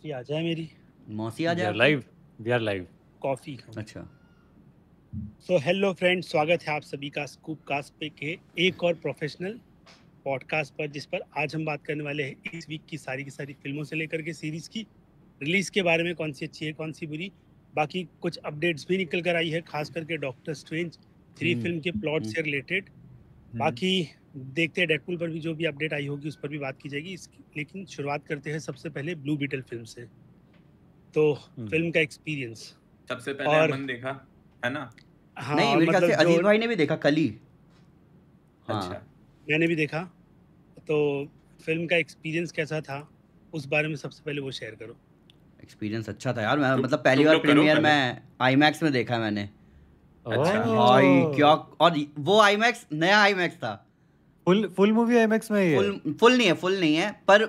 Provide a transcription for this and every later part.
Coffee आ जाए मेरी मौसी आ जाए live we are live coffee अच्छा सो हेलो फ्रेंड स्वागत है आप सभी का स्कूप कास्ट पे के एक और प्रोफेशनल पॉडकास्ट पर जिस पर आज हम बात करने वाले हैं इस वीक की सारी की सारी फिल्मों से लेकर के सीरीज की रिलीज के बारे में कौन सी अच्छी है कौन सी बुरी बाकी कुछ अपडेट्स भी निकल कर आई है खास करके डॉक्टर स्ट्रेंज थ्री फिल्म के प्लॉट से रिलेटेड hmm. hmm. बाकी देखते हैं डेडपुल पर भी जो भी अपडेट आई होगी उस पर भी बात की जाएगी इसकी लेकिन शुरुआत करते हैं सबसे पहले ब्लू बीटल फिल्म से तो फिल्म हम्म। का एक्सपीरियंस सबसे पहले और, मन देखा है ना हाँ, नहीं मेरे मतलब से अजीत भाई ने भी देखा कली हाँ। अच्छा मैंने भी देखा तो फिल्म का एक्सपीरियंस कैसा था उस बारे में सबसे पहले वो शेयर करो एक्सपीरियंस अच्छा था यार मैं मतलब पहली बार प्रीमियर में आईमैक्स में देखा मैंने अच्छा भाई क्या और वो आईमैक्स नया आईमैक्स था फुल फुल मूवी आईमैक्स में ही है फुल फुल नहीं है फुल नहीं है पर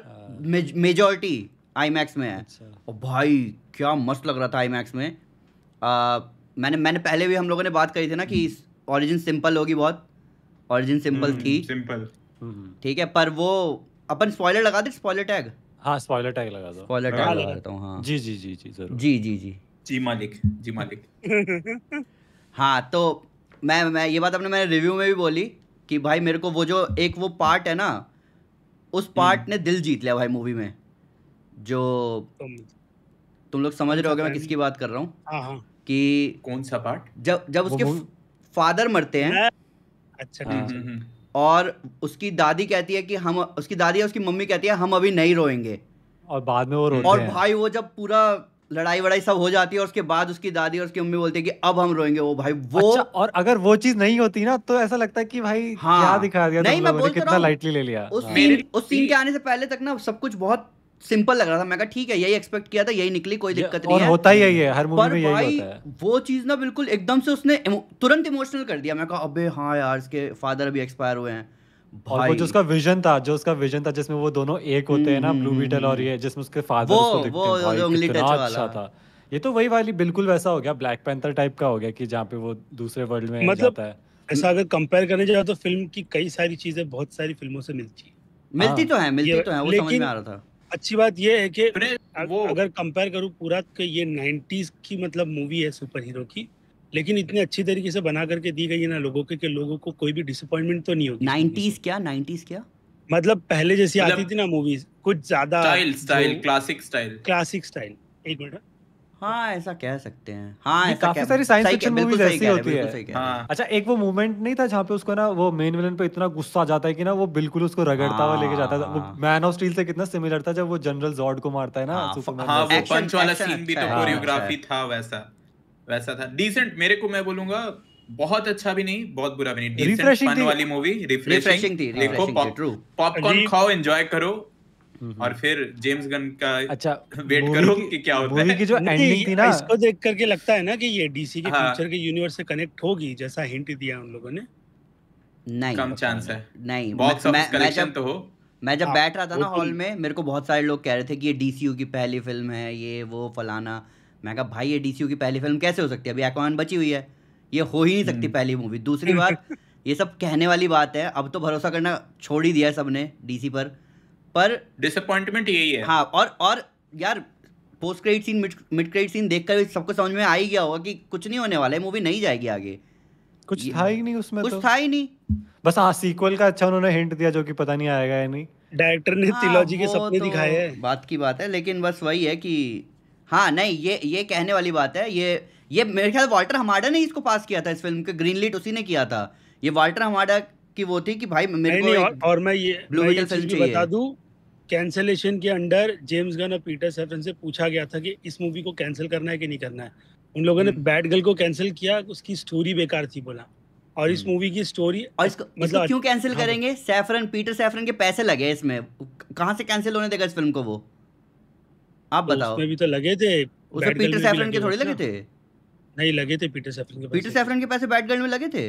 मेजॉरिटी आईमैक्स में है अच्छा। और भाई क्या मस्त लग रहा था आईमैक्स में आ, मैंने मैंने पहले भी हम लोगों ने बात करी थी ना कि ओरिजिन हम्म। सिंपल होगी बहुत ओरिजिन सिंपल हम्म, थी सिंपल हम्म। ठीक है पर वो अपन स्पॉइलर लगा दे स्पॉइलर टैग हाँ स्पॉइलर टैग लगा दो स्पॉइलर हाँ, टैग लगा देता हूँ हाँ जी जी जी जी जरूर जी जी जी जी मालिक जी मालिक हाँ तो मैं मैं ये बात अपने मैंने रिव्यू में भी बोली कि भाई मेरे को वो जो एक वो पार्ट है ना उस पार्ट हम्म। ने दिल जीत लिया भाई मूवी में जो तुम लोग समझ रहे हो मैं किसकी बात कर रहा हूँ हाँ, हाँ। कि कौन सा पार्ट जब जब उसके फादर मरते हैं अच्छा हाँ, और उसकी दादी कहती है कि हम उसकी दादी और उसकी मम्मी कहती है हम अभी नहीं रोएंगे और बाद में वो रोते और हैं। भाई वो जब पूरा लड़ाई वड़ाई सब हो जाती है और उसके बाद उसकी दादी और उसकी मम्मी बोलती है कि अब हम रोएंगे वो भाई वो अच्छा, और अगर वो चीज नहीं होती ना तो ऐसा लगता है कि भाई हाँ, क्या दिखा दिया नहीं मैं बोल कितना लाइटली ले लिया उस सीन हाँ। उस सीन के आने से पहले तक ना सब कुछ बहुत सिंपल लग रहा था मैं कहा ठीक है यही एक्सपेक्ट किया था यही निकली कोई दिक्कत नहीं है होता ही यही है हर मूवी में यही होता है वो चीज ना बिल्कुल एकदम से उसने तुरंत इमोशनल कर दिया मैं कहा अबे हाँ यार इसके फादर अभी एक्सपायर हुए हैं भाई जो उसका विजन था जो उसका विजन था जिसमें वो दोनों एक होते हैं ना ब्लू हम्म, बीटल हम्म, और ये हम्म। जिसमें उसके फादर वो, उसको दिखते वो, भाई, उंगली टच अच्छा था ये तो वही वाली बिल्कुल वैसा हो गया ब्लैक पैंथर टाइप का हो गया कि जहाँ पे वो दूसरे वर्ल्ड में मतलब, जाता है ऐसा अगर कंपेयर करने जाए तो फिल्म की कई सारी चीजें बहुत सारी फिल्मों से मिलती मिलती हाँ। तो है मिलती तो है वो समझ में आ रहा था अच्छी बात यह है कि वो अगर कंपेयर करूँ पूरा कि ये 90s की मतलब मूवी है सुपर हीरो की लेकिन इतनी अच्छी तरीके से बना करके दी गई है ना लोगों के कि लोगों को कोई भी डिसअपॉइंटमेंट तो नहीं होगी नाइनटीज क्या नाइनटीज क्या मतलब पहले जैसी मतलब आती थी ना मूवीज कुछ ज्यादा style style classic style classic style एक मिनट हाँ।, हाँ ऐसा कह सकते हैं हाँ ऐसा काफी सारी साइंस फिक्शन मूवीज ऐसी होती है हाँ। अच्छा एक वो मोमेंट नहीं था जहाँ पे उसको ना वो मेन विलन पे इतना गुस्सा आ जाता है कि ना वो बिल्कुल उसको रगड़ता हुआ लेके जाता था वो मैन ऑफ स्टील से कितना सिमिलर था जब वो जनरल जॉर्ड को मारता है ना सुपरमैन हाँ, पंच हाँ, वाला सीन भी तो कोरियोग्राफी था वैसा वैसा था डिसेंट मेरे को मैं बोलूंगा बहुत अच्छा भी नहीं बहुत बुरा भी नहीं डिसेंट फन वाली मूवी रिफ्रेशिंग थी देखो पॉपकॉर्न खाओ एंजॉय करो और फिर जेम्स गन का अच्छा वेट करो कि क्या होता है की जो एंडिंग थी ना इसको देख करके लगता है ना कि ये डीसी के फ्यूचर हाँ। के यूनिवर्स से कनेक्ट होगी जैसा हिंट दिया उन लोगों ने नहीं कम चांस है नहीं बॉक्स ऑफिस कलेक्शन तो हो मैं जब हाँ, बैठ रहा था ना हॉल तो में मेरे को बहुत सारे लोग कह रहे थे कि ये डीसीयू की पहली फिल्म है ये वो फलाना मैं कहा भाई ये डीसीयू की पहली फिल्म कैसे हो सकती है अभी एक्वान बची हुई है ये हो ही नहीं सकती हम्म। पहली मूवी दूसरी बात ये सब कहने वाली बात है अब तो भरोसा करना छोड़ ही दिया है सबने डीसी पर पर डिसअपॉइंटमेंट यही है हाँ और और यार post credit scene mid credit scene देखकर सबको समझ में आ ही गया होगा कि कुछ नहीं होने वाला है मूवी नहीं जाएगी आगे कुछ था ही नहीं उसमें कुछ तो। था ही नहीं बस हाँ सीक्वल का अच्छा उन्होंने हिंट दिया जो कि पता नहीं आएगा या नहीं डायरेक्टर ने हाँ, के सपने तो दिखाए हैं बात की बात है लेकिन बस वही है कि हाँ नहीं ये ये कहने वाली बात है ये ये मेरे ख्याल वाल्टर हमाडा ने इसको पास किया था इस फिल्म के ग्रीन लीट उसी ने किया था ये वाल्टर हमाडा की वो थी कि भाई मेरे नहीं, को नहीं, और, और मैं ये ब्लू मैं ये फिल्म चाहिए बता दूं कैंसलेशन के अंडर जेम्स गन और पीटर सेफन से पूछा गया था कि इस मूवी को कैंसिल करना है कि नहीं करना है उन लोगों ने बैड हम्म। गर्ल को कैंसिल किया उसकी स्टोरी बेकार थी बोला और इस मूवी हम्म। की स्टोरी और इसको, मतलब इसको क्यों कैंसिल हाँ। करेंगे सैफरन पीटर सैफरन के पैसे लगे इसमें कहाँ से कैंसिल होने देगा इस फिल्म को वो आप तो बताओ उसमें भी तो लगे थे उसमें पीटर सैफरन के थोड़ी लगे थे नहीं लगे थे पीटर सैफरन के पीटर सैफरन के पैसे बैटगर्ल में लगे थे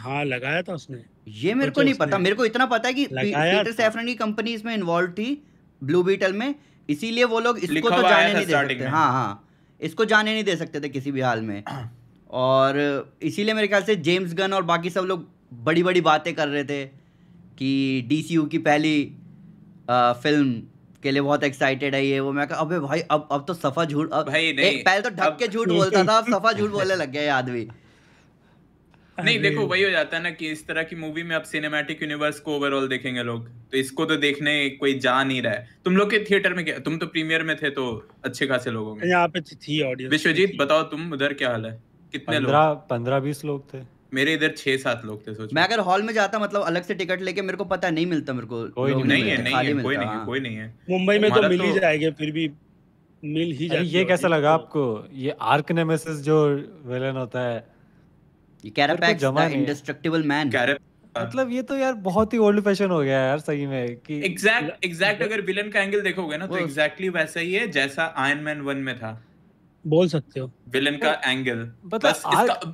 हाँ लगाया था उसने ये मेरे को नहीं पता मेरे को इतना पता है कि पीटर सैफरन की कंपनी इसमें इन्वॉल्व थी ब्लू बीटल में इसीलिए वो लोग इसको तो जाने नहीं दे सकते हाँ हाँ इसको जाने नहीं दे सकते थे किसी भी हाल में और इसीलिए मेरे ख्याल से जेम्स गन और बाकी सब लोग बड़ी बड़ी बातें कर रहे थे कि डीसीयू की पहली आ, फिल्म के लिए बहुत एक्साइटेड है ये वो मैं अबे भाई अब अब तो सफा झूठ अब भाई नहीं पहले तो ढक के झूठ बोलता था अब सफा झूठ बोलने लग गया ये आदमी नहीं देखो वही हो जाता है ना कि इस तरह की मूवी में अब सिनेमैटिक यूनिवर्स को ओवरऑल देखेंगे लोग तो इसको तो देखने कोई जा नहीं रहा है तुम लोग के थिएटर में क्या तुम तो प्रीमियर में थे तो अच्छे खासे लोगों में यहाँ पे तो थी ऑडियंस विश्वजीत बताओ तुम उधर क्या हाल है कितने लोग पंद्रह बीस लोग थे मेरे इधर छह सात लोग थे सोच मैं अगर हॉल में जाता मतलब अलग से टिकट लेके मेरे को पता नहीं मिलता मेरे को कोई नहीं, नहीं, नहीं, नहीं, है, कोई नहीं है कोई नहीं है मुंबई में तो मिल ही तो जाएंगे फिर भी मिल ही जाएंगे ये कैसा लगा आपको ये आर्क नेमेसिस जो विलेन होता है ये कैरापैक द इंडेस्ट्रक्टिबल मैन मतलब ये तो यार बहुत ही ओल्ड फैशन हो गया यार सही में कि एग्जैक्ट एग्जैक्ट मतलब- अगर विलन का एंगल देखोगे ना तो एग्जैक्टली वैसा ही है जैसा आयरन मैन 1 में था बोल सकते हो विलन का एंगल मतलब बस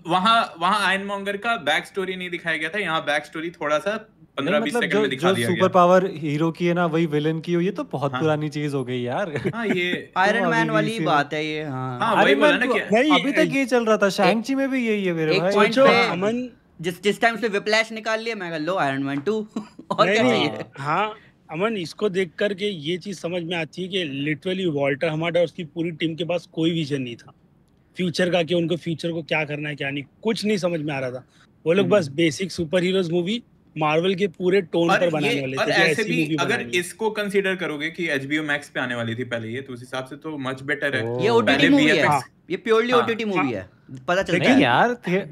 वहाँ वहाँ आयन मॉन्गर का बैक स्टोरी नहीं दिखाया गया था यहाँ बैक स्टोरी थोड़ा सा सुपर पावर हीरो की है ना वही विलन की हो ये तो बहुत हाँ। पुरानी चीज हो गई यार हाँ, ये आयरन मैन तो वाली बात है ये हाँ, हाँ वही बोला ना तो कि अभी तक ये चल रहा था में भी यही है मेरे जिस जिस टाइम से विप्लैश निकाल लिया मैं लो आयरन मैन टू और हाँ अमन इसको देख करके ये चीज समझ में आती है कि लिटरली वॉल्टर हमारा उसकी पूरी टीम के पास कोई विजन नहीं था फ्यूचर का कि उनको फ्यूचर को क्या करना है क्या नहीं कुछ नहीं समझ में आ रहा था वो लोग बस basic super heroes movie Marvel के पूरे टोन पर बनाने वाले और ऐसे भी अगर इसको कंसीडर करोगे कि एचबीओ मैक्स पे आने वाली थी पहले ये तो उस हिसाब से तो मच बेटर है ये ओटीटी मूवी है हाँ। ये प्योरली ओटीटी मूवी है हाँ। पता चल गया यार हाँ।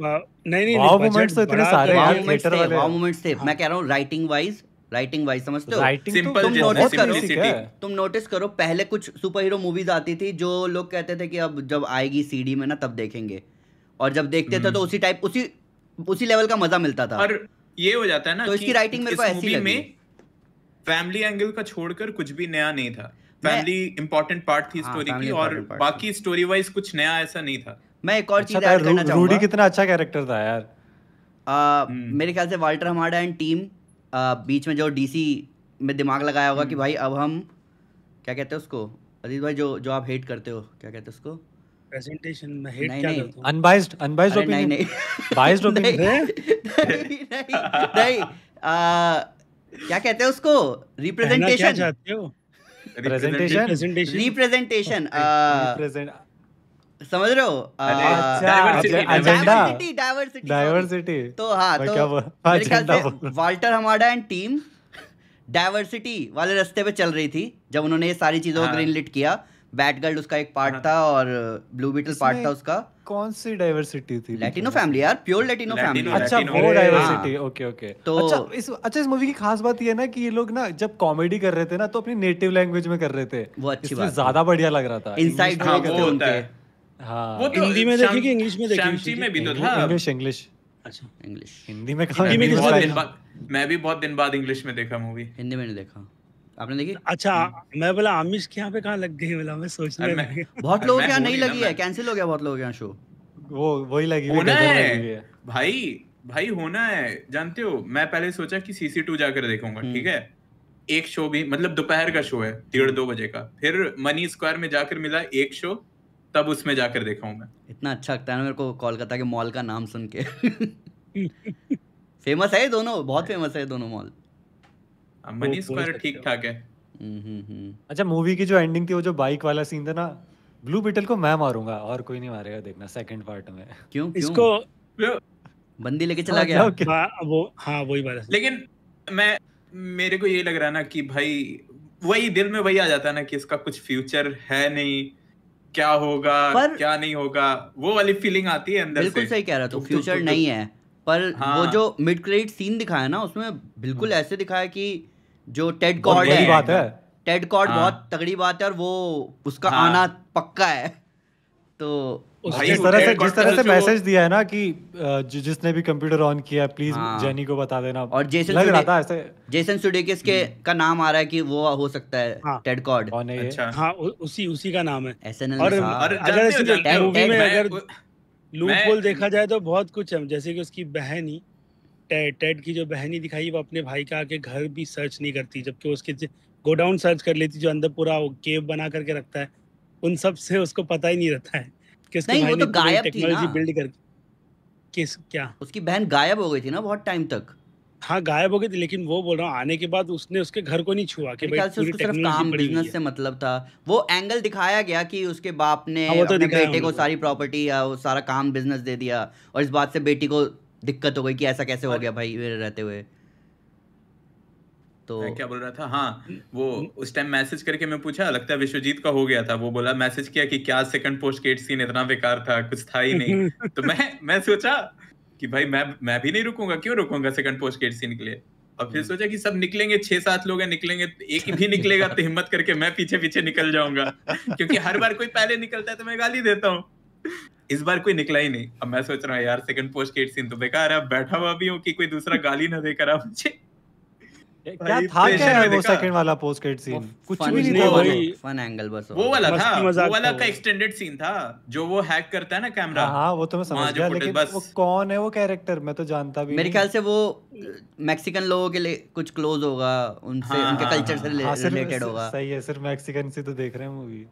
नहीं नहीं मोमेंट्स तो इतने सारे हैं थिएटर वाले मोमेंट्स थे मैं कह रहा हूं राइटिंग वाइज राइटिंग वाइज समझते हो सिंपल तो तुम नोटिस करो तुम नोटिस करो पहले कुछ सुपर हीरो मूवीज आती थी जो लोग कहते थे कि अब जब आएगी सीडी में ना तब देखेंगे और जब देखते थे हम्म। तो उसी टाइप उसी उसी लेवल का मजा मिलता था और ये हो जाता है ना तो इसकी राइटिंग मेरे को ऐसी में फैमिली एंगल का छोड़कर कुछ भी नया नहीं था फैमिली इंपॉर्टेंट पार्ट थी स्टोरी हाँ, की और बाकी स्टोरी वाइज कुछ नया ऐसा नहीं था मैं एक और अच्छा चीज ऐड करना चाहूंगा रूडी कितना अच्छा कैरेक्टर था यार हम्म। मेरे ख्याल से वाल्टर हमारा एंड टीम बीच में जो डीसी में दिमाग लगाया होगा कि हम्म। भाई अब हम क्या कहते हैं उसको अजीत भाई जो जो आप हेट करते हो क्या कहते हैं उसको प्रेजेंटेशन में हेट नहीं, क्या नहीं, करता अनबाइज्ड अनबाइज्ड ओपिनियन नहीं नहीं बाइज्ड ओपिनियन नहीं नहीं नहीं क्या कहते हैं उसको रिप्रेजेंटेशन चाहते हो रिप्रेजेंटेशन रिप्रेजेंटेशन समझ रहे हो डाइवर्सिटी डाइवर्सिटी डाइवर्सिटी तो हाँ तो वाल्टर हमारा एंड टीम डाइवर्सिटी वाले रास्ते पे चल रही थी जब उन्होंने ये सारी चीजों को ग्रीन हाँ। लिट किया बैट गर्ल उसका एक पार्ट हाँ। था और ब्लू बीटल पार्ट था उसका कौन सी डाइवर्सिटी थी लैटिनो फैमिली यार प्योर लैटिनो फैमिली अच्छा वो डाइवर्सिटी ओके ओके तो अच्छा इस अच्छा इस मूवी की खास बात ये है ना कि ये लोग ना जब कॉमेडी कर रहे थे ना तो अपनी नेटिव लैंग्वेज में कर रहे थे वो अच्छी बात ज्यादा बढ़िया लग रहा था इनसाइड जोक होता है हाँ। वो तो हिंदी में देखी कि इंग्लिश में देखी में भी तो था इंग्लिश इंग्लिश अच्छा इंग्लिश हिंदी में हिंदी में बहुत दिन बाद मैं भी बहुत दिन बाद इंग्लिश में देखा मूवी हिंदी में नहीं देखा आपने देखी अच्छा हम्म। मैं बोला आमिश के यहाँ पे कहाँ लग गई बोला मैं बहुत लोगों के यहाँ नहीं लगी है कैंसिल हो गया बहुत लोगों के यहाँ शो वो वही लगी होना है भाई भाई होना है जानते हो मैं पहले सोचा कि सीसी टू जाकर देखूंगा हम्म। ठीक है एक शो भी मतलब दोपहर का शो है डेढ़ दो बजे का फिर मनी स्क्वायर में जाकर मिला एक शो तब उसमें जाकर देखा हूँ मैं इतना अच्छा लगता है मेरे को कोलकाता के मॉल का नाम सुन के फेमस है दोनों बहुत फेमस है दोनों मॉल हाँ, मनी स्क्वायर ठीक ठाक है हम्म, हम्म, हम्म। अच्छा मूवी की जो एंडिंग थी वो जो बाइक वाला सीन था ना ब्लू बीटल को मैं मारूंगा और कोई नहीं मारेगा देखना सेकंड पार्ट में क्यों इसको बंदी लेके चला हाँ, गया हाँ, वो हाँ वही बात लेकिन मैं मेरे को ये लग रहा है ना कि भाई वही दिल में वही आ जाता है ना कि इसका कुछ फ्यूचर है नहीं क्या होगा पर, क्या नहीं होगा वो वाली फीलिंग आती है अंदर बिल्कुल सही कह रहा तो फ्यूचर तो- तो- नहीं है पर हाँ। वो जो मिड क्रेडिट सीन दिखाया ना उसमें बिल्कुल हाँ। ऐसे दिखाया कि जो टेड कॉर्ड है टेड कॉर्ड हाँ। बहुत तगड़ी बात है और वो उसका हाँ। आना पक्का है तो जिस तरह से जिस तरह से मैसेज दिया है ना कि जिसने भी कंप्यूटर ऑन किया प्लीज हाँ। जेनी को बता देना और जेसन लग रहा था ऐसे जेसन सुडेकिस के हम्म। का नाम आ रहा है कि वो हो सकता है हाँ। टेड कॉर्ड अच्छा हाँ उसी उसी का नाम है एसएनएल और अगर इस मूवी में अगर लूपहोल देखा जाए तो बहुत कुछ है जैसे कि उसकी बहन ही टेड की जो बहनी दिखाई वो अपने भाई का आके घर भी सर्च नहीं करती जबकि उसके गोडाउन सर्च कर लेती जो अंदर पूरा केव बना करके रखता है उन सब से उसको पता ही नहीं रहता है कि उसके नहीं, वो तो गायब थी ना बिल्ड कर किस क्या उसकी बहन गायब हो गई थी ना बहुत टाइम तक हाँ गायब हो गई थी लेकिन वो बोल रहा हूँ आने के बाद उसने उसके घर को नहीं छुआ कि भाई पूरी सिर्फ काम बिजनेस से मतलब था वो एंगल दिखाया गया कि उसके बाप ने हाँ, वो तो अपने बेटे को सारी प्रॉपर्टी या वो सारा काम बिजनेस दे दिया और इस बात से बेटी को दिक्कत हो गई कि ऐसा कैसे हो गया भाई रहते हुए तो क्या बोल रहा था हाँ हम्म, वो हम्म। उस टाइम मैसेज करके मैं पूछा लगता है विश्वजीत का हो गया था वो बोला मैसेज किया कि क्या सेकंड पोस्ट क्रेडिट सीन इतना बेकार था कुछ था ही नहीं तो मैं मैं सोचा कि भाई मैं मैं भी नहीं रुकूंगा क्यों रुकूंगा सेकंड पोस्ट क्रेडिट सीन के लिए और फिर हम्म। सोचा कि सब निकलेंगे छह सात लोग हैं निकलेंगे एक भी निकलेगा तो हिम्मत करके मैं पीछे पीछे निकल जाऊंगा क्योंकि हर बार कोई पहले निकलता है तो मैं गाली देता हूँ इस बार कोई निकला ही नहीं अब मैं सोच रहा हूँ यार सेकंड पोस्ट केट सीन तो बेकार है बैठा हुआ भी हूँ कि कोई दूसरा गाली ना देकर मुझे क्या था क्या वो सेकंड वाला पोस्ट क्रेडिट सीन कुछ भी नहीं था फन एंगल बस वो वाला था वो वाला का एक्सटेंडेड सीन था जो वो हैक करता है ना कैमरा हां हाँ, वो तो मैं समझ गया लेकिन वो कौन है वो कैरेक्टर मैं तो जानता भी मेरे ख्याल से वो मैक्सिकन लोगों के लिए कुछ क्लोज होगा उनसे हाँ, उनके कल्चर हाँ, से रिलेटेड होगा सही है सिर्फ मैक्सिकन से तो देख रहे हैं मूवी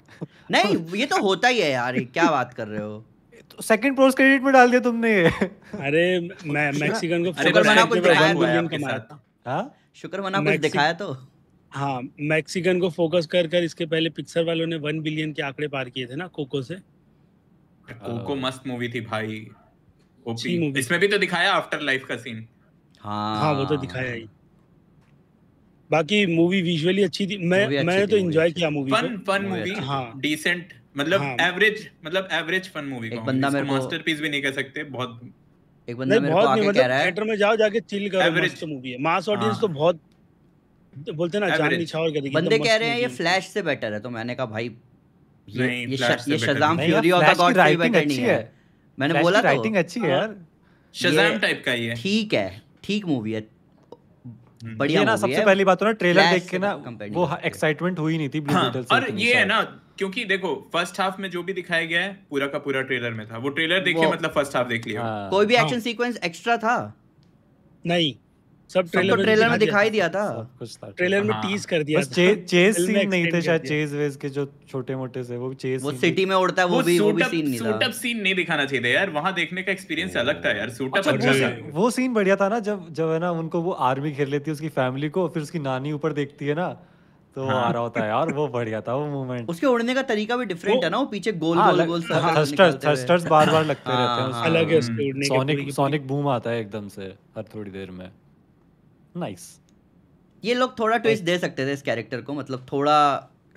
नहीं ये तो होता ही है यार क्या बात कर रहे हो सेकंड पोस्ट क्रेडिट में डाल दिया तुमने अरे मैं मैक्सिकन को अरे बना कुछ ब्रायन बुलियन कमाया था हां शुक्र मना कुछ दिखाया तो हाँ मैक्सिकन को फोकस कर कर इसके पहले पिक्सर वालों ने वन बिलियन के आंकड़े पार किए थे ना कोको से कोको हाँ। मस्त मूवी थी भाई इसमें भी तो दिखाया आफ्टर लाइफ का सीन हाँ हाँ वो तो दिखाया ही बाकी मूवी विजुअली अच्छी थी मैं अच्छी मैंने तो एंजॉय किया मूवी फन फन मूवी हाँ डिसेंट मतलब एवरेज हाँ। मतलब एवरेज फन मूवी एक बंदा को मास्टरपीस भी नहीं कह सकते बहुत एक बंदा मेरे को आके कह मतलब रहा है थिएटर में जाओ जाके चिल करो मस्त मूवी है मास हाँ। ऑडियंस तो बहुत बोलते ना जान निछावर करेगी बंदे कह रहे हैं ये फ्लैश से बेटर है तो मैंने कहा भाई ये ये Shazam Fury of the God से बेटर नहीं है मैंने बोला राइटिंग तो, अच्छी है हाँ। यार शज़ाम टाइप का ही है ठीक है ठीक मूवी है हम्म। बढ़िया ना सबसे पहली बात तो ना ट्रेलर देख के ना वो एक्साइटमेंट हुई नहीं थी हाँ, और ये है ना क्योंकि देखो फर्स्ट हाफ में जो भी दिखाया गया है पूरा का पूरा ट्रेलर में था वो ट्रेलर देख मतलब फर्स्ट हाफ देख लिया हाँ। कोई भी एक्शन सीक्वेंस एक्स्ट्रा था नहीं सब ट्रेलर में ट्रेलर में दिखाई दिया था कुछ था ट्रेलर में टीज हाँ। कर दिया बस चेज सीन नहीं थे शायद चेज वेज के जो छोटे मोटे से वो भी चेज वो सिटी में उड़ता है वो भी वो भी सीन नहीं था सूटअप सीन नहीं दिखाना चाहिए यार वहां देखने का एक्सपीरियंस अलग था यार सूट अप अच्छा, अच्छा, वो सीन अच्छा। बढ़िया था ना जब जब है ना उनको वो आर्मी घेर लेती है उसकी फैमिली को फिर उसकी नानी ऊपर देखती है ना तो हाँ। आ रहा होता है यार वो बढ़िया था वो मूवमेंट उसके उड़ने का तरीका भी डिफरेंट है ना वो पीछे गोल हाँ, गोल गोल हाँ, थस्टर्स थस्टर्स बार बार लगते हाँ, रहते हैं अलग है सोनिक सोनिक बूम आता है एकदम से हर थोड़ी देर में नाइस ये लोग थोड़ा ट्विस्ट दे सकते थे इस कैरेक्टर को मतलब थोड़ा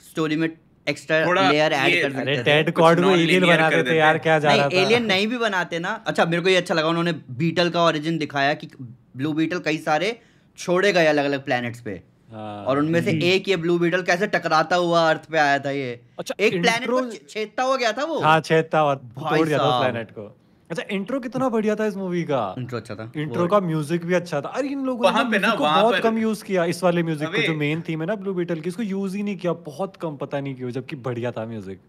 स्टोरी में एक्स्ट्रा लेयर ऐड कर सकते थे टेड कॉर्ड को एलियन बना देते यार क्या जा रहा था एलियन नहीं भी बनाते ना अच्छा मेरे को ये अच्छा लगा उन्होंने बीटल का ओरिजिन दिखाया कि ब्लू बीटल कई सारे छोड़े गए अलग अलग प्लैनेट्स पे हाँ, और उनमें से एक ये ब्लू बीटल कैसे टकराता हुआ अर्थ पे आया था ये अच्छा, एक प्लेनेट को छेदता हुआ गया था वो हाँ छेदता हुआ तोड़ गया था प्लेनेट को अच्छा इंट्रो कितना बढ़िया था इस मूवी का इंट्रो अच्छा था इंट्रो का म्यूजिक भी अच्छा था अरे इन लोगों ने ना, को बहुत कम यूज किया इस वाले म्यूजिक को जो मेन थीम है ना ब्लू बीटल की इसको यूज ही नहीं किया बहुत कम पता नहीं क्यों जबकि बढ़िया था म्यूजिक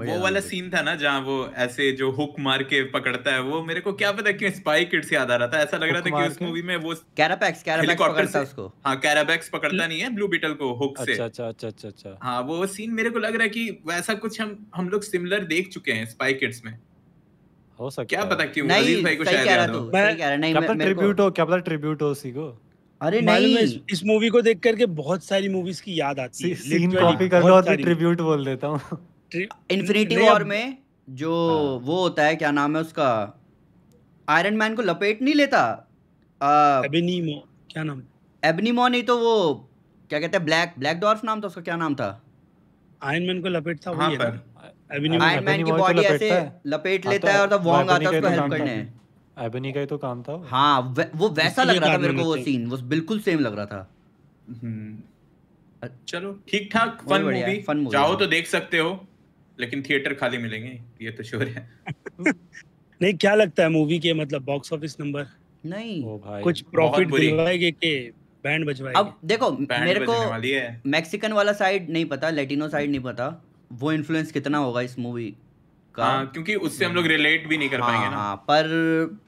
वो वाला सीन था ना जहाँ वो ऐसे जो हुक मार के पकड़ता है वो मेरे को क्या पता क्यों स्पाई किड से याद आ रहा था ऐसा लग रहा था कि उस मूवी में वो कैरापैक्स कैरापैक्स पकड़ता उसको हाँ कैराबैक्स पकड़ता नहीं है ब्लू बीटल को हुक से अच्छा अच्छा अच्छा अच्छा, अच्छा। हाँ वो सीन मेरे को लग रहा है कि वैसा कुछ हम हम लोग सिमिलर देख चुके हैं स्पाई किड्स में हो सकता क्या पता क्यों नहीं भाई को शायद याद हो मैं कह रहा नहीं मैं ट्रिब्यूट हो क्या पता ट्रिब्यूट हो उसी को अरे नहीं इस मूवी को देख करके बहुत सारी मूवीज की याद आती है सीन कॉपी कर लो और ट्रिब्यूट बोल देता हूं इंफिनिटी वॉर में जो हाँ। वो होता है क्या नाम है उसका आयरन मैन को लपेट नहीं लेता एबनीमो क्या नाम एबनीमो नहीं तो वो क्या कहते हैं ब्लैक ब्लैक डॉर्फ नाम था उसका क्या नाम था आयरन मैन को लपेटता वही हाँ, है आयरन मैन की बॉडी तो ऐसे लपेट हाँ, लेता तो है और तब आता है तो उसको हेल्प करने एबनी का ही तो काम था हाँ वो वैसा लग रहा था मेरे को वो सीन वो बिल्कुल सेम लग रहा था हम्म। चलो ठीक ठाक फन मूवी फन तो देख सकते हो लेकिन थिएटर खाली मिलेंगे ये तो श्योर है नहीं क्या लगता है मूवी के मतलब बॉक्स ऑफिस नंबर नहीं कुछ प्रॉफिट के बैंड अब देखो मेरे को मैक्सिकन वाला साइड नहीं पता लेटिनो साइड नहीं पता वो इन्फ्लुएंस कितना होगा इस मूवी का आ, हाँ, क्योंकि उससे हम लोग रिलेट भी नहीं कर हाँ, पाएंगे ना हाँ, हाँ पर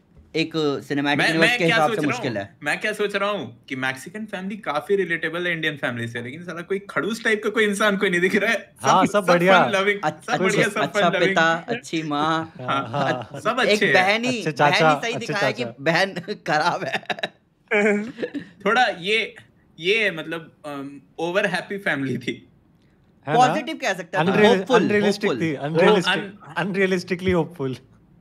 एक सिनेमैटिक यूनिवर्स के हिसाब से मुश्किल है मैं क्या सोच रहा हूँ कि मैक्सिकन फैमिली काफी रिलेटेबल है इंडियन फैमिली से लेकिन सारा कोई खड़ूस टाइप का कोई इंसान कोई नहीं दिख रहा है हाँ, सब, हाँ, सब बढ़िया अच्छा बढ़िया सब अच्छा पिता अच्छी माँ सब अच्छे एक बहन ही अच्छा बहन ही सही अच्छा दिखाया कि बहन खराब है थोड़ा ये ये मतलब ओवर हैप्पी फैमिली थी पॉजिटिव कह सकते हैं अनरियलिस्टिक थी अनरियलिस्टिकली होपफुल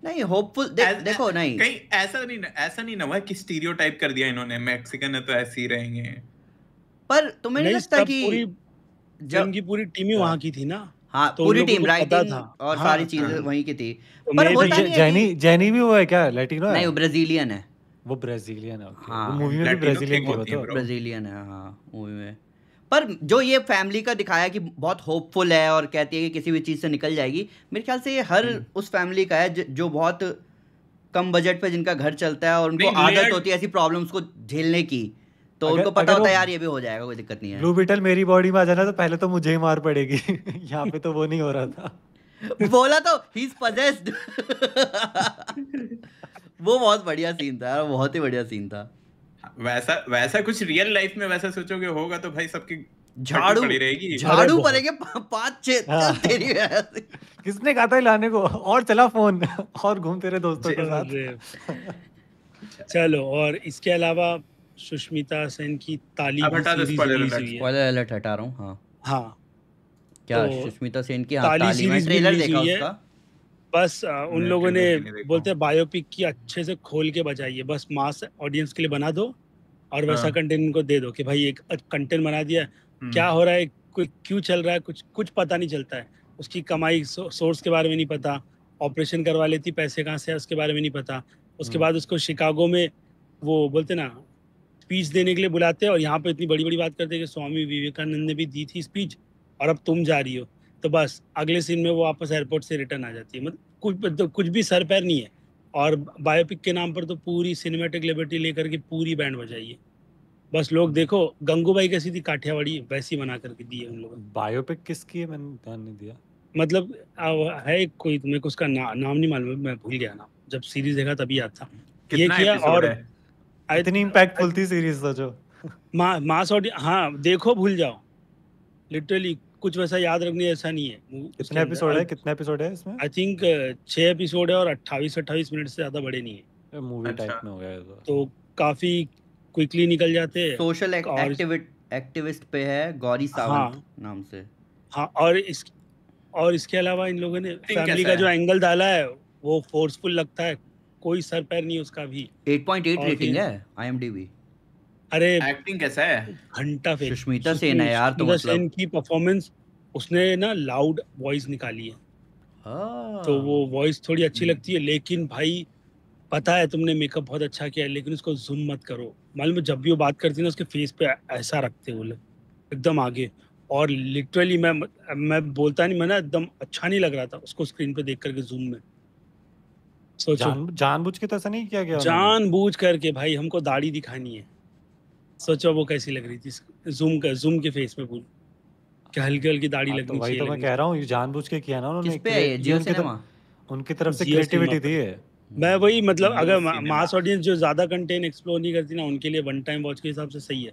नहीं होपफुल दे, देखो नहीं कहीं ऐसा नहीं ऐसा नहीं ना हुआ कि स्टीरियोटाइप कर दिया इन्होंने मैक्सिकन है तो ऐसे ही रहेंगे पर तुम्हें नहीं लगता कि जंग की पूरी टीम ही हाँ। वहां की थी ना हाँ तो पूरी टीम राइटिंग और हाँ, सारी हाँ। चीजें हाँ, वहीं की थी तो पर होता नहीं जैनी जैनी भी वो है क्या लैटिनो है नहीं वो ब्राजीलियन है वो ब्राजीलियन है मूवी हाँ। में भी ब्राजीलियन है ब्राजीलियन है हाँ मूवी में पर जो ये फैमिली का दिखाया कि बहुत होपफुल है और कहती है कि किसी भी चीज़ से निकल जाएगी मेरे ख्याल से ये हर हम्म। उस फैमिली का है जो बहुत कम बजट पे जिनका घर चलता है और उनको आदत होती है ऐसी प्रॉब्लम्स को झेलने की तो अगर, उनको पता होता है यार ये भी हो जाएगा कोई दिक्कत नहीं है ब्लू बीटल मेरी बॉडी में आ जाना तो पहले तो मुझे ही मार पड़ेगी यहाँ पे तो वो नहीं हो रहा था बोला तो ही वो बहुत बढ़िया सीन था बहुत ही बढ़िया सीन था वैसा वैसा कुछ रियल लाइफ में वैसा सोचोगे होगा तो भाई सबकी झाड़ू रहेगी झाड़ू पड़ेंगे पांच छह हाँ। तेरी किसने कहा था लाने को और चला फोन और घूमते रहे दोस्तों के साथ चलो और इसके अलावा सुष्मिता सेन की ताली स्पॉइलर अलर्ट हटा रहा हूँ हाँ हाँ क्या तो सुष्मिता सेन की हाँ, ताली तालीम ट्रेलर देखा उसका बस उन लोगों ने बोलते हैं बायोपिक की अच्छे से खोल के बजाइए बस मास ऑडियंस के लिए बना दो और वैसा कंटेंट हाँ। उनको दे दो कि भाई एक कंटेंट बना दिया हम्म। क्या हो रहा है कोई क्यों चल रहा है कुछ कुछ पता नहीं चलता है उसकी कमाई सो, सोर्स के बारे में नहीं पता ऑपरेशन करवा लेती पैसे कहाँ से है उसके बारे में नहीं पता उसके हम्म। बाद उसको शिकागो में वो बोलते ना स्पीच देने के लिए बुलाते हैं और यहाँ पर इतनी बड़ी बड़ी बात करते हैं कि स्वामी विवेकानंद ने भी दी थी स्पीच और अब तुम जा रही हो तो बस अगले सीन में वो वापस एयरपोर्ट से रिटर्न आ जाती है मतलब कुछ तो कुछ भी सर पैर नहीं है और बायोपिक के नाम पर तो पूरी सिनेमेटिक लिबर्टी लेकर के पूरी बैंड बजाई है बस लोग देखो गंगूबाई कैसी थी काठियावाड़ी वैसी बना करके दी है उन लोगों ने बायोपिक किसकी है मैंने ध्यान नहीं दिया मतलब है कोई मेरे को उसका ना, नाम नहीं मालूम मैं भूल गया नाम जब सीरीज देखा तभी याद था ये किया और इतनी इम्पैक्टफुल थी सीरीज था तो जो मास ऑडियंस हाँ देखो भूल जाओ लिटरली कुछ वैसा याद रखने ऐसा नहीं है कितने एपिसोड है कितने एपिसोड है इसमें आई थिंक छः एपिसोड है और अट्ठाईस अट्ठाईस मिनट से ज़्यादा बड़े नहीं है मूवी टाइप अच्छा। में हो गया तो, तो काफ़ी क्विकली निकल जाते हैं सोशल एक्टिविस्ट पे है गौरी हाँ। सावंत हाँ, नाम से हाँ और इस और इसके अलावा इन लोगों ने फैमिली का जो एंगल डाला है वो फोर्सफुल लगता है कोई सर पैर नहीं उसका भी 8.8 रेटिंग है आईएमडीबी अरे एक्टिंग कैसा है घंटा फेल सुष्मिता सेन है यार तो मतलब सेन की परफॉर्मेंस उसने ना लाउड वॉइस निकाली है तो हाँ। वो वॉइस थोड़ी अच्छी हम्म। लगती है लेकिन भाई पता है तुमने मेकअप बहुत अच्छा किया है लेकिन उसको जूम मत करो मालूम जब भी वो बात करती है ना उसके फेस पे ऐसा रखते वो लोग एकदम आगे और लिटरली मैं मैं बोलता नहीं मैं ना एकदम अच्छा नहीं लग रहा था उसको स्क्रीन पे देख करके जूम में सोचो जानबूझ के तो ऐसा नहीं किया गया जानबूझ करके भाई हमको दाढ़ी दिखानी है सोचो वो कैसी लग रही थी जूम का जूम के फेस में पूरी क्या हल्की हल्की दाढ़ी हाँ, तो लगनी चाहिए वही तो मैं कह रहा हूँ जानबूझ के किया ना उन्होंने तो- उनकी तरफ से क्रिएटिविटी थी मैं वही मतलब अगर मास ऑडियंस जो ज्यादा कंटेंट एक्सप्लोर नहीं करती ना उनके लिए वन टाइम वॉच के हिसाब से सही है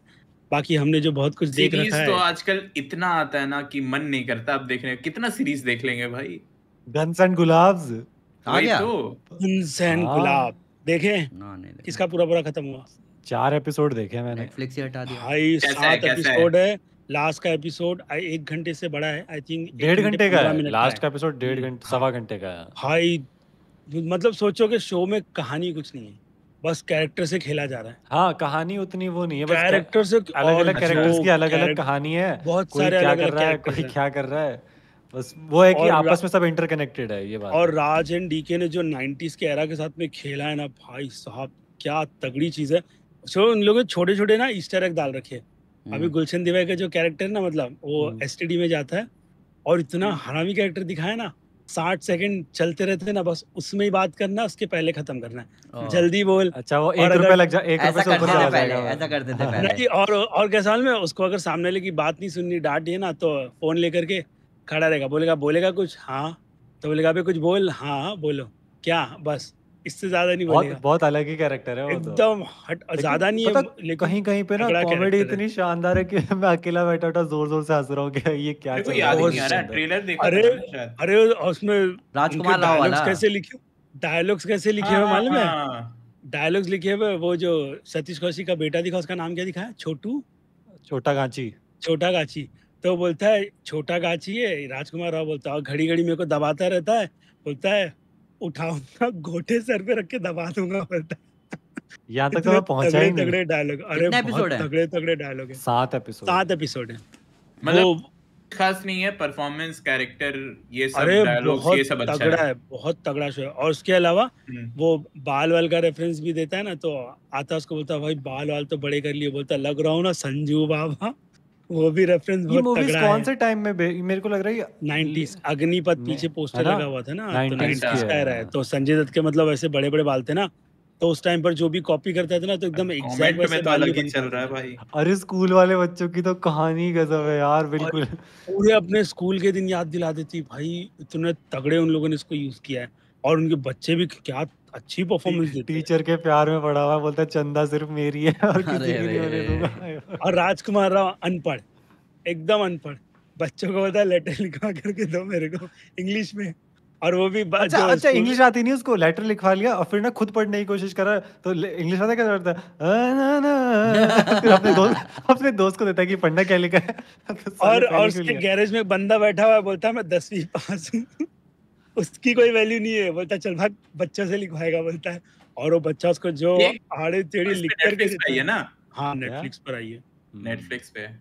बाकी हमने जो बहुत कुछ देख रखा है तो आजकल इतना आता है ना कि मन नहीं करता अब देखने कितना सीरीज देख लेंगे भाई गन्स एंड गुलाब्स आ गया गन्स एंड गुलाब देखें किसका पूरा पूरा खत्म हुआ चार एपिसोड देखे मैंने नेटफ्लिक्स ही हटा दिया भाई सात एपिसोड है लास्ट का एपिसोड एक घंटे से बड़ा है आई थिंक डेढ़ घंटे का है लास्ट का एपिसोड डेढ़ घंटे सवा हाँ। घंटे का है भाई मतलब सोचो कि शो में कहानी कुछ नहीं है बस कैरेक्टर से खेला जा रहा है हाँ कहानी उतनी वो नहीं है बस कैरेक्टर से अलग अलग कैरेक्टर्स की अलग अलग कहानी है बहुत सारे क्या कर रहा है कोई क्या कर रहा है बस वो है कि आपस में सब इंटरकनेक्टेड है ये बात और राज एंड डीके ने जो 90s के एरा के साथ में खेला है ना भाई साहब क्या तगड़ी चीज है सो उन लोगों ने छोटे छोटे ना ईस्टर एग डाल रखे हम्म। अभी गुलशन दिवाई का जो कैरेक्टर है ना मतलब वो एस हम्म। में जाता है और इतना हम्म। हरामी कैरेक्टर दिखाया ना साठ सेकंड चलते रहते ना बस उसमें ही बात करना उसके पहले खत्म करना है जल्दी बोल अच्छा वो एक रुपए लग जा एक रुपए से ऊपर जाएगा ऐसा करते थे पहले कि और और क्या साल में उसको अगर सामने वाले की बात नहीं सुननी डांट दिए ना तो फोन लेकर के खड़ा रहेगा बोलेगा बोलेगा कुछ हाँ तो बोलेगा अभी कुछ बोल हाँ बोलो क्या बस इससे ज्यादा नहीं बहुत बहुत अलग ही कैरेक्टर है तो। एकदम हट ज्यादा नहीं है कहीं कहीं पे ना कॉमेडी इतनी शानदार है कि मैं अकेला बैठा था जोर जोर से हंस रहा हूँ ये क्या चल रहा है ट्रेलर अरे अरे उसमें राजकुमार राव हाँ। कैसे लिखे डायलॉग्स कैसे लिखे हुए हाँ, मालूम है डायलॉग्स हाँ। लिखे हुए वो जो सतीश कौशिक का बेटा दिखा उसका नाम क्या दिखाया छोटू छोटा गाची छोटा गाची तो बोलता है छोटा गाची है राजकुमार राव बोलता है घड़ी घड़ी मेरे को दबाता रहता है बोलता है उठाऊंगा घोटे सर पे रख के दबा दूंगा बोलता तो। यहाँ तक तो पहुंचा ही तगड़े डायलॉग अरे तगड़े तगड़े डायलॉग है सात एपिसोड सात एपिसोड है मतलब खास नहीं है परफॉर्मेंस कैरेक्टर ये सब अरे बहुत ये सब अच्छा तगड़ा है।, है बहुत तगड़ा शो है और उसके अलावा हम्म। वो बाल वाल का रेफरेंस भी देता है ना तो आता उसको बोलता भाई बाल वाल तो बड़े कर लिए बोलता लग रहा हूँ ना संजू बाबा वो भी रेफरेंस बहुत तगड़ा है ये कौन से टाइम में मेरे को लग रहा है 90s अग्निपथ पीछे पोस्टर लगा हुआ था ना 90s तो का रहा है तो संजय दत्त के मतलब ऐसे बड़े बड़े बाल थे ना तो उस टाइम पर जो भी कॉपी करता था ना तो एकदम एग्जैक्ट वैसे तो अलग ही चल रहा है भाई अरे स्कूल वाले बच्चों की तो कहानी गजब है यार बिल्कुल पूरे अपने स्कूल के दिन याद दिला देती भाई इतने तगड़े उन लोगों ने इसको यूज किया है और उनके बच्चे भी क्या अच्छी परफॉर्मेंस दी टीचर के प्यार में पड़ा हुआ बोलता है चंदा सिर्फ मेरी है और किसी की नहीं होने दूंगा और राजकुमार राव अनपढ़ एकदम अनपढ़ बच्चों को बोलता है लेटर लिखवा करके दो मेरे को इंग्लिश में और वो भी अच्छा अच्छा इंग्लिश आती नहीं उसको लेटर लिखवा लिया और फिर ना खुद पढ़ने की कोशिश करा तो इंग्लिश आता क्या करता है अपने दोस्त अपने दोस्त को देता है कि पढ़ना क्या लिखा है तो और और उसके गैरेज में बंदा बैठा हुआ है बोलता है मैं दसवीं पास हूँ उसकी कोई वैल्यू नहीं है बोलता चल भाग बच्चों से लिखवाएगा बोलता है और वो बच्चा उसको जो आड़े टेढ़ी लिख करके आई है ना हाँ नेटफ्लिक्स पर आई है नेटफ्लिक्स हम्म। पे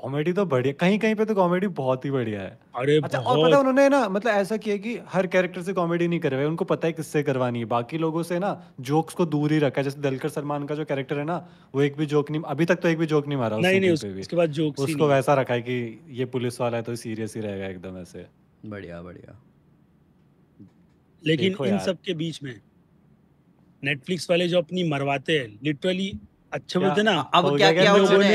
कॉमेडी तो बढ़िया कहीं कहीं पे तो कॉमेडी बहुत ही बढ़िया है अरे अच्छा और पता उन्होंने ना मतलब ऐसा किया कि हर कैरेक्टर से कॉमेडी नहीं करवाई उनको पता है किससे करवानी है बाकी लोगों से ना जोक्स को दूर ही रखा है जैसे दलकर सलमान का जो कैरेक्टर है ना वो एक भी जोक नहीं अभी तक तो एक भी जोक नहीं मारा नहीं, नहीं, उसके, उसके बाद जोक उसको वैसा रखा है कि ये पुलिस वाला है तो सीरियस ही रहेगा एकदम ऐसे बढ़िया बढ़िया लेकिन इन सब के बीच में नेटफ्लिक्स वाले जो अपनी मरवाते हैं लिटरली अच्छे बोलते ना अब क्या क्या बोले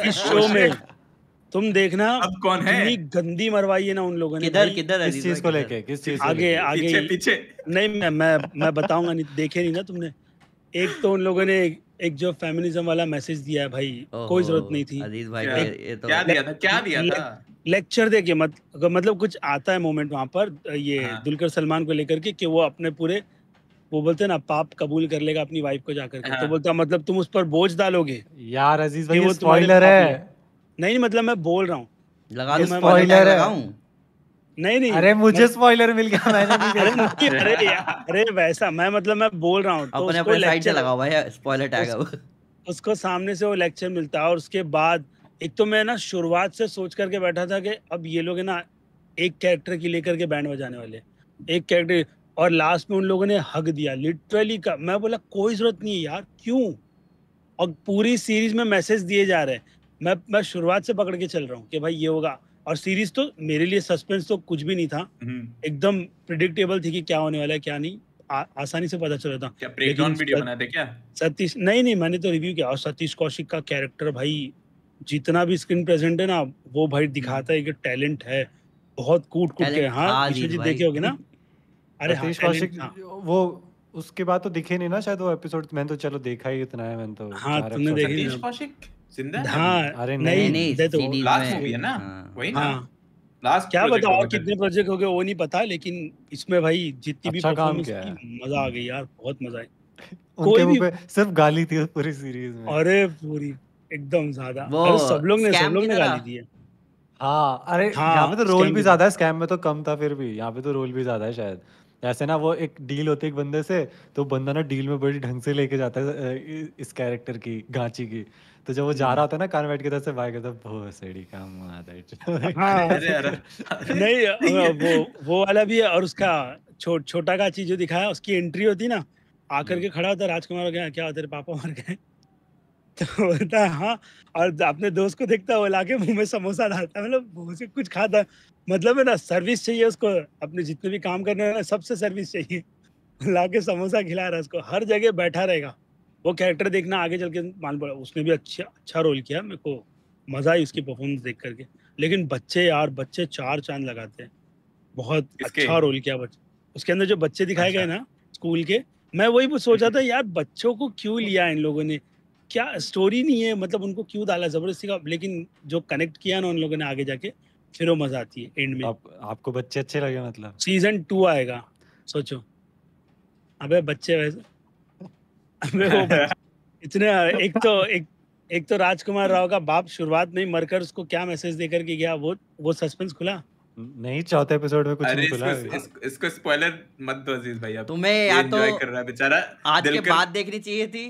इस शो में तुम देखना अब कौन है इतनी गंदी मरवाई है ना उन लोगों ने किधर किधर किस चीज को लेके किस चीज आगे आगे पीछे नहीं मैं मैं मैं बताऊंगा नहीं देखे नहीं ना तुमने एक तो उन लोगों ने एक जो फेमिनिज्म वाला मैसेज दिया है भाई कोई जरूरत नहीं थी अजीज भाई क्या, ये तो क्या दिया था क्या दिया था लेक्चर दे के मत, मतलब कुछ आता है मोमेंट वहां पर ये हाँ। दुलकर सलमान को लेकर के कि वो अपने पूरे वो बोलते हैं ना पाप कबूल कर लेगा अपनी वाइफ को जाकर के तो हाँ। तो बोलता मतलब तुम उस पर बोझ डालोगे यार अजीज भाई वो स्पॉइलर है नहीं मतलब मैं बोल रहा हूँ लगा दो स्पॉइलर है नहीं नहीं अरे मुझे स्पॉइलर मिल गया मैंने नहीं देखा अरे अरे वैसा मैं मतलब मैं बोल रहा हूँ तो अपने अपने साइड से लगाओ भाई स्पॉइलर टैग उस, उसको सामने से वो लेक्चर मिलता है और उसके बाद एक तो मैं ना शुरुआत से सोच करके बैठा था कि अब ये लोग है ना एक कैरेक्टर की लेकर के बैंड बजाने वाले एक कैरेक्टर और लास्ट में उन लोगों ने हक दिया लिटरली का मैं बोला कोई जरूरत नहीं है यार क्यों और पूरी सीरीज में मैसेज दिए जा रहे हैं मैं मैं शुरुआत से पकड़ के चल रहा हूँ कि भाई ये होगा और सीरीज तो मेरे लिए सस्पेंस तो कुछ भी नहीं था हम्म। एकदम प्रिडिक्टेबल थी कि क्या होने वाला है क्या नहीं आ, आसानी से पता चल रहा था क्या ब्रेकडाउन वीडियो बनाते क्या सतीश नहीं नहीं मैंने तो रिव्यू किया और सतीश कौशिक का कैरेक्टर भाई जितना भी स्क्रीन प्रेजेंट है ना वो भाई दिखाता है कि टैलेंट है बहुत कूट कूट के हाँ, हाँ जी देखे होगे ना अरे हाँ, सतीश कौशिक हाँ। वो उसके बाद तो दिखे नहीं ना शायद वो एपिसोड मैंने तो चलो देखा ही इतना है मैंने तो हाँ तुमने देखा सतीश कौशिक हाँ अरे नहीं नहीं, लास्ट मूवी है ना हाँ। वही ना लास्ट हाँ। क्या बताओ और कितने प्रोजेक्ट हो गए वो नहीं पता लेकिन इसमें भाई जितनी भी अच्छा काम किया मजा आ गई यार बहुत मजा आई कोई भी सिर्फ गाली थी पूरी सीरीज में अरे पूरी एकदम ज्यादा सब लोग ने सब लोग ने गाली दी है हाँ अरे हाँ, यहाँ पे तो रोल भी ज्यादा है स्कैम में तो कम था फिर भी यहाँ पे तो रोल भी ज्यादा है शायद ऐसे ना वो एक डील होती है एक बंदे से तो बंदा ना डील में बड़ी ढंग से लेके जाता है इस कैरेक्टर की गांची की तो जब वो जा हम्म। रहा होता है ना कान बैठ के तरफ से भाई कहता भोसड़ी का मादा हाँ, हाँ, नहीं वो वो वाला भी है और उसका छो, छोटा चीज जो दिखाया उसकी एंट्री होती ना आकर के हम्म। खड़ा होता राजकुमार गया क्या तेरे पापा मर गए तो बोलता है हाँ और अपने दोस्त को देखता है वो लाके मुंह में समोसा डालता है मतलब बहुत से कुछ खाता मतलब है ना सर्विस चाहिए उसको अपने जितने भी काम करने वाले सबसे सर्विस चाहिए ला के समोसा खिला रहा है उसको हर जगह बैठा रहेगा वो कैरेक्टर देखना आगे चल के मान पड़ा उसने भी अच्छा अच्छा रोल किया मेरे को मज़ा आई उसकी परफॉर्मेंस देख करके लेकिन बच्चे यार बच्चे चार चांद लगाते हैं बहुत अच्छा रोल किया बच्चे उसके अंदर जो बच्चे दिखाए अच्छा। गए ना स्कूल के मैं वही सोचा हम्म। था यार बच्चों को क्यों लिया इन लोगों ने क्या स्टोरी नहीं है मतलब उनको क्यों डाला जबरदस्ती का लेकिन जो कनेक्ट किया ना उन लोगों ने आगे जाके फिर वो मजा आती है एंड में आप, आपको बच्चे अच्छे लगे मतलब सीजन टू आएगा सोचो अबे बच्चे वैसे अबे वो इतने एक तो एक एक तो राजकुमार राव का बाप शुरुआत में मरकर उसको क्या मैसेज देकर के गया वो वो सस्पेंस खुला नहीं चौथे एपिसोड में कुछ नहीं खुला इसको, इस, इसको स्पॉइलर मत दो अजीज भाई अब तुम्हें या तो कर रहा है बेचारा आज के बाद देखनी चाहिए थी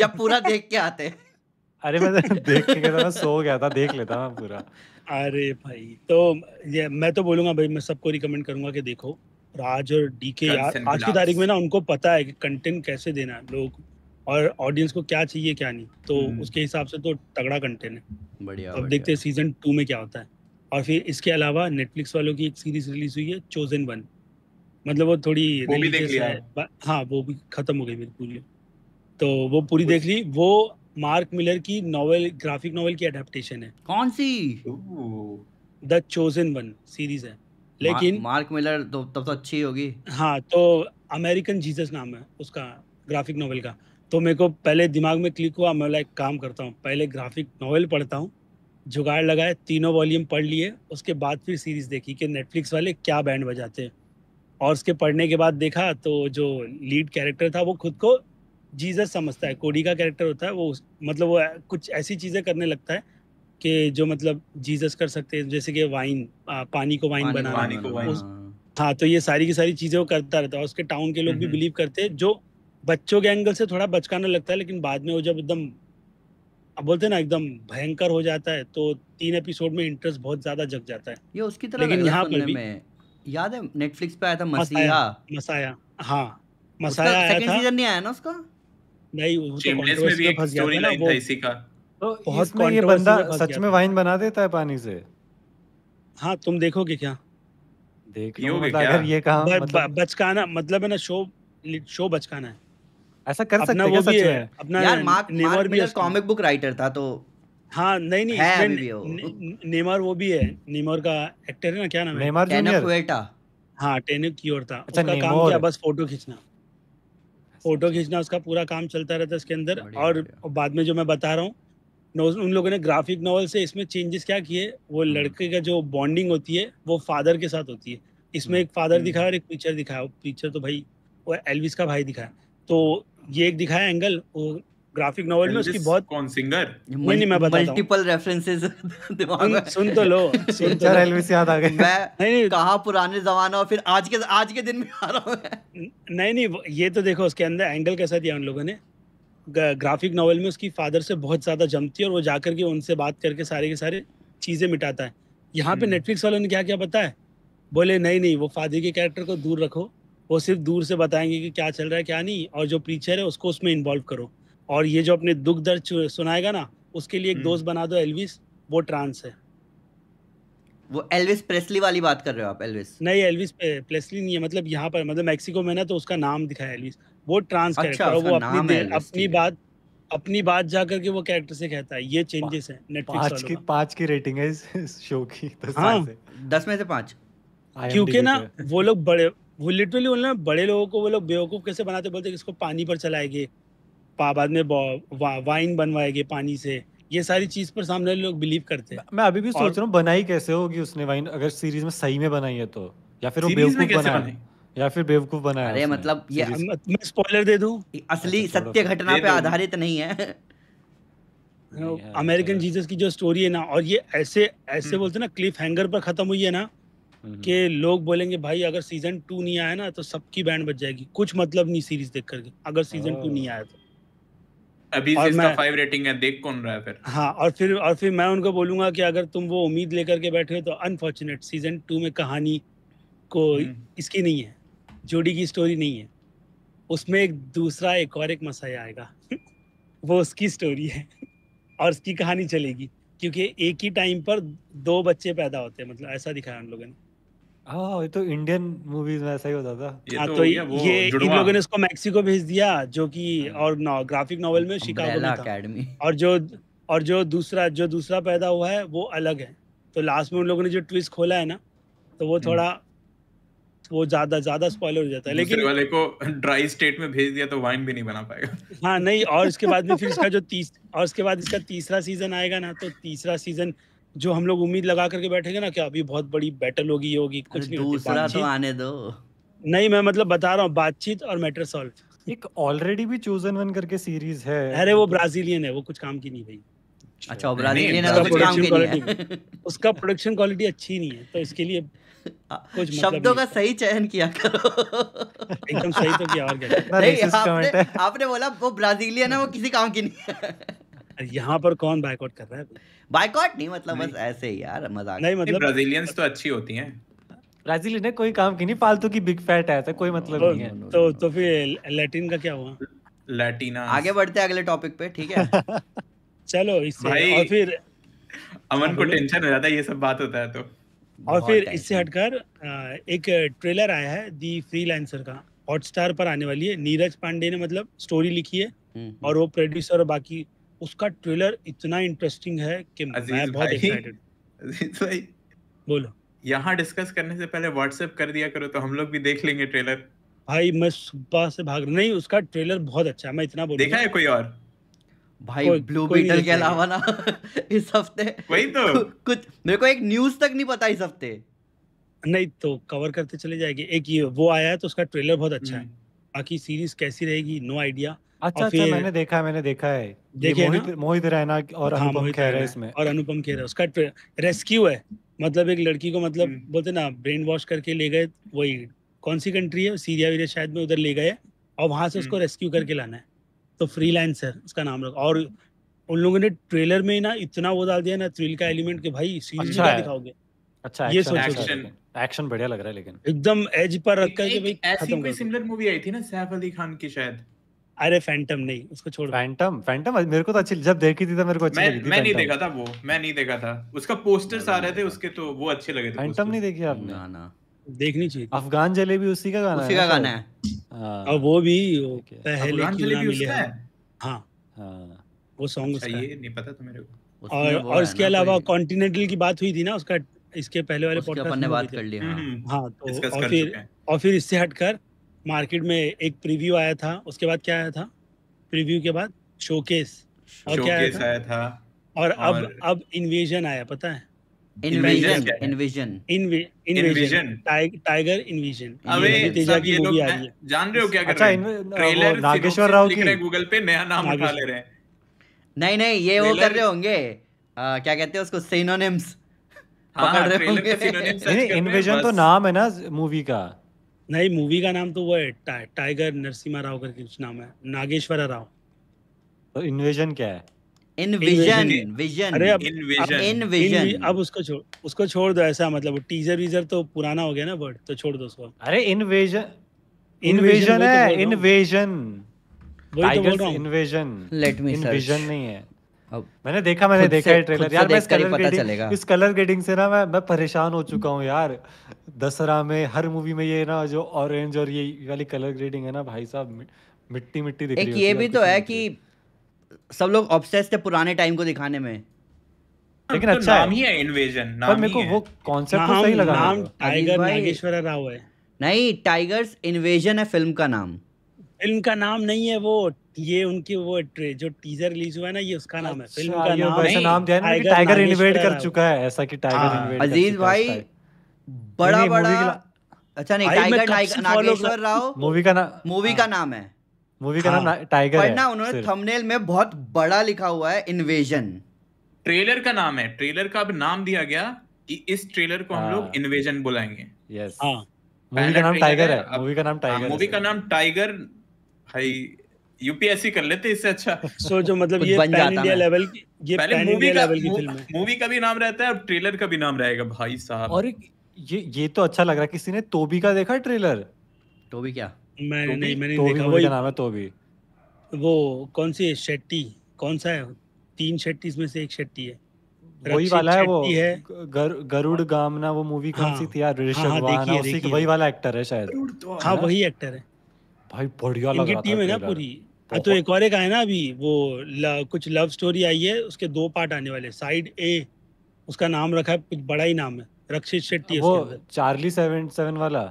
या पूरा देख के आते अरे मैं तो देख के तो सो गया था देख लेता मैं पूरा अरे भाई तो ये मैं तो बोलूंगा भाई मैं सबको रिकमेंड करूंगा कि देखो राज और डी के यार आज की तारीख में ना उनको पता है कि कंटेंट कैसे देना है लोग और ऑडियंस को क्या चाहिए क्या नहीं तो हम्म। उसके हिसाब से तो तगड़ा कंटेंट है बढ़िया अब देखते हैं सीजन टू में क्या होता है और फिर इसके अलावा नेटफ्लिक्स वालों की एक सीरीज रिलीज हुई है चोजन वन मतलब वो थोड़ी वो भी देख लिया है हाँ वो भी खत्म हो गई मेरी पूरी तो वो पूरी देख ली वो मार्क मिलर की नॉवेल ग्राफिक नॉवेल की अडेप्टेशन है कौन सी द चोजन वन सीरीज है लेकिन मार्क मिलर तो तब तो अच्छी होगी हाँ तो अमेरिकन जीसस नाम है उसका ग्राफिक नॉवेल का तो मेरे को पहले दिमाग में क्लिक हुआ मैं लाइक काम करता हूँ पहले ग्राफिक नॉवेल पढ़ता हूँ जुगाड़ लगाए तीनों वॉल्यूम पढ़ लिए उसके बाद फिर सीरीज देखी कि नेटफ्लिक्स वाले क्या बैंड बजाते हैं और उसके पढ़ने के बाद देखा तो जो लीड कैरेक्टर था वो खुद को जीजस समझता है कोडी का कैरेक्टर होता है वो मतलब वो कुछ ऐसी चीज़ें करने लगता है कि जो मतलब जीजस कर सकते हैं जैसे कि वाइन पानी को वाइन बनाना पानी को वाइन हाँ तो ये सारी की सारी चीज़ें वो करता रहता है उसके टाउन के लोग भी बिलीव करते हैं जो बच्चों के एंगल से थोड़ा बचकाना लगता है लेकिन बाद में वो जब एकदम अब बोलते हैं ना एकदम भयंकर हो जाता है तो तीन एपिसोड में इंटरेस्ट बहुत ज्यादा जग जाता है ये उसकी तरह लेकिन यहाँ पर याद है नेटफ्लिक्स पे आया था मसाया मसाया हाँ मसाया आया था सेकंड सीजन नहीं आया ना उसका नहीं वो तो में भी एक स्टोरी लाइन था इसी का तो बहुत इसमें ये बंदा सच में वाइन बना देता है पानी से हाँ तुम देखोगे क्या देख मतलब अगर ये कहा मतलब बचकाना मतलब है ना शो शो बचकाना है ऐसा कर सकते हैं सच में अपना यार मार्क नेमर भी कॉमिक बुक राइटर था तो हाँ नहीं नहीं नेमर वो भी है नेमर का एक्टर है ना क्या नाम है नेमर जूनियर हाँ था अच्छा, उसका काम क्या बस फोटो खींचना फोटो खींचना उसका पूरा काम चलता रहता है इसके अंदर और बाद में जो मैं बता रहा हूँ उन लोगों ने ग्राफिक नॉवल से इसमें चेंजेस क्या किए वो हम्म। लड़के का जो बॉन्डिंग होती है वो फादर के साथ होती है इसमें एक फादर हम्म। दिखाया और एक पिक्चर दिखाया पिक्चर तो भाई वो एलविस का भाई दिखाया तो ये एक दिखाया एंगल वो ग्राफिक नॉवल में उसकी बहुत कौन सिंगर नहीं नहीं मैं बताता मल्टीपल रेफरेंसेस दिमाग में सुन तो लो सुन तो एलविस याद आ गए मैं नहीं नहीं कहां पुराने जमाना और फिर आज के आज के दिन में आ रहा हूं नहीं नहीं ये तो देखो उसके अंदर एंगल कैसा दिया उन लोगों ने ग्राफिक नॉवल में उसकी फादर से बहुत ज़्यादा जमती है और वो जाकर के उनसे बात करके सारे के सारे चीज़ें मिटाता है यहाँ पे नेटफ्लिक्स हम्म। वालों ने क्या क्या बताया बोले नहीं नहीं वो फादर के कैरेक्टर को दूर रखो वो सिर्फ दूर से बताएंगे कि क्या चल रहा है क्या नहीं और जो प्रीचर है उसको उसमें इन्वॉल्व करो और ये जो अपने दुख दर्द सुनाएगा ना उसके लिए एक हम्म। दोस्त बना दो एलविस वो ट्रांस है वो एल्विस प्रेस्ली वाली बात कर रहे हो आप एल्विस नहीं एल्विस प्रेस्ली नहीं है मतलब यहाँ पर मतलब मेक्सिको में ना तो उसका नाम दिखाया एल्विस वो ट्रांस अच्छा, कैरेक्टर वो अपनी अपनी बात अपनी बात जा करके वो कैरेक्टर से कहता है ये चेंजेस है नेटफ्लिक्स पाँच की पांच की रेटिंग है इस शो की दस हाँ, में से दस में से पाँच क्योंकि ना वो लोग बड़े वो लिटरली बोलना बड़े लोगों को वो लोग बेवकूफ कैसे बनाते बोलते इसको पानी पर चलाएंगे बाद में वा, वाइन बनवाएगी पानी से ये सारी चीज पर सामने लोग बिलीव करते हैं मैं अभी भी सोच रहा हूँ बनाई कैसे होगी उसने वाइन अगर सीरीज में सही में बनाई है तो या फिर वो बेवकूफ बनाया या फिर बेवकूफ बनाया अरे मतलब ये मैं स्पॉइलर दे दूं असली सत्य घटना पे आधारित नहीं है अमेरिकन जीसस की जो स्टोरी है ना और ये ऐसे ऐसे हम्म। बोलते हैं ना क्लिफ हैंगर पर खत्म हुई है ना हम्म। कि लोग बोलेंगे भाई अगर सीजन टू नहीं आया ना तो सबकी बैंड बच जाएगी कुछ मतलब नहीं सीरीज देख करके अगर सीजन टू नहीं आया तो अभी और फाइव रेटिंग है देख कौन रहा है फिर हाँ और फिर और फिर मैं उनको बोलूंगा कि अगर तुम वो उम्मीद लेकर के बैठे हो तो अनफॉर्चुनेट सीजन टू में कहानी को हम्म। इसकी नहीं है जोड़ी की स्टोरी नहीं है उसमें एक दूसरा एक और एक मसाया आएगा वो उसकी स्टोरी है और उसकी कहानी चलेगी क्योंकि एक ही टाइम पर दो बच्चे पैदा होते हैं मतलब ऐसा दिखाया उन लोगों ने हाँ ये तो इंडियन मूवीज में ऐसा ही होता था ये हाँ तो तो ये ये इन लोगों ने इसको मैक्सिको भेज दिया जो कि हाँ। और नौ, ग्राफिक नॉवल में शिकागो में था अकेडमी और जो और जो दूसरा जो दूसरा पैदा हुआ है वो अलग है तो लास्ट में उन लोगों ने जो ट्विस्ट खोला है ना तो वो हम्म। थोड़ा वो ज्यादा ज्यादा स्पॉइलर हो जाता है लेकिन वाले को ड्राई स्टेट में भेज दिया तो वाइन भी नहीं बना पाएगा हाँ नहीं और इसके बाद में फिर इसका जो तीस और इसके बाद इसका तीसरा सीजन आएगा ना तो तीसरा सीजन जो हम लोग उम्मीद लगा करके बैठेंगे ना कि अभी बहुत बड़ी बैटल होगी होगी कुछ नहीं दूसरा तो आने दो नहीं मैं मतलब बता रहा हूँ बातचीत और मैटर सॉल्व एक ऑलरेडी भी चोजन वन करके सीरीज है अरे वो ब्राजीलियन है वो कुछ काम की नहीं भाई अच्छा ब्राजीलियन अच्छा, है तो कुछ काम की नहीं है उसका प्रोडक्शन क्वालिटी अच्छी नहीं है तो इसके लिए कुछ मतलब शब्दों का सही चयन किया करो एकदम सही तो किया और क्या नहीं आपने आपने बोला वो ब्राजीलियन है वो किसी काम की नहीं है यहाँ पर कौन बायकॉट कर रहा है बायकॉट नहीं मतलब बस ऐसे ही यार मजाक नहीं मतलब ब्राजीलियंस तो अच्छी होती हैं ब्राजीलियन ने कोई काम की नहीं फालतू की बिग फैट है कोई मतलब तो- नहीं है तो तो फिर लैटिन का क्या हुआ लैटिना आगे बढ़ते हैं अगले टॉपिक पे ठीक है चलो इससे और फिर अमन को टेंशन हो जाता है ये सब बात होता है तो और फिर इससे हटकर एक ट्रेलर आया है दी फ्रीलांसर का हॉटस्टार पर आने वाली है नीरज पांडे ने मतलब स्टोरी लिखी है हम्म, हम्म। और वो प्रोड्यूसर और बाकी उसका ट्रेलर इतना इंटरेस्टिंग है कि मैं बहुत एक्साइटेड भाई बोलो यहाँ डिस्कस करने से पहले व्हाट्सएप कर दिया करो तो हम लोग भी देख लेंगे ट्रेलर भाई मैं सुबह से भाग रहा नहीं उसका ट्रेलर बहुत अच्छा है मैं इतना बोलूंगा देखा है कोई और भाई ब्लू बीटल के अलावा ना इस हफ्ते वही तो कुछ मेरे को एक न्यूज तक नहीं पता इस हफ्ते नहीं तो कवर करते चले जाएंगे एक ये वो आया है तो उसका ट्रेलर बहुत अच्छा है हम्म। बाकी सीरीज कैसी रहेगी नो आइडिया अच्छा अच्छा फिर मैंने देखा है मैंने देखा है देखिए मोहित मोहित रैना और हाँ अनुपम खेर है इसमें और अनुपम खेर है उसका रेस्क्यू है मतलब एक लड़की को मतलब हम्म। बोलते ना ब्रेन वॉश करके ले गए वही कौन सी कंट्री है सीरिया वीरिया शायद में उधर ले गए और वहां से उसको हम्म। रेस्क्यू करके लाना है तो फ्री लैंसर उसका नाम रखा और उन लोगों ने ट्रेलर में ना इतना वो डाल दिया ना थ्रिल का एलिमेंट के भाई सीरीज अच्छा क्या दिखाओगे अच्छा ये सोचो एक्शन बढ़िया लग रहा है लेकिन एकदम एज पर रखा है कि भाई ऐसी कोई सिमिलर मूवी आई थी ना सैफ अली खान की शायद अरे फैंटम नहीं उसको छोड़ फैंटम फैंटम मेरे को तो अच्छी जब देखी थी तो मेरे को अच्छी मैं, लगी थी मैं नहीं देखा था वो मैं नहीं देखा था उसका पोस्टर आ रहे थे उसके तो वो अच्छे लगे थे फैंटम नहीं देखी आपने ना ना देखनी चाहिए अफगान जलेबी उसी का गाना उसी का गाना है और हाँ। वो भी पहले क्यों ना मिले हां हाँ। वो सॉन्ग अच्छा, उसका ये नहीं पता था मेरे को और और इसके अलावा कॉन्टिनेंटल की बात हुई थी ना उसका इसके पहले वाले पॉडकास्ट ने बात कर ली हां हम्म, हम्म। हाँ, तो और फिर और फिर इससे हटकर मार्केट में एक प्रीव्यू आया था उसके बाद क्या आया था प्रीव्यू के बाद शोकेस और क्या आया था, आया था और, और अब इन्वेजन आया पता है टाइगर तेजा की मूवी आ रही है जान रहे हो क्या अच्छा, ट्रेलर नागेश्वर राव की गूगल पे नया नाम ले रहे हैं नहीं नहीं ये वो कर रहे होंगे क्या कहते हैं उसको सिनोनिम्स हाँ, पकड़ रहे होंगे इन्वेजन तो नाम है ना मूवी का नहीं मूवी का नाम तो वो है टा, टाइगर नरसिम्हा राव करके कुछ नाम है नागेश्वरा राव तो इन्वेजन क्या है इनविजन विजन अरे अब अब उसको छोड़ उसको छोड़ दो ऐसा मतलब टीजर वीजर तो पुराना हो गया ना वर्ड तो छोड़ दो उसको अरे इनवेजन इनवेजन तो है लेट मी सर्च नहीं है अब मैंने देखा मैंने देखा है ट्रेलर यार मैं कलर पता चलेगा इस कलर ग्रेडिंग से ना मैं मैं परेशान हो चुका हूँ यार दसरा में हर मूवी में ये ना जो ऑरेंज और ये वाली कलर ग्रेडिंग है ना भाई साहब मिट्टी मिट्टी दिख रही है ये भी तो है कि सब लोग ऑब्सेस्ड है पुराने टाइम को दिखाने में लेकिन अच्छा नाम ही है इन्वेजन नाम पर मेरे को वो कॉन्सेप्ट तो सही लगा नाम टाइगर नागेश्वर राव है नहीं टाइगर्स इन्वेजन है फिल्म का नाम फिल्म का नाम नहीं है वो ये उनकी वो जो टीजर रिलीज हुआ है ना ये उसका नाम है अच्छा, फिल्म का नाम वैसे नाम दिया में टाइगर इन्वेड कर चुका है ऐसा कि टाइगर हाँ, इन्वेड अजीज भाई बड़ा बड़ा अच्छा नहीं टाइगर नागेश्वर राव मूवी का नाम मूवी हाँ। का नाम है मूवी का नाम टाइगर हाँ। है ना उन्होंने थंबनेल में बहुत बड़ा लिखा हुआ है इन्वेजन ट्रेलर का नाम है ट्रेलर का अब नाम दिया गया कि इस ट्रेलर को हम लोग इन्वेजन बुलाएंगे यस हां मूवी का नाम टाइगर है मूवी का नाम टाइगर मूवी का नाम टाइगर भाई यूपीएससी कर लेते इससे अच्छा सो so, जो मतलब ये पैन इंडिया लेवल की ये पहले मूवी का लेवल की फिल्म है मूवी का भी नाम रहता है अब ट्रेलर का भी नाम रहेगा भाई साहब और ये ये तो अच्छा लग रहा है किसी ने तोबी का देखा ट्रेलर टोबी क्या मैंने नहीं मैंने देखा वही नाम है टोबी वो कौन सी शेट्टी कौन सा है तीन शेट्टी में से एक शेट्टी है वही वाला है वो गर, गरुड़ गामना वो मूवी कौन सी हाँ। थी यार ऋषभ हाँ, हाँ, वाहना उसी वही वाला एक्टर है शायद तो हाँ वही एक्टर है भाई बढ़िया लग रहा था टीम है ना पूरी हाँ तो एक और एक आया ना अभी वो ल, कुछ लव स्टोरी आई है उसके दो पार्ट आने वाले साइड ए उसका नाम रखा है कुछ बड़ा ही नाम है रक्षित शेट्टी वो चार्ली सेवन सेवन वाला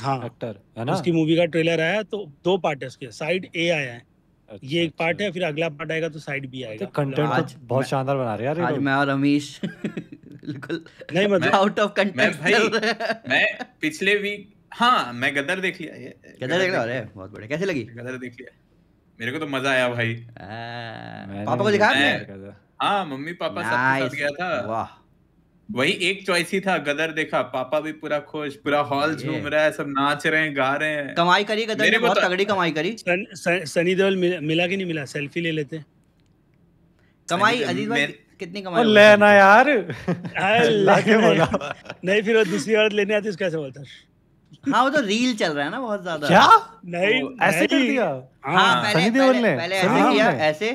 हाँ एक्टर है ना उसकी मूवी का ट्रेलर आया तो दो पार्ट है उसके साइड ए आया है अच्छा, ये एक पार्ट अच्छा। है अच्छा। फिर अगला पार्ट आएगा तो साइड बी आएगा तो कंटेंट आज तो बहुत शानदार बना रहे हैं आज मैं और अमीश बिल्कुल नहीं मतलब आउट ऑफ कंटेंट मैं मैं पिछले वीक हाँ मैं गदर देख लिया ये गदर देख लिया अरे बहुत बढ़िया कैसे लगी गदर देख लिया मेरे को तो मजा आया भाई पापा को दिखा आपने हाँ मम्मी पापा सब साथ गया था वाह वही एक चॉइस ही था गदर देखा पापा भी पूरा खुश पूरा हॉल झूम रहा है सब नाच रहे हैं गा रहे हैं कमाई करी गदर ने बहुत तो- तगड़ी कमाई करी सनी देओल मिला कि नहीं मिला सेल्फी ले लेते कमाई अजीत भाई कितनी कमाई लेना यार अल्लाह के मौला नहीं फिर वो दूसरी औरत लेने आती उसका ऐसे बोलता हाँ वो तो रील चल रहा है ना बहुत ज्यादा क्या नहीं तो ऐसे कर दिया हाँ, हाँ, हाँ पहले पहले, पहले ऐसे किया ऐसे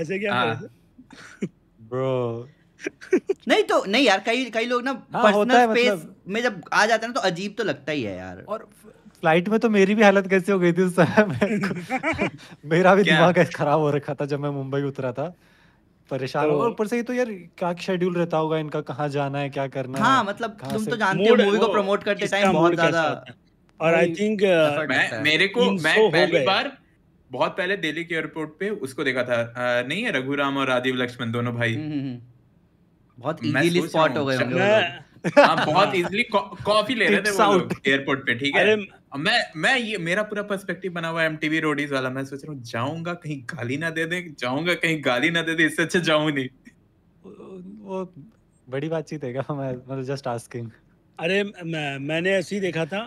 ऐसे क्या ब्रो नहीं तो नहीं यार कई कई लोग ना पर्सनल हाँ, मतलब- स्पेस में जब आ जाते ना तो अजीब तो लगता ही है यार और फ्लाइट में तो मेरी भी हालत कैसे हो गई थी उस समय मेरा भी दिमाग खराब हो रखा था जब मैं मुंबई उतरा था परेशान तो, ऊपर से ही तो यार क्या शेड्यूल रहता होगा इनका कहाँ जाना है क्या करना हाँ, है मतलब तुम तो जानते हो मूवी को प्रमोट करते टाइम बहुत ज्यादा और आई uh, थिंक मेरे को मैं पहली बार बहुत पहले दिल्ली के एयरपोर्ट पे उसको देखा था uh, नहीं है रघुराम और राजीव लक्ष्मण दोनों भाई हम्म, हम्म, हम्म। बहुत इजीली स्पॉट हो गए होंगे हाँ, बहुत इजीली कॉफी ले रहे थे वो एयरपोर्ट पे ठीक है मैं मैं ये मेरा पूरा पर्सपेक्टिव बना हुआ है एमटीवी रोडीज वाला मैं सोच रहा हूँ जाऊंगा कहीं गाली ना दे दे जाऊंगा कहीं गाली ना दे दे इससे अच्छा जाऊं नहीं वो बड़ी बातचीत है क्या मैं मतलब जस्ट आस्किंग अरे मैं, मैंने ऐसे ही देखा था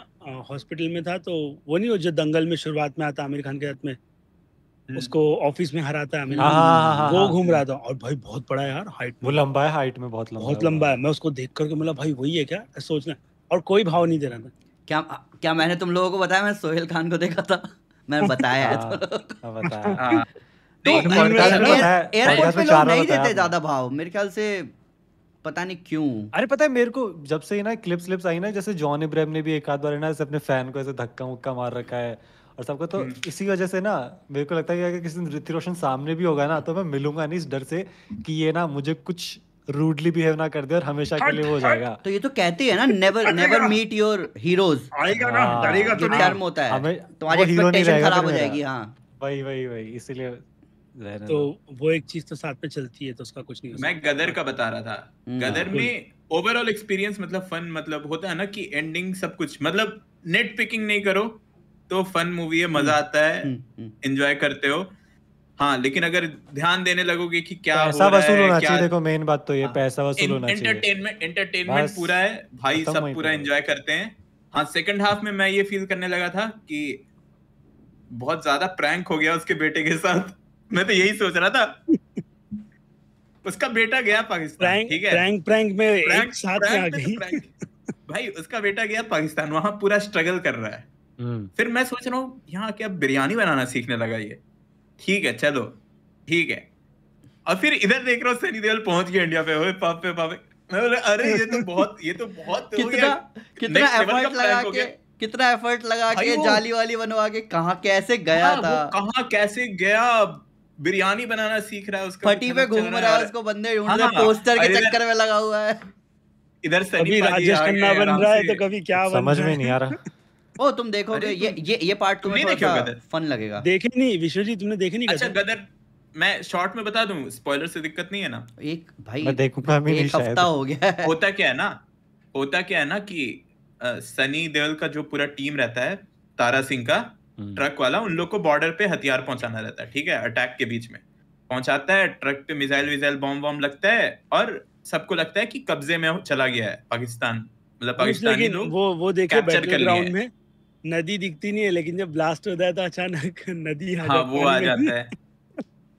हॉस्पिटल में था तो वो नहीं वो जो दंगल में शुरुआत में आता आमिर खान के हाथ में हम्म। उसको ऑफिस में हराता है हाँ, हाँ, हाँ, वो घूम रहा था और भाई बहुत बड़ा यार हाइट वो लंबा है हाइट में बहुत लंबा बहुत लंबा है मैं उसको देख करके मतलब भाई वही है क्या सोचना और कोई भाव नहीं दे रहा था क्या क्या मैंने तुम लोगों को बताया मैं सोहेल खान को देखा था मैंने बताया है हाँ, हाँ, हाँ। तो एयरपोर्ट पे लोग नहीं देते ज्यादा भाव मेरे ख्याल से पता नहीं क्यों अरे पता है मेरे को जब से ना क्लिप्स क्लिप्स आई ना जैसे जॉन इब्राहिम ने भी एक आध बार ना अपने फैन को ऐसे धक्का मुक्का मार रखा है और सबको तो हम्म। इसी वजह से ना मेरे को लगता है कि अगर किसी दिन ऋतिक रोशन सामने भी होगा ना तो मैं मिलूंगा नहीं इस डर से कि ये ना मुझे कुछ रूडली बिहेव ना कर दे और हमेशा के लिए हो जाएगा तो ये तो कहते हैं ना never never meet your heroes आएगा ना हाँ। डरेगा तो टर्म होता है तुम्हारी एक्सपेक्टेशन तो खराब हो जाएगी हां वही वही वही इसीलिए तो वो एक चीज तो साथ में चलती है तो उसका कुछ नहीं मैं गदर का बता रहा था हम्म। गदर में ओवरऑल एक्सपीरियंस मतलब फन मतलब होता है ना कि एंडिंग सब कुछ मतलब नेट पिकिंग नहीं करो तो फन मूवी है मजा हम्म। आता है एंजॉय हम्म, करते हो हाँ लेकिन अगर ध्यान देने लगोगे कि क्या पैसा हो वसूल होना चाहिए देखो मेन बात तो ये हाँ। पैसा वसूल होना चाहिए एंटरटेनमेंट एंटरटेनमेंट पूरा है भाई सब पूरा एंजॉय करते हैं हाँ सेकंड हाफ में मैं ये फील करने लगा था कि बहुत ज्यादा प्रैंक हो गया उसके बेटे के साथ मैं तो यही सोच रहा था उसका बेटा गया पाकिस्तान ठीक है प्रैंक प्रैंक में प्रैंक, एक साथ में आ तो गई भाई उसका बेटा गया पाकिस्तान वहां पूरा स्ट्रगल कर रहा है हम्म। फिर मैं सोच रहा हूँ यहाँ क्या बिरयानी बनाना सीखने लगा ये ठीक है चलो ठीक है और फिर इधर देख रहा हूँ सनी देवल पहुंच गया इंडिया पे ओए पापे पापे मैं बोले अरे ये तो बहुत ये तो बहुत कितना कितना एफर्ट लगा के कितना एफर्ट लगा के जाली वाली बनवा के कहा कैसे गया हाँ, था कहा कैसे गया बिरयानी बनाना सीख रहा है उसका फटी पे अच्छा घूम रहा है उसको बंदे ढूंढ रहे पोस्टर हाँ। के चक्कर में लगा हुआ है इधर सनी राजेश खन्ना बन रहा है तो कभी क्या समझ में नहीं आ रहा ओ तुम देखोगे ये ये ये पार्ट तुम्हें नहीं थोड़ा फन लगेगा देखे नहीं विश्व जी तुमने देखे नहीं अच्छा गदर मैं शॉर्ट में बता दूं स्पॉइलर से दिक्कत नहीं है ना एक भाई मैं देखूंगा भी एक हफ्ता हो गया होता क्या है ना होता क्या है ना कि सनी देओल का जो पूरा टीम रहता है तारा सिंह का ट्रक हम्म। वाला उन लोग को बॉर्डर पे हथियार पहुंचाना रहता है ठीक है अटैक के बीच में पहुंचाता है ट्रक पे मिसाइल विजाइल बॉम्ब बॉम्ब लगता है और सबको लगता है कि कब्जे में चला गया है पाकिस्तान मतलब पाकिस्तानी लोग वो वो देखे बैटल ग्राउंड में नदी दिखती नहीं है लेकिन जब ब्लास्ट होता है तो अचानक नदी हाँ वो आ जाता है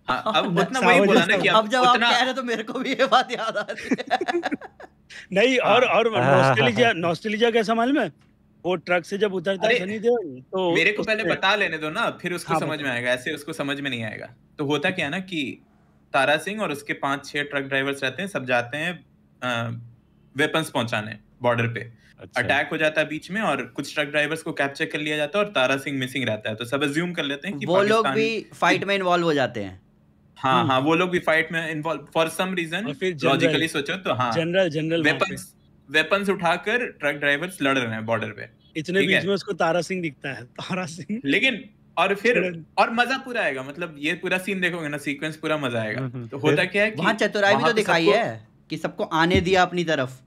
हाँ, अब अब उतना वही बोला ना कि अब जब उतना... आप कह रहे तो मेरे को भी ये बात याद आ रही है नहीं और और नॉस्टैल्जिया हाँ, नॉस्टैल्जिया हाँ, कैसा मालूम है वो ट्रक से जब उतरता है सनी देओल तो मेरे को पहले बता लेने दो ना फिर उसको समझ में आएगा ऐसे उसको समझ में नहीं आएगा तो होता क्या ना कि तारा सिंह और उसके पांच छह ट्रक ड्राइवर्स रहते हैं सब जाते हैं वेपन्स पहुंचाने बॉर्डर पे अच्छा। अटैक हो जाता है बीच में और कुछ ट्रक ड्राइवर्स को कैप्चर कर लिया जाता है और तारा सिंह मिसिंग रहता है तो सब अज्यूम कर लेते हैं कि वो लोग भी फाइट में इन्वॉल्व हो जाते हैं हाँ hmm. हाँ वो लोग भी फाइट में involve for some reason logically सोचो तो हाँ जनरल जनरल वेपन्स वेपन्स उठाकर ट्रक ड्राइवर्स लड़ रहे हैं बॉर्डर पे इतने बीच में उसको तारा सिंह दिखता है तारा सिंह लेकिन और फिर और मजा पूरा आएगा मतलब ये पूरा सीन देखोगे ना सीक्वेंस पूरा मजा आएगा hmm, hmm. तो होता क्या है कि वहां चतुराई भी तो दिखाई है कि सबको आने दिया अपनी तरफ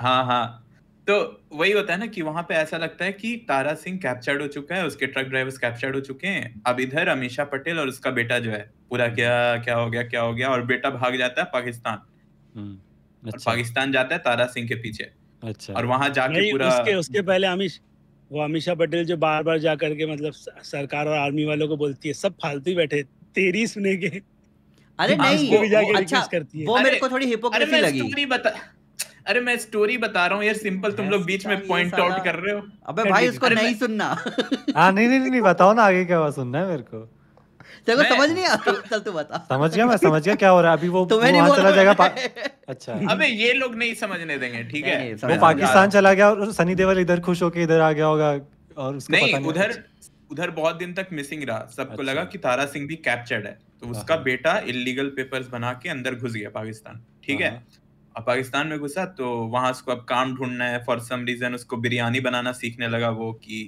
हाँ हाँ तो वही होता है ना कि वहां पे ऐसा लगता है कि तारा सिंह कैप्चर्ड हो चुका है उसके ट्रक ड्राइवर्स कैप्चर्ड हो चुके हैं अब इधर अमीशा पटेल और उसका बेटा जो है पूरा क्या क्या हो गया क्या हो गया और बेटा भाग जाता है पाकिस्तान हम्म, अच्छा। पाकिस्तान जाता है तारा सिंह के पीछे अच्छा और वहां जाके पूरा उसके उसके पहले अमीश वो अमीशा पटेल जो बार बार जा करके मतलब सरकार और आर्मी वालों को बोलती है सब फालतू बैठे तेरी सुने के अरे हाँ, नहीं वो, अच्छा वो मेरे को थोड़ी हिपोक्रेसी लगी अरे मैं स्टोरी बता रहा हूँ यार सिंपल तुम लोग बीच में पॉइंट आउट कर रहे हो अबे भाई उसको नहीं सुनना हाँ नहीं नहीं नहीं बताओ ना आगे क्या हुआ सुनना है मेरे को तेरे समझ नहीं आ तो- चल तू बता समझ गया मैं समझ गया क्या हो रहा है अभी वो वहां चला जाएगा अच्छा अबे ये लोग नहीं समझने देंगे ठीक है वो पाकिस्तान चला गया और सनी देवल इधर खुश होके इधर आ गया होगा और उसको नहीं, पता नहीं उधर उधर बहुत दिन तक मिसिंग रहा सबको अच्छा। लगा कि तारा सिंह भी कैप्चर्ड है तो उसका हाँ। बेटा इलीगल पेपर्स बना के अंदर घुस गया पाकिस्तान ठीक है हाँ। अब पाकिस्तान में घुसा तो वहाँ उसको अब काम ढूंढना है फॉर सम रीजन उसको बिरयानी बनाना सीखने लगा वो कि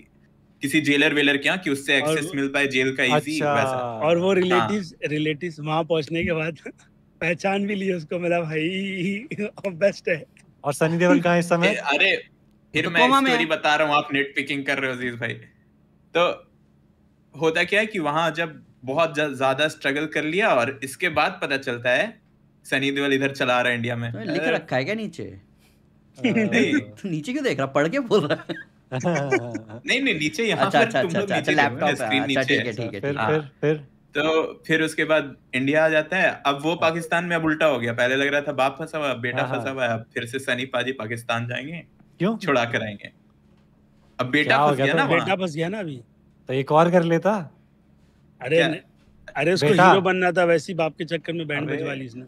किसी जेलर वेलर क्या कि उससे एक्सेस मिल पाए जेल का इजी अच्छा, वैसा और वो रिलेटिव्स हाँ, रिलेटिव्स वहां पहुंचने के बाद पहचान भी ली उसको मतलब भाई अब बेस्ट है और सनी देओल कहां है इस समय अरे फिर तो मैं स्टोरी बता रहा हूँ आप नेट पिकिंग कर रहे हो अजीज भाई तो होता क्या है कि वहां जब बहुत ज्यादा स्ट्रगल कर लिया और इसके बाद पता चलता है सनी देओल इधर चला रहा है इंडिया में लिख रखा है क्या नीचे नीचे क्यों देख रहा पढ़ के बोल रहा है नहीं नहीं नीचे यहाँ अच्छा, अच्छा, अच्छा, अच्छा, अच्छा, अच्छा, स्क्रीन नीचे है है हाँ। फिर फिर तो फिर उसके बाद इंडिया आ जाता है अब वो हाँ। पाकिस्तान में अब उल्टा हो गया पहले लग रहा था बाप फंसा हुआ बेटा हाँ, फंसा हुआ है अब फिर से सनी पाजी पाकिस्तान जाएंगे क्यों छुड़ा कर आएंगे अब बेटा फंस गया तो? ना बेटा फंस गया ना अभी तो एक और कर लेता अरे अरे उसको हीरो बनना था वैसे ही बाप के चक्कर में बैंड बजवा ली इसने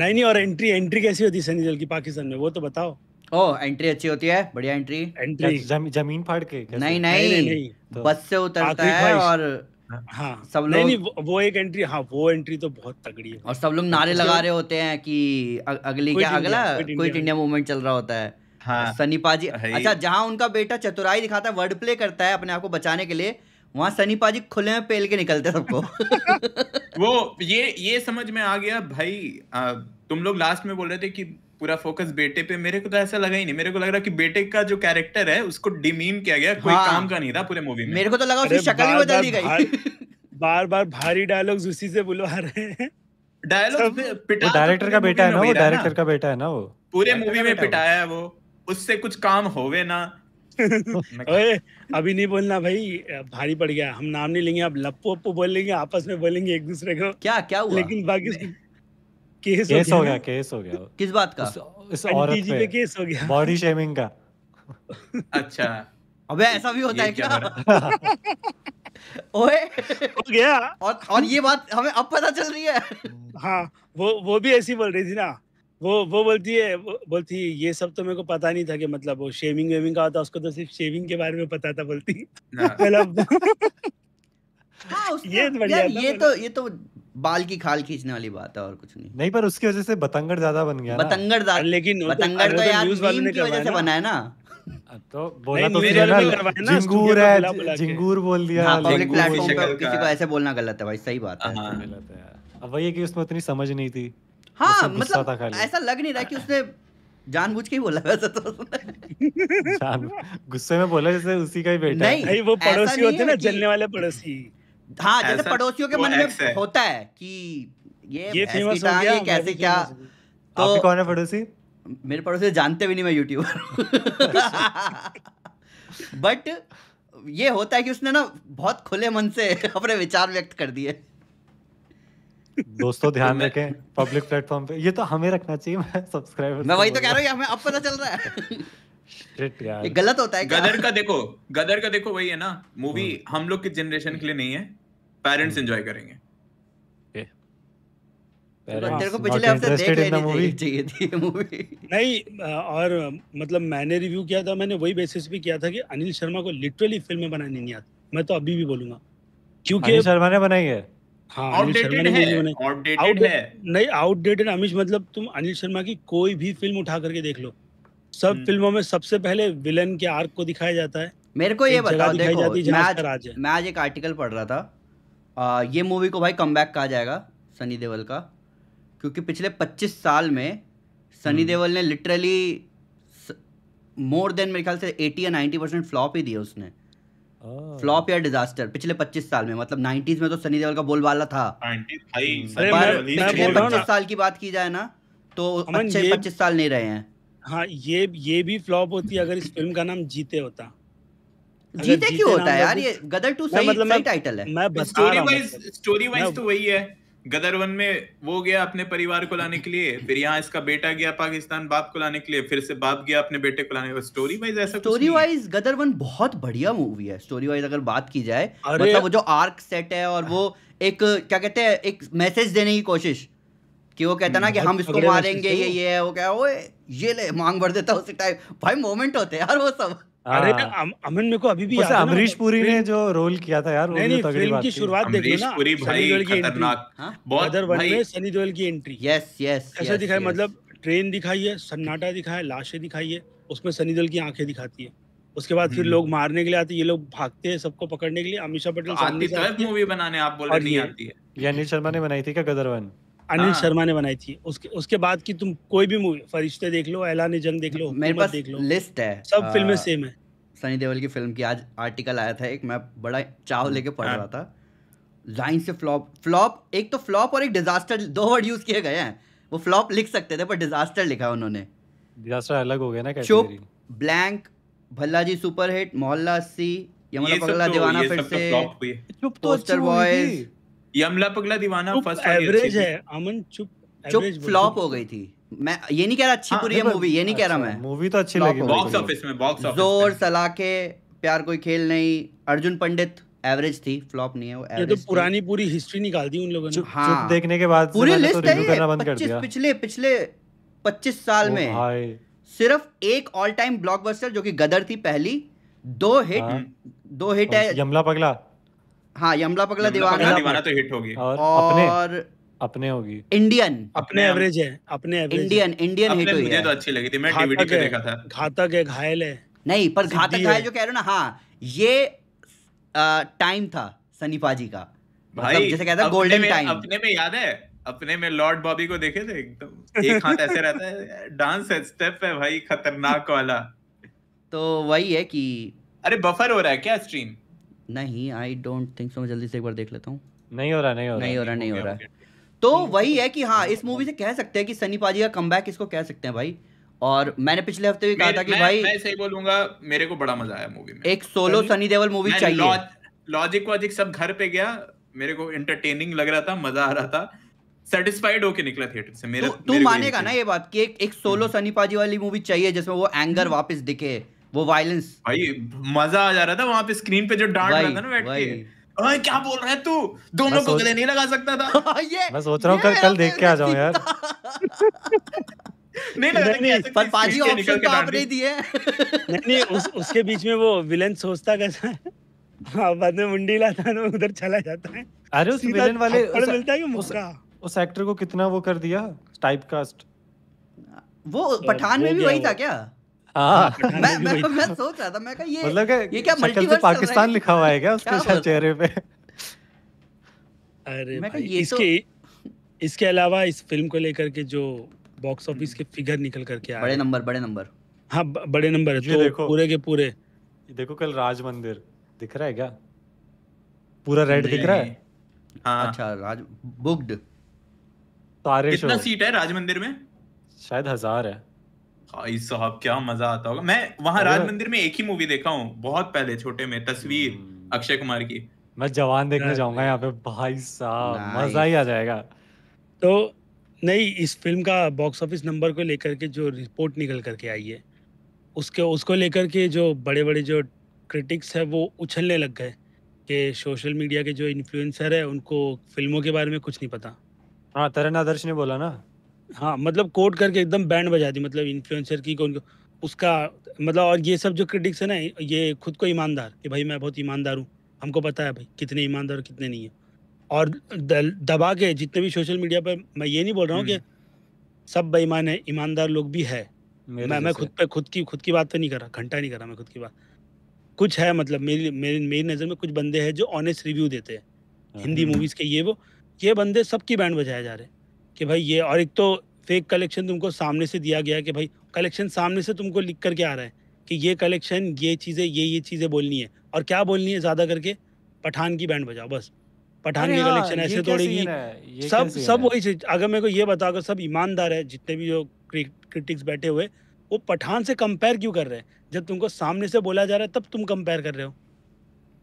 नहीं नहीं और एंट्री एंट्री कैसी होती है सनी देओल की पाकिस्तान में वो तो बताओ ओ एंट्री अच्छी होती है बढ़िया एंट्री एंट्री जम, जमीन फाड़ के नहीं नहीं, नहीं नहीं नहीं, तो बस से उतरता है और हाँ सब लोग नहीं, नहीं वो, वो एक एंट्री हाँ वो एंट्री तो बहुत तगड़ी है और सब लोग नारे अच्छा। लगा रहे होते हैं कि अगली क्या अगला क्विट इंडिया मूवमेंट चल रहा होता है हाँ, सनी पाजी अच्छा जहाँ उनका बेटा चतुराई दिखाता है वर्ड प्ले करता है अपने आप को बचाने के लिए वहाँ सनी पाजी खुले में पेल के निकलते सबको वो ये ये समझ में आ गया भाई आ, तुम लोग लास्ट में बोल रहे थे कि पूरा फोकस बेटे पे मेरे को तो ऐसा लगा ही नहीं मेरे को लग रहा कि बेटे का जो कैरेक्टर है उसको डिमीन किया गया कोई हाँ। काम का नहीं था पूरे मूवी में मेरे को तो लगा उसकी शक्ल ही बदल दी गई बार बार भारी डायलॉग्स उसी से बुलवा रहे हैं डायलॉग डायरेक्टर तो का बेटा है ना वो डायरेक्टर का बेटा है ना वो पूरे मूवी में पिटाया है वो उससे कुछ काम होवे ना अरे अभी नहीं बोलना भाई भारी पड़ गया हम नाम नहीं लेंगे अब लप्पू अप्पो बोल लेंगे आपस में बोलेंगे एक दूसरे को क्या क्या हुआ लेकिन बाकी केस, केस हो गया केस हो गया तो किस बात का इस औरत पे केस हो गया बॉडी शेमिंग का अच्छा अबे ऐसा भी होता है क्या ओए हो गया और और ये बात हमें अब पता चल रही है हाँ वो वो भी ऐसी बोल रही थी ना वो वो बोलती है वो बोलती है ये सब तो मेरे को पता नहीं था कि मतलब वो शेविंग वेविंग का होता उसको तो सिर्फ शेविंग के बारे में पता था बोलती मतलब हाँ, ये तो बढ़िया ये मतलब। तो ये तो बाल की खाल खींचने वाली बात है और कुछ नहीं नहीं पर उसकी वजह से बतंगड़ ज्यादा बन गया बतंगड़ लेकिन तो बतंगड़ तो, तो यार न्यूज मीम की वजह से बना है ना तो बोला तो मेरे ना जिंगूर तो है जिंगूर बोल दिया पब्लिक हाँ, प्लेटफॉर्म पे किसी को ऐसे बोलना गलत है भाई सही बात है हाँ, अब वही है कि उसमें उतनी समझ नहीं थी हाँ मतलब ऐसा लग नहीं रहा कि उसने जानबूझ के ही बोला वैसे तो गुस्से में बोला जैसे उसी का ही बेटा नहीं, वो पड़ोसी होते ना जलने वाले पड़ोसी हाँ जैसे पड़ोसियों के मन में होता है कि ये ये फेमस हो गया ये कैसे क्या तो, तो कौन है पड़ोसी मेरे पड़ोसी जानते भी नहीं मैं यूट्यूबर बट ये होता है कि उसने ना बहुत खुले मन से अपने विचार व्यक्त कर दिए दोस्तों ध्यान तो रखें पब्लिक प्लेटफॉर्म पे ये तो हमें रखना चाहिए मैं सब्सक्राइबर मैं वही तो कह रहा हूँ हमें अब पता चल रहा है शिट यार ये गलत होता है गदर का देखो गदर का देखो वही है ना मूवी हम्म। हम लोग की जनरेशन के लिए नहीं है पेरेंट्स हम्म। एंजॉय करेंगे और मतलब मैंने रिव्यू किया था मैंने वही बेसिस किया था अनिल शर्मा को लिटरली फिल्म बनानी नहीं आती मैं तो अभी भी बोलूंगा क्योंकि शर्मा ने बनाई है आउटडेटेड हाँ, नहीं आउटडेटेड अमिश मतलब तुम अनिल शर्मा की कोई भी फिल्म उठा करके देख लो सब फिल्मों हम्म। में सबसे पहले विलन के आर्क को दिखाया जाता है मेरे को ये बताओ देखो मैं आज मैं आज एक आर्टिकल पढ़ रहा था आ, ये मूवी को भाई कम कहा जाएगा सनी देवल का क्योंकि पिछले 25 साल में सनी हम्म। देवल ने लिटरली मोर देन मेरे ख्याल से 80 या 90 परसेंट फ्लॉप ही दिए उसने फ्लॉप या डिजास्टर पिछले 25 साल में मतलब 90s में तो सनी देओल का बोलबाला था हम्म। पिछले 25 साल की बात की जाए ना तो अच्छे 25 साल नहीं रहे हैं हाँ ये ये भी फ्लॉप होती अगर इस फिल्म का नाम जीते होता जीते क्यों होता है यार ये गदर टू सही टाइटल मतलब है मैं स्टोरी वाइज स्टोरी वाइज तो वही है गदरवन में वो गया अपने परिवार को लाने के लिए फिर यहाँ इसका बेटा गया पाकिस्तान बाप को लाने के लिए फिर से बाप गया अपने बेटे को लाने स्टोरी वाइज ऐसा स्टोरी वाइज गदरवन बहुत बढ़िया मूवी है स्टोरी वाइज अगर बात की जाए मतलब वो जो आर्क सेट है और वो एक क्या कहते हैं एक मैसेज देने की कोशिश कि वो कहता ना कि हम इसको मारेंगे ये ये है वो क्या वो ये ले मांग भर देता उसी टाइम भाई मोमेंट होते हैं यार वो सब अरे हाँ। अमन मेरे को अभी भी अमरीश पुरी ने जो रोल किया था यार नहीं, तो फिल्म की शुरुआत देख लो ना पुरी भाई खतरनाक बहुत भाई सनी देओल की एंट्री यस यस ऐसा दिखाई मतलब ट्रेन दिखाई है सन्नाटा दिखाया लाशें दिखाई है उसमें सनी देओल की आंखें दिखाती है उसके बाद फिर हम्म। लोग मारने के लिए आते ये लोग भागते हैं सबको पकड़ने के लिए अमीषा पटेल तो मूवी बनाने आप बोल रहे नहीं आती है शर्मा ने बनाई थी क्या गदरवन अनिल हाँ। शर्मा ने बनाई थी उसके उसके बाद की तुम कोई भी मूवी फरिश्ते देख लो ऐलान जंग देख लो मेरे पास देख लो लिस्ट है सब फिल्में सेम हाँ। है सनी देओल की फिल्म की आज आर्टिकल आया था एक मैं बड़ा चाव लेके पढ़ रहा हाँ। था लाइन से फ्लॉप फ्लॉप एक तो फ्लॉप और एक डिजास्टर दो वर्ड यूज किए गए हैं वो फ्लॉप लिख सकते थे पर डिजास्टर लिखा उन्होंने डिजास्टर अलग हो गया ना Chup Blank Bhalla ji super hit Mohalla Assi Yamuna पगला तो, दीवाना फिर तो से चुप तो पोस्टर बॉयज यमला पगला दीवाना फर्स्ट एवरेज है अमन चुप चुप फ्लॉप हो गई थी मैं ये नहीं कह रहा अच्छी पूरी हाँ, है मूवी ये नहीं कह रहा अच्छा, मैं मूवी तो अच्छी लगी बॉक्स ऑफिस में बॉक्स ऑफिस जोर सलाके प्यार कोई खेल नहीं अर्जुन पंडित एवरेज थी फ्लॉप नहीं है वो एवरेज ये तो पुरानी पूरी हिस्ट्री निकाल दी उन लोगों ने हाँ, चुप देखने के बाद पूरी लिस्ट तो है बंद कर दिया पिछले पिछले 25 साल में सिर्फ एक ऑल टाइम ब्लॉकबस्टर जो कि गदर थी पहली दो हिट हाँ। दो हिट है यमला पगला हाँ यमला पगला दीवाना दीवाना तो हिट होगी और, और अपने होगी इंडियन अपने एवरेज है अपने इंडियन इंडियन हिट हुई मुझे तो अच्छी लगी थी मैं डीवीडी पे देखा था घातक है घायल है नहीं पर घातक घायल जो कह रहे हो ना हाँ ये टाइम था सनीपा जी का मतलब भाई जैसे कहता है गोल्डन टाइम अपने में याद है अपने में लॉर्ड बॉबी को देखे थे एकदम एक हाथ ऐसे रहता है डांस है स्टेप है भाई खतरनाक वाला तो वही है कि अरे बफर हो रहा है क्या स्ट्रीम नहीं आई डोंट थिंक सो मैं जल्दी से एक बार देख लेता हूँ नहीं हो रहा नहीं हो रहा नहीं हो रहा नहीं हो रहा तो वही है कि हाँ इस मूवी से कह सकते हैं कि सनी पाजी का कम इसको कह सकते हैं भाई और मैंने पिछले हफ्ते भी कहा था कि मैं, भाई मैं सही बोलूंगा मेरे को बड़ा मजा आया मूवी में एक सोलो सनी देवल मूवी चाहिए लॉजिक वॉजिक सब घर पे गया मेरे को एंटरटेनिंग लग रहा था मजा आ रहा था सेटिस्फाइड होके निकला थिएटर से मेरा तो तू मानेगा ना ये बात कि एक एक सोलो सनी पाजी वाली मूवी चाहिए जिसमें वो एंगर वापस दिखे वो वायलेंस भाई मजा आ जा रहा था वहां पे स्क्रीन पे जो डांट रहा था ना बैठ के ओए क्या बोल रहा है तू दोनों को गले नहीं लगा सकता था हाँ, ये मैं सोच रहा हूँ कल कल देख के आ जाऊं यार नहीं लगा नहीं, नहीं पर पाजी ऑप्शन तो आपने दिए नहीं नहीं उस उसके बीच में वो विलेन सोचता कैसा है हाँ बाद में मुंडी लाता है उधर चला जाता है अरे उस विलेन वाले मिलता है कि उस एक्टर को कितना वो कर दिया टाइप कास्ट वो पठान में भी वही था क्या हाँ। हाँ, मतलब पाकिस्तान लिखा हुआ है क्या उसके चेहरे पे अरे तो- इसके इसके अलावा इस फिल्म को लेकर के जो बॉक्स ऑफिस के फिगर निकल करके आए बड़े नंबर बड़े नंबर हाँ बड़े नंबर है तो देखो पूरे के पूरे देखो कल राज मंदिर दिख रहा है क्या पूरा रेड दिख रहा है हाँ अच्छा राज बुक्ड कितना सीट है राज मंदिर में शायद हजार है भाई हाँ, साहब क्या मजा आता होगा मैं वहां राज मंदिर में एक ही मूवी देखा हूँ बहुत पहले छोटे में तस्वीर हम्म। अक्षय कुमार की मैं जवान देखने जाऊंगा यहाँ पे भाई साहब मजा ही आ जाएगा तो नहीं इस फिल्म का बॉक्स ऑफिस नंबर को लेकर के जो रिपोर्ट निकल करके आई है उसके उसको लेकर के जो बड़े बड़े जो क्रिटिक्स है वो उछलने लग गए कि सोशल मीडिया के जो इन्फ्लुएंसर है उनको फिल्मों के बारे में कुछ नहीं पता हाँ तरन आदर्श ने बोला ना हाँ मतलब कोट करके एकदम बैंड बजा दी मतलब इन्फ्लुएंसर की कौन उसका मतलब और ये सब जो क्रिटिक्स है ना ये खुद को ईमानदार कि भाई मैं बहुत ईमानदार हूँ हमको पता है भाई कितने ईमानदार कितने नहीं है और दबा के जितने भी सोशल मीडिया पर मैं ये नहीं बोल रहा हूँ कि हम्म। सब बेईमान है ईमानदार लोग भी है मैं मैं खुद पे खुद की खुद की बात तो नहीं करा घंटा नहीं करा मैं खुद की बात कुछ है मतलब मेरी मेरी मेरी नज़र में कुछ बंदे हैं जो ऑनेस्ट रिव्यू देते हैं हिंदी मूवीज़ हाँ। के ये वो ये बंदे सबकी बैंड बजाए जा रहे हैं कि भाई ये और एक तो फेक कलेक्शन तुमको सामने से दिया गया कि भाई कलेक्शन सामने से तुमको लिख करके आ रहा है कि ये कलेक्शन ये चीज़ें ये ये चीज़ें बोलनी है और क्या बोलनी है ज़्यादा करके पठान की बैंड बजाओ बस पठान की कलेक्शन हाँ, ऐसे तोड़ेगी सब सब वही चीज अगर मेरे को ये बताओ अगर सब ईमानदार है जितने भी जो क्रिटिक्स बैठे हुए वो पठान से कंपेयर क्यों कर रहे हैं जब तुमको सामने से बोला जा रहा है तब तुम कंपेयर कर रहे हो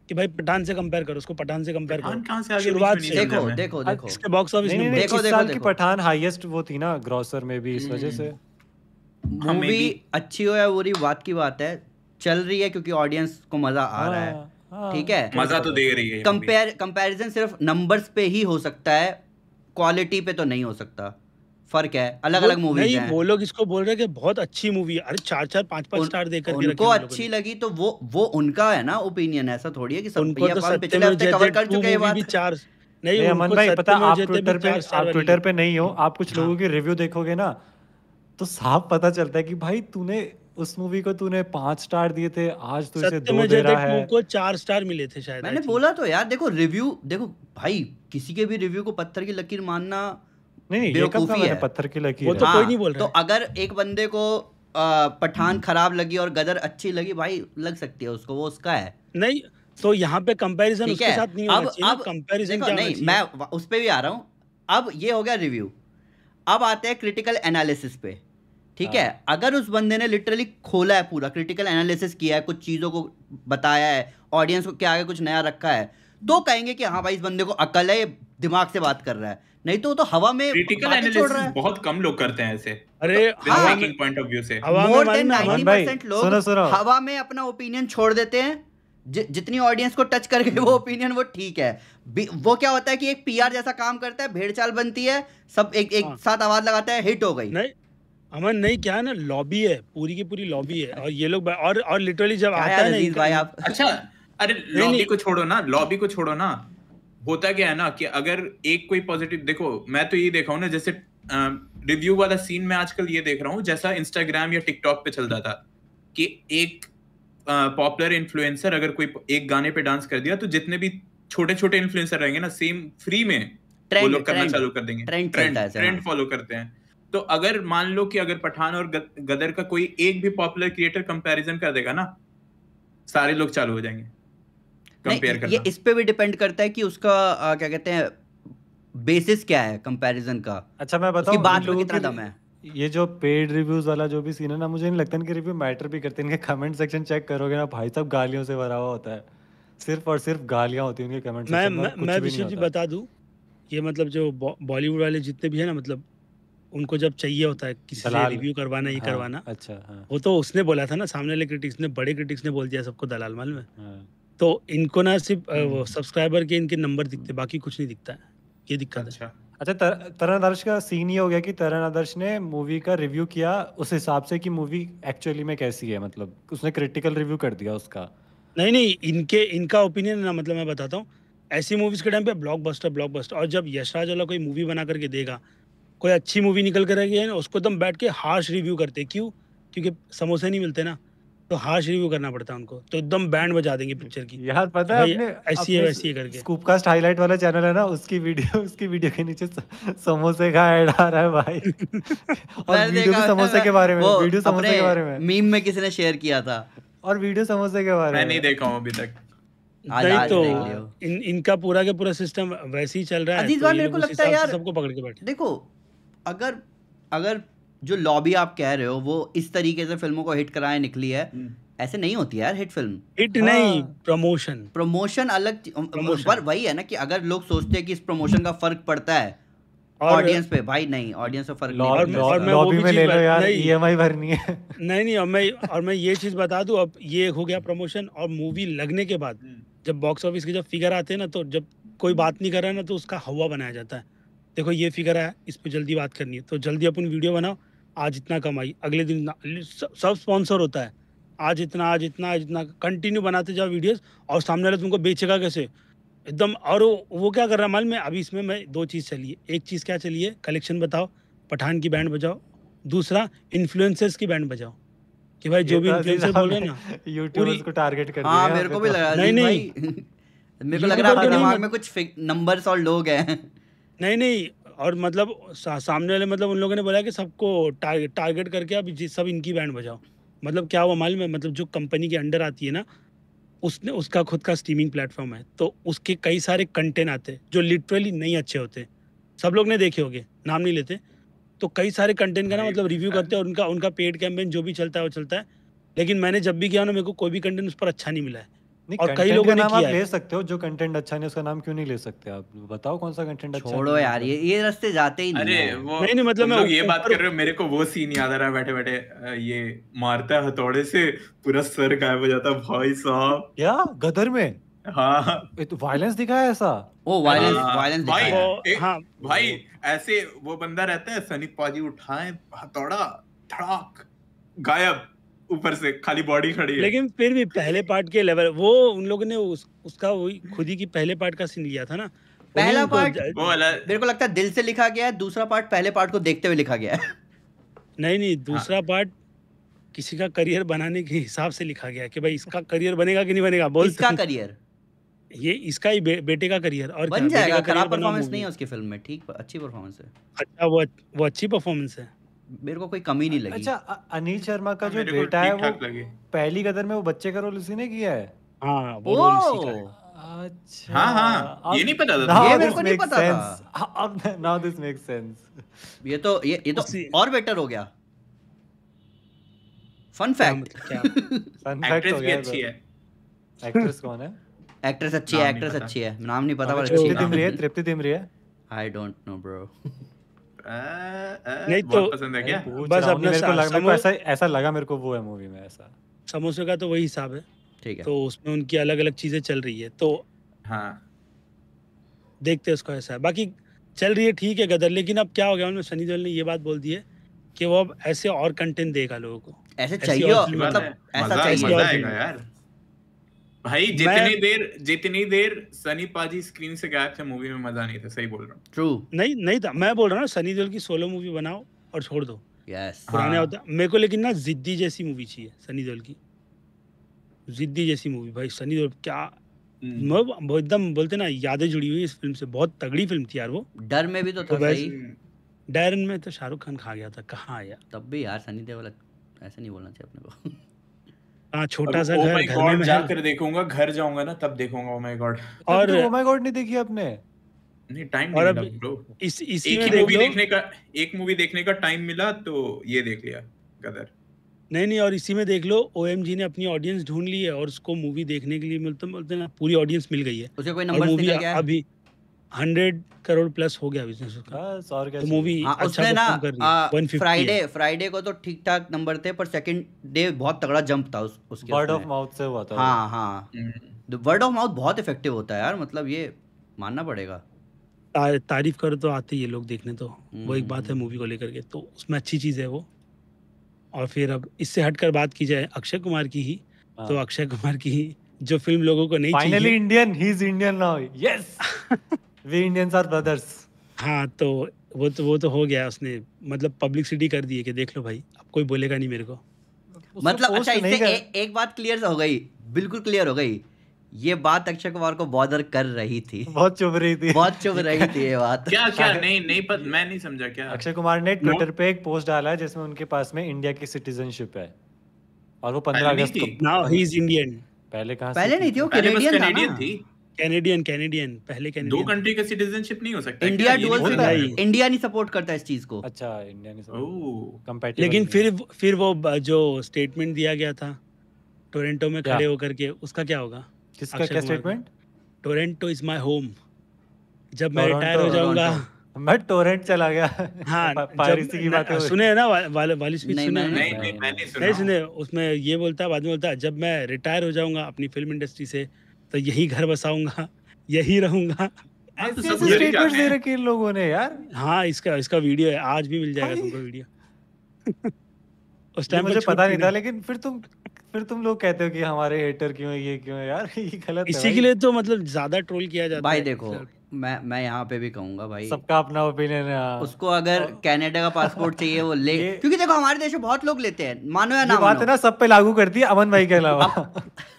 कि भाई पठान से कंपेयर करो उसको पठान से कंपेयर करो शुरुआत से देखो देखो देखो इसके बॉक्स ऑफिस में देखो देखो साल की पठान हाईएस्ट वो थी ना ग्रॉसर में भी इस हम्म। वजह से मूवी अच्छी हो या बुरी बात की बात है चल रही है क्योंकि ऑडियंस को मजा आ रहा है हाँ, हाँ। ठीक है मजा तो दे रही है कंपेयर कंपैरिजन सिर्फ नंबर्स पे ही हो सकता है क्वालिटी पे तो नहीं हो सकता फर्क है अलग अलग मूवी नहीं वो लोग इसको बोल रहे हैं कि बहुत अच्छी मूवी है अरे चार चार पांच पांच स्टार देकर उनको अच्छी लगी तो वो वो उनका है ना ओपिनियन ऐसा थोड़ी है कि सब उनको तो पिछले हफ्ते कवर कर चुके हैं बात चार नहीं अमन भाई पता आप ट्विटर पे आप ट्विटर पे नहीं हो आप कुछ हाँ। लोगों के रिव्यू देखोगे ना तो साफ पता चलता है कि भाई तूने उस मूवी को तूने पांच स्टार दिए थे आज तो इसे दो दे रहा है को चार स्टार मिले थे शायद मैंने बोला तो यार देखो रिव्यू देखो भाई किसी के भी रिव्यू को पत्थर की लकीर मानना नहीं है पत्थर की लकीर वो तो कोई हाँ। नहीं बोल रहा तो अगर एक बंदे को पठान खराब लगी और गदर अच्छी लगी भाई लग सकती है उसको वो उसका है नहीं तो यहाँ पे कंपैरिजन उसके साथ नहीं अब अब कंपैरिजन क्या नहीं मैं उस पर भी आ रहा हूँ अब ये हो गया रिव्यू अब आते हैं क्रिटिकल एनालिसिस पे ठीक है हाँ। अगर उस बंदे ने लिटरली खोला है पूरा क्रिटिकल एनालिसिस किया है कुछ चीज़ों को बताया है ऑडियंस को क्या आगे कुछ नया रखा है तो कहेंगे कि हाँ भाई इस बंदे को अकल है दिमाग से बात कर रहा है नहीं तो तो हवा में क्रिटिकल एनालिसिस बहुत कम लोग करते हैं ऐसे अरे हाँ। हवा पॉइंट ऑफ व्यू से मोर देन 90% लोग सुनो, सुनो। हवा में अपना ओपिनियन छोड़ देते हैं जितनी ऑडियंस को टच कर गई वो ओपिनियन वो ठीक है वो क्या होता है कि एक पीआर जैसा काम करता है भेड़ चाल बनती है सब एक एक हाँ। साथ आवाज लगाता है हिट हो गई नहीं अमन नहीं क्या है ना लॉबी है पूरी की पूरी लॉबी है और ये लोग और और लिटरली जब आता है ना भाई आप अच्छा अरे लॉबी को छोड़ो ना लॉबी को छोड़ो ना होता क्या है ना कि अगर एक कोई पॉजिटिव देखो मैं तो ये देखा हूँ ना जैसे रिव्यू वाला सीन में आजकल ये देख रहा हूँ जैसा इंस्टाग्राम या टिकटॉक पे चलता था कि एक पॉपुलर इन्फ्लुएंसर अगर कोई एक गाने पे डांस कर दिया तो जितने भी छोटे छोटे इन्फ्लुएंसर रहेंगे ना सेम फ्री में वो लोग करना चालू कर देंगे ट्रेंड ट्रेंड फॉलो करते हैं तो अगर मान लो कि अगर पठान और गदर का कोई एक भी पॉपुलर क्रिएटर कंपैरिजन कर देगा ना सारे लोग चालू हो जाएंगे कंपेयर करना ये इस पे भी डिपेंड करता है कि उसका आ, क्या कहते हैं बेसिस क्या है कंपैरिजन का अच्छा मैं बताऊं बात लोग कितना दम है ये जो पेड रिव्यूज वाला जो भी सीन है ना मुझे नहीं लगता इनके रिव्यू मैटर भी करते हैं इनके कमेंट सेक्शन चेक करोगे ना भाई सब गालियों से भरा हुआ होता है सिर्फ और सिर्फ गालियां होती हैं उनके कमेंट मैं मैं विशेष भी बता दूं ये मतलब जो बॉलीवुड वाले जितने भी है ना मतलब उनको जब चाहिए होता है किसी से रिव्यू करवाना ये हाँ, करवाना अच्छा हाँ. वो तो उसने बोला था ना सामने वाले क्रिटिक्स ने बड़े क्रिटिक्स ने बोल दिया सबको दलाल माल में हाँ. तो इनको ना सिर्फ सब्सक्राइबर हम्म। के इनके नंबर दिखते बाकी कुछ नहीं दिखता है ये दिक्कत अच्छा अच्छा तर, तरण आदर्श का सीन ये हो गया कि तरण आदर्श ने मूवी का रिव्यू किया उस हिसाब से कि मूवी एक्चुअली में कैसी है मतलब उसने क्रिटिकल रिव्यू कर दिया उसका नहीं नहीं इनके इनका ओपिनियन ना मतलब मैं बताता हूँ ऐसी मूवीज के टाइम पे ब्लॉकबस्टर ब्लॉकबस्टर और जब यशराज वाला कोई मूवी बना करके देगा कोई अच्छी मूवी निकल कर रहेगी उसको एकदम तो बैठ के हार्श रिव्यू करते क्यों क्योंकि समोसे नहीं मिलते ना तो हार्श रिव्यू करना पड़ता है उनको तो एकदम बैंड बजा देंगे पिक्चर की यार पता है ऐसी ऐसी है वैसी करके स्कूपकास्ट हाईलाइट वाला चैनल है ना उसकी वीडियो उसकी वीडियो के नीचे समोसे का ऐड आ रहा है भाई और वीडियो भी समोसे के बारे में वीडियो समोसे के बारे में मीम में किसी ने शेयर किया था और वीडियो समोसे के बारे में मैं नहीं देखा हूं अभी तक आज तो इन इनका पूरा के पूरा सिस्टम वैसे ही चल रहा है अजीज भाई तो मेरे को लगता है यार सबको पकड़ के बैठे देखो अगर अगर जो लॉबी आप कह रहे हो वो इस तरीके से फिल्मों को हिट कराए निकली है हम्म। ऐसे नहीं होती यार हिट फिल्म हिट हाँ। नहीं प्रमोशन प्रमोशन अलग प्रमोशन। पर वही है ना कि अगर लोग सोचते हैं कि इस प्रमोशन का फर्क पड़ता है ऑडियंस पे भाई नहीं ऑडियंस पे फर्क नहीं और मैं वो भी में ले लो यार ईएमआई e भरनी है नहीं नहीं और मैं और मैं ये चीज बता दूं अब ये हो गया प्रमोशन और मूवी लगने के बाद हम्म। जब बॉक्स ऑफिस के जब फिगर आते हैं ना तो जब कोई बात नहीं कर रहा है ना तो उसका हवा बनाया जाता है देखो ये फिगर है इस पर जल्दी बात करनी है तो जल्दी अपन वीडियो बनाओ आज इतना कमाई अगले दिन सब स्पॉन्सर होता है आज इतना आज इतना आज इतना कंटिन्यू बनाते जाओ वीडियोस और सामने वाले तुमको बेचेगा कैसे एकदम और वो, वो क्या कर रहा है मालूम है अभी इसमें मैं दो चीज़ चलिए एक चीज़ क्या चलिए कलेक्शन बताओ पठान की बैंड बजाओ दूसरा इन्फ्लुएंसर्स की बैंड बजाओ कि भाई जो भी इन्फ्लुएंसर तो बोल रहे ना यूट्यूबर्स को टारगेट कर हाँ, मेरे को भी तो। लगा नहीं नहीं मेरे को लग रहा है तो दिमाग में कुछ नंबर्स और लोग हैं नहीं नहीं और मतलब सा, सामने वाले मतलब उन लोगों ने बोला कि सबको टारगेट टारगेट करके अब जी- सब इनकी बैंड बजाओ मतलब क्या हुआ मालूम है मतलब जो कंपनी के अंडर आती है ना उसने उसका खुद का स्ट्रीमिंग प्लेटफॉर्म है तो उसके कई सारे कंटेंट आते हैं जो लिटरली नहीं अच्छे होते सब लोग ने देखे होंगे नाम नहीं लेते तो कई सारे कंटेंट का ना मतलब रिव्यू हाँ। करते हैं और उनका उनका पेड कैंपेन जो भी चलता है वो चलता है लेकिन मैंने जब भी किया ना मेरे को कोई भी कंटेंट उस पर अच्छा नहीं मिला है और कई लोगों ने नाम किया आप ले सकते हो जो कंटेंट अच्छा नहीं उसका नाम क्यों नहीं ले सकते आप बताओ कौन सा कंटेंट अच्छा छोड़ो यार ये ये रास्ते जाते ही नहीं अरे वो नहीं नहीं मतलब मैं ये बात कर रहे हो मेरे को वो सीन याद आ रहा है बैठे बैठे ये मारता है हथौड़े से पूरा सर गायब हो जाता भाई साहब क्या गदर में हाँ तो वायलेंस दिखाया ऐसा ओ वायलेंस हाँ। वायलेंस भाई हाँ। भाई ऐसे वो बंदा रहता है सनी पाजी उठाए हथौड़ा धड़ाक गायब ऊपर से खाली बॉडी खड़ी है लेकिन फिर भी पहले पार्ट के लेवल वो उन लोगों ने उस, उसका वही खुद ही की पहले पार्ट का सीन लिया था ना पहला पार्ट वो मेरे को लगता है दिल से लिखा गया है दूसरा पार्ट पहले पार्ट को देखते हुए लिखा गया है नहीं नहीं दूसरा हाँ। पार्ट किसी का करियर बनाने के हिसाब से लिखा गया कि भाई इसका करियर बनेगा कि नहीं बनेगा बोल इसका करियर ये इसका ही बे, बेटे का करियर और बन जाएगा खराब परफॉर्मेंस नहीं है उसकी फिल्म में ठीक अच्छी परफॉर्मेंस है अच्छा वो वो अच्छी परफॉर्मेंस है मेरे को कोई कमी नहीं लगी अच्छा अनिल शर्मा का हाँ, जो बेटा है वो पहली कदर में वो बच्चे का रोल उसी ने किया है हाँ वो रोल उसी का अच्छा हाँ हाँ ये नहीं पता था ये मेरे को नहीं पता था हाँ, ये तो ये ये तो और बेटर हो गया फन फैक्ट एक्ट्रेस अच्छी है एक्ट्रेस अच्छी है नाम नहीं पता है तृप्ति है आई डोंट नो ब्रो नहीं तो बस अपने को लगा को ऐसा ऐसा लगा मेरे को वो है मूवी में ऐसा समोसे का तो वही हिसाब है ठीक है तो उसमें उनकी अलग अलग चीजें चल रही है तो हाँ देखते हैं उसको ऐसा है बाकी चल रही है ठीक है गदर लेकिन अब क्या हो गया उनमें सनी देओल ने ये बात बोल दी है कि वो अब ऐसे और कंटेंट देगा लोगों को ऐसे चाहिए मतलब ऐसा चाहिए भाई जितनी देर जितनी देर सनी पाजी स्क्रीन से गायब थे मूवी में मजा नहीं था सही बोल रहा हूँ ट्रू नहीं नहीं था मैं बोल रहा हूँ सनी देओल की सोलो मूवी बनाओ और छोड़ दो यस yes. पुराने हाँ। होता मेरे को लेकिन ना जिद्दी जैसी मूवी चाहिए सनी देओल की जिद्दी जैसी मूवी भाई सनी देओल क्या hmm. मैं एकदम बोलते ना यादें जुड़ी हुई इस फिल्म से बहुत तगड़ी फिल्म थी यार वो डर में भी तो था तो सही डर में तो शाहरुख खान खा गया था कहाँ आया तब भी यार सनी देओल ऐसा नहीं बोलना चाहिए अपने को हाँ छोटा सा oh घर घर में जाकर देखूंगा घर जाऊंगा ना तब देखूंगा ओ माय गॉड और ओ माय गॉड नहीं देखी आपने नहीं टाइम और अब इस इसी एक मूवी देखने का एक मूवी देखने का टाइम मिला तो ये देख लिया गदर नहीं नहीं और इसी में देख लो ओ ने अपनी ऑडियंस ढूंढ ली है और उसको मूवी देखने के लिए मिलते मिलते ना पूरी ऑडियंस मिल गई है उसे कोई नंबर मूवी अभी हंड्रेड करोड़ प्लस हो गया बिजनेस उसका और तो मूवी हाँ, अच्छा उसने ना फ्राइडे फ्राइडे को तो ठीक ठाक नंबर थे पर सेकंड डे बहुत तगड़ा जंप था उस उसके वर्ड ऑफ माउथ से हुआ था हाँ हाँ वर्ड ऑफ माउथ बहुत इफेक्टिव होता है यार मतलब ये मानना पड़ेगा तारीफ करो तो आते ये लोग देखने तो वो एक बात है मूवी हम्म। को लेकर के तो उसमें अच्छी चीज़ है वो और फिर अब इससे हटकर बात की जाए अक्षय कुमार की ही हाँ। तो अक्षय कुमार की ही जो फिल्म लोगों को नहीं फाइनली इंडियन ही is Indian now yes we Indians are brothers हाँ तो वो तो वो तो हो गया उसने मतलब पब्लिसिटी कर दी है कि देख लो भाई अब कोई बोलेगा नहीं मेरे को मतलब अच्छा तो इससे ए, एक बात क्लियर हो गई बिल्कुल क्लियर हो गई ये बात अक्षय कुमार को बॉदर कर रही थी बहुत चुभ रही थी बहुत चुभ रही थी ये बात क्या क्या नहीं नहीं पर मैं नहीं समझा क्या अक्षय कुमार ने ट्विटर पे एक पोस्ट डाला है जिसमें उनके पास में इंडिया की सिटीजनशिप है और वो पंद्रह अगस्त को नाउ ही इज इंडियन पहले कहाँ पहले नहीं थी वो कैनेडियन थी कैनेडियन कैनेडियन पहले कैनेडियन दो कंट्री का सिटीजनशिप नहीं हो सकता इंडिया डुअल इंडिया नहीं सपोर्ट करता इस चीज को अच्छा इंडिया नहीं सपोर्ट कंपैटिबल लेकिन फिर फिर वो जो स्टेटमेंट दिया गया था टोरंटो में खड़े होकर के उसका क्या होगा किसका क्या statement Toronto is my home जब मैं रिटायर हो जाऊंगा मैं टोरेंट चला गया हाँ पायरेसी की बात सुने है ना वाले वाली स्पीच सुने नहीं, नहीं, नहीं, नहीं, नहीं सुने उसमें ये बोलता है बाद में बोलता है जब मैं रिटायर हो जाऊंगा अपनी फिल्म इंडस्ट्री से तो यही घर बसाऊंगा यही रहूंगा तो दे रखे इन लोगों ने यार हाँ इसका इसका वीडियो है आज भी मिल जाएगा हाँ तुमको वीडियो उस टाइम मुझे पता नहीं था लेकिन फिर तुम फिर तुम लोग कहते हो कि हमारे हेटर क्यों है ये क्यों है यार ये गलत इसी के लिए तो मतलब ज्यादा ट्रोल किया जाता भाई है भाई देखो मैं मैं यहाँ पे भी कहूंगा भाई सबका अपना ओपिनियन है हाँ। उसको अगर कनाडा का पासपोर्ट चाहिए वो ले क्योंकि देखो हमारे देश में बहुत लोग लेते हैं मानो या ना बात है ना सब पे लागू करती है अमन भाई के अलावा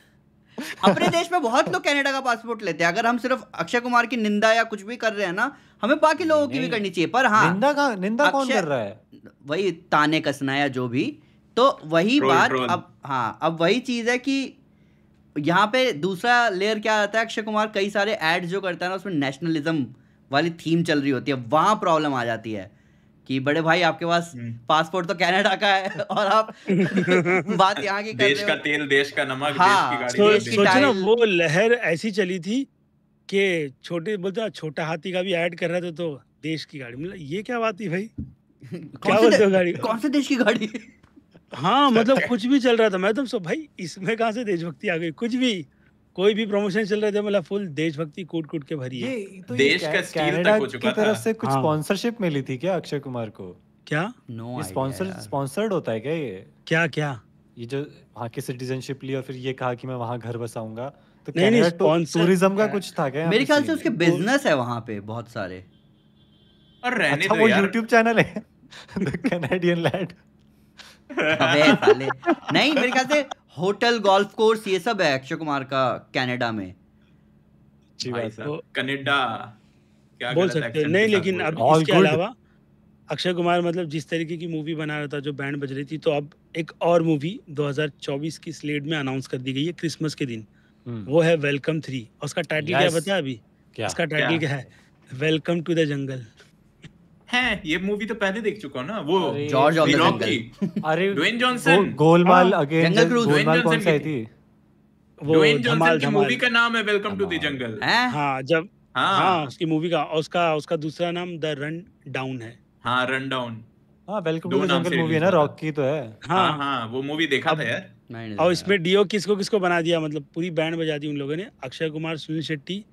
अपने देश में बहुत लोग कनाडा का पासपोर्ट लेते हैं अगर हम सिर्फ अक्षय कुमार की निंदा या कुछ भी कर रहे हैं ना हमें बाकी लोगों की भी करनी चाहिए पर हाँ निंदा का निंदा कौन कर रहा है वही ताने कसना या जो भी तो वही बात अब हाँ अब वही चीज है कि यहाँ पे दूसरा लेयर क्या आता है अक्षय कुमार कई सारे एड जो करता है ना उसमें नेशनलिज्म वाली थीम चल रही होती है वहाँ प्रॉब्लम आ जाती है कि बड़े भाई आपके पास पासपोर्ट हम्म। तो कनाडा का है और आप बात यहाँ की देश का तेल देश का नमक हाँ, देश की गाड़ी सोचो ना वो लहर ऐसी चली थी कि छोटे बोलते छोटा हाथी का भी ऐड कर रहे थे तो देश की गाड़ी मतलब ये क्या बात थी भाई क्या बोलते हो गाड़ी कौन से देश की गाड़ी हाँ मतलब कुछ भी चल रहा था मैं तो भाई इसमें कहाँ से देशभक्ति आ गई कुछ भी कोई भी प्रमोशन चल रहे थे मतलब फुल देशभक्ति कूट कूट के भरी है तो देश का स्टील तक हो चुका की तरफ से कुछ स्पॉन्सरशिप हाँ। मिली थी क्या अक्षय कुमार को क्या नो स्पॉन्सर स्पॉन्सर्ड होता है क्या ये क्या क्या ये जो वहाँ की सिटीजनशिप ली और फिर ये कहा कि मैं वहाँ घर बसाऊंगा तो नहीं नहीं टूरिज्म का कुछ था क्या मेरे ख्याल से उसके बिजनेस है वहाँ पे बहुत सारे और रहने अच्छा, वो YouTube चैनल है द कैनेडियन लैड नहीं मेरे ख्याल से होटल गोल्फ कोर्स ये सब है अक्षय कुमार का कनाडा में तो कनाडा बोल सकते नहीं लेकिन अब इसके अलावा अक्षय कुमार मतलब जिस तरीके की मूवी बना रहा था जो बैंड बज रही थी तो अब एक और मूवी 2024 की स्लेट में अनाउंस कर दी गई है क्रिसमस के दिन hmm। वो है वेलकम थ्री और उसका टाइटल क्या बताया अभी उसका टाइटल क्या है वेलकम टू द जंगल हैं ये मूवी तो पहले देख चुका हूँ ना वो जॉर्ज ऑफ अरे Dwayne Johnson Golmaal again Jungle Cruise थी जॉनसन की मूवी का नाम है वेलकम टू द जंगल हां जब हाँ। हाँ, उसकी मूवी का उसका उसका दूसरा नाम द रन डाउन है हाँ Rundown welcome to the Jungle movie है ना तो है हाँ, वो मूवी देखा था यार और इसमें डीओ किसको किसको बना दिया मतलब पूरी बैंड बजा दी उन लोगों ने अक्षय कुमार सुनील शेट्टी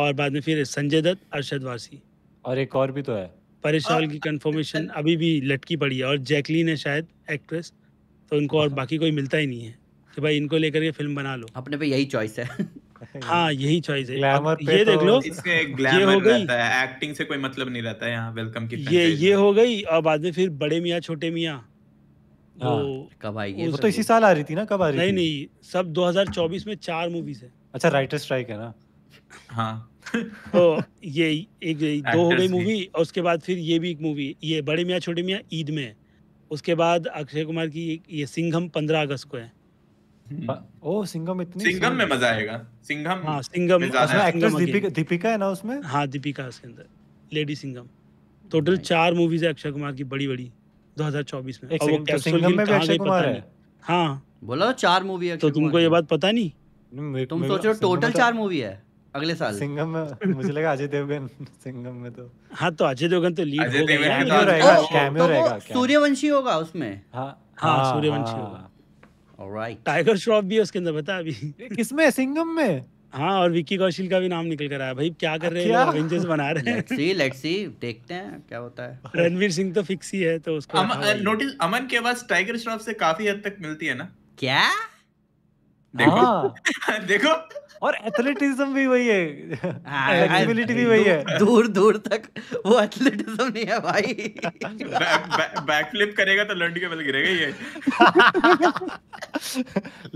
और बाद में फिर संजय दत्त अरशद वासी और एक और भी तो है परेशॉल की कंफर्मेशन अभी भी लटकी पड़ी है और जैकलीन है शायद एक्ट्रेस तो उनको और हाँ। बाकी कोई मिलता ही नहीं है कि भाई इनको लेकर के फिल्म बना लो अपने पे यही चॉइस है हाँ यही चॉइस है ये देख तो लो ये हो गई एक्टिंग से कोई मतलब नहीं रहता है वेलकम की ये ये हो गई और बाद में फिर बड़े मियाँ छोटे मियाँ हाँ। कब आएगी वो तो इसी साल आ रही थी ना कब आ रही नहीं नहीं सब 2024 में चार मूवीज है अच्छा राइटर स्ट्राइक है ना हाँ तो ये एक दो हो गई मूवी और उसके बाद फिर ये भी एक मूवी ये बड़े मियाँ छोटे मियाँ ईद में उसके बाद अक्षय कुमार की ये सिंघम पंद्रह अगस्त को है हम्म। ओ सिंघम इतनी सिंघम में मजा आएगा सिंघम हाँ सिंघम एक्ट्रेस दीपिका दीपिका है ना उसमें हाँ दीपिका उसके अंदर लेडी सिंघम टोटल चार मूवीज है अक्षय कुमार की बड़ी बड़ी 2024 में और वो कैप्सूल में में अक्षय कुमार है हाँ बोला चार मूवी है तो तुमको ये बात पता नहीं तुम सोच रहे हो टोटल चार मूवी है अगले साल सिंगम में मुझे लगा अजय देवगन सिंगम में तो हाँ तो अजय देवगन तो लीड हो तो रहेगा कैमियो तो रहेगा सूर्यवंशी होगा उसमें हाँ हाँ, हाँ सूर्यवंशी हाँ। होगा ऑलराइट टाइगर श्रॉफ भी है उसके अंदर बता अभी किसमें सिंगम में हाँ और विक्की कौशल का भी नाम निकल कर आया भाई क्या कर रहे हैं अवेंजर्स बना रहे हैं लेट्स सी लेट्स सी देखते हैं क्या होता है रणवीर सिंह तो फिक्स ही है तो उसको अम, नोटिस अमन के पास टाइगर श्रॉफ से काफी हद तक मिलती है ना क्या देखो हाँ। देखो और एथलेटिज्म भी वही है फ्लेक्सिबिलिटी हाँ, हाँ, भी वही है दूर दूर तक वो एथलेटिज्म नहीं है भाई बैक फ्लिप करेगा तो लंडी के बल गिरेगा ये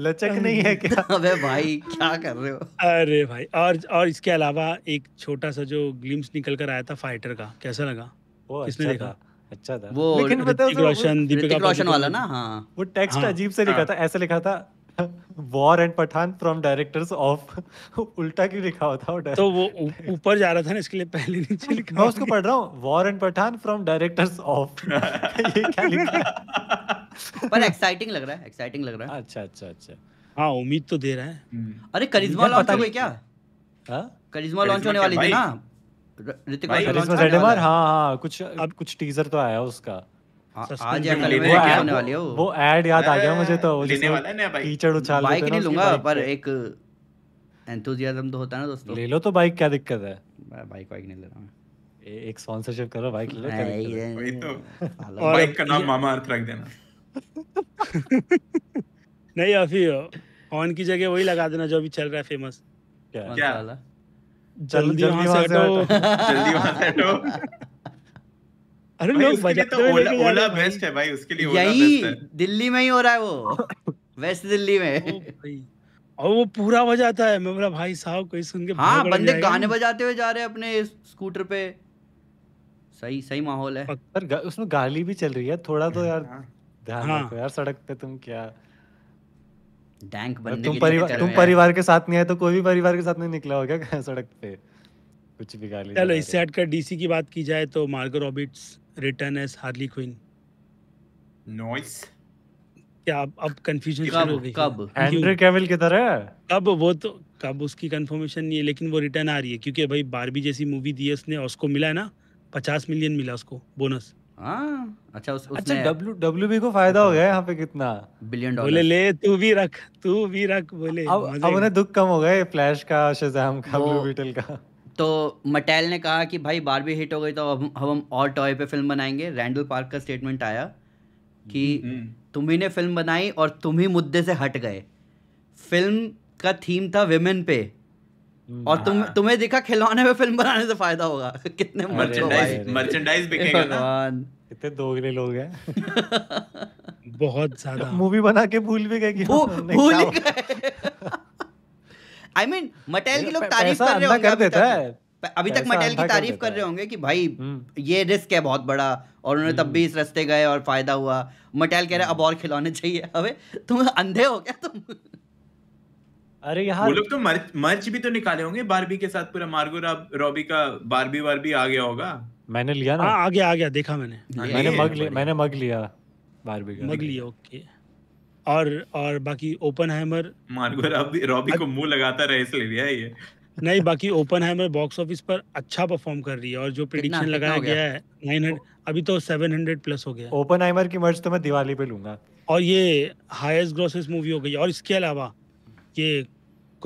लचक नहीं है क्या अबे भाई क्या कर रहे हो अरे भाई और और इसके अलावा एक छोटा सा जो ग्लिम्स निकल कर आया था फाइटर का कैसा लगा वो अच्छा किसने देखा अच्छा था वो लेकिन रोशन दीपिका रोशन वाला ना हाँ वो टेक्स्ट हाँ, अजीब से लिखा था ऐसे लिखा था war and Pathaan from directors of उल्टा की लिखा होता है तो वो ऊपर जा रहा था ना इसके लिए पहले नीचे लिखा मैं उसको पढ़ रहा हूँ war and Pathaan from directors of ये क्या लिखा पर एक्साइटिंग लग रहा है एक्साइटिंग लग रहा है अच्छा अच्छा अच्छा हाँ उम्मीद तो दे रहा है हम्म। अरे करिश्मा लॉन्च हो गई क्या हाँ? करिश्मा लॉन्च होने वाली थी ना ऋतिक रोशन हाँ हां कुछ कुछ टीजर तो आया उसका आज या कल वाली वो ऐड याद आ गया मुझे तो लेने वाला है कीचड़ उछाल बाइक नहीं लूंगा पर एक एंथुजियाज्म तो होता है ना दोस्तों ले लो तो बाइक क्या दिक्कत है बाइक नहीं ले रहा एक स्पॉन्सरशिप करो बाइक ले लो हाँ, वही तो बाइक का नाम मामा अर्थ रख देना नहीं अभी ऑन की जगह वही लगा देना जो अभी चल रहा है फेमस क्या जल्दी वहां से हटो जल्दी वहां से हटो अरे लोग बजाते तो, तो ओला, ओला बेस्ट है भाई उसके लिए ओला दिल्ली में ही हो रहा है वो वेस्ट दिल्ली में और वो पूरा बजाता है मैं बोला भाई साहब कोई सुन के हाँ बंदे गाने बजाते हुए जा रहे हैं अपने स्कूटर पे सही सही माहौल है पर उसमें गाली भी चल रही है थोड़ा तो यार हाँ। ध्यान हाँ। रखो यार सड़क पे तुम क्या डैंक बनने तुम परिवार तुम परिवार के साथ नहीं आए तो कोई भी परिवार के साथ नहीं निकला होगा सड़क पे कुछ भी गाली चलो इस सेट का डीसी की बात की जाए तो Margot Robbie's return as Harley Quinn noice क्या अब अब कंफ्यूजन शुरू हो गई कब एंड्रे कैविल किधर है कब वो तो कब उसकी कंफर्मेशन नहीं है लेकिन वो रिटर्न आ रही है क्योंकि भाई बारबी जैसी मूवी दी है उसने उसको मिला है ना पचास मिलियन मिला उसको बोनस हाँ अच्छा उस अच्छा, उसने अच्छा डब्ल्यू डब्ल्यू बी को फायदा हो गया यहाँ पे कितना बिलियन डॉलर बोले ले तू भी रख तू भी रख बोले अब अब उन्हें दुख कम हो गया फ्लैश का शज़ाम का ब्लू बीटल का तो मटैल ने कहा कि भाई बारबी हिट हो गई तो अब हम हम और टॉय पे फिल्म बनाएंगे रैंडल पार्क का स्टेटमेंट आया कि हम्म, हम्म। तुम्ही ने फिल्म बनाई और तुम ही मुद्दे से हट गए फिल्म का थीम था वेमेन पे और हाँ। तुम तुम्हें दिखा खिलौने पे फिल्म बनाने से फायदा होगा कितने मर्चेंडाइज बिकेगा दोगले लोग हैं बहुत ज्यादा मूवी बना के भूल भी गए कि भूल गए आई मीन मटेल की लोग तारीफ कर रहे होंगे कर देता है अभी तक मटेल की तारीफ कर रहे होंगे कि भाई हम्म। ये रिस्क है बहुत बड़ा और उन्होंने तब भी इस हम्म। रास्ते गए और फायदा हुआ मटेल कह रहे अब और खिलौने चाहिए अबे तुम अंधे हो क्या तुम अरे यहाँ लोग तो मर्च, मर्च भी तो निकाले होंगे बारबी के साथ पूरा मार्गो रॉबी का बारबी बारबी आ गया होगा मैंने लिया ना आ, हाँ, आ गया आ गया देखा मैंने मैंने मग लिया मैंने मग लिया बारबी का मग लिया ओके और और बाकी ओपन हैमर रॉबी को मुंह लगाता रहे इसलिए लिया ये नहीं बाकी ओपन हैमर बॉक्स ऑफिस पर अच्छा परफॉर्म कर रही है और जो प्रिडिक्शन लगाया गया? है नाइन अभी तो सेवन हंड्रेड प्लस हो गया ओपन हैमर की मर्ज तो मैं दिवाली पे लूंगा और ये हाईएस्ट ग्रोसेस मूवी हो गई और इसके अलावा ये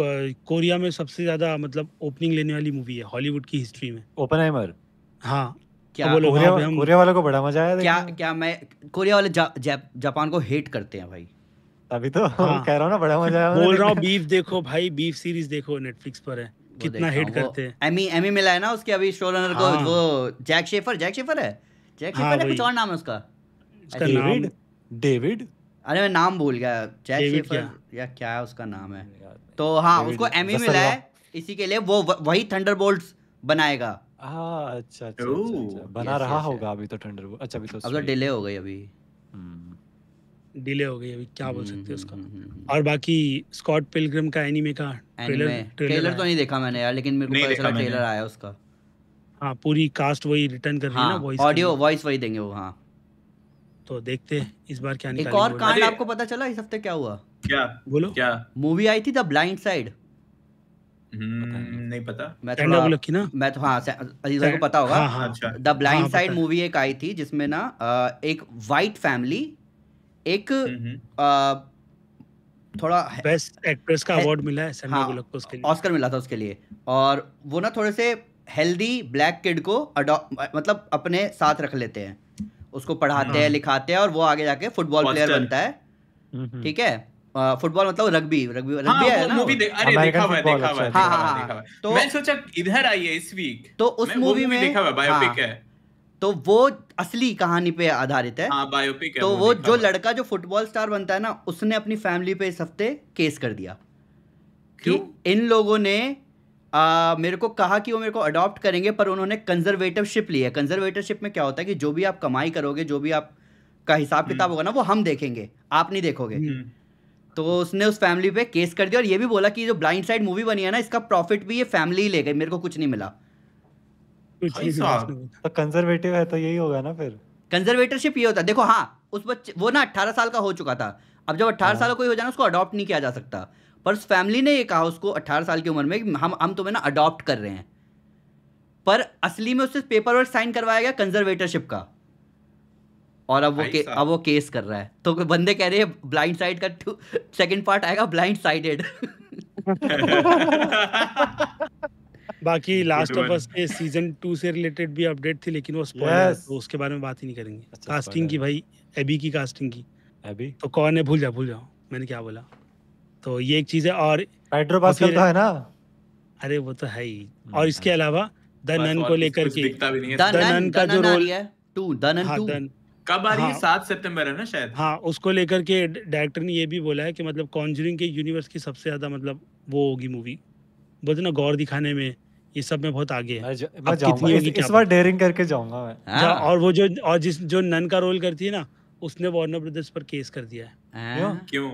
कोरिया में सबसे ज्यादा मतलब ओपनिंग लेने वाली मूवी है हॉलीवुड की हिस्ट्री में ओपन हैमर हाँ क्या तो कोरिया वालों को बड़ा मजा आया क्या क्या मैं कोरिया वाले जापान को हेट करते हैं भाई अभी तो हाँ। कह रहा हूँ ना बड़ा मजा आया बोल रहा हूँ बीफ देखो भाई बीफ सीरीज देखो नेटफ्लिक्स पर है कितना हिट करते हैं एमी एमी मिला है ना उसके अभी शो रनर को हाँ। वो जैक शेफर जैक शेफर है जैक शेफर हाँ है कुछ और नाम है उसका डेविड डेविड अरे मैं नाम भूल गया जैक शेफर या क्या है उसका नाम है तो हाँ उसको एमी मिला है इसी के लिए वो वही थंडरबोल्ट बनाएगा हाँ, अच्छा अच्छा, अच्छा, अच्छा बना रहा होगा अभी तो थंडर अच्छा अभी तो अब तो डिले हो गई अभी डिले हो गई अभी क्या बोल सकते हैं हम्म, उसका हम्म, हम्म, और बाकी स्कॉट पिलग्रिम का एनीमे का ट्रेलर ट्रेलर तो नहीं देखा मैंने यार लेकिन मेरे को पता चला ट्रेलर आया उसका हाँ पूरी कास्ट वही रिटर्न कर रही है ना वॉइस ऑडियो वॉइस वही देंगे वो हाँ तो देखते हैं इस बार क्या निकालेंगे एक और कांड आपको पता चला इस हफ्ते क्या हुआ क्या बोलो क्या मूवी आई थी द ब्लाइंड साइड नहीं पता मैं थोड़ा की ना मैं तो हाँ अजीजा को पता होगा द ब्लाइंड साइड मूवी एक आई थी जिसमें ना एक वाइट फैमिली एक थोड़ा बेस्ट एक्ट्रेस का अवार्ड मिला है हाँ, को उसके लिए ऑस्कर मिला था उसके लिए और वो ना थोड़े से हेल्दी ब्लैक किड को मतलब अपने साथ रख लेते हैं उसको पढ़ाते हैं हाँ। लिखाते हैं और वो आगे जाके फुटबॉल प्लेयर बनता है ठीक है फुटबॉल मतलब रग्बी रग्बी रग्बी है ना मूवी अरे देखा हुआ देखा हुआ हां अच्छा, हां हाँ, तो मैं सोचा इधर इस वीक तो उस मूवी में देखा हुआ बायोपिक है तो वो असली कहानी पे आधारित है हाँ, बायोपिक तो वो जो लड़का जो फुटबॉल स्टार बनता है ना उसने अपनी फैमिली पे इस हफ्ते केस कर दिया क्यों इन लोगों ने आ, मेरे को कहा कि वो मेरे को अडॉप्ट करेंगे पर उन्होंने कंजर्वेटिवशिप ली है कंजर्वेटिवशिप में क्या होता है कि जो भी आप कमाई करोगे जो भी आप का हिसाब किताब हम्म। होगा ना वो हम देखेंगे आप नहीं देखोगे हम्म। तो उसने उस फैमिली पे केस कर दिया और ये भी बोला कि जो ब्लाइंड साइड मूवी बनी है ना इसका प्रॉफिट भी ये फैमिली ही ले गई मेरे को कुछ नहीं मिला तो कंजर्वेटिव है तो यही होगा ना फिर कंजर्वेटरशिप ये होता है देखो हाँ उस बच्चे वो ना अट्ठारह साल का हो चुका था अब जब अट्ठारह हाँ। साल का कोई हो जाना उसको अडॉप्ट नहीं किया जा सकता पर उस फैमिली ने ये कहा उसको अट्ठारह साल की उम्र में हम हम तुम्हें ना अडॉप्ट कर रहे हैं पर असली में उससे पेपर वर्क साइन करवाया गया कंजर्वेटरशिप का और अब वो के, अब वो केस कर रहा है तो बंदे कह रहे हैं ब्लाइंड साइड का सेकंड पार्ट आएगा ब्लाइंड साइडेड बाकी लास्ट ऑफ अस के सीजन टू से रिलेटेड भी अपडेट थी लेकिन वो स्पॉइलर yes. तो उसके बारे में बात ही नहीं करेंगे अच्छा, कास्टिंग की भाई एबी की कास्टिंग की एबी तो कौन है भूल जा भूल जाओ मैंने क्या बोला तो ये एक चीज है और पेड्रो पास्कल तो है ना अरे वो तो है ही hmm. और इसके अलावा द नन को लेकर के द नन का जो रोल है टू द नन टू कब आ रही है हाँ। सात सितंबर है ना शायद हाँ उसको लेकर के डायरेक्टर ने ये भी बोला है कि मतलब कॉन्जरिंग के यूनिवर्स की सबसे ज्यादा मतलब वो होगी मूवी बोलते ना गौर दिखाने में ये सब में बहुत आगे है मैं जा, कितनी इस, इस बार डेयरिंग करके जाऊंगा मैं हाँ। और वो जो और जिस जो नन का रोल करती है ना उसने वार्नर ब्रदर्स पर केस कर दिया है हाँ? क्यों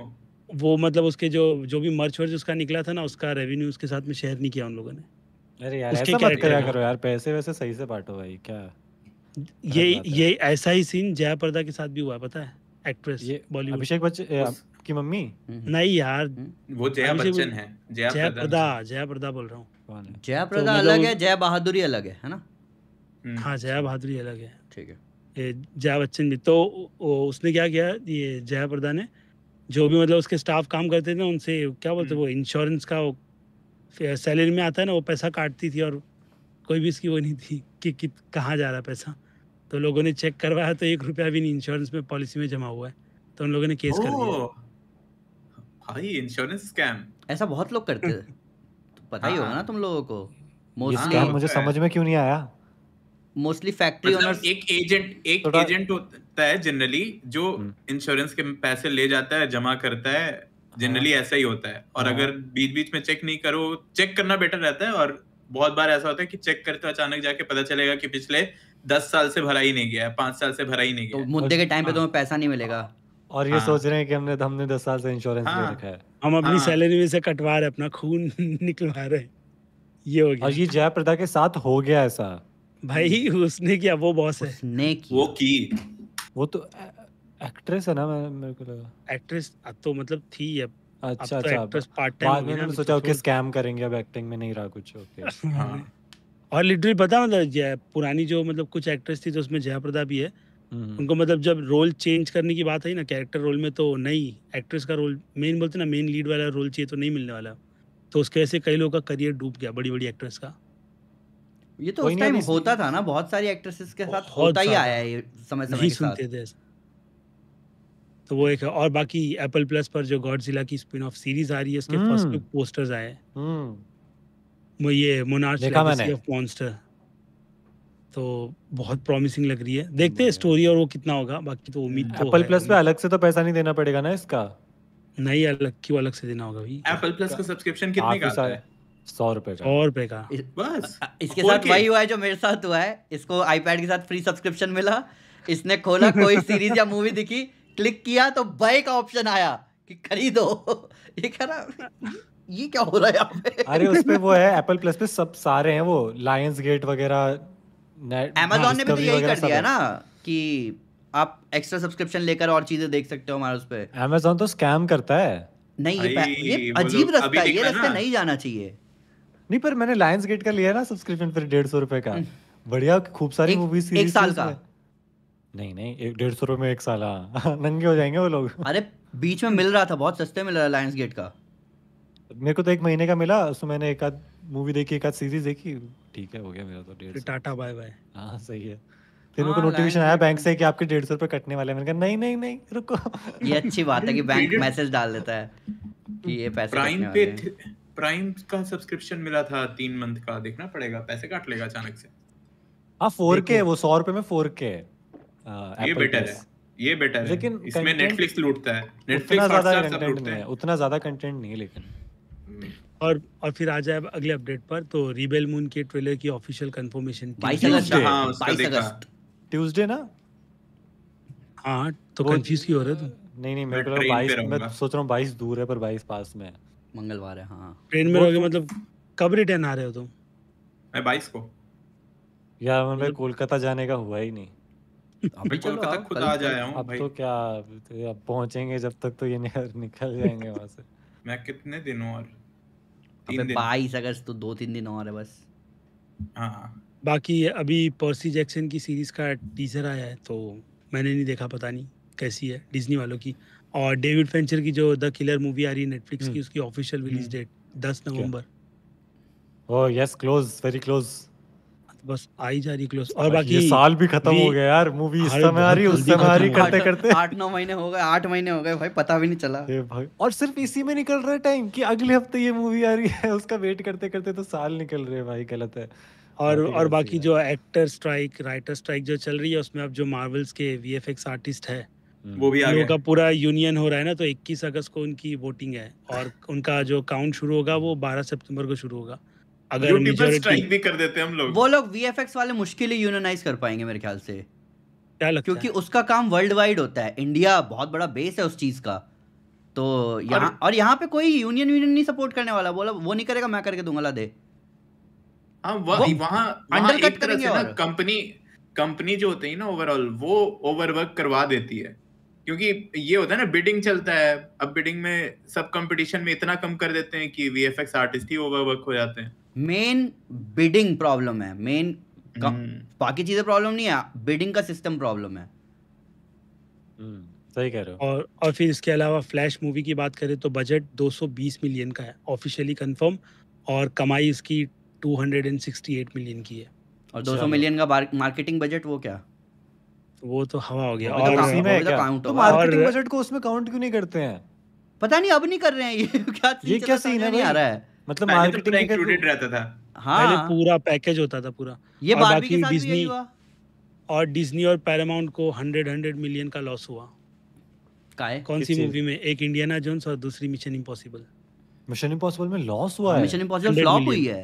वो मतलब उसके जो जो भी मर्च वर्च उसका निकला था ना उसका रेवेन्यू उसके साथ में शेयर नहीं किया उन लोगों ने अरे यार ऐसा मत करा करो यार पैसे वैसे सही से बांटो भाई क्या ये ये ऐसा ही सीन जयाप्रदा के साथ भी हुआ पता है एक्ट्रेस बॉलीवुड हम्म। हम्म। अभिषेक बच्चन की मम्मी नहीं यार वो जया बच्चन है जया प्रदा जया प्रदा बोल रहा हूँ कौन है जय तो प्रदा तो अलग है जय बहादुरी अलग है है ना हम्म। हाँ जया बहादुरी अलग है ठीक है जय बच्चन भी तो उसने क्या किया ये जया प्रदा ने जो भी मतलब उसके स्टाफ काम करते थे उनसे क्या बोलते हम्म। वो इंश्योरेंस का सैलरी में आता है ना वो पैसा काटती थी और कोई भी इसकी वो नहीं थी कि, कि कहाँ जा रहा पैसा तो लोगों ने चेक करवाया तो एक रुपया भी नहीं इंश्योरेंस में पॉलिसी में जमा हुआ है तो उन लोगों ने केस कर दिया भाई इंश्योरेंस स्कैम ऐसा बहुत लोग करते हैं पता ही हाँ। होगा ना तुम लोगों को मोस्टली मुझे समझ में क्यों नहीं आया मोस्टली फैक्ट्री ओनर एक एजेंट एक एजेंट तो होता है जनरली जो इंश्योरेंस हम्म। के पैसे ले जाता है जमा करता है जनरली हाँ। ऐसा ही होता है और हाँ। अगर बीच बीच में चेक नहीं करो चेक करना बेटर रहता है और बहुत बार ऐसा होता है कि चेक करते अचानक जाके पता चलेगा कि पिछले दस साल से भरा ही नहीं गया है पांच साल से भरा ही नहीं तो गया तो मुद्दे के टाइम पे तुम्हें पैसा नहीं मिलेगा और ये हाँ। सोच रहे हैं कि हमने हमने दस साल से इंश्योरेंस ले हाँ। रखा है हम अपनी हाँ। सैलरी में से कटवा रहे अपना खून निकलवा रहे ये हो गया और ये जयप्रदा के साथ हो गया ऐसा भाई उसने किया वो बॉस है उसने किया वो की वो तो एक्ट्रेस है ना मेरे को लगा एक्ट्रेस अब तो मतलब थी अब अच्छा, तो अच्छा अब तो अच्छा एक्ट्रेस पार्ट टाइम में मैंने सोचा ओके स्कैम करेंगे अब एक्टिंग में नहीं रहा कुछ ओके और लिटरली पता मतलब पुरानी जो मतलब कुछ एक्ट्रेस थी तो उसमें जया प्रदा भी है हम्म। उनको मतलब जब रोल चेंज करने की बात आई ना कैरेक्टर रोल में तो नहीं एक्ट्रेस का रोल मेन बोलते ना मेन लीड वाला रोल चाहिए तो नहीं मिलने वाला तो उसके वजह से कई लोगों का करियर डूब गया बड़ी बड़ी एक्ट्रेस का ये तो उस टाइम होता था ना बहुत सारी एक्ट्रेसेस के साथ होता ही आया ये समय समय नहीं सुनते थे तो वो एक और बाकी एप्पल प्लस पर जो गॉडजिला की स्पिन ऑफ सीरीज आ रही है उसके फर्स्ट लुक पोस्टर्स आए हैं हम्म। ये मोनार्च ऑफ मॉन्स्टर तो बहुत प्रॉमिसिंग लग रही है देखते हैं स्टोरी और वो कितना होगा बाकी तो उम्मीद तो एप्पल प्लस पे अलग से तो पैसा नहीं देना पड़ेगा ना इसका नहीं अलग क्यों अलग से देना होगा भाई एप्पल प्लस का सब्सक्रिप्शन कितने का है सौ रुपए का सौ रुपए का बस इसके साथ वही हुआ है जो मेरे साथ हुआ है इसको आईपैड के साथ फ्री सब्सक्रिप्शन मिला इसने खोला कोई सीरीज या मूवी दिखी क्लिक किया तो बाय का ऑप्शन आया कि खरीदो ये कह रहा ये क्या हो रहा है यहाँ पे अरे उसपे वो है एप्पल प्लस पे सब सारे हैं वो लायंस गेट वगैरह अमेजोन हाँ, ने भी तो यही कर दिया है ना कि आप एक्स्ट्रा सब्सक्रिप्शन लेकर और चीजें देख सकते हो हमारे उस पर अमेजोन तो स्कैम करता है नहीं ये, ये अजीब रास्ता है ये रास्ता नहीं जाना चाहिए नहीं पर मैंने लायंस गेट का लिया ना सब्सक्रिप्शन फिर डेढ़ सौ रुपए का बढ़िया खूब सारी मूवीज एक साल का नहीं नहीं एक डेढ़ सौ रुपए में एक साल हाँ। नंगे हो जाएंगे वो लोग अरे बीच में मिल रहा था बहुत सस्ते मिल रहा लायंस गेट का मेरे को तो एक महीने का मिला उसमें मैंने एक आध मूवी देखी एक आध सीरीज देखी ठीक है हो गया मेरा तो डेढ़ टाटा बाय बाय हाँ सही है फिर मेरे को नोटिफिकेशन हाँ, तो आया बैंक से कि आपके डेढ़ सौ रुपए कटने वाले मैंने कहा नहीं नहीं नहीं रुको ये अच्छी बात है कि बैंक मैसेज डाल देता है कि ये पैसे प्राइम पे प्राइम का सब्सक्रिप्शन मिला था तीन मंथ का देखना पड़ेगा पैसे काट लेगा अचानक से हाँ फोर के वो सौ रुपए में फोर के ये बेटर है ये बेटर है लेकिन इसमें नेटफ्लिक्स लूटता है नेटफ्लिक्स है उतना ज्यादा कंटेंट नहीं है लेकिन और और फिर आ जाए अगले अपडेट पर तो रिबेल मून के ट्रेलर की ऑफिशियल कंफर्मेशन बाईस ट्यूसडे हाँ, ना हाँ तो कंफ्यूज क्यों हो रहे तुम नहीं नहीं मेरे को बाईस मैं सोच रहा हूँ बाईस दूर है पर बाईस पास में मंगलवार है हाँ ट्रेन में रहोगे तो- मतलब कब रिटर्न आ रहे हो तुम मैं बाईस को यार मैं मतलब- कोलकाता जाने का हुआ ही नहीं अभी कोलकाता खुद आ तो- जाया हूँ अब तो क्या तो- अब पहुंचेंगे जब तक तो ये निकल जाएंगे वहाँ से मैं कितने दिनों और बाईस अगस्त तो दो तीन दिन और है बस हाँ बाकी अभी पर्सी जैक्सन की सीरीज का टीजर आया है तो मैंने नहीं देखा पता नहीं कैसी है डिज्नी वालों की और डेविड फेंचर की जो द किलर मूवी आ रही है नेटफ्लिक्स की हम्म। उसकी ऑफिशियल रिलीज हम्म। डेट दस नवम्बर oh yes close very close बस आई जा रही क्लोज और बाकी ये साल भी खत्म हो गया यार मूवी इस समय आ रही उस समय आ रही करते करते आठ नौ महीने हो गए आठ महीने हो गए भाई पता भी नहीं चला और सिर्फ इसी में निकल रहा है टाइम कि अगले हफ्ते ये मूवी आ रही है उसका वेट करते करते तो साल निकल रहे हैं भाई गलत है और और बाकी जो एक्टर स्ट्राइक राइटर स्ट्राइक जो चल रही है उसमें अब जो मार्वल्स के वीएफएक्स आर्टिस्ट है हम्म। वो भी आ का पूरा यूनियन हो रहा है ना तो 21 अगस्त को उनकी वोटिंग है और उनका जो काउंट शुरू होगा वो 12 सितंबर को शुरू होगा अगर भी कर देते हम लोग वो लोग वीएफएक्स वाले मुश्किल ही यूनाइज कर पाएंगे मेरे ख्याल से क्या लगता क्योंकि है? उसका काम वर्ल्ड वाइड होता है इंडिया बहुत बड़ा बेस है उस चीज का तो यहाँ और यहाँ पे कोई यूनियन यूनियन नहीं सपोर्ट करने वाला बोला वो नहीं करेगा मैं करके दूंगा ला दे हाँ, वहाँ कंपनी कंपनी जो होती है ना ओवरऑल वो ओवरवर्क करवा देती है क्योंकि ये होता है ना बिडिंग चलता है अब बिडिंग में सब कंपटीशन में इतना कम कर देते हैं कि वीएफएक्स आर्टिस्ट ही ओवरवर्क हो जाते हैं मेन बिडिंग प्रॉब्लम है मेन hmm. बाकी चीजें प्रॉब्लम नहीं है बिडिंग का सिस्टम प्रॉब्लम है hmm. सही कह रहे हो और और फिर इसके अलावा फ्लैश मूवी की बात करें तो बजट 220 मिलियन का है ऑफिशियली कंफर्म और कमाई इसकी 268 मिलियन की है और 200 अच्छा। मिलियन का मार्केटिंग बजट वो क्या वो तो हवा हो गया तो और उसी में तो क्या तो मार्केटिंग बजट को उसमें काउंट क्यों नहीं करते हैं पता नहीं अब नहीं कर रहे हैं ये क्या ये क्या सीन है नहीं आ रहा है मतलब मार्केटिंग तो इंक्लूडेड रहता था हाँ पहले पूरा पैकेज होता था पूरा ये और बाकी डिज्नी और डिज्नी और पैरामाउंट को हंड्रेड हंड्रेड मिलियन का लॉस हुआ काहे कौन सी मूवी में एक इंडियाना जोन्स और दूसरी मिशन इम्पॉसिबल मिशन इम्पॉसिबल में लॉस हुआ है मिशन इम्पॉसिबल फ्लॉप हुई है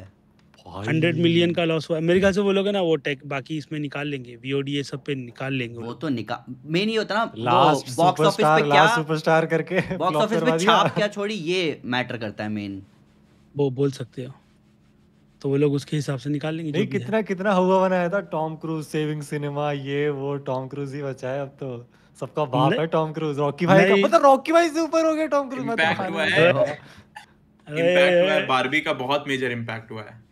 हंड्रेड मिलियन का लॉस हुआ मेरे ख्याल से वो लोग ना वो टेक बाकी इसमें निकाल लेंगे वीओडी सब पे निकाल लेंगे वो तो निकाल मेन ही होता ना लास्ट बॉक्स ऑफिस पे क्या सुपरस्टार करके बॉक्स ऑफिस पे छाप क्या छोड़ी ये मैटर करता है मेन वो बोल सकते हो तो वो लोग उसके हिसाब से निकाल लेंगे नहीं कितना कितना हुआ बनाया था टॉम क्रूज सेविंग सिनेमा ये वो टॉम क्रूज ही बचा है अब तो सबका बाप है टॉम क्रूज रॉकी भाई का मतलब रॉकी भाई से ऊपर हो गया टॉम क्रूज मतलब इंपैक्ट हुआ है इंपैक्ट हुआ है बारबी का बहुत मेजर इंपैक्ट हुआ है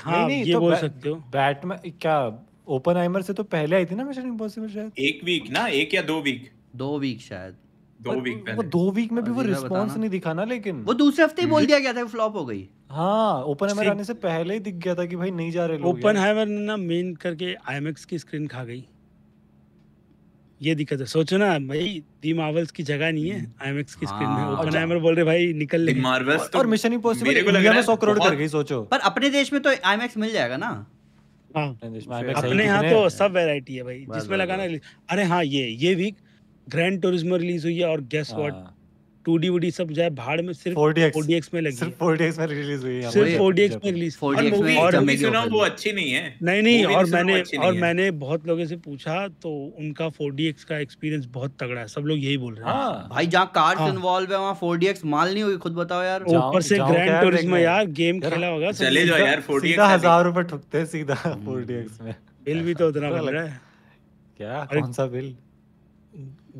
हाँ नहीं, ये तो बोल सकते हो बैटमैन क्या ओपन से तो पहले आई थी ना मिशन इम्पॉसिबल शायद एक वीक ना एक या दो वीक दो वीक शायद दो वीक पहले वो दो वीक में भी वो रिस्पॉन्स नहीं दिखा ना लेकिन वो दूसरे हफ्ते ही बोल दिया गया था फ्लॉप हो गई हाँ ओपन हैमर आने से पहले ही दिख गया था कि भाई नहीं जा रहे लोग ओपन हैमर ना मेन करके आईएमएक्स की स्क्रीन खा गई ये दिक्कत है सोचो ना भाई दी मार्वल्स की जगह नहीं है आईएमएक्स हम्म। की स्क्रीन में ओपन हाँ, हैमर अच्छा। बोल रहे भाई निकल ले मार्वल्स तो और मिशन इम्पॉसिबल रहा है 100 करोड़ कर गई सोचो पर अपने देश में तो आईएमएक्स मिल जाएगा ना हाँ अपने यहाँ तो, तो सब वैरायटी है भाई जिसमें लगाना अरे हाँ ये ये वीक ग्रैंड टूरिज्म रिलीज हुई है और guess what two D Woody सब जाए भाड़ में सिर्फ फोर डी एक्स में लगी सिर्फ फोर डी एक्स में रिलीज हुई है सिर्फ फोर डी एक्स में रिलीज और वो अच्छी नहीं है नहीं नहीं और मैंने और मैंने बहुत लोगों से पूछा तो उनका फोर डी एक्स का एक्सपीरियंस बहुत तगड़ा है सब लोग यही बोल रहे हैं हाँ। भाई जहाँ कार्ड हाँ। इन्वॉल्व है वहाँ फोर डी एक्स माल नहीं हुई खुद बताओ यार ऊपर से ग्रैंड टूरिज्म यार गेम खेला होगा चले जाओ यार फोर डी हजार रुपए ठुकते सीधा फोर डी एक्स में बिल भी तो उतना मिल रहा है क्या कौन सा बिल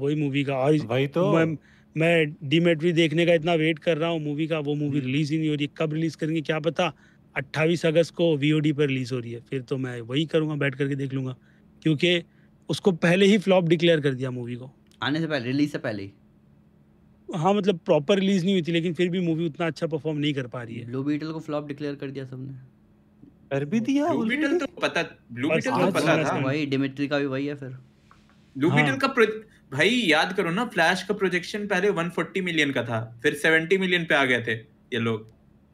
वही मूवी का और भाई तो मैं मैं डीमेट्री देखने का इतना वेट कर रहा हूँ मूवी का वो मूवी हम्म। रिलीज ही नहीं हो रही कब रिलीज करेंगे क्या पता अट्ठावीस अगस्त को वी पर रिलीज हो रही है फिर तो मैं वही करूँगा बैठ करके देख लूंगा क्योंकि उसको पहले ही फ्लॉप डिक्लेयर कर दिया मूवी को आने से पहले रिलीज से पहले हाँ मतलब प्रॉपर रिलीज नहीं हुई थी लेकिन फिर भी मूवी उतना अच्छा परफॉर्म नहीं कर पा रही है ब्लू बीटल को फ्लॉप डिक्लेयर कर दिया सबने कर भी दिया ब्लू बीटल तो पता ब्लू बीटल तो पता था वही डिमिट्री का भी वही है फिर लुबिटल हाँ. का प्रो... भाई याद करो ना फ्लैश का प्रोजेक्शन पहले 140 मिलियन का था फिर 70 मिलियन पे आ गए थे ये लोग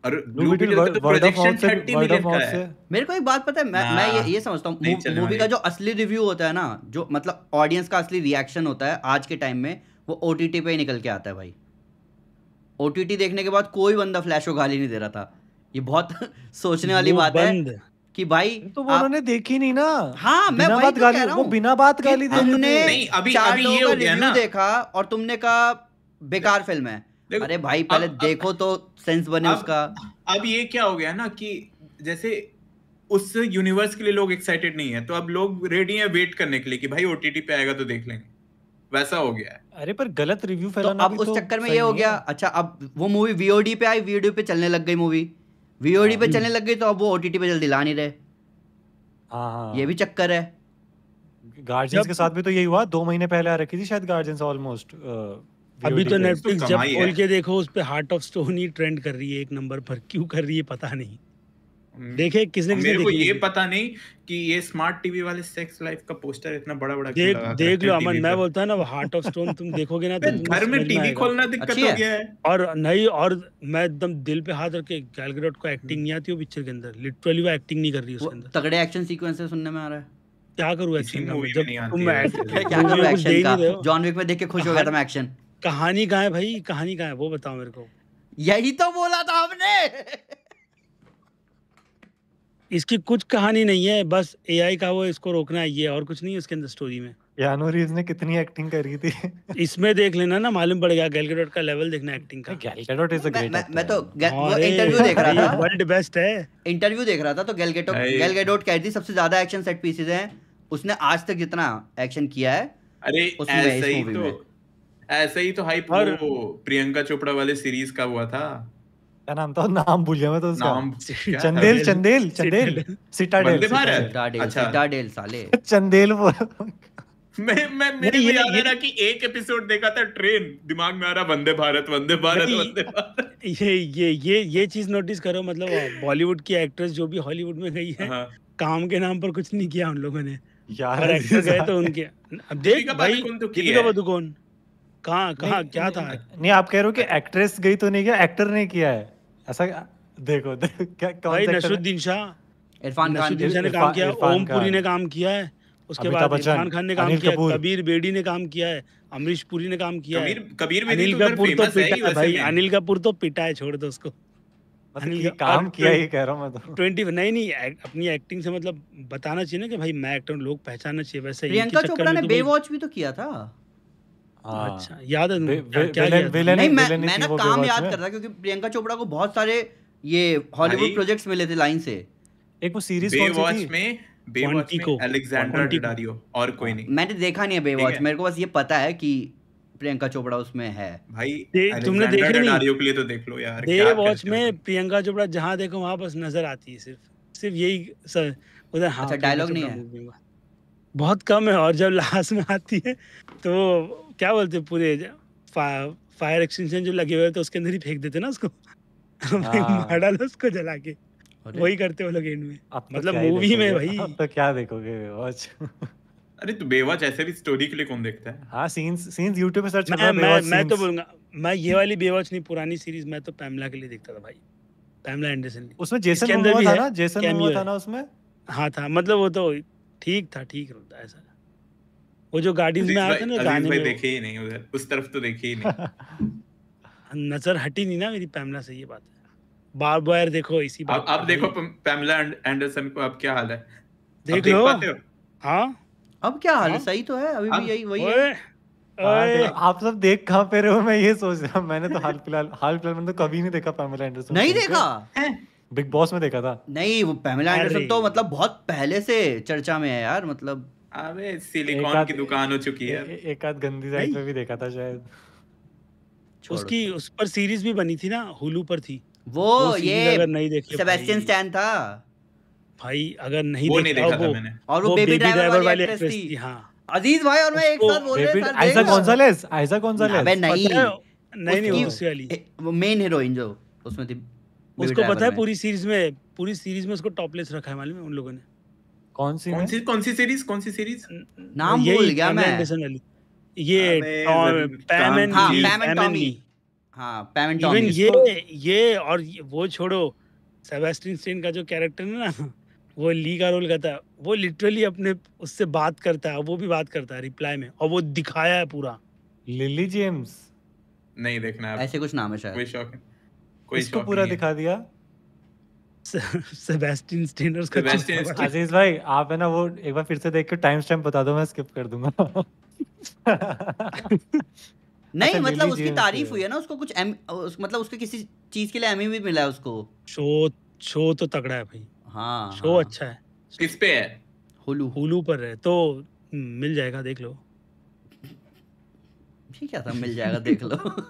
और ब्लू बीटल का तो प्रोजेक्शन 30 मिलियन का है मेरे को एक बात पता है मैं मैं ये हाँ, ये समझता हूँ मूवी का जो असली रिव्यू होता है ना जो मतलब ऑडियंस का असली रिएक्शन होता है आज के टाइम में वो ओ पे ही निकल के आता है भाई ओ देखने के बाद कोई बंदा फ्लैश को गाली नहीं दे रहा था ये बहुत सोचने वाली बात है कि भाई तो वो उन्होंने आप... देखी नहीं ना हाँ मैं बिना बात तो गाली वो बिना बात गाली तुमने नहीं, अभी अभी ये हो गया ना देखा और तुमने कहा बेकार फिल्म है अरे भाई पहले अब, देखो तो सेंस बने उसका अब ये क्या हो गया ना कि जैसे उस यूनिवर्स के लिए लोग एक्साइटेड नहीं है तो अब लोग रेडी हैं वेट करने के लिए कि भाई ओटीटी पे आएगा तो देख लेंगे वैसा हो गया अरे पर गलत रिव्यू तो फैलाना तो अब उस चक्कर में ये हो गया अच्छा अब वो मूवी वीओडी पे आई वीडियो पे चलने लग गई मूवी वीओडी हाँ। पे चलने लग गई तो अब वो ओटीटी पे जल्दी ला नहीं रहे हाँ, हाँ, ये भी चक्कर है गार्जियंस के साथ भी तो यही हुआ दो महीने पहले आ रखी थी शायद गार्जियंस ऑलमोस्ट uh, अभी तो नेटफ्लिक्स तो जब खोल के देखो उस पर हार्ट ऑफ स्टोन ही ट्रेंड कर रही है एक नंबर पर क्यों कर रही है पता नहीं देखे किसने किसने मेरे ये पता नहीं कि ये स्मार्ट टीवी वाले सेक्स लाइफ का पोस्टर इतना बड़ा बड़ा देख देख लो अमन मैं बोलता है ना हार्ट ऑफ स्टोन तुम देखोगे ना तो घर में टीवी खोलना दिक्कत हो गया है और नहीं और मैं एकदम दिल पे हाथ रख के गैलग्रेट को एक्टिंग नहीं आती वो पिक्चर के अंदर लिटरली वो एक्टिंग नहीं कर रही उसके अंदर तगड़े एक्शन सीक्वेंस सुनने में आ रहा है क्या करूं एक्शन जब तुम क्या करूं एक्शन का जॉन विक में देख के खुश हो गया था मैं एक्शन कहानी कहाँ है भाई कहानी कहाँ है वो बताओ मेरे को यही तो बोला था हमने इसकी कुछ कहानी नहीं है बस एआई का वो इसको रोकना है ये और कुछ नहीं है उसके अंदर स्टोरी में यानोरीज ने कितनी एक्टिंग करी थी इसमें देख लेना ना मालूम पड़ गया गैल गैडोट का लेवल देखना एक्टिंग का Gal Gadot is a great मैं, तो वो इंटरव्यू देख रहा था वर्ल्ड बेस्ट है इंटरव्यू देख रहा था तो गैल गैडोट गैल गैडोट कह रही सबसे ज्यादा एक्शन सेट पीसेस हैं उसने आज तक जितना एक्शन किया है अरे तो, ऐसे ही तो ऐसे ही तो हाइप प्रियंका चोपड़ा वाले सीरीज का हुआ था क्या नाम था नाम भूल गया मैं तो उसका नाम चंदेल चंदेल चंदेल सिटाडेल सिटाडेल अच्छा। सिटाडेल साले चंदेल मैं मैं मेरे को याद है ना कि एक एपिसोड देखा था ट्रेन दिमाग में आ रहा वंदे भारत वंदे भारत वंदे भारत ये ये ये ये चीज नोटिस करो मतलब बॉलीवुड की एक्ट्रेस जो भी हॉलीवुड में गई है हाँ। काम के नाम पर कुछ नहीं किया उन लोगों ने यार गए तो उनके अब देख भाई तो दीपिका पादुकोण कहाँ क्या था नहीं आप कह रहे हो कि एक्ट्रेस गई तो नहीं किया एक्टर ने किया है ऐसा देखो, देखो नसरुद्दीन शाह इरफान खान ने काम किया ओम पुरी ने काम किया है उसके बाद इरफान खान ने काम किया कबीर बेडी ने काम किया है अमरीश पुरी ने काम किया कबीर, अनिल तो कपूर तो पिटा भाई अनिल कपूर तो पिटा है छोड़ दो उसको मतलब काम किया ही कह रहा हूँ मैं तो ट्वेंटी नहीं नहीं अपनी एक्टिंग से मतलब बताना चाहिए ना कि भाई मैं एक्टर लोग पहचानना चाहिए वैसे प्रियंका चोपड़ा ने बेवॉच तो भी तो किया था हाँ। अच्छा याद है क्या विलेन, विलेन, नहीं मैं मैं ना काम याद कर रहा क्योंकि प्रियंका चोपड़ा को बहुत सारे ये हॉलीवुड हाँ प्रोजेक्ट्स मिले थे लाइन से एक वो सीरीज कौन सी थी में बेवॉच डिडारियो और कोई हाँ। नहीं मैंने देखा नहीं है बेवॉच मेरे को बस ये पता है कि प्रियंका चोपड़ा उसमें है भाई तुमने नहीं के लिए तो देख लो यार में प्रियंका चोपड़ा जहाँ देखो वहाँ बस नजर आती है सिर्फ सिर्फ यही सर उधर हाँ डायलॉग अच्छा, नहीं है बहुत कम है और जब लास्ट में आती है तो क्या बोलते पूरे फा, फायर एक्सटेंशन जो लगे हुए थे उसके अंदर ही फेंक देते ना उसको हाँ। मार डालो उसको जला के वही करते वो लोग एंड में तो मतलब मूवी में भाई तो क्या देखोगे वॉच अरे तो बेवाच ऐसे भी स्टोरी के लिए कौन देखता है हाँ सीन्स सीन्स यूट्यूब पे सर्च करना मैं मैं तो बोलूंगा मैं ये वाली बेवाच नहीं पुरानी सीरीज मैं तो पैमला के लिए देखता था भाई पैमला एंडरसन उसमें जेसन मोमोआ था ना जेसन मोमोआ था ना उसमें हाँ था मतलब वो तो ठीक था ठीक रहता ऐसा वो जो गाड़ी में आया था ना गाने में देखे ही नहीं उधर उस तरफ तो देखे ही नहीं नजर हटी नहीं ना मेरी पैमला से ये बात है बार्ब वायर देखो इसी बात आप देखो पैमला एंडरसन को अब क्या हाल है देख लो हाँ अब क्या हाल है हाँ। सही तो है अभी भी यही वही है हाँ, आप सब देख कहाँ पे रहे हो मैं ये सोच रहा हूँ मैंने तो हाल फिलहाल हाल फिलहाल मैंने तो कभी नहीं देखा पैमेला एंडरसन नहीं देखा बिग बॉस में देखा था नहीं वो पैमेला एंडरसन तो मतलब बहुत पहले से चर्चा में है यार मतलब अबे सिलिकॉन की दुकान हो चुकी है एक आध गंदी साइट पे भी देखा था शायद उसकी उस पर सीरीज भी बनी थी ना हुलू पर थी वो, वो ये अगर नहीं देखी सेबेस्टियन स्टैन था भाई अगर नहीं वो देखा, नहीं देखा था मैंने और वो, वो बेबी ड्राइवर वाली एक्ट्रेस थी हां अजीज भाई और मैं एक साथ बोल रहे थे ऐसा कौन सा आयजा गोंजालेस आयजा गोंजालेस अबे नहीं नहीं नहीं उसकी वाली वो मेन हीरोइन जो उसमें थी उसको पता है पूरी सीरीज में पूरी सीरीज में उसको टॉपलेस रखा है मालूम है उन लोगों ने कौन सी कौन सी कौन सी सीरीज कौन सी सीरीज नाम भूल गया मैं ये और Pam and Pam and Tommy हाँ पैम एंड टॉमी इवन ये ये और वो छोड़ो सेबेस्टियन स्टेन का जो कैरेक्टर है ना वो ली का रोल करता है वो लिटरली अपने उससे बात करता है वो भी बात करता है रिप्लाई में और वो दिखाया है पूरा लिली जेम्स नहीं देखना ऐसे कुछ नाम है शायद कोई शौक है कोई इसको पूरा दिखा दिया सेबेस्टियन स्टेनर्स का अजीज भाई आप है ना वो एक बार फिर से देख के टाइम स्टैम्प बता दो मैं स्किप कर दूंगा अच्छा, नहीं मतलब उसकी तारीफ हुई है ना उसको कुछ एम, उस, मतलब उसके किसी चीज के लिए एमी भी मिला है उसको शो शो तो तगड़ा है भाई हाँ शो हाँ। अच्छा है किस पे है हुलू हुलू पर है तो मिल जाएगा देख लो ठीक है था तो मिल जाएगा देख लो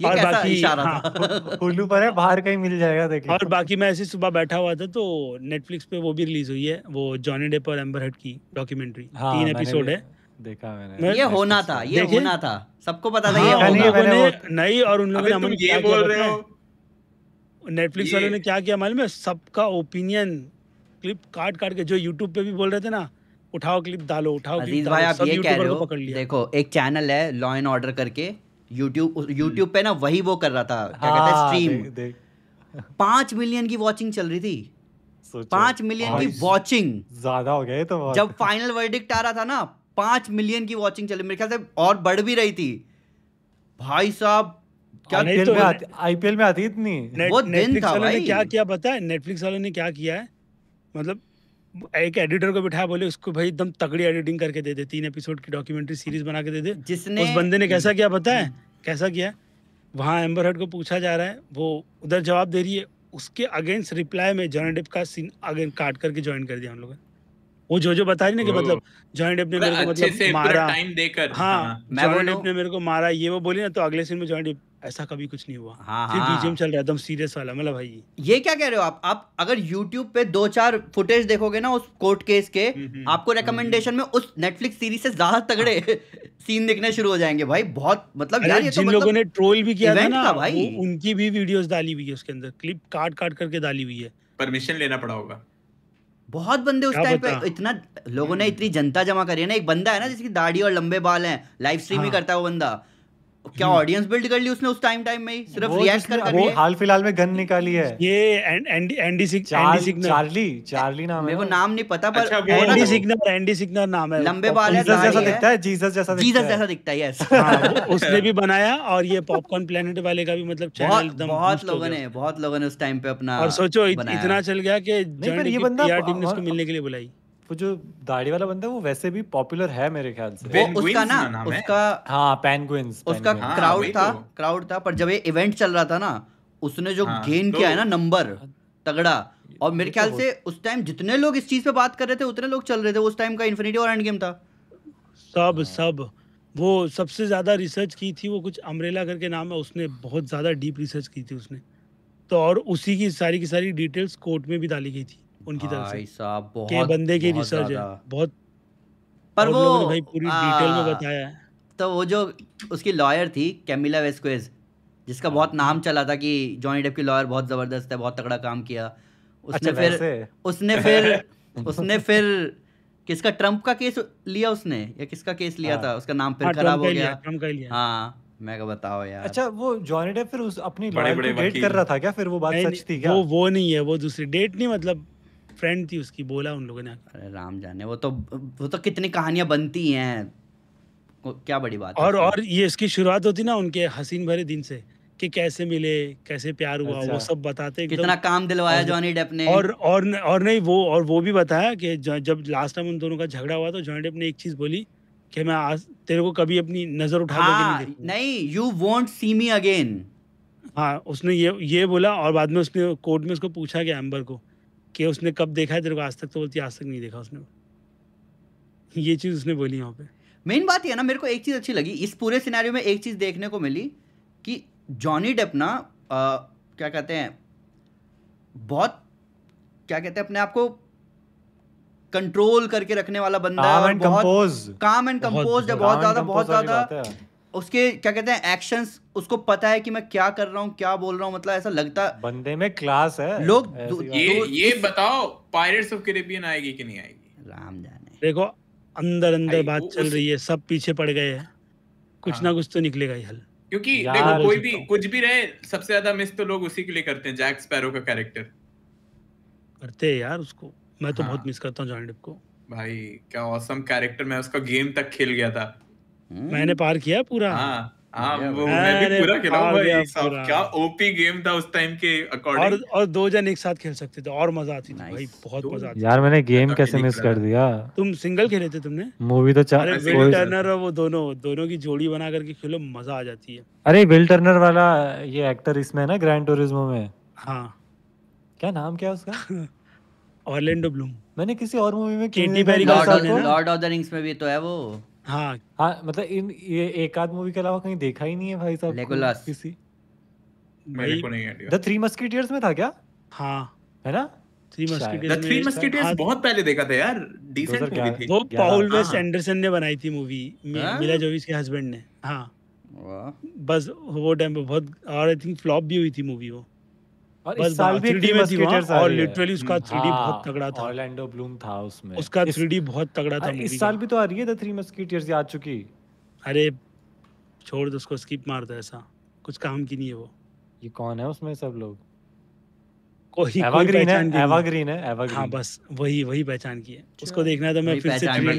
ये और कैसा बाकी इशारा हाँ, था हुलू पर है बाहर कहीं मिल जाएगा देखिए और बाकी मैं ऐसे सुबह बैठा हुआ था तो नेटफ्लिक्स पे वो भी रिलीज हुई है वो जॉनी डेप और एम्बर हट की डॉक्यूमेंट्री हाँ, तीन एपिसोड है देखा मैंने ये होना था ये होना था सबको पता था हाँ, ये नहीं और उन लोगों ने ये बोल रहे हो नेटफ्लिक्स वालों ने क्या किया मालूम है सबका ओपिनियन क्लिप काट काट के जो यूट्यूब पे भी बोल रहे थे ना उठाओ क्लिप डालो उठाओ अजीज भाई आप ये कह रहे हो देखो एक चैनल है लॉ एंड ऑर्डर करके YouTube हम्म। YouTube पे ना वही वो कर रहा था क्या कहते हैं स्ट्रीम पांच मिलियन की वॉचिंग चल रही थी पांच मिलियन की वॉचिंग ज्यादा हो गया तो जब फाइनल वर्डिक्ट आ रहा था ना पांच मिलियन की वॉचिंग चली मेरे ख्याल से और बढ़ भी रही थी भाई साहब क्या आईपीएल हाँ, तो में आती आईपीएल में आती इतनी वो दिन था भाई क्या किया पता है नेटफ्लिक्स वालों ने क्या किया है मतलब एक एडिटर को बिठाया बोले उसको भाई एकदम तगड़ी एडिटिंग करके दे दे तीन एपिसोड की डॉक्यूमेंट्री सीरीज बना के दे दे जिसने उस बंदे ने कैसा किया पता है हम्म। कैसा किया वहाँ एम्बर हर्ड को पूछा जा रहा है वो उधर जवाब दे रही है उसके अगेंस्ट रिप्लाई में जॉनी डेप का सीन अगेन काट करके ज्वाइन कर दिया हम लोगों ने वो जो जो बता रही ना कि मतलब जॉनी डेप ने मतलब मेरे को मतलब मारा टाइम देकर हाँ जॉनी हाँ, डेप ने मेरे को मारा ये वो बोली ना तो अगले सीन में जॉनी डेप ऐसा कभी कुछ नहीं हुआ हाँ हाँ बीजीएम चल रहा है एकदम सीरियस वाला मतलब भाई ये क्या कह रहे हो आप आप अगर यूट्यूब पे दो चार फुटेज देखोगे ना उस कोर्ट केस के हम्म, हम्म, आपको रिकमेंडेशन हम्म, में उस नेटफ्लिक्स सीरीज से ज्यादा तगड़े सीन दिखने शुरू हो जाएंगे भाई बहुत मतलब यार ये तो जिन तो लोगों ने ट्रोल भी किया था ना भाई वो उनकी भी वीडियोस डाली हुई है उसके अंदर क्लिप काट काट करके डाली हुई है परमिशन लेना पड़ा होगा बहुत बंदे उस टाइम पे इतना लोगों ने इतनी जनता जमा करी है ना एक बंदा है ना जिसकी दाढ़ी और लंबे बाल हैं लाइव स्ट्रीम ही हाँ। करता है वो बंदा क्या ऑडियंस हम्म। बिल्ड कर ली उसने उस टाइम टाइम में ही सिर्फ रिएक्ट कर कर वो हाल फिलहाल में गन निकाली है ये Andy Andy Andy signal Charlie Charlie नाम है मेरे को नाम नहीं पता पर अच्छा, एंडी तो। सिग्नल एंडी सिग्नल नाम है लंबे बाल है जैसा दिखता है जीसस जैसा जीसस जैसा दिखता है यस उसने भी बनाया और ये पॉपकॉर्न प्लेनेट वाले का भी मतलब चैनल एकदम बहुत लोगों ने बहुत लोगों ने उस टाइम पे अपना और सोचो इतना चल गया कि ये बंदा टीम ने इसको मिलने के लिए बुलाई वो जो दाढ़ी वाला बंदा है वो वैसे भी पॉपुलर है मेरे ख्याल से उसका ना, उसका हाँ पेंगुइंस उसका क्राउड हाँ, था क्राउड तो। था पर जब ये इवेंट चल रहा था ना उसने जो गेन हाँ, तो- किया है ना नंबर तगड़ा और मेरे तो ख्याल से उस टाइम जितने लोग इस चीज पे बात कर रहे थे उतने लोग चल रहे थे उस टाइम का इन्फिनिटी और एंड गेम था सब सब वो सबसे ज्यादा रिसर्च की थी वो कुछ अमरेला करके नाम है उसने बहुत ज्यादा डीप रिसर्च की थी उसने तो और उसी की सारी की सारी डिटेल्स कोर्ट में भी डाली गई थी उनकी तरफ से बहुत के बंदे की रिसर्च है बहुत पर वो भाई पूरी डिटेल में बताया है तो वो जो उसकी लॉयर थी कैमिला वेस्कोज जिसका हाँ। बहुत नाम चला था कि जॉनी डेप की लॉयर बहुत जबरदस्त है बहुत तगड़ा काम किया उसने अच्छा, फिर उसने फिर उसने फिर किसका ट्रम्प का केस लिया उसने या किसका केस लिया हाँ। था उसका नाम फिर हाँ, खराब हो गया हाँ मैं क्या बताओ यार अच्छा वो जॉनी डेप फिर उस अपनी लॉयर को डेट कर रहा था क्या फिर वो बात सच थी क्या वो वो नहीं है वो दूसरी डेट नहीं मतलब फ्रेंड थी उसकी बोला उन लोगों ने अरे राम जाने वो तो वो तो कितनी कहानियां बनती हैं क्या बड़ी बात और है और ये इसकी शुरुआत होती ना उनके हसीन भरे दिन से कि कैसे मिले कैसे प्यार हुआ अच्छा। वो सब बताते कितना तो, काम दिलवाया जॉनी डेप ने और और और नहीं वो और वो भी बताया कि जब लास्ट टाइम उन दोनों का झगड़ा हुआ तो जॉनी डेप ने एक चीज बोली कि मैं आज तेरे को कभी अपनी नजर उठा हाँ, नहीं, नहीं you want see me again हाँ उसने ये ये बोला और बाद में उसने कोर्ट में उसको पूछा गया एम्बर को कि उसने कब देखा है तेरे को आज तक तो बोलती आज तक नहीं देखा उसने ये चीज़ उसने बोली यहाँ पे मेन बात यह ना मेरे को एक चीज़ अच्छी लगी इस पूरे सिनेरियो में एक चीज़ देखने को मिली कि जॉनी डेप ना आ, क्या कहते हैं बहुत क्या कहते हैं अपने आप को कंट्रोल करके रखने वाला बंदा है और बहुत काम एंड कंपोज्ड है बहुत ज़्यादा बहुत ज़्यादा उसके क्या कहते हैं एक्शंस उसको पता है कि मैं क्या कर रहा हूँ क्या बोल रहा हूँ मतलब ऐसा लगता बंदे में क्लास है लोग ये ये बताओ पायरेट्स ऑफ कैरिबियन आएगी कि नहीं आएगी राम जाने देखो अंदर अंदर बात चल रही है सब पीछे पड़ गए हैं कुछ हाँ। ना कुछ तो निकलेगा ये हल क्योंकि देखो कोई भी कुछ भी रहे सबसे ज्यादा मिस तो लोग उसी के लिए करते हैं जैक स्पैरो का कैरेक्टर करते हैं यार उसको मैं तो हाँ। बहुत मिस करता हूँ जॉनी डिप को भाई क्या औसम कैरेक्टर मैं उसका गेम तक खेल गया था मैंने पार किया पूरा हाँ हाँ मैं भी पूरा खेला वो दोनों की जोड़ी बना करके खेलो मजा आ जाती है अरे विल टर्नर वाला ये एक्टर इसमें ना ग्रैंड टूरिज्मो में हाँ क्या नाम क्या उसका ऑरलैंडो ब्लूम मैंने किसी और मूवी में में भी तो है वो हाँ। हाँ, मतलब इन ये एक आध मूवी के अलावा कहीं देखा ही नहीं है भाई साहब किसी मेरे को नहीं द थ्री मस्कीटियर्स में था क्या हाँ है ना थ्री बहुत पहले देखा था यार डिसेंट मूवी थी वो पॉल वेस एंडरसन ने बनाई थी मूवी हाँ? मिला जोविस के हस्बैंड ने हाँ बस वो टाइम पे बहुत और आई थिंक फ्लॉप भी हुई थी मूवी वो और इस साल भी थ्री हाँ, तो आ रही है आ चुकी अरे छोड़ दो उसको स्किप मार दो ऐसा कुछ काम की नहीं है वो ये कौन है उसमें सब लोग कोई एवाग्रीन है एवाग्रीन है एवाग्रीन हाँ बस वही वही पहचान की है अच्छा। उसको देखना है तो मैं फिर से 302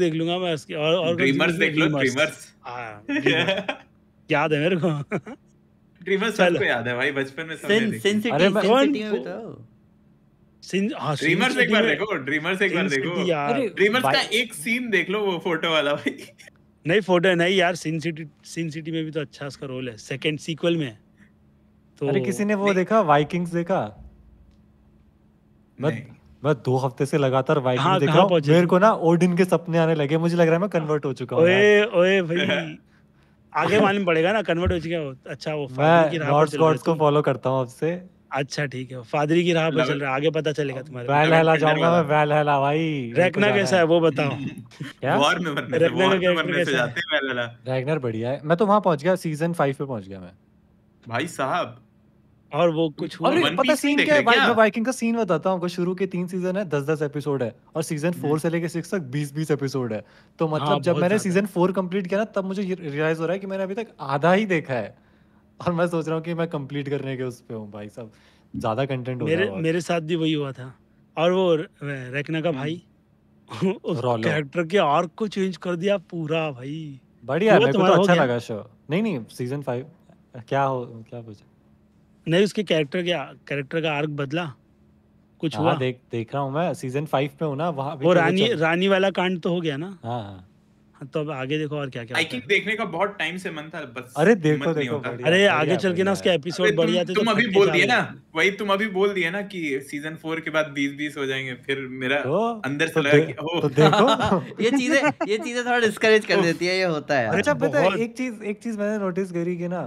देख लूंगा 302 देख लूंगा मैं उसकी और और ड्रीमर्स देख लो ड्रीमर्स हां याद है मेरे को ट्रिमर सबको याद है भाई बचपन में तो। हाँ, एक बार देखो एक बार देखो का एक सीन देख लो वो फोटो वाला भाई नहीं फोटो नहीं यार सिन सिटी सिन सिटी में भी तो अच्छा उसका रोल है सेकंड सीक्वल में तो अरे किसी ने वो देखा वाइकिंग्स देखा मैं मैं दो हफ्ते से लगातार वाइकिंग हाँ, देख रहा हूँ मेरे को ना ओडिन के सपने आने लगे मुझे लग रहा है मैं कन्वर्ट हो चुका हूँ ओए ओए भाई आगे मालूम पड़ेगा ना कन्वर्ट हो चुका अच्छा वो फादर की राह को फॉलो करता हूँ आपसे अच्छा ठीक है फादरी की राह पर चल रहा है आगे पता चलेगा तुम्हारे वैल हेला जाऊंगा मैं वैल हेला भाई रैगनर कैसा है वो बताओ क्या वॉर में मरने से वॉर में मरने से जाते हैं वैल हेला रैगनर बढ़िया है मैं तो वहां पहुंच गया सीजन 5 पे पहुंच गया मैं भाई साहब और वो कुछ हुआ अरे पता सीन क्या है मैं वाइकिंग का सीन बताता हूँ शुरू के तीन सीजन है दस दस एपिसोड है और सीजन फोर हम्म। से लेके सिक्स तक बीस बीस एपिसोड है तो हाँ, मतलब हाँ, जब मैंने सीजन फोर कंप्लीट किया ना तब मुझे रियलाइज हो रहा है कि मैंने अभी तक आधा ही देखा है और मैं सोच रहा हूँ कि मैं कंप्लीट करने के उस पे हूँ भाई साहब ज्यादा कंटेंट हो रहा मेरे मेरे साथ भी वही हुआ था और वो रेकना का भाई कैरेक्टर हम्म। के आर्क को चेंज कर दिया पूरा भाई बढ़िया मेरे को तो अच्छा लगा शो नहीं नहीं सीजन 5 क्या हो क्या पूछा नहीं उसके कैरेक्टर क्या कैरेक्टर का आर्क बदला कुछ हाँ, हुआ देख देख रहा हूँ मैं सीजन फाइव पे हूँ ना वहाँ वो तो रानी रानी वाला कांड तो हो गया ना हाँ, हाँ।, हाँ तो अब आगे देखो और क्या क्या आई किक देखने का बहुत टाइम से मन था बस अरे देखो देखो अरे आगे चल के ना उसके एपिसोड बढ़ जाते तुम तो अभी बोल दिए ना वही तुम अभी बोल दिए ना कि सीजन फोर के बाद बीस बीस हो जाएंगे फिर मेरा तो, अंदर से लगा कि ये चीजें ये चीजें थोड़ा डिस्करेज कर देती है ये होता है अच्छा पता है एक चीज एक चीज मैंने नोटिस करी कि ना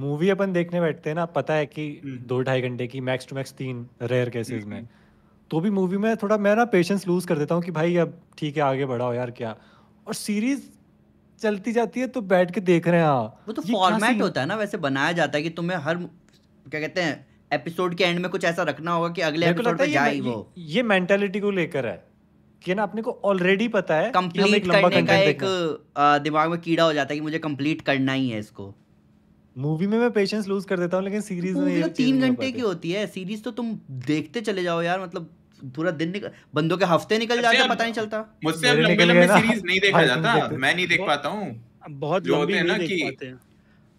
मूवी अपन देखने बैठते हैं ना पता है कि हम्म। दो ढाई घंटे की मैक्स टू मैक्स तीन रेयर केसेस में हम्म, हम्म। तो भी मूवी में थोड़ा मैं ना पेशेंस लूज कर देता हूँ कि भाई अब ठीक है आगे बढ़ाओ यार क्या और सीरीज चलती जाती है तो बैठ के देख रहे हैं हाँ। वो तो फॉर्मेट होता है ना वैसे बनाया जाता है कि तुम्हें हर क्या कहते हैं एपिसोड के एंड में कुछ ऐसा रखना होगा कि अगले एपिसोड पे जाए वो ये मेंटेलिटी को लेकर है कि ना अपने को ऑलरेडी पता है कंप्लीट करने का एक दिमाग में कीड़ा हो जाता है कि मुझे कंप्लीट करना ही है इसको मूवी में मैं पेशेंस लूज कर देता हूँ लेकिन सीरीज में तो तीन घंटे की होती है सीरीज तो तुम देखते चले जाओ यार मतलब पूरा दिन निकल बंदों के हफ्ते निकल अच्छा, जाते पता नहीं चलता मुझसे अब लंबे लंबे सीरीज नहीं देखा हाँ, जाता मैं नहीं देख पाता हूँ बहुत जो होते हैं ना कि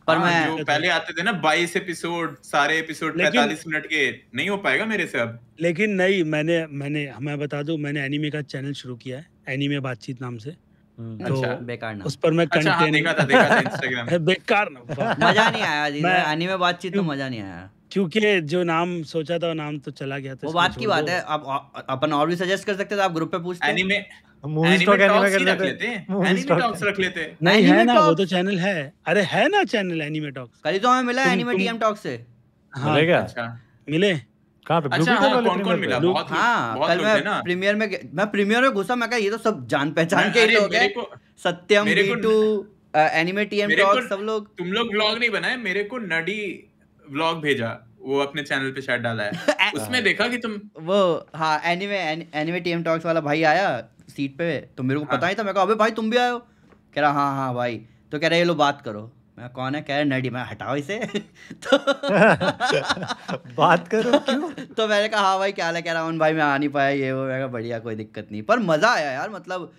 पर हाँ, मैं जो पहले आते थे ना बाईस एपिसोड सारे एपिसोड पैंतालीस मिनट के नहीं हो पाएगा मेरे से अब लेकिन नहीं मैंने मैंने मैं बता दूं मैंने एनीमे का चैनल शुरू किया है एनीमे बातचीत नाम से हम्म। अच्छा, तो बेकार ना उस पर मैं अच्छा, हाँ, देखा था, देखा था बेकार ना मजा नहीं आया मैं एनीमे बातचीत तो मजा नहीं आया क्योंकि जो नाम सोचा था नाम तो चला गया था वो बात की बात है आप अपन और भी सजेस्ट कर सकते थे आप ग्रुप पे पूछते एनीमे मूवीज कर लेते एनीमे टॉक्स रख लेते नहीं है ना वो तो चैनल है अरे है ना चैनल एनीमे टॉक्स कल तो हमें मिला एनीमे डीएम टॉक्स से हाँ। मिलेगा अच्छा। मिले कहां पे अच्छा, हाँ, कौन कौन मिला बहुत हाँ कल मैं प्रीमियर में मैं प्रीमियर में घुसा मैं कहा ये तो सब जान पहचान हाँ, के लोग हैं सत्यम बीटू एनिमे टीएम ब्लॉग सब लोग तुम लोग व्लॉग नहीं बनाए मेरे को नडी व्लॉग भेजा वो अपने चैनल पे शायद डाला है उसमें देखा कि तुम वो हाँ एनिमे एनिमे टीएम टॉक्स वाला भाई आया सीट पे तो मेरे को हाँ। पता ही था मैं कहा अबे भाई तुम भी आए हो कह रहा हाँ हाँ भाई तो कह रहा ये लो बात करो मैं कौन है कह रहा नडी मैं हटाओ इसे तो बात करो क्यों तो मैंने कहा हाँ भाई क्या हाल कह रहा हूँ भाई मैं आ नहीं पाया ये वो मैं बढ़िया कोई दिक्कत नहीं पर मज़ा आया यार मतलब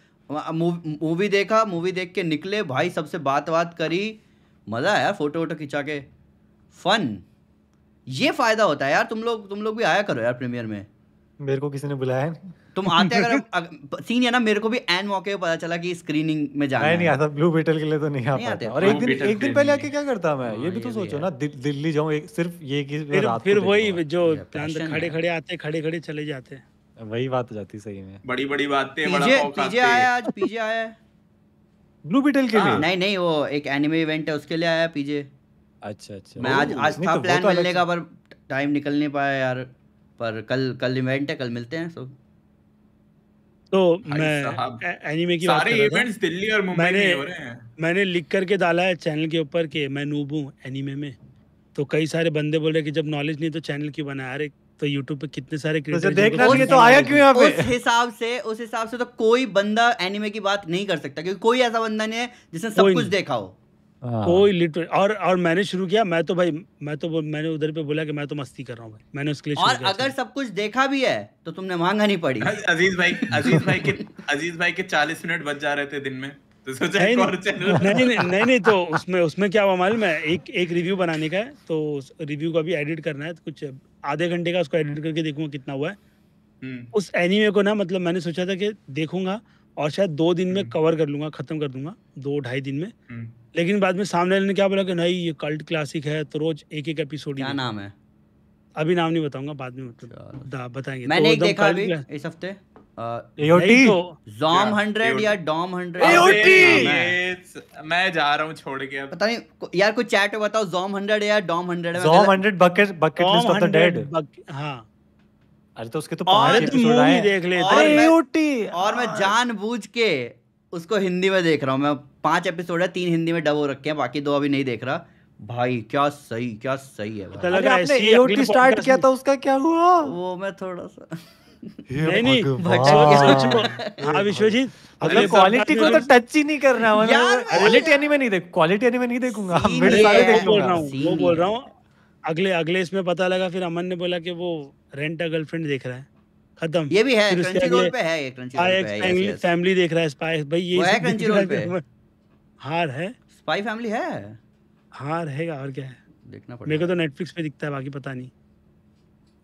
मूवी देखा मूवी देख के निकले भाई सबसे बात बात करी मज़ा आया फोटो वोटो खिंचा के फन ये फ़ायदा होता है यार तुम लोग तुम लोग भी आया करो यार प्रीमियर में मेरे को किसी ने बुलाया तुम आते अगर सीन है ना मेरे को भी एन मौके पे पता चला कि स्क्रीनिंग में जाना नहीं, नहीं आता ब्लू बीटल के लिए तो नहीं, नहीं आते और एक दिन एक दिन पहले आके क्या करता मैं हाँ, ये भी तो सोचो ना दिल्ली जाऊँ सिर्फ ये कि फिर फिर वही जो खड़े खड़े आते खड़े खड़े चले जाते वही बात हो जाती सही में बड़ी बड़ी बातें पीजे आया आज पीजे आया ब्लू बीटल के हाँ, लिए नहीं नहीं वो एक एनिमे इवेंट है उसके लिए आया पीजे अच्छा अच्छा मैं आज आज था प्लान तो तो मिलने का पर टाइम निकल नहीं पाया यार पर कल कल इवेंट है कल मिलते हैं सब तो मैं एनीमे की सारे इवेंट्स दिल्ली और मुंबई में हो रहे हैं मैंने लिख करके डाला है चैनल के ऊपर कि मैं नूब हूँ एनीमे में तो कई सारे बंदे बोल रहे कि जब नॉलेज नहीं तो चैनल क्यों बनाया अरे तो YouTube पे कितने सारे क्रिएटर्स देखना चाहिए तो, तो आया क्यों यहाँ पे उस हिसाब से उस हिसाब से तो कोई बंदा एनिमे की बात नहीं कर सकता क्योंकि कोई ऐसा बंदा नहीं है जिसने सब कुछ देखा हो हाँ। कोई लिटरली और और मैंने शुरू किया मैं तो भाई मैं तो मैंने उधर पे बोला कि मैं तो मस्ती कर रहा हूँ मैंने उसके लिए और अगर सब कुछ देखा भी है तो तुमने मांगा नहीं पड़ी अजीज भाई अजीज भाई के अजीज भाई के चालीस मिनट बच जा रहे थे दिन में तो सोचा नहीं, नहीं, नहीं, नहीं नहीं तो उसमें उसमें क्या हुआ मालूम है एक एक रिव्यू बनाने का है तो रिव्यू का भी एडिट करना है तो कुछ आधे घंटे का उसको एडिट करके देखूंगा कितना हुआ है हम्म। उस एनीमे को ना मतलब मैंने सोचा था कि देखूंगा और शायद दो दिन में कवर हम्म। कर लूंगा खत्म कर दूंगा दो ढाई दिन में हम्म। लेकिन बाद में सामने वाले ने क्या बोला कि नहीं ये कल्ट क्लासिक है तो रोज एक एक एपिसोड क्या नाम है अभी नाम नहीं बताऊंगा बाद में मतलब बताएंगे तो मैंने तो एक देखा अभी इस हफ्ते एओटी जॉम तो- या डॉम एओटी मैं जा रहा हूँ छोड़ के पता नहीं यार कुछ चैट में बताओ जॉम हंड्रेड या Zom 100 Zom bucket bucket list of the dead अरे तो उसके तो पांच एपिसोड तो आए देख लेते और के उसको हिंदी में देख रहा हूँ मैं पांच एपिसोड है तीन हिंदी में डब हो रखे हैं बाकी दो अभी नहीं देख रहा भाई क्या सही क्या सही है भाई। आपने एओटी स्टार्ट किया था उसका क्या हुआ वो मैं थोड़ा सा नहीं नहीं हाँ विश्वजीत मतलब क्वालिटी को तो टच ही नहीं करना मतलब क्वालिटी एनीमे नहीं देख क्वालिटी एनीमे नहीं देखूंगा मेरे सारे देख बोल रहा हूँ वो बोल रहा हूँ अगले अगले इसमें पता लगा फिर अमन ने बोला कि वो रेंट अ गर्लफ्रेंड देख रहा है खत्म ये भी है क्रंची रोल पे है ये क्रंची रोल पे है फैमिली फैमिली देख रहा है स्पाई भाई ये है क्रंची रोल पे हार है स्पाई फैमिली है हार है और क्या है देखना पड़ेगा मेरे को तो नेटफ्लिक्स पे दिखता है बाकी पता नहीं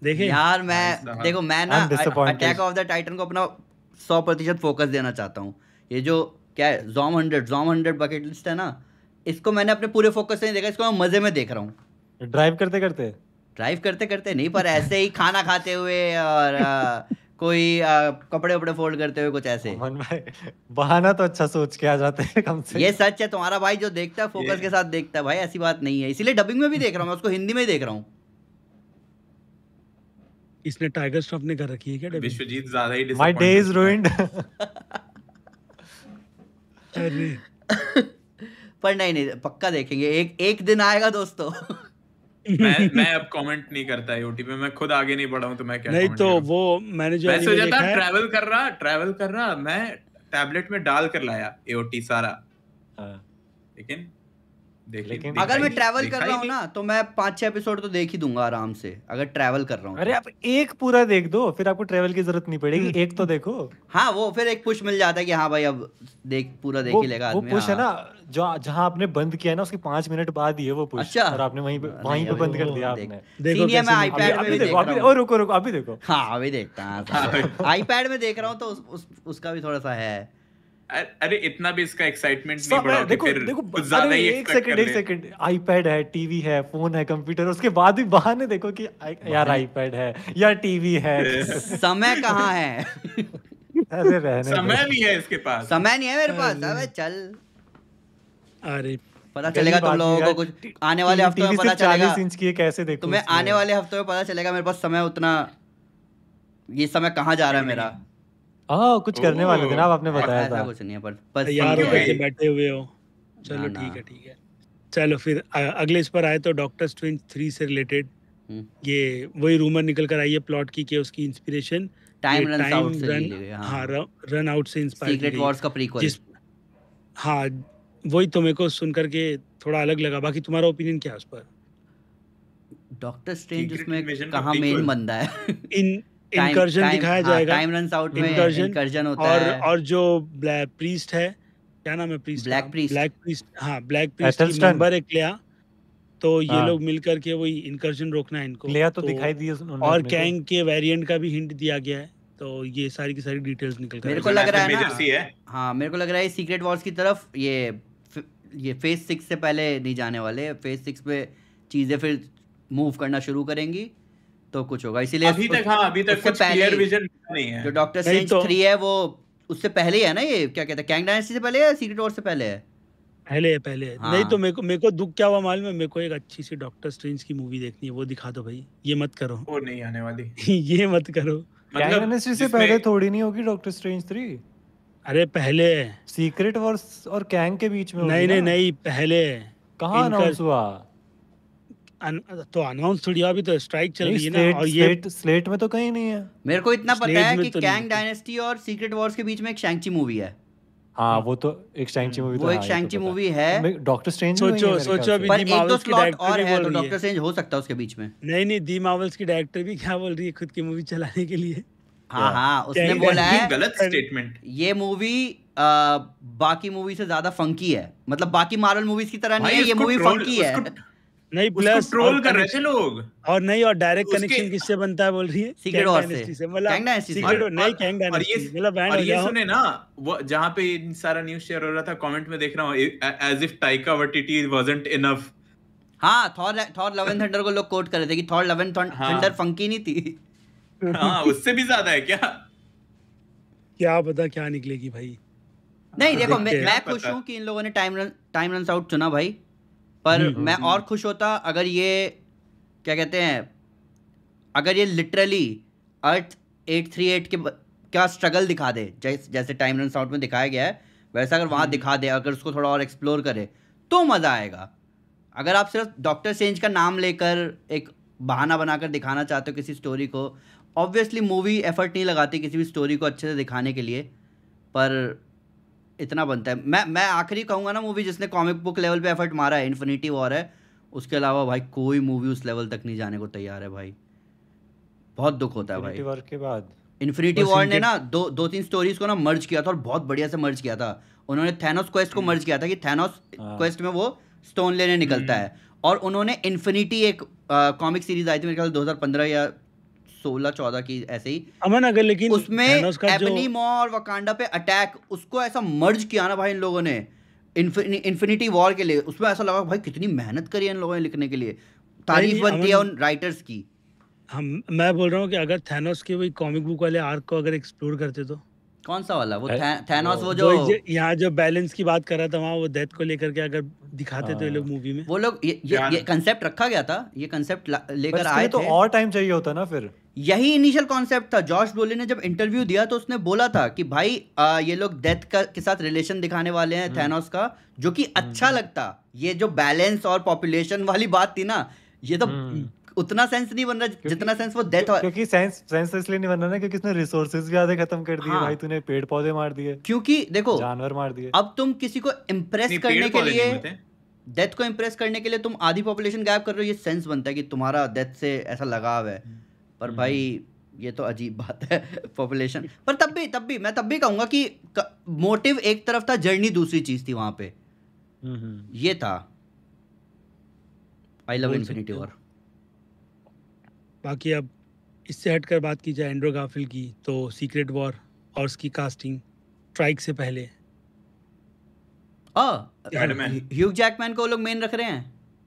देखे यार मैं देखो मैं ना अटैक ऑफ द टाइटन को अपना सौ प्रतिशत फोकस देना चाहता हूँ ये जो क्या है Zom hundred Zom hundred bucket list है ना इसको मैंने अपने पूरे फोकस से नहीं देखा इसको मैं मजे में देख रहा हूँ ड्राइव करते करते ड्राइव करते करते नहीं पर ऐसे ही खाना खाते हुए और आ, कोई आ, कपड़े उपड़े फोल्ड करते हुए कुछ ऐसे मन भाई बहाना तो अच्छा सोच के आ जाते हैं कम से ये सच है तुम्हारा भाई जो देखता है फोकस के साथ देखता है भाई ऐसी बात नहीं है इसीलिए डबिंग में भी देख रहा हूँ मैं उसको हिंदी में ही देख रहा हूँ इसने टाइगर श्रॉफ ने कर रखी है क्या विश्वजीत ज्यादा ही माय डे इज रुइंड पर नहीं नहीं पक्का देखेंगे एक एक दिन आएगा दोस्तों मैं मैं अब कमेंट नहीं करता यूटी पे मैं खुद आगे नहीं बढ़ा हूं तो मैं क्या नहीं तो वो मैंने जो मैं सोचा ट्रैवल कर रहा ट्रैवल कर रहा मैं टैबलेट में डाल कर लाया एओटी सारा हाँ। लेकिन लेकिन अगर मैं ट्रैवल कर रहा हूँ ना तो मैं पांच छह एपिसोड तो देख ही दूंगा आराम से अगर ट्रैवल कर रहा हूँ अरे तो। आप एक पूरा देख दो फिर आपको ट्रैवल की जरूरत नहीं पड़ेगी हम्म। एक तो देखो हाँ वो फिर एक पुश मिल जाता है कि हाँ भाई अब देख पूरा देख ही लेगा वो पुश है हाँ। ना जो जहाँ आपने बंद किया ना उसके पांच मिनट बाद ही है वो पुश अच्छा और आपने वहीं पे वहीं पे बंद कर दिया आपने देखो मैं आईपैड में देखो अभी और रुको रुको अभी देखो हाँ अभी देखता हूँ आईपैड में देख रहा हूँ तो उसका भी थोड़ा सा है अरे इतना भी इसका एक्साइटमेंट नहीं बढ़ा देखो फिर देखो कुछ ज्यादा ही एक सेकंड एक सेकंड आईपैड है टीवी है फोन है कंप्यूटर उसके बाद भी बहाने देखो कि यार आईपैड है यार टीवी है समय कहाँ है अरे रहने समय नहीं है इसके पास समय नहीं है मेरे पास अबे चल अरे पता चलेगा तुम लोगों को कुछ आने वाले हफ्तों में पता चलेगा इंच की कैसे देखो तुम्हें आने वाले हफ्तों में पता चलेगा मेरे पास समय उतना ये समय कहाँ जा रहा है मेरा हाँ कुछ करने वाले थे ना आपने बताया था कुछ नहीं है पर बस यार बैठे हुए हो चलो ठीक है ठीक है चलो फिर अगले इस पर आए तो डॉक्टर स्ट्रेंज थ्री से रिलेटेड हम्म। ये वही रूमर निकल कर आई है प्लॉट की कि उसकी इंस्पिरेशन टाइम रन आउट से रन, हाँ रन हाँ, आउट से इंस्पायर सीक्रेट वॉर्स का प्रीक्वल जिस हाँ वही तो मेरे को सुनकर के थोड़ा अलग लगा बाकी तुम्हारा ओपिनियन क्या है उस पर डॉक्टर स्ट्रेंज उसमें कहाँ मेन बंदा है इन दिखाया हाँ, जाएगा टाइम आउट होता और, है और जो प्रीस्ट है क्या नाम है priest black priest black priest हाँ ब्लैक प्रीस्ट की मेंबर तो ये हाँ। लोग मिलकर के वही रोकना है इनको तो, तो, दिखाई और कैंग के वेरिएंट का भी हिंट दिया गया है तो ये सारी की सारी डिटेल्स निकल मेरे को लग रहा है ना हाँ मेरे को लग रहा है सीक्रेट वॉर्स की तरफ ये ये फेज सिक्स से पहले नहीं जाने वाले फेज सिक्स पे चीज़ें फिर मूव करना शुरू करेंगी तो कुछ होगा इसीलिए अभी तक हाँ अभी तक कुछ क्लियर विजन नहीं है जो डॉक्टर स्ट्रेंज तो, 3 है वो उससे पहले ही है ना ये क्या कहते हैं कैंग डायनेस्टी से पहले है सीक्रेट वॉर से पहले है पहले है पहले है हाँ। नहीं तो हाँ। मेरे को मेरे को दुख क्या हुआ मालूम है मेरे को एक अच्छी सी डॉक्टर स्ट्रेंज की मूवी देखनी है वो दिखा दो भाई ये मत करो वो नहीं आने वाली ये मत करो मतलब से पहले थोड़ी नहीं होगी डॉक्टर स्ट्रेंज 3 अरे पहले सीक्रेट वॉर्स और कैंग के बीच में नहीं नहीं नहीं पहले कहाँ अनाउंस हुआ तो अनाउंस थोड़ी अभी तो स्ट्राइक चल रही है ना और ये स्लेट, स्लेट में तो कहीं नहीं है मेरे को इतना पता है कि तो कैंग डायनेस्टी और सीक्रेट वॉर्स के बीच में एक शैंगची मूवी है हाँ वो तो एक शैंगची मूवी तो वो एक शैंगची मूवी तो है डॉक्टर स्ट्रेंज सोचो सोचो अभी पर एक तो स्लॉट और है तो डॉक्टर स्ट्रेंज हो सकता है उसके बीच में नहीं नहीं दी मार्वल्स की डायरेक्टर भी क्या बोल रही है खुद की मूवी चलाने के लिए हाँ हाँ उसने बोला है गलत स्टेटमेंट ये मूवी बाकी मूवी से ज्यादा फंकी है मतलब बाकी मार्वल मूवीज की तरह नहीं है ये मूवी फंकी है नहीं प्लस ट्रोल कर रहे थे लोग और नहीं और डायरेक्ट कनेक्शन किससे बनता है बोल रही है सीक्रेट वॉर से मतलब सीक्रेट वॉर नहीं कैंग डायनेस्टी मतलब बैंड और ये मतलब सुने ना वो जहां पे सारा न्यूज़ शेयर हो रहा था कमेंट में देख रहा हूं as if Taika Waititi wasn't enough हाँ Thor Thor love and Thunder को लोग कोट कर रहे थे कि Thor love and Thunder funky नहीं थी हाँ उससे भी ज्यादा है क्या क्या पता क्या निकलेगी भाई नहीं हाँ, देखो मैं खुश हूँ कि इन लोगों ने time run time run out चुना भाई पर मैं और खुश होता अगर ये क्या कहते हैं अगर ये literally Earth eight three eight के क्या स्ट्रगल दिखा दे जैसे जैसे टाइम रन साउट में दिखाया गया है वैसा अगर वहाँ दिखा दे अगर उसको थोड़ा और एक्सप्लोर करे तो मज़ा आएगा अगर आप सिर्फ डॉक्टर सेंज का नाम लेकर एक बहाना बनाकर दिखाना चाहते हो किसी स्टोरी को ऑब्वियसली मूवी एफर्ट नहीं लगाती किसी भी स्टोरी को अच्छे से दिखाने के लिए पर इतना बनता है मैं मैं आखिरी कहूँगा ना मूवी जिसने कॉमिक बुक लेवल पे एफर्ट मारा है इन्फिनिटी वॉर है उसके अलावा भाई कोई मूवी उस लेवल तक नहीं जाने को तैयार है भाई बहुत दुख होता है भाई वॉर के बाद इन्फिनिटी वॉर ने ना दो दो तीन स्टोरीज को ना मर्ज किया था और बहुत बढ़िया से मर्ज किया था उन्होंने थैनोस क्वेस्ट को मर्ज किया था कि थैनोस क्वेस्ट हाँ। में वो स्टोन लेने निकलता हम्म। है और उन्होंने इन्फिनिटी एक कॉमिक सीरीज आई थी मेरे ख्याल दो या सोलह चौदह की ऐसे ही अमन अगर लेकिन उसमें एबनी मॉ और वकांडा पे अटैक उसको ऐसा मर्ज किया ना भाई इन लोगों ने इन्फिनिटी वॉर के लिए उसमें ऐसा लगा भाई कितनी मेहनत करी है इन लोगों ने लिखने के लिए तारीफ बनती है उन राइटर्स की हम मैं बोल रहा हूँ कि अगर थैनोस के वही कॉमिक बुक वाले आर्क को अगर एक्सप्लोर करते तो कौन सा वाला वो थैनोस वो जो यहाँ जो बैलेंस की बात कर रहा था वहाँ वो डेथ को लेकर के अगर दिखाते तो ये लोग मूवी हाँ। में वो लोग ये ये, ये कंसेप्ट रखा गया था ये कंसेप्ट लेकर आए तो और टाइम चाहिए होता ना फिर यही इनिशियल कॉन्सेप्ट था जॉर्ज ब्रोली ने जब इंटरव्यू दिया तो उसने बोला था कि भाई आ, ये लोग डेथ का के साथ रिलेशन दिखाने वाले हैं थैनोस हम्म। का जो कि हम्म, अच्छा हम्म। लगता ये जो बैलेंस और पॉपुलेशन वाली बात थी ना ये तो उतना सेंस नहीं बन रहा जितना सेंस वो डेथ क्योंकि सेंस सेंस तो इसलिए नहीं बन रहा ना क्योंकि इसने रिसोर्सेज भी आधे खत्म कर दिए हाँ। भाई तूने पेड़ पौधे मार दिए क्योंकि देखो जानवर मार दिए अब तुम किसी को इम्प्रेस करने के लिए डेथ को इम्प्रेस करने के लिए तुम आधी पॉपुलेशन गायब कर रहे हो ये सेंस बनता है कि तुम्हारा डेथ से ऐसा लगाव है पर हम्म। भाई ये तो अजीब बात है पॉपुलेशन पर तब भी तब भी मैं तब भी कहूंगा कि मोटिव एक तरफ था जर्नी दूसरी चीज़ थी वहां पे ये था आई लव इन्फिनिटी वॉर बाकी अब इससे हटकर बात की जाए एंड्रो गाफिल की तो सीक्रेट वॉर और उसकी कास्टिंग स्ट्राइक से पहले ह्यूग जैकमैन को लोग मेन रख रहे हैं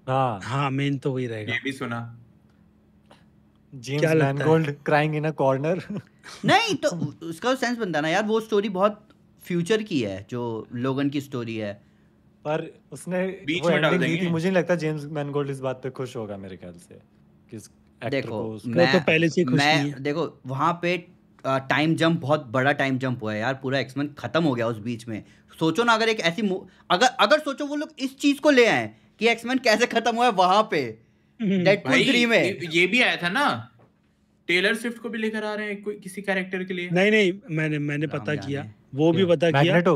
हाँ हाँ मेन हाँ, तो वही रहेगा ये भी सुना James Mangold crying in a corner नहीं तो उसका सेंस बनता ना यार वो स्टोरी बहुत फ्यूचर की है जो लोगन की स्टोरी है पर उसने बीच में डाल देंगे मुझे नहीं लगता जेम्स मैनगोल्ड इस बात पे खुश होगा मेरे ख्याल से किस देखो मैं तो पहले से खुश देखो वहां पे टाइम जंप बहुत बड़ा टाइम जंप हुआ है यार पूरा एक्समैन खत्म हो गया उस बीच में सोचो ना अगर एक ऐसी अगर अगर सोचो वो लोग इस चीज को ले आए कि एक्समैन कैसे खत्म हुआ है वहां पे डेडपूल हम्म, 3 में ये, भी आया था ना टेलर स्विफ्ट को भी लेकर आ रहे हैं कोई किसी कैरेक्टर के लिए नहीं नहीं मैंने मैंने पता किया वो भी hmm. पता किया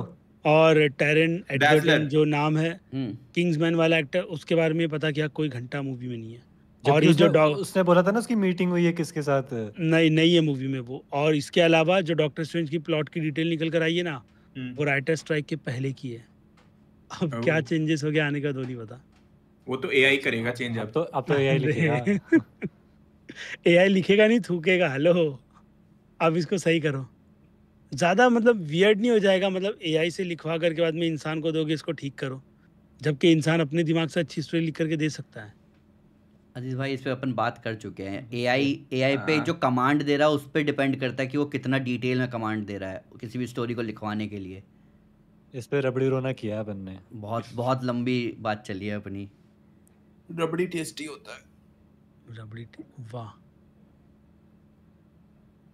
और टेरन एडवर्टन जो नाम है किंग्समैन hmm. वाला एक्टर उसके बारे में पता किया कोई घंटा मूवी में नहीं है और जो डॉग उसने बोला था ना उसकी मीटिंग हुई है किसके साथ नहीं नहीं है मूवी में वो और इसके अलावा जो डॉक्टर स्ट्रेंज की प्लॉट की डिटेल निकल कर आई है ना hmm. वो राइटर स्ट्राइक के पहले की है अब oh. क्या चेंजेस हो गया आने का दो तो नहीं पता वो तो एआई करेगा चेंज अब तो अब तो एआई लिखेगा एआई लिखेगा नहीं थूकेगा हेलो अब इसको सही करो ज़्यादा मतलब वियर्ड नहीं हो जाएगा मतलब एआई से लिखवा करके बाद में इंसान को दोगे इसको ठीक करो जबकि इंसान अपने दिमाग से अच्छी स्टोरी लिख करके दे सकता है अजीज भाई इस पर अपन बात कर चुके हैं ए आई ए आई पे जो कमांड दे रहा है उस पर डिपेंड करता है कि वो कितना डिटेल में कमांड दे रहा है किसी भी स्टोरी को लिखवाने के लिए इस पर रबड़ी रोना किया है अपन ने बहुत बहुत लंबी बात चली है अपनी रबड़ी टेस्टी होता है रबड़ी वाह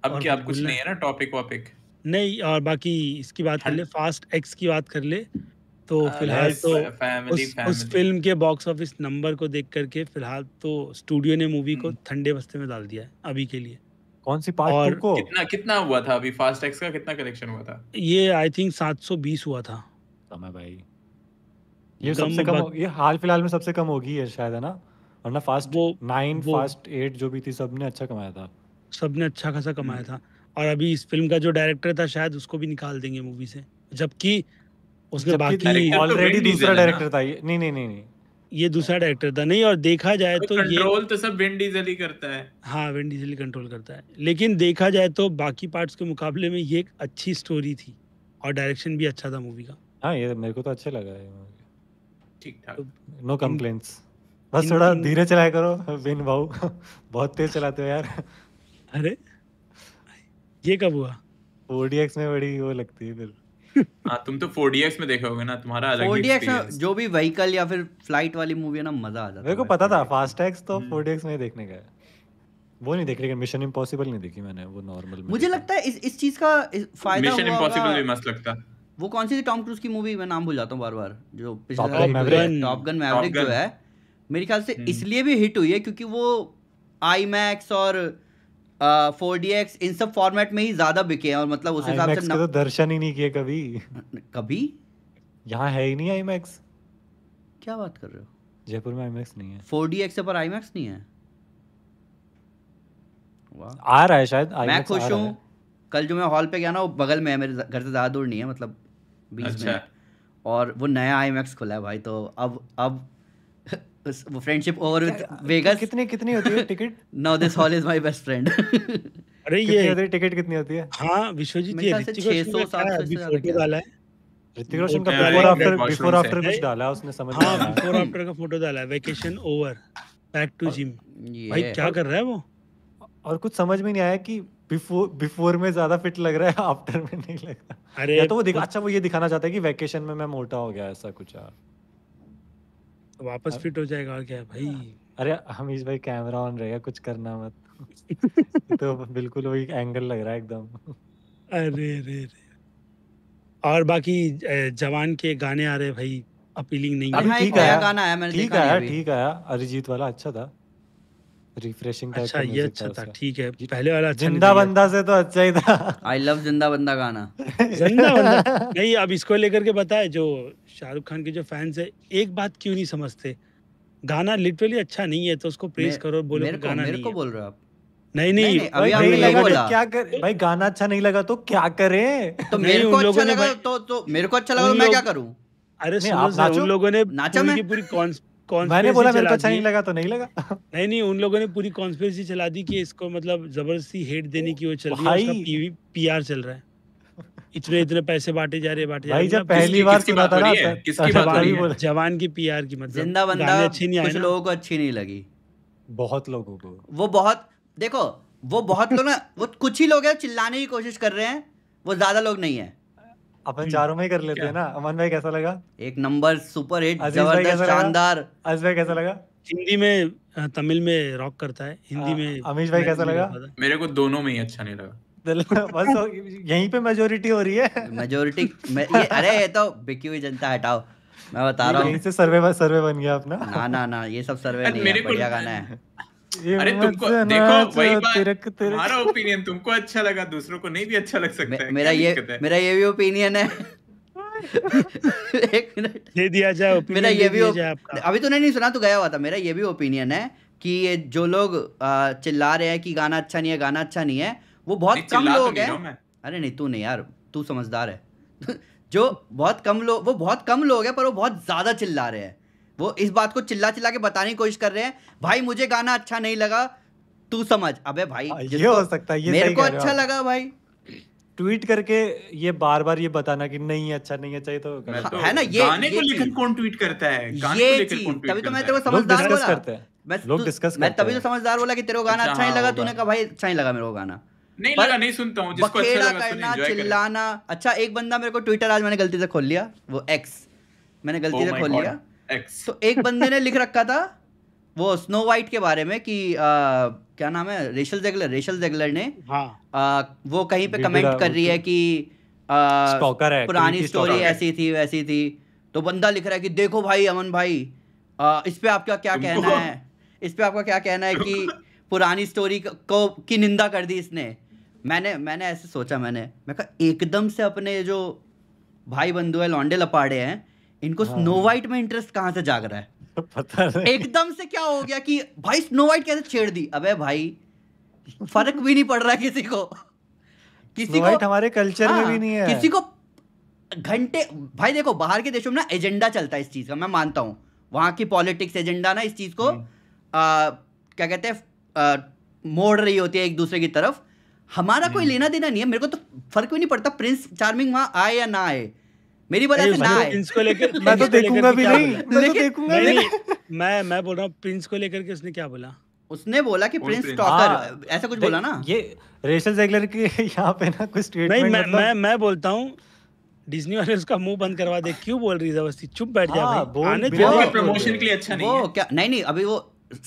अब क्या आप कुछ नहीं है ना टॉपिक वॉपिक नहीं और बाकी इसकी बात कर हाँ। ले फास्ट एक्स की बात कर ले तो फिलहाल तो family, उस, family. उस फिल्म के बॉक्स ऑफिस नंबर को देख करके फिलहाल तो स्टूडियो ने मूवी को हम्म। ठंडे बस्ते में डाल दिया है अभी के लिए कौन सी पार्ट और को कितना कितना हुआ था अभी फास्ट एक्स का कितना कलेक्शन हुआ था ये आई थिंक 720 हुआ था समय भाई ये सबसे कम ये हाल फिलहाल में सबसे कम होगी है शायद है ना वरना फास्ट वो नाइन फास्ट एट जो भी थी सबने अच्छा कमाया था सबने अच्छा खासा कमाया हम्म। था और अभी इस फिल्म का जो डायरेक्टर था शायद उसको भी निकाल देंगे मूवी से जबकि उसके बाकी ऑलरेडी तो दूसरा डायरेक्टर था नहीं नहीं नहीं ये दूसरा डायरेक्टर था नहीं और देखा जाए तो, ये कंट्रोल तो सब विन डीजल ही करता है हाँ विन डीजल ही कंट्रोल करता है लेकिन देखा जाए तो बाकी पार्ट्स के मुकाबले में ये एक अच्छी स्टोरी थी और डायरेक्शन भी अच्छा था मूवी का हाँ ये मेरे को तो अच्छा लगा है ठीक ठाक नो कंप्लेंट्स बस थोड़ा धीरे चलाया करो बिन भाऊ बहुत तेज चलाते हो यार अरे ये कब हुआ 4DX में बड़ी वो लगती है फिर हाँ तुम तो 4DX में देखे होगे ना तुम्हारा अलग 4DX में जो भी व्हीकल या फिर फ्लाइट वाली मूवी है ना मजा आ जाता मेरे को पता था फास्ट फास्टैक्स तो 4DX हम्म। में ही देखने का है वो नहीं देख लेकिन मिशन इम्पॉसिबल नहीं देखी मैंने वो नॉर्मल मुझे लगता है इस इस चीज का फायदा मिशन इम्पॉसिबल भी मस्त लगता है वो कौन सी थी टॉम क्रूज की मूवी मैं नाम भूल जाता हूँ बार बार जो टॉप गन मैवरिक जो है मेरे ख्याल से हम्म। इसलिए भी हिट हुई है क्योंकि वो आई मैक्स और फोर डी एक्स इन सब फॉर्मेट में ही ज्यादा बिके हैं और मतलब उस हिसाब से तो दर्शन ही नहीं किए कभी कभी यहाँ है ही नहीं आई मैक्स क्या बात कर रहे हो जयपुर में आई मैक्स नहीं है फोर डी एक्स पर आई मैक्स नहीं है आ रहा है शायद मैं खुश हूँ कल जो मैं हॉल पे गया ना वो बगल में है मेरे घर से ज़्यादा दूर नहीं है मतलब बीच अच्छा। में और वो नया आई मैक्स खुला है भाई तो अब अब वो फ्रेंडशिप ओवर विद वेगस कितने कितनी होती है ticket now this hall is my best friend अरे ये होती टिकट कितनी होती है हां विश्वजीत ये ऋतिक रोशन का अभी फोटो डाला है ऋतिक रोशन का बिफोर आफ्टर बिफोर आफ्टर कुछ डाला है उसने समझ हां बिफोर आफ्टर का फोटो डाला है vacation over back to gym भाई क्या कर रहा है वो और कुछ समझ में नहीं आया कि बिफोर बिफोर में ज्यादा फिट लग रहा है आफ्टर में नहीं लग रहा अरे या तो वो दिखा अच्छा वो ये दिखाना चाहता है कि वैकेशन में मैं मोटा हो गया ऐसा कुछ यार तो वापस फिट हो जाएगा क्या भाई अरे हमीश भाई कैमरा ऑन रहेगा कुछ करना मत तो बिल्कुल वही एंगल लग रहा है एकदम अरे रे रे और बाकी जवान के गाने आ रहे भाई अपीलिंग नहीं है ठीक आया गाना आया मैंने ठीक आया ठीक आया अरिजीत वाला अच्छा था रिफ्रेशिंग टाइप अच्छा ये अच्छा था ठीक है पहले वाला अच्छा जिंदा बंदा से तो अच्छा ही था आई लव जिंदा बंदा गाना जिंदा बंदा नहीं अब इसको लेकर के बताए जो शाहरुख खान के जो फैंस है एक बात क्यों नहीं समझते गाना लिटरली अच्छा नहीं है तो उसको प्रेज करो बोलो मेरे गाना मेरे को बोल रहे हो आप नहीं नहीं, नहीं, नहीं अभी नहीं लगा बोला क्या कर भाई गाना अच्छा नहीं लगा तो क्या करें तो मेरे को अच्छा लगा तो तो मेरे को अच्छा लगा तो मैं क्या करूं अरे सुनो उन लोगों ने पूरी की पूरी मैंने बोला मेरे को अच्छा नहीं लगा तो नहीं लगा नहीं नहीं उन लोगों ने पूरी कॉन्स्पिरेसी चला दी कि इसको मतलब जबरदस्ती हेट देने की वो चल रही है पीवी पीआर चल रहा है इतने इतने पैसे बांटे जा रहे बांटे जा रहे जब मतलब पहली बार की बात है किसकी बात है जवान की पीआर की मतलब जिंदा बंदा अच्छी नहीं कुछ लोगों को अच्छी नहीं लगी बहुत लोगों को वो बहुत देखो वो बहुत लोग तो ना वो कुछ ही लोग हैं चिल्लाने की कोशिश कर रहे हैं वो ज्यादा लोग नहीं है अपन हम्म। चारों में ही कर लेते हैं ना अमन भाई कैसा लगा एक नंबर सुपर हिट जबरदस्त शानदार अज भाई कैसा लगा हिंदी में तमिल में रॉक करता है हिंदी में अमीश भाई कैसा लगा मेरे को दोनों में ही अच्छा नहीं लगा बस यहीं पे मेजोरिटी हो रही है मेजोरिटी अरे ये तो बिकी हुई जनता हटाओ मैं बता रहा हूँ सर्वे सर्वे बन गया अपना ना ना ना ये सब सर्वे नहीं मेरे है बढ़िया गाना है अरे तुमको देखो वही बात हमारा ओपिनियन तुमको अच्छा लगा दूसरों को नहीं भी अच्छा लग सकता मे, है मेरा ये है? मेरा ये भी ओपिनियन है एक मिनट दे दिया जाए ओपिनियन मेरा ये भी अभी तूने नहीं सुना तो गया हुआ था मेरा ये भी ओपिनियन है कि ये जो लोग चिल्ला रहे हैं कि गाना अच्छा नहीं है गाना अच्छा नहीं है वो बहुत कम तो लोग हैं अरे नहीं तू नहीं यार तू समझदार है जो बहुत कम लोग वो बहुत कम लोग हैं पर वो बहुत ज्यादा चिल्ला रहे हैं वो इस बात को चिल्ला चिल्ला के बताने की कोशिश कर रहे हैं भाई मुझे गाना अच्छा नहीं लगा तू समझ अबे भाई हाँ, ये हो सकता है ये मेरे को अच्छा लगा भाई ट्वीट करके ये बार बार ये बताना कि नहीं अच्छा नहीं अच्छा तो, तो है ना ये गाने ये को लेकर कौन ट्वीट करता है ये चीज तभी तो मैं तेरे को समझदार बोला मैं लोग डिस्कस मैं तभी तो समझदार बोला कि तेरे को गाना अच्छा, अच्छा नहीं हाँ, लगा तूने कहा भाई अच्छा नहीं लगा मेरे को गाना नहीं लगा नहीं सुनता हूँ जिसको अच्छा लगा करना चिल्लाना अच्छा एक बंदा मेरे को ट्विटर आज मैंने गलती से खोल लिया वो एक्स मैंने गलती oh से खोल लिया एक्स तो एक बंदे ने लिख रखा था वो स्नो वाइट के बारे में कि आ, क्या नाम है रेशल जेगलर रेशल जेगलर ने हाँ। आ, वो कहीं पे कमेंट कर रही है कि आ, है, पुरानी स्टोरी ऐसी थी वैसी थी तो बंदा लिख रहा है कि देखो भाई अमन भाई आ, इस पे आपका क्या कहना है इस पे आपका क्या कहना है कि पुरानी स्टोरी को की निंदा कर दी इसने मैंने मैंने ऐसे सोचा मैंने मैं कहा एकदम से अपने जो भाई बंधु है लॉन्डे लपाड़े हैं इनको हाँ। स्नो वाइट में इंटरेस्ट कहाँ से जाग रहा है पता नहीं एकदम से क्या हो गया कि भाई स्नो वाइट कैसे छेड़ दी अबे भाई फर्क भी नहीं पड़ रहा किसी को किसी को हमारे कल्चर में हाँ, भी नहीं है किसी को घंटे भाई देखो बाहर के देशों में ना एजेंडा चलता है इस चीज का मैं मानता हूँ वहां की पॉलिटिक्स एजेंडा ना इस चीज को हम्म। आ, क्या कहते हैं मोड़ रही होती है एक दूसरे की तरफ हमारा कोई हम्म। लेना देना नहीं है मेरे को तो फर्क भी नहीं पड़ता प्रिंस चार्मिंग वहां आए या ना आए मेरी बात ना है प्रिंस को लेकर मैं तो देखूंगा भी नहीं मैं तो देखूंगा नहीं मैं मैं बोल रहा हूँ प्रिंस को लेकर के उसने क्या बोला उसने बोला कि प्रिंस टॉकर हाँ। ऐसा कुछ बोला ना ये रेशल जेगलर के यहाँ पे ना कुछ स्टेटमेंट नहीं मैं मतलब- मैं मैं बोलता हूँ डिज्नी वाले उसका मुंह बंद करवा दे क्यों बोल रही है चुप बैठ जा हाँ, भाई आने दो प्रमोशन के लिए अच्छा नहीं है वो क्या नहीं नहीं अभी वो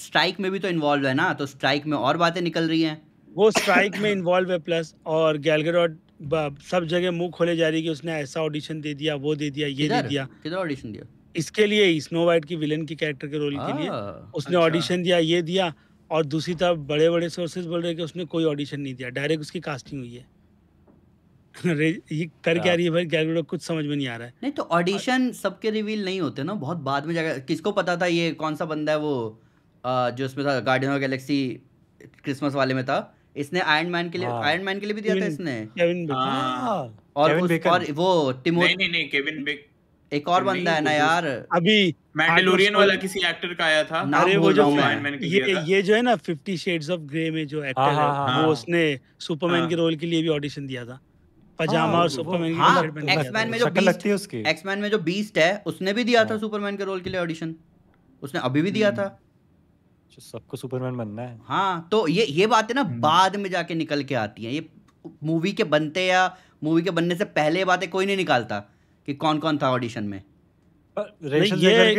स्ट्राइक में भी तो इन्वॉल्व है ना तो स्ट्राइक में और बातें निकल रही हैं वो स्ट्राइक में इन्वॉल्व है प्लस और गैलगेडॉट सब जगह मुंह खोले जा रही कि उसने ऐसा ऑडिशन दे दिया वो दे दिया ये दे दिया किधर ऑडिशन दिया इसके लिए स्नो वाइट की विलेन की कैरेक्टर के रोल के लिए उसने ऑडिशन अच्छा। दिया ये दिया और दूसरी तरफ बड़े बड़े सोर्सेज बोल रहे कि उसने कोई ऑडिशन नहीं दिया डायरेक्ट उसकी कास्टिंग हुई है ये कर क्या रही है भाई क्या कुछ समझ में नहीं आ रहा है नहीं तो ऑडिशन सबके रिवील नहीं होते ना बहुत बाद में जाकर किसको पता था ये कौन सा बंदा है वो जो उसमें था गार्डियन ऑफ गैलेक्सी क्रिसमस वाले में था इसने आयरन मैन के लिए आयरन हाँ। मैन के लिए भी दिया था इसने हाँ। हाँ। और और वो टिमो नहीं नहीं केविन बेक एक और बंदा है ना यार अभी मैंडलोरियन वाला किसी एक्टर का आया था अरे वो जो ये ये जो है ना फिफ्टी शेड्स ऑफ ग्रे में जो एक्टर है वो उसने सुपरमैन के रोल के लिए भी ऑडिशन दिया था पजामा और सुपरमैन की एक्समैन में जो लगती है उसकी एक्समैन में जो बीस्ट है उसने भी दिया था सुपरमैन के रोल के लिए ऑडिशन उसने अभी भी दिया हम्म। था सबको सुपरमैन बनना है हाँ तो ये ये बातें ना हम्म। बाद में जाके निकल के आती है ये मूवी के बनते या मूवी के बनने से पहले बातें कोई नहीं निकालता कि कौन कौन था ऑडिशन में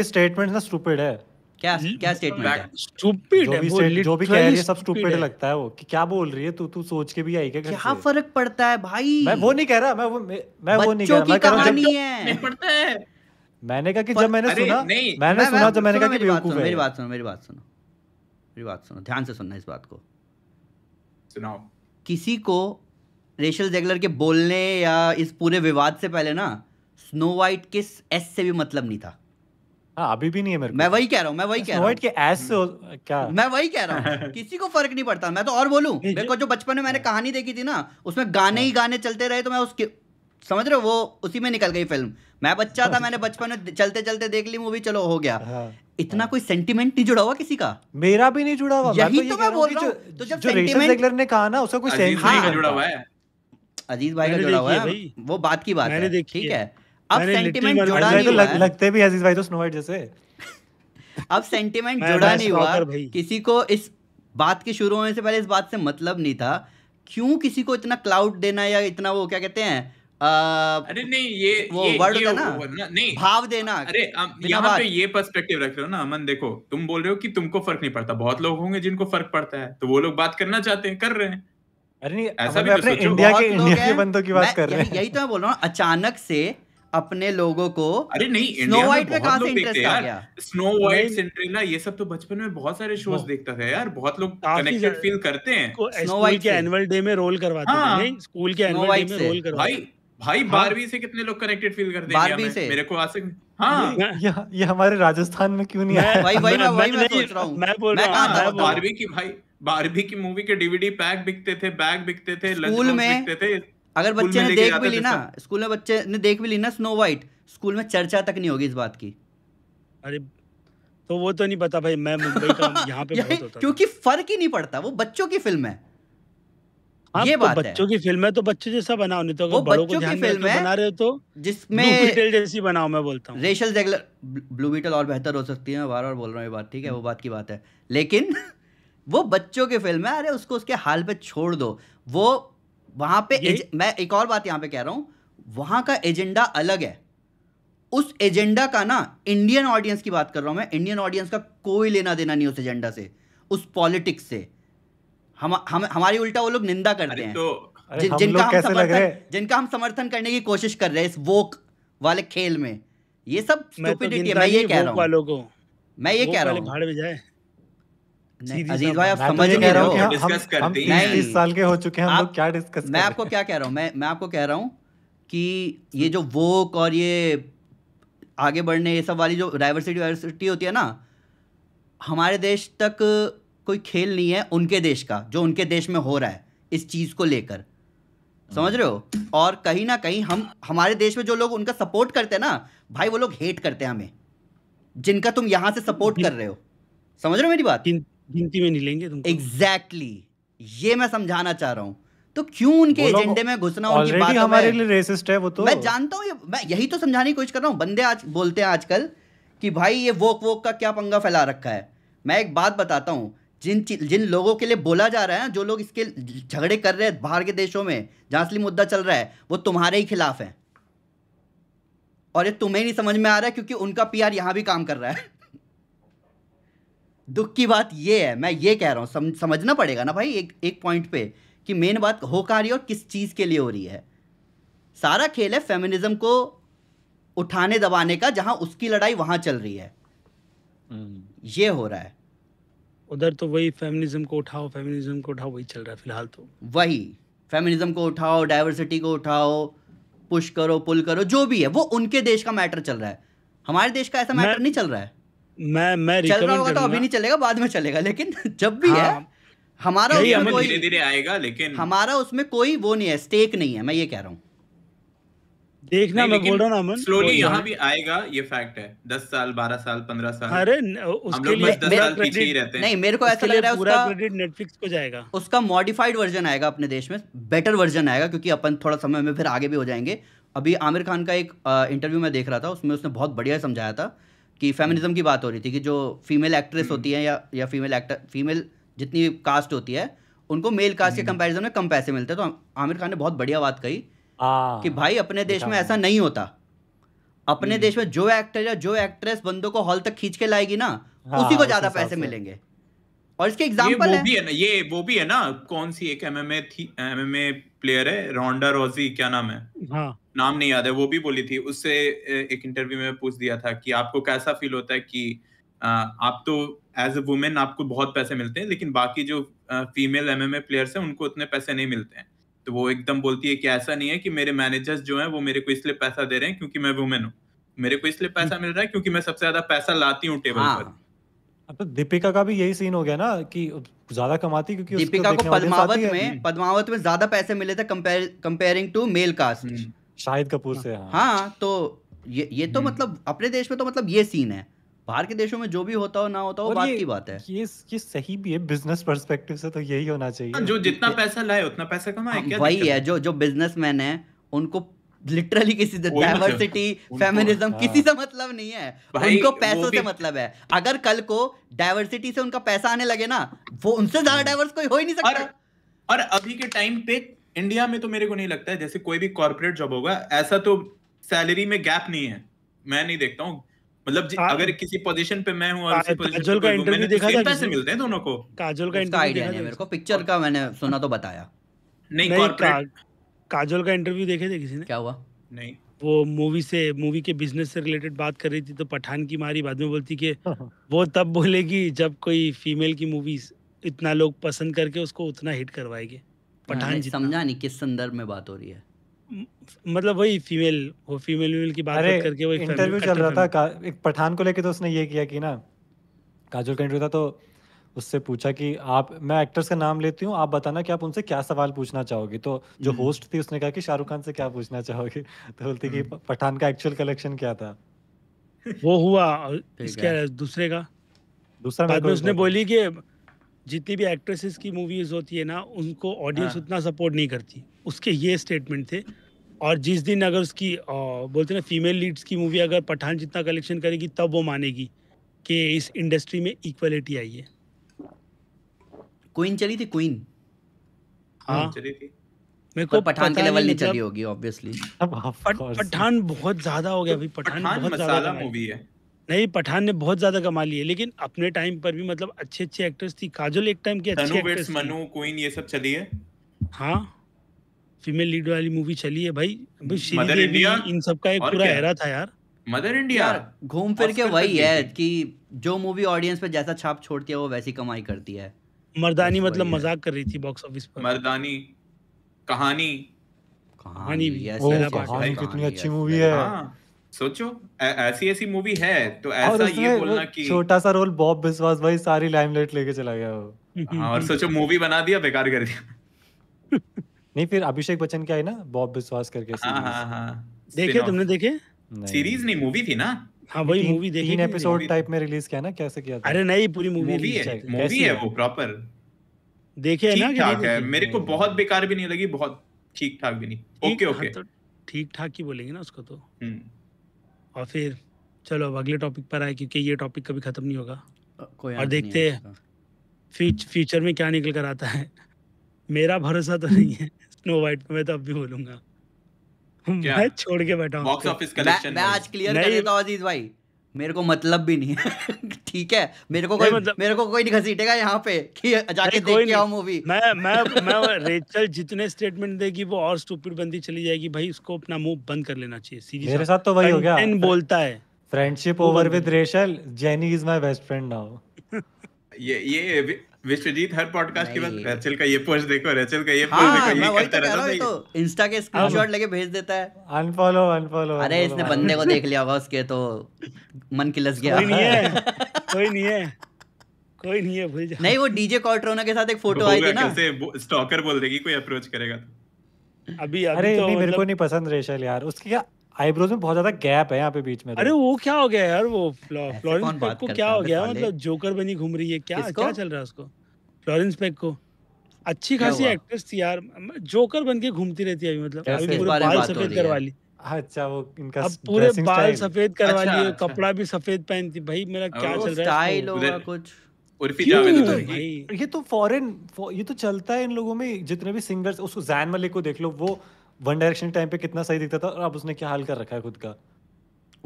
स्टेटमेंट ना है क्या क्या स्टेटमेंट है स्टूपिड वो जो भी कह रही है सब स्टूपिड लगता है वो कि क्या बोल रही है तू तू सोच के भी आई क्या क्या फर्क पड़ता है भाई मैं वो नहीं कह रहा मैं वो मैं वो नहीं कह रहा मैं कहानी है नहीं पड़ता है मैंने कहा कि जब मैंने सुना मैंने सुना जब मैंने कहा कि बेवकूफ है मेरी बात सुनो मेरी बात सुनो मेरी बात सुनो ध्यान से सुनना इस बात को सुनाओ किसी को रेशल जेगलर के बोलने या इस पूरे विवाद से पहले ना स्नो वाइट के एस से भी मतलब नहीं था आ, हाँ, अभी भी नहीं है मेरे को मैं वही कह रहा हूँ मैं वही कह रहा हूँ के एस क्या मैं वही कह रहा हूँ किसी को फर्क नहीं पड़ता मैं तो और बोलू मेरे को जो बचपन में मैंने हाँ। कहानी देखी थी ना उसमें गाने ही हाँ। गाने चलते रहे तो मैं उसके समझ रहे हो वो उसी में निकल गई फिल्म मैं बच्चा था मैंने बचपन में चलते चलते देख ली मूवी चलो हो गया हाँ, इतना हाँ। कोई सेंटिमेंट नहीं जुड़ा हुआ किसी का मेरा भी नहीं जुड़ा हुआ यही तो, तो मैं बोल रहा हूँ तो जब सेंटिमेंट ने कहा ना उसका कोई नहीं जुड़ा हुआ है अजीज भाई का जुड़ा हुआ है वो बात की बात है ठीक है अब सेंटिमेंट मतलब जुड़ा नहीं तो लगते भी अजीज भाई तो स्नो वाइट जैसे अब सेंटिमेंट जुड़ा नहीं हुआ किसी को इस बात के शुरू होने से पहले इस बात से मतलब नहीं था क्यों किसी को इतना क्लाउड देना या इतना वो क्या कहते हैं अरे नहीं ये वो ये, वर्ड ये ना, ना नहीं भाव देना अरे यहाँ पे ये पर्सपेक्टिव रख रहे हो ना अमन देखो तुम बोल रहे हो कि तुमको फर्क नहीं पड़ता बहुत लोग होंगे जिनको फर्क पड़ता है तो वो लोग बात करना चाहते हैं कर रहे हैं अरे नहीं ऐसा भी तो अपने इंडिया के इंडिया के बंदों की बात कर रहे हैं यही तो मैं बोल रहा हूँ अचानक से अपने लोगों को अरे नहीं स्नो वाइट में कहा से इंटरेस्ट आ गया स्नो वाइट सिंड्रेला ये सब तो बचपन में बहुत सारे शोज देखता था यार बहुत लोग कनेक्टेड फील करते हैं स्नो वाइट के एनुअल डे में रोल करवाते थे स्कूल हाँ। के एनुअल डे में रोल करवाते भाई भाई हाँ। बारहवीं से कितने लोग कनेक्टेड फील करते हैं से मेरे को आज हाँ ये, हमारे राजस्थान में क्यों नहीं आया भाई भाई मैं वही मैं सोच रहा हूँ मैं बोल रहा हूँ बारहवीं की भाई बारहवीं की मूवी के डीवीडी पैक बिकते थे बैग बिकते थे स्कूल में बिकते थे अगर बच्चे ने देख भी ली ना स्कूल में बच्चे ने देख भी ली ना स्नो वाइट स्कूल में चर्चा तक नहीं होगी इस बात की अरे तो वो तो नहीं पता भाई मैं मुंबई का यहाँ पे बहुत होता क्योंकि फर्क ही नहीं पड़ता वो बच्चों की फिल्म है हाँ, ये तो बात बच्चों है। की फिल्म है तो बच्चे जैसा बनाओ नहीं तो अगर बड़ों को ध्यान फिल्म है बना रहे हो तो जिसमें जैसी बनाओ मैं बोलता हूँ रेशल जेगलर ब्लू बीटल और बेहतर हो सकती है मैं बार बार बोल रहा हूँ ये बात ठीक है वो बात की बात है लेकिन वो बच्चों की फिल्म है अरे उसको उसके हाल पे छोड़ दो वो वहाँ पे मैं एक और बात यहाँ पे कह रहा हूँ वहाँ का एजेंडा अलग है उस एजेंडा का ना इंडियन ऑडियंस की बात कर रहा हूँ मैं इंडियन ऑडियंस का कोई लेना देना नहीं उस एजेंडा से उस पॉलिटिक्स से हम हम हमारी उल्टा वो लोग निंदा करते हैं तो, जि, हम जिनका हम समर्थन जिनका हम समर्थन करने की कोशिश कर रहे हैं इस वोक वाले खेल में ये सब स्टूपिडिटी तो है मैं ये कह रहा हूँ मैं ये कह रहा हूँ अजीत भाई आप तो समझ नहीं रहे हो डिस्कस इस साल के हो चुके हैं हम लोग क्या डिस्कस मैं आपको क्या कह रहा हूँ मैं मैं आपको कह रहा हूँ कि ये जो वोक और ये आगे बढ़ने ये सब वाली जो डाइवर्सिटी डाइवर्सिटी होती है ना हमारे देश तक कोई खेल नहीं है उनके देश का जो उनके देश में हो रहा है इस चीज़ को लेकर समझ रहे हो और कहीं ना कहीं हम हमारे देश में जो लोग उनका सपोर्ट करते हैं ना भाई वो लोग हेट करते हैं हमें जिनका तुम यहाँ से सपोर्ट कर रहे हो समझ रहे हो मेरी बात गिनती में नहीं लेंगे तुम एग्जैक्टली exactly. ये मैं समझाना चाह रहा हूँ तो क्यों उनके एजेंडे में घुसना उनकी बात हमारे लिए रेसिस्ट है वो तो मैं जानता हूँ मैं यही तो समझाने की कोशिश कर रहा हूँ बंदे आज बोलते हैं आजकल कि भाई ये वोक वोक का क्या पंगा फैला रखा है मैं एक बात बताता हूँ जिन जिन लोगों के लिए बोला जा रहा है जो लोग इसके झगड़े कर रहे हैं बाहर के देशों में जहाँ असली मुद्दा चल रहा है वो तुम्हारे ही खिलाफ है और ये तुम्हें नहीं समझ में आ रहा है क्योंकि उनका पी आर यहाँ भी काम कर रहा है दुख की बात ये है मैं ये कह रहा हूँ सम, समझना पड़ेगा ना भाई एक एक पॉइंट पे कि मेन बात हो कहा रही है और किस चीज़ के लिए हो रही है सारा खेल है फेमिनिज्म को उठाने दबाने का जहाँ उसकी लड़ाई वहाँ चल रही है हम्म। ये हो रहा है उधर तो वही फेमिनिज्म को उठाओ फेमिनिज्म को उठाओ वही चल रहा है फिलहाल तो वही फेमिनिज्म को उठाओ डाइवर्सिटी को उठाओ पुश करो पुल करो जो भी है वो उनके देश का मैटर चल रहा है हमारे देश का ऐसा मैटर नहीं चल रहा है मैं मैं चल रहा होगा तो अभी नहीं चलेगा बाद में चलेगा लेकिन जब भी हाँ, है हमारा उसमें कोई धीरे धीरे आएगा लेकिन हमारा उसमें कोई वो नहीं है स्टेक नहीं है मैं ये कह रहा हूँ देखना मैं बोल रहा हूँ अमन स्लोली यहाँ भी आएगा ये फैक्ट है दस साल बारह साल पंद्रह साल अरे उसके लिए दस साल पीछे ही रहते हैं नहीं मेरे को ऐसा लग रहा है पूरा क्रेडिट नेटफ्लिक्स को जाएगा उसका मॉडिफाइड वर्जन आएगा अपने देश में बेटर वर्जन आएगा क्योंकि अपन थोड़ा समय में फिर आगे भी हो जाएंगे अभी आमिर खान का एक इंटरव्यू मैं देख रहा था उसमें उसने बहुत बढ़िया समझाया था कि फेमिनिज्म की बात हो रही थी कि जो फीमेल हम्म। एक्ट्रेस होती है या या फीमेल एक्टर फीमेल जितनी कास्ट होती है उनको मेल कास्ट के कंपैरिजन हम्म। में कम पैसे मिलते हैं तो आमिर खान ने बहुत बढ़िया बात कही कि हाँ, भाई अपने देश में ऐसा नहीं होता अपने हम्म। देश में जो एक्टर या जो एक्ट्रेस बंदों को हॉल तक खींच के लाएगी ना हाँ, उसी को ज्यादा पैसे मिलेंगे और इसके एग्जाम्पल है भी है ना ये वो भी है ना कौन सी एक एमएमए थी एमएमए प्लेयर है रोंडा रोजी क्या नाम है हाँ. नाम नहीं याद है वो भी बोली थी उससे एक इंटरव्यू में पूछ दिया था कि आपको कैसा फील होता है कि आप तो एज अ वुमेन आपको बहुत पैसे मिलते हैं लेकिन बाकी जो फीमेल एमएमए प्लेयर्स हैं उनको उतने पैसे नहीं मिलते हैं तो वो एकदम बोलती है कि ऐसा नहीं है कि मेरे मैनेजर्स जो हैं वो मेरे को इसलिए पैसा दे रहे हैं क्योंकि मैं वुमेन हूँ मेरे को इसलिए पैसा मिल रहा है क्योंकि मैं सबसे ज्यादा पैसा लाती हूँ टेबल हाँ। पर तो दीपिका का भी यही सीन हो गया ना कि ज्यादा कमाती क्योंकि दीपिका को पद्मावत में हम्म। पद्मावत में ज्यादा पैसे मिले थे comparing to male cast Shahid Kapoor से हाँ।, हाँ, हाँ तो ये ये तो हम्म। मतलब अपने देश में तो मतलब ये सीन है बाहर के देशों में जो भी होता हो ना होता हो बात की बात है ये ये सही भी है बिजनेस परस्पेक्टिव से तो यही होना चाहिए हाँ, जो जितना पैसा लाए उतना पैसा कमाए हाँ, क्या वही है जो जो बिजनेसमैन है उनको लिटरली किसी से डाइवर्सिटी मतलब हाँ। फेमिनिज्म किसी से मतलब नहीं है उनको पैसों से मतलब है अगर कल को डाइवर्सिटी से उनका पैसा आने लगे ना वो उनसे ज्यादा डाइवर्स कोई हो ही नहीं सकता और, अभी के टाइम पे इंडिया में तो मेरे को नहीं लगता है जैसे कोई भी कॉर्पोरेट जॉब होगा ऐसा तो सैलरी में गैप नहीं है मैं नहीं देखता हूँ मतलब अगर किसी पोजीशन पे मैं हूं और उसी पोजीशन का इंटरव्यू तो देखा था पैसे मिलते हैं दोनों को काजल का इंटरव्यू देखा मेरे को पिक्चर का मैंने सुना तो बताया नहीं कॉर्पोरेट काजल का इंटरव्यू देखे थे किसी ने क्या हुआ नहीं वो मूवी से मूवी के बिजनेस से रिलेटेड बात कर रही थी तो पठान की मारी बाद में बोलती कि वो तब बोलेगी जब कोई फीमेल की मूवीज इतना लोग पसंद करके उसको उतना हिट करवाएगी हाँ, पठान समझा नहीं किस संदर्भ में बात हो रही है मतलब वही फीमेल वो फीमेल वीमेल की बात करके वो इंटरव्यू चल रहा अच्छा था एक पठान को लेके तो उसने ये किया कि ना काजोल का इंटरव्यू था तो उससे पूछा कि आप मैं एक्टर्स का नाम लेती हूँ आप बताना कि आप उनसे क्या सवाल पूछना चाहोगे तो जो होस्ट हम्म। थी उसने कहा कि शाहरुख खान से क्या पूछना चाहोगे तो बोलती कि हम्म। पठान का एक्चुअल कलेक्शन क्या था वो हुआ इसके दूसरे का दूसरा बाद में उसने बोली कि जितनी भी एक्ट्रेसेस की मूवीज होती है ना उनको ऑडियंस हाँ। उतना सपोर्ट नहीं करती उसके ये स्टेटमेंट थे और जिस दिन अगर उसकी आ, बोलते ना फीमेल लीड्स की मूवी अगर पठान जितना कलेक्शन करेगी तब वो मानेगी कि इस इंडस्ट्री में इक्वलिटी आई है क्वीन चली थी क्वीन हाँ मेरे को पठान के लेवल नहीं मतलब चली होगी ऑब्वियसली पठान बहुत ज्यादा हो गया अभी पठान बहुत ज्यादा मूवी है नहीं पठान ने बहुत ज्यादा कमा लिया लेकिन अपने टाइम पर भी मतलब अच्छे अच्छे एक्टर्स थी काजल एक टाइम की अच्छी एक्ट्रेस मनु क्वीन ये सब चली है हाँ फीमेल लीड वाली मूवी चली है भाई मदर इंडिया इन सबका एक पूरा हैरा था यार मदर इंडिया घूम फिर के वही है कि जो मूवी ऑडियंस पे जैसा छाप छोड़ती है वो वैसी कमाई करती है मर्दानी मतलब मजाक कर रही थी बॉक्स ऑफिस पर मर्दानी कहानी कहानी भी कहानी कितनी अच्छी मूवी है हाँ, सोचो ऐसी ऐसी मूवी है तो ऐसा ये बोलना कि छोटा सा रोल बॉब बिस्वास भाई सारी लाइमलाइट लेके चला गया वो हाँ, और सोचो मूवी बना दिया बेकार कर दिया नहीं फिर अभिषेक बच्चन क्या है ना बॉब विश्वास करके हाँ हाँ हाँ देखे तुमने देखे सीरीज नहीं मूवी थी ना हाँ वही मूवी देखी तीन एपिसोड टाइप में रिलीज किया ना कैसे किया था अरे नहीं पूरी मूवी है मूवी है वो प्रॉपर देखे है ना ठीक है मेरे को बहुत बेकार भी नहीं लगी बहुत ठीक ठाक भी नहीं ओके ओके ठीक ठाक तो ही बोलेंगे ना उसको तो हम्म। और फिर चलो अब अगले टॉपिक पर आए क्योंकि ये टॉपिक कभी खत्म नहीं होगा और देखते हैं फ्यूचर में क्या निकल कर आता है मेरा भरोसा तो नहीं है स्नो व्हाइट मैं तो अब भी बोलूंगा मैं छोड़ के बैठा बॉक्स ऑफिस कलेक्शन मैं आज क्लियर कर देता हूं अजीज भाई मेरे को मतलब भी नहीं है ठीक है मेरे को कोई मतलब... मेरे को कोई नहीं घसीटेगा यहाँ पे कि जाके देख के आओ मूवी मैं मैं मैं रेचल जितने स्टेटमेंट देगी वो और स्टूपिड बनती चली जाएगी भाई उसको अपना मुंह बंद कर लेना चाहिए सीधी मेरे साथ तो वही हो गया एन बोलता है friendship over with Rachel Jenny is my best friend now ये ये विश्वजीत हर पॉडकास्ट के बाद रेचल का ये पोस्ट देखो रेचल का ये पोस्ट हाँ, देखो ये करता तो रहता है तो इंस्टा के स्क्रीनशॉट हाँ। लेके भेज देता है अनफॉलो अनफॉलो अरे इसने बंदे को देख लिया होगा उसके तो मन किलस गया कोई नहीं है कोई नहीं है कोई नहीं है भूल जा नहीं वो डीजे कॉर्ट्रोना के साथ एक फोटो आई थी ना कैसे स्टॉकर बोल देगी कोई अप्रोच करेगा तो। अभी अभी तो मेरे को मतलब- नहीं पसंद रेशल यार उसकी क्या आईब्रोज में बहुत ज्यादा गैप है यहाँ पे बीच में तो। अरे वो क्या हो गया यार वो फ्लोरेंस पेक को क्या हो गया मतलब जोकर बनी घूम रही है क्या क्या चल रहा है उसको फ्लोरेंस पेक को अच्छी खासी एक्ट्रेस थी यार जोकर बन के घूमती रहती है अभी मतलब बाल सफेद करवा ली अच्छा वो इनका अब पूरे बाल सफेद करवा अच्छा, लिए अच्छा। कपड़ा भी सफेद पहनती भाई मेरा क्या चल रहा है कुछ ये तो फॉरेन ये तो चलता है इन लोगों में जितने भी सिंगर्स उसको जैन मलिक को देख लो वो वन डायरेक्शन टाइम पे कितना सही दिखता था और अब उसने क्या हाल कर रखा है खुद का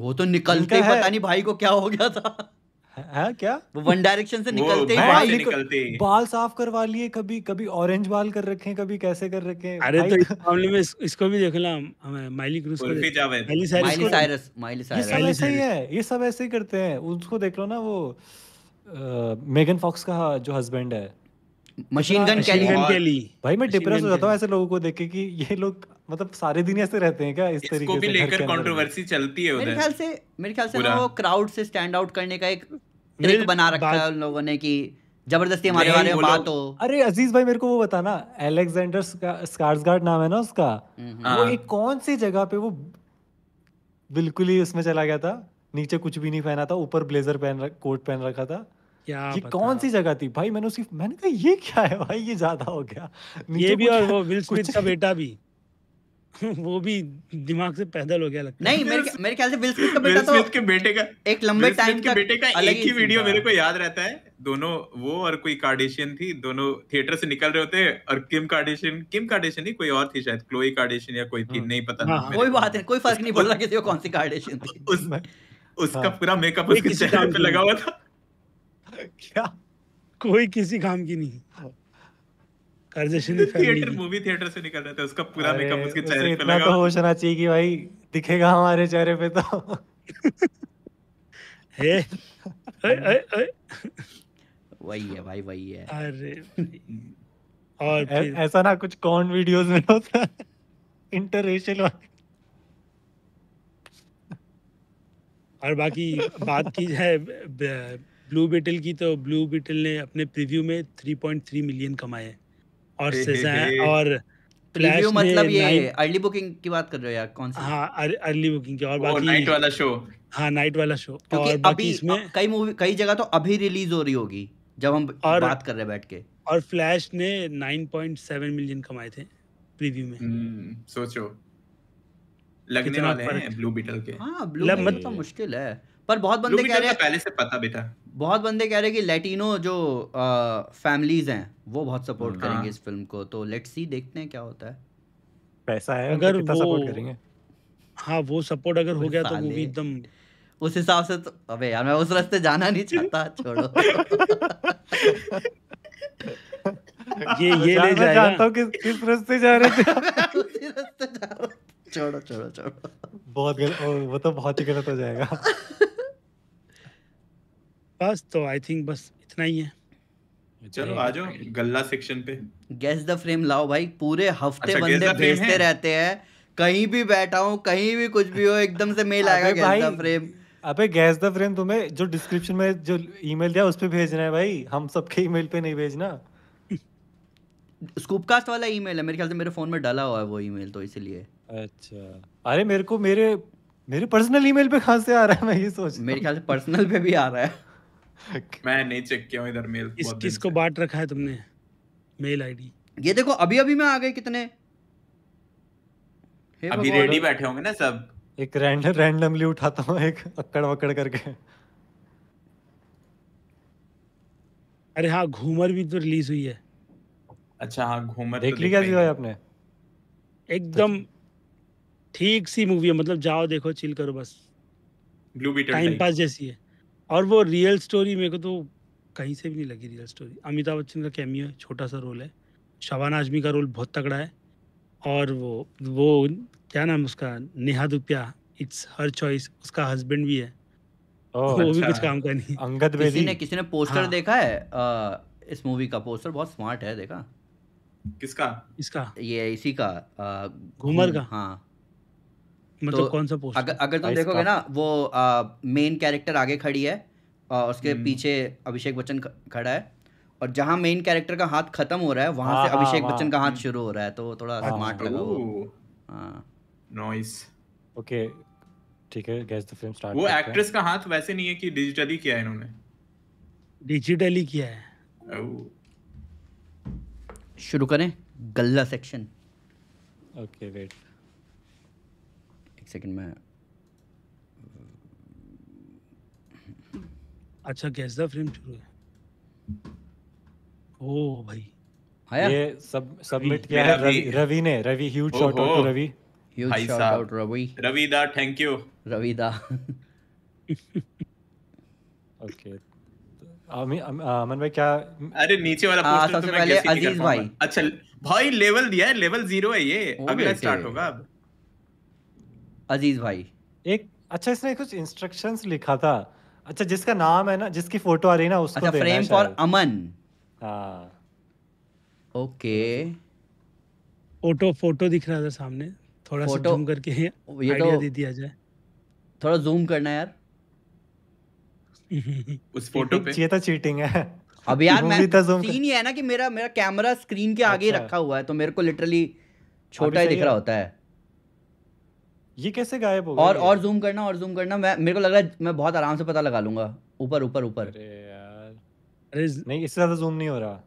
वो तो निकलते ही पता नहीं भाई को क्या हो गया था है क्या वो वन डायरेक्शन से निकलते ही बाल निकलते ही बाल साफ करवा लिए कभी कभी ऑरेंज बाल कर रखे हैं कभी कैसे कर रखे हैं अरे तो इस मामले में इसको भी देख लो हमें माइली क्रूस को माइली साइरस माइली साइरस ये सब ऐसे ही है ये सब ऐसे ही करते हैं उसको देख लो ना वो मेगन फॉक्स का जो हस्बैंड है machine gun Kelly gun Kelly भाई मैं डिप्रेस हो जाता हूँ ऐसे लोगों को देख के कि ये लोग मतलब सारे दिन ऐसे रहते हैं क्या इस तरीके से इसको भी लेकर कंट्रोवर्सी चलती है उधर मेरे ख्याल से मेरे ख्याल से वो क्राउड से स्टैंड आउट करने का एक ट्रिक बना रखा है उन लोगों ने कि जबरदस्ती हमारे बारे में बात हो अरे अजीज भाई मेरे को वो बताना एलेक्जेंडर स्कार्सगार्ड नाम है ना उसका वो हाँ। एक कौन सी जगह पे वो बिल्कुल ही उसमें चला गया था नीचे कुछ भी नहीं पहना था ऊपर ब्लेजर पहन कोट पहन रखा था क्या ये कौन सी जगह थी भाई मैंने उसकी मैंने कहा ये क्या है भाई ये ज्यादा हो गया ये भी और वो विल स्मिथ का बेटा भी वो भी दिमाग से पैदल हो गया लगता नहीं मेरे मेरे ख्याल से विल स्मिथ का बेटा तो विल के बेटे का एक लंबे टाइम के बेटे का अलग ही वीडियो मेरे को याद रहता है दोनों वो और कोई कार्डेशियन थी दोनों थिएटर से निकल रहे होते और किम कार्डेशियन किम कार्डेशियन नहीं कोई और थी शायद क्लोई कार्डेशियन या कोई थी हाँ। नहीं पता हाँ, हाँ। कोई बात है कोई फर्क नहीं पड़ रहा कि वो कौन सी कार्डेशियन थी उसमें उसका पूरा मेकअप उसके चेहरे पे लगा हुआ था क्या कोई किसी काम की नहीं थिएटर मूवी थिएटर से निकल रहा था उसका पूरा मेकअप उसके चेहरे पे लगा तो होश होना चाहिए कि भाई दिखेगा हमारे चेहरे पे तो हे वही है भाई वही है अरे और ऐसा ना कुछ कौन वीडियोस में होता है इंटररेशियल और बाकी बात की जाए ब्लू बिटल की तो ब्लू बिटल ने अपने प्रीव्यू में 3.3 मिलियन कमाए हैं और सेजान और प्रीव्यू मतलब ये अर्ली बुकिंग की बात कर रहे हो यार कौन सी हाँ अर्ली बुकिंग की और बाकी नाइट वाला शो हाँ नाइट वाला शो क्योंकि और अभी इसमें कई मूवी कई जगह तो अभी रिलीज हो रही होगी जब हम और, बात कर रहे हैं बैठ के और फ्लैश ने 9.7 मिलियन कमाए थे प्रीव्यू में हम्म, सोचो लगने वाले हैं ब्लू बीटल के हाँ, हाँ ब्लू मतलब बीटल तो मुश्किल है पर बहुत बंदे कह रहे हैं पहले से पता भी था बहुत बंदे कह रहे हैं कि लैटिनो जो फैमिलीज हैं वो बहुत सपोर्ट हाँ। करेंगे इस फिल्म को तो लेट्स सी देखते हैं क्या होता है पैसा है अगर कितना सपोर्ट करेंगे हाँ वो सपोर्ट अगर हो गया तो मूवी एकदम उस हिसाब से तो अबे यार मैं उस रास्ते जाना नहीं चाहता छोड़ो ये ये ले जाएगा जानता हूँ किस किस रास्ते जा रहे थे उसी रास्ते जा रहा छोड़ो छोड़ो छोड़ो बहुत गलत वो तो बहुत ही गलत हो जाएगा बस तो आई थिंक बस इतना ही है चलो आ जाओ गल्ला सेक्शन पे गैस द फ्रेम लाओ भाई पूरे हफ्ते अच्छा, बंदे भेजते है? रहते हैं कहीं भी बैठा हूँ कहीं भी कुछ भी हो एकदम से मेल आएगा गैस द फ्रेम अबे गैस द फ्रेम तुम्हें जो डिस्क्रिप्शन में जो ईमेल दिया उस पे भेजना है भाई हम सबके ईमेल पे नहीं भेजना स्कूपकास्ट वाला ईमेल है मेरे ख्याल से मेरे फोन में डाला हुआ है वो ईमेल तो इसीलिए अच्छा अरे मेरे को मेरे मेरे पर्सनल ईमेल पे कहाँ से आ रहा है मैं ये सोच मेरे ख्याल से पर्सनल पे भी आ रहा है मैं नहीं चेक किया हूँ इधर मेल इस को बांट रखा है तुमने मेल आईडी ये देखो अभी अभी मैं आ गए कितने अभी रेडी बैठे होंगे ना सब एक रैंडम रैंडमली उठाता हूँ एक अकड़ वकड़ करके अरे हाँ घूमर भी तो रिलीज हुई है अच्छा हाँ घूमर तो देख ली क्या जी भाई आपने एकदम ठीक सी मूवी है मतलब जाओ देखो चिल करो बस ब्लू बीटल टाइम पास जैसी है और वो रियल स्टोरी मेरे को तो कहीं से भी नहीं लगी रियल स्टोरी अमिताभ बच्चन का कैमियो है छोटा सा रोल है शबाना आजमी का रोल बहुत तगड़ा है और वो वो क्या नाम उसका Neha Dhupia it's her choice उसका हस्बैंड भी है ओ, वो अच्छा। भी कुछ काम का नहीं अंगद बेदी किसी ने किसी ने पोस्टर हाँ। देखा है आ, इस मूवी का पोस्टर बहुत स्मार्ट है देखा किसका इसका ये इसी का घूमर का हाँ मतलब तो कौन सा पोस्टर अगर अगर तुम देखोगे ना वो मेन कैरेक्टर आगे खड़ी है और उसके hmm. पीछे अभिषेक बच्चन खड़ा है और जहाँ मेन कैरेक्टर का हाथ खत्म हो रहा है वहां से हाँ, हाँ, अभिषेक हाँ, बच्चन का हाथ hmm. शुरू हो रहा है तो थोड़ा स्मार्ट लगा वो नॉइस ओके ठीक है गेस द फिल्म स्टार्ट वो एक्ट्रेस का हाथ वैसे नहीं है कि डिजिटली किया है इन्होंने डिजिटली किया है oh. शुरू करें गल्ला सेक्शन ओके वेट सेकंड मैं अच्छा गैस द फ्रेम चुन गया ओ भाई आया ये सब सबमिट किया है रवि रवि ने Ravi huge shout out Ravi huge shout out Ravi Ravi दा थैंक यू रवि दा ओके अमन भाई क्या अरे नीचे वाला पोस्टर तो मैं कैसे अजीज भाई अच्छा भाई लेवल दिया है लेवल जीरो है ये अगला स्टार्ट होगा अब अजीज भाई एक अच्छा इसने कुछ इंस्ट्रक्शंस लिखा था अच्छा जिसका नाम है ना जिसकी फोटो आ रही ना उसको अच्छा, देना फ्रेम फॉर अमन हाँ ओके फोटो फोटो दिख रहा है सामने थोड़ा सा जूम करके ये तो, दे दिया जाए थोड़ा जूम करना यार उस फोटो पे ये तो चीटिंग है अब यार मैं सीन ये है ना कि मेरा मेरा कैमरा स्क्रीन के आगे अच्छा। रखा हुआ है तो मेरे को लिटरली छोटा ही दिख रहा होता है ये कैसे गायब हो गया और और जूम करना और जूम करना मैं मेरे को लग रहा है मैं बहुत आराम से पता लगा लूंगा ऊपर ऊपर ऊपर अरे यार नहीं इससे ज्यादा जूम नहीं हो रहा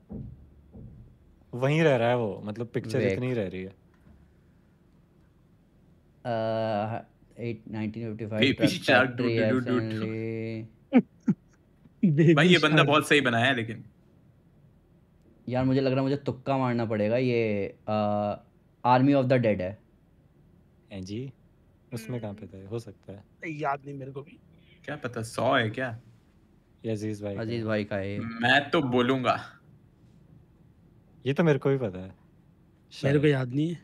वहीं रह रहा है वो मतलब पिक्चर इतनी रह रही है भाई ये बंदा बहुत सही बनाया है लेकिन यार मुझे लग रहा है मुझे तुक्का मारना पड़ेगा ये आर्मी ऑफ द डेड है जी उसमें कहाँ पे हम्म। था हो सकता है याद नहीं मेरे को भी क्या पता सौ है क्या ये अजीज भाई अजीज भाई का है मैं तो बोलूंगा ये तो मेरे को भी पता है मेरे को याद नहीं है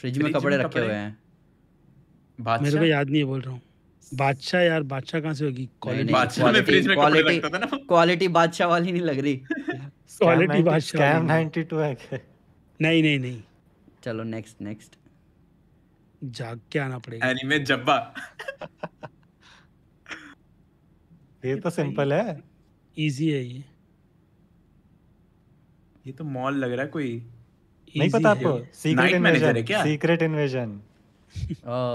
फ्रिज में कपड़े रखे हुए हैं बादशाह मेरे को याद नहीं है बोल रहा हूं बादशाह यार बादशाह कहां से होगी क्वालिटी बादशाह में में फ्रिज कपड़े रखता था ना क्वालिटी बादशाह वाली नहीं लग रही क्वालिटी बादशाह 92 है नहीं नहीं नहीं चलो नेक्स्ट नेक्स्ट जाग के आना पड़ेगा एनीमे जब्बा ये तो सिंपल है इजी है ये ये तो मॉल लग रहा है कोई नहीं पता आपको सीक्रेट इन्वेजन क्या सीक्रेट इन्वेजन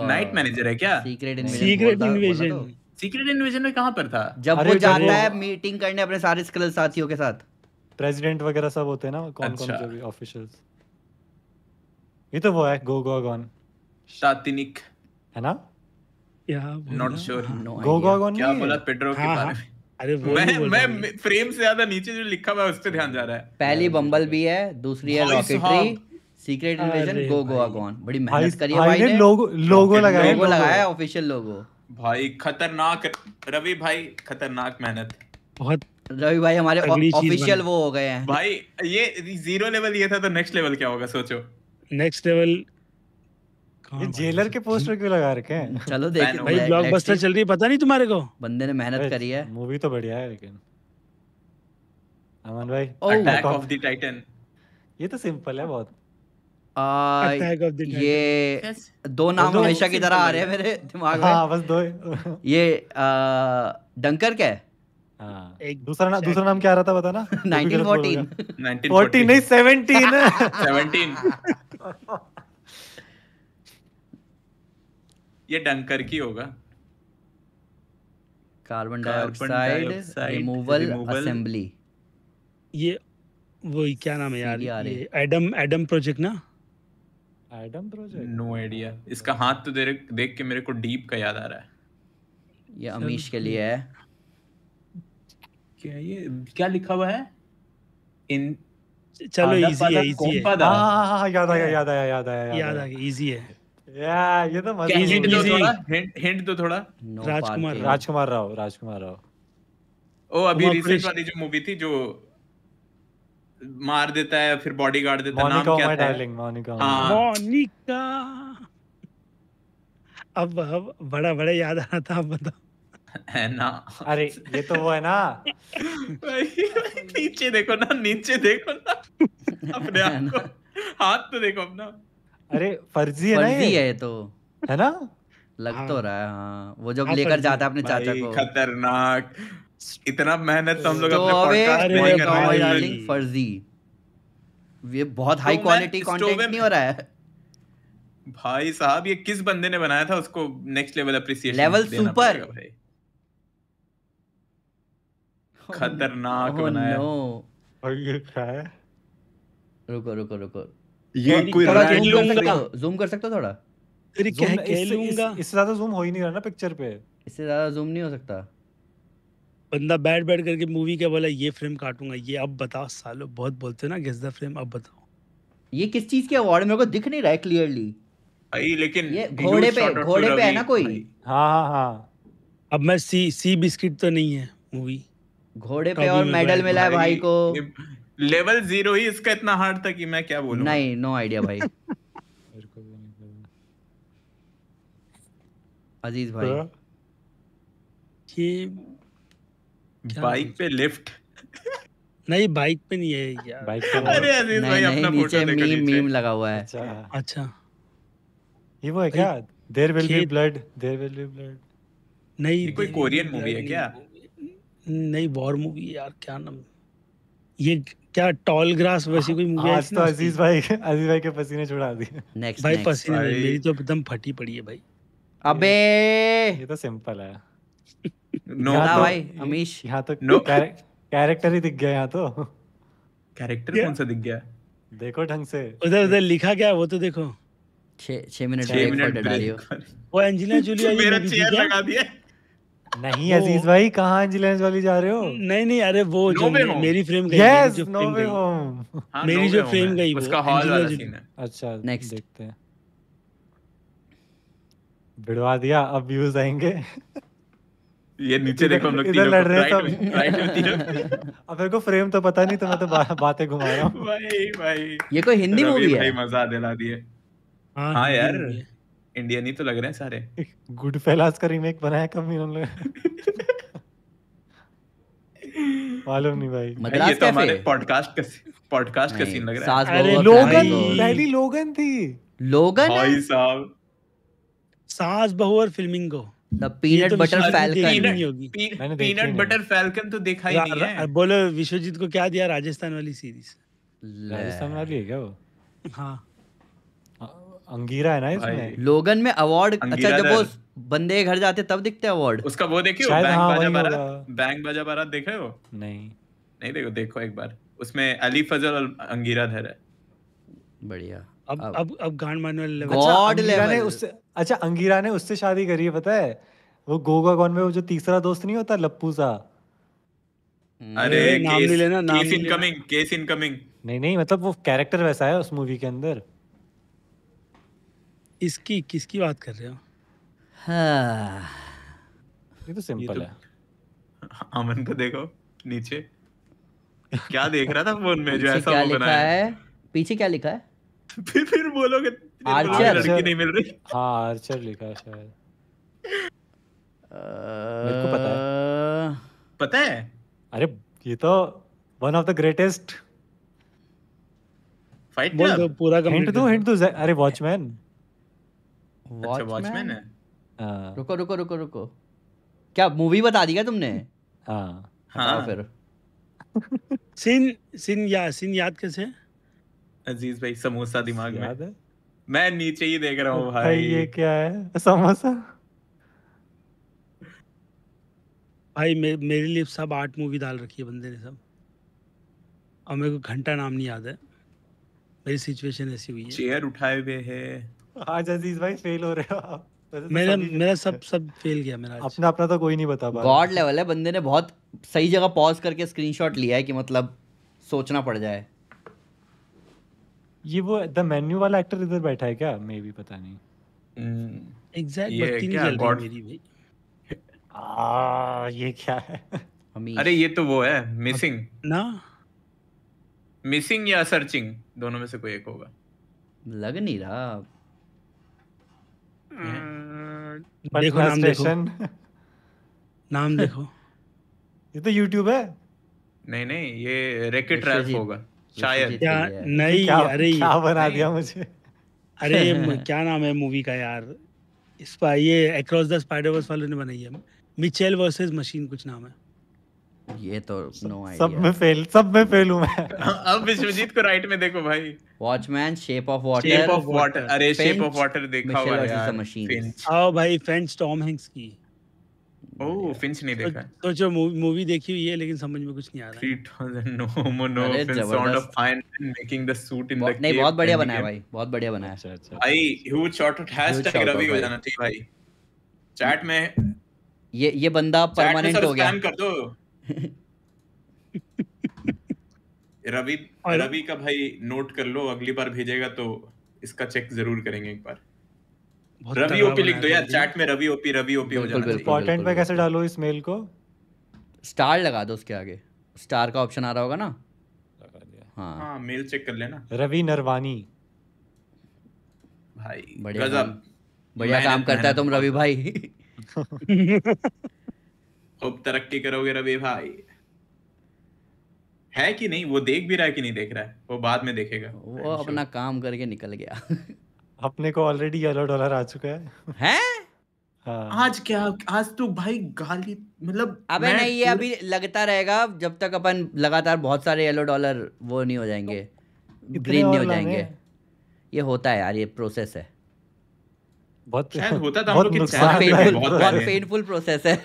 नाइट मैनेजर है क्या Secret Invasion Secret Invasion Secret Invasion में कहां पर था जब वो जाता है मीटिंग करने अपने सारे स्किल साथियों के साथ प्रेसिडेंट वगैरह सब होते हैं ना कौन-कौन अच्छा। जो भी ऑफिशियल्स ये तो वो है गो गो गॉन शातिनिक है ना या नॉट श्योर गो गो गो क्या बोला पेड्रो हाँ। के हाँ, बारे हाँ। में अरे वो मैं मैं फ्रेम से ज्यादा नीचे जो लिखा हुआ है उस पे ध्यान जा रहा है पहली बम्बल भी है दूसरी है Rocketry Secret Invasion Go Goa Gone बड़ी मेहनत करी है भाई ने लोगो लोगो लगाया लोगो लगाया ऑफिशियल लोगो भाई खतरनाक रवि भाई खतरनाक मेहनत बहुत रवि भाई हमारे ऑफिशियल वो हो गए हैं भाई ये जीरो लेवल ये था तो नेक्स्ट लेवल क्या होगा सोचो नेक्स्ट लेवल ये जेलर के पोस्टर क्यों लगा रखे हैं चलो देख भाई ब्लॉकबस्टर चल रही है पता नहीं तुम्हारे को बंदे ने मेहनत करी है मूवी तो बढ़िया है लेकिन अमन भाई अटैक ऑफ द टाइटन ये तो सिंपल है बहुत ये दो नाम हमेशा की तरह आ रहे हैं मेरे दिमाग में हाँ, बस दो ये डंकर क्या है हाँ। एक दूसरा ना, दूसरा नाम क्या आ रहा था बता ना 1914 1914 नहीं 17 17 ये डंकर की होगा कार्बन डाइऑक्साइड रिमूवल असेंबली ये वही क्या नाम है यार ये एडम एडम प्रोजेक्ट ना एडम प्रोजेक्ट नो आइडिया इसका हाथ तो देख देख के मेरे को डीप का याद आ रहा है ये अमीश के लिए है क्या ये क्या लिखा हुआ है इन चलो इजी है इजी है हां ah, याद आया याद आया याद आया याद आ गया इजी है या ये तो मजा हिंट दो थोड़ा हिंट दो थोड़ा राजकुमार राजकुमार राव राजकुमार राव ओ अभी रिसेंट वाली जो मूवी थी जो मार देता है फिर बॉडी गार्ड देता नाम क्या था मोनिका हाँ। मोनिका अब अब बड़ा बड़ा याद आ रहा था अब बताओ है ना अरे ये तो वो है ना नीचे देखो ना नीचे देखो ना अपने आप को हाथ तो देखो अपना अरे फर्जी है फर्जी है तो है ना लग हाँ। तो रहा है हाँ वो जब हाँ, लेकर जाता है अपने चाचा को खतरनाक इतना मेहनत तो हम लोग तो अपने पॉडकास्ट में कर रहे हैं फर्जी ये बहुत हाई क्वालिटी कंटेंट नहीं हो रहा है भाई साहब ये किस बंदे ने बनाया था उसको next level appreciation level super खतरनाक oh बनाया है रुको रुको रुको ये कोई जूम कर सकता थोड़ा तेरी कह कह लूंगा इससे ज्यादा जूम हो ही नहीं रहा ना पिक्चर पे इससे ज्यादा जूम नहीं हो सकता बंदा बैठ बैठ करके मूवी क्या बोला ये फ्रेम काटूंगा ये अब बताओ सालो बहुत बोलते ना गेस द फ्रेम अब बताओ ये किस चीज के अवार्ड मेरे को दिख नहीं रहा है क्लियरली भाई लेकिन ये घोड़े पे घोड़े पे है ना कोई हाँ हाँ हाँ अब मैं सी सी बिस्किट तो नहीं है मूवी घोड़े पे और मेडल मिला है भाई को लेवल जीरो ही इसका इतना हार्ड था कि मैं क्या बोलूं नहीं नो आइडिया भाई अजीज भाई हाँ। कि बाइक पे लिफ्ट नहीं बाइक पे नहीं है यार बाइक पे अरे अजीज भाई अपना फोटो नीचे मीम मीम लगा हुआ है अच्छा अच्छा ये वो है क्या there will be blood there will be blood नहीं कोई कोरियन मूवी है क्या नहीं वॉर मूवी यार क्या नाम ये क्या टॉल ग्रास वैसी कोई मूवी आज तो अजीज भाई अजीज भाई के पसीने छुड़ा दिए नेक्स्ट भाई पसीने मेरी तो एकदम फटी पड़ी है भाई अबे ये तो सिंपल है नो no, तो- भाई अमीश यहाँ तो नो कैरेक्टर ही दिख गया यहाँ तो कैरेक्टर कौन सा दिख गया देखो ढंग से उधर उधर लिखा क्या है वो तो देखो छह मिनट छह मिनट वो एंजेलिना जूलिया मेरा चेयर लगा दिया नहीं अजीज भाई कहाँ एंजिलेंस वाली जा रहे हो नहीं नहीं अरे वो जो मेरी फ्रेम गई यस नो वे होम मेरी जो फ्रेम गई हाँ, उसका हॉल वाला सीन है अच्छा नेक्स्ट देखते हैं भिड़वा दिया अब व्यूज आएंगे ये नीचे देखो हम लोग तीनों लड़ रहे हैं तब राइट में तीनों अब मेरे को फ्रेम तो पता नहीं तो मैं तो बातें घुमा रहा हूँ भाई भाई ये कोई हिंदी मूवी है भाई मजा दिला दिए हाँ, हाँ यार इंडियन ही तो लग रहे हैं सारे गुड फेलास का रीमेक बनाया कब इन्होंने मालूम नहीं भाई मतलब ये तो हमारे पॉडकास्ट का पॉडकास्ट का सीन लग रहा है अरे लोगन पहली लोगन थी लोगन भाई साहब सास बहू और फिल्मिंगो the Peanut Butter Falcon Peanut Butter Falcon तो देखा ही नहीं है बोलो विश्वजीत को क्या दिया राजस्थान वाली सीरीज राजस्थान वाली है क्या वो हाँ अंगीरा है ना इसमें लोगन में अवार्ड अच्छा जब वो बंदे घर जाते तब दिखते हैं अवार्ड उसका वो देखे हो बैंक हाँ, बाजा बारात बैंक बाजा बारात देखे हो नहीं नहीं देखो देखो एक बार उसमें अली फजल और अंगीरा धर है बढ़िया अब अब अब गांड मानुअल लेवल गॉड लेवल ने उससे अच्छा अंगीरा ने उससे शादी करी है पता है वो गोगा कौन में वो जो तीसरा दोस्त नहीं होता लप्पू सा अरे नाम नहीं लेना नाम केस इनकमिंग केस इनकमिंग नहीं नहीं मतलब वो कैरेक्टर वैसा है उस मूवी के अंदर इसकी किसकी बात कर रहे हो हाँ ये तो सिंपल ये तो... है अमन को देखो नीचे क्या देख रहा था फोन में जो ऐसा क्या लिखा है? है पीछे क्या लिखा है फिर फिर बोलोगे आर्चर लड़की नहीं मिल रही हाँ आर्चर लिखा है शायद मेरे को पता है पता है अरे ये तो one of the greatest fight बोल दो पूरा हिंट दो हिंट दो अरे वॉचमैन वॉचमैन अच्छा, है हाँ। रुको रुको रुको रुको क्या मूवी बता दी क्या तुमने हाँ हाँ फिर सीन सीन या सीन याद कैसे अजीज भाई समोसा दिमाग में याद है मैं नीचे ही देख रहा हूँ भाई ये क्या है समोसा भाई मे, मेरे लिए सब आठ मूवी डाल रखी है बंदे ने सब और मेरे को घंटा नाम नहीं याद है मेरी सिचुएशन ऐसी हुई है चेयर उठाए हुए है आज अजीज भाई फेल हो रहे हो आप तो मेरा मेरा सब सब फेल गया मेरा अपना अपना तो कोई नहीं बता पा गॉड लेवल है बंदे ने बहुत सही जगह पॉज करके स्क्रीनशॉट लिया है कि मतलब सोचना पड़ जाए ये वो द मेन्यू वाला एक्टर इधर बैठा है क्या मे भी पता नहीं एग्जैक्ट hmm, बत्ती नहीं जल मेरी भाई आ ये क्या है अरे ये तो वो है मिसिंग ना मिसिंग या सर्चिंग दोनों में से कोई एक होगा लग नहीं रहा Hmm. देखो नाम देखो नाम देखो ये तो यूट्यूब है नहीं नहीं ये रैकेट रैप होगा शायद क्या नहीं अरे क्या बना दिया मुझे अरे क्या नाम है मूवी का यार इस पर ये अक्रॉस द स्पाइडरवर्स वालों ने बनाई है मिचेल वर्सेस मशीन कुछ नाम है ये तो नो आईडिया सब में फेल सब में फेल हूं मैं अब विश्वजीत को राइट में देखो भाई watchman shape of water shape of water अरे शेप ऑफ वाटर देखा हुआ है यार मशीन आओ भाई फ्रेंड्स टॉम हैंक्स की ओ फिंच नहीं तो देखा तो जो मूवी देखी हुई है लेकिन समझ में कुछ नहीं आ रहा 3000 नो मो no sound off fine making the suit in the नहीं बहुत बढ़िया बनाया भाई बहुत बढ़िया बनाया अच्छा अच्छा भाई huge shot it hashtag Ravi हो जाना चाहिए भाई चैट में ये ये बंदा परमानेंट हो गया कर दो रवि रवि का भाई नोट कर लो अगली बार भेजेगा तो इसका चेक जरूर करेंगे एक बार रवि ओपी लिख दो यार चैट में रवि ओपी रवि ओपी हो जाना चाहिए कंटेंट पे कैसे डालो इस मेल को स्टार लगा दो उसके आगे स्टार का ऑप्शन आ रहा होगा ना हाँ मेल हाँ, चेक कर लेना रवि नरवानी भाई बढ़िया बढ़िया काम करता है तुम रवि भाई खूब तरक्की करोगे रवि भाई है कि नहीं वो देख भी रहा है कि नहीं देख रहा है वो बाद में देखेगा वो अपना काम करके निकल गया अपने को ऑलरेडी येलो डॉलर आ चुका है हैं हाँ। आज क्या आज तो भाई गाली मतलब अबे नहीं ये अभी लगता रहेगा जब तक अपन लगातार बहुत सारे येलो डॉलर वो नहीं हो जाएंगे ग्रीन तो नहीं हो जाएंगे ये होता है यार ये प्रोसेस है बहुत शायद होता था बहुत पेनफुल प्रोसेस है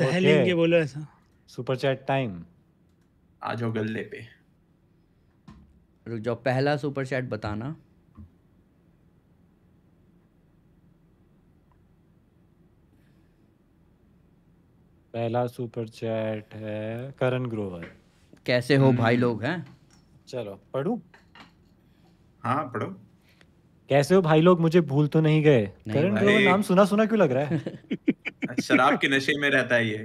okay. के बोलो ऐसा सुपर चैट टाइम आ जाओ गल्ले पे रुक जाओ पहला सुपर चैट बताना पहला सुपर चैट है करण ग्रोवर कैसे हो हम्म। भाई लोग हैं चलो पढ़ू हाँ पढ़ो कैसे हो भाई लोग मुझे भूल तो नहीं गए करण का नाम सुना सुना क्यों लग रहा है शराब के नशे में रहता है ये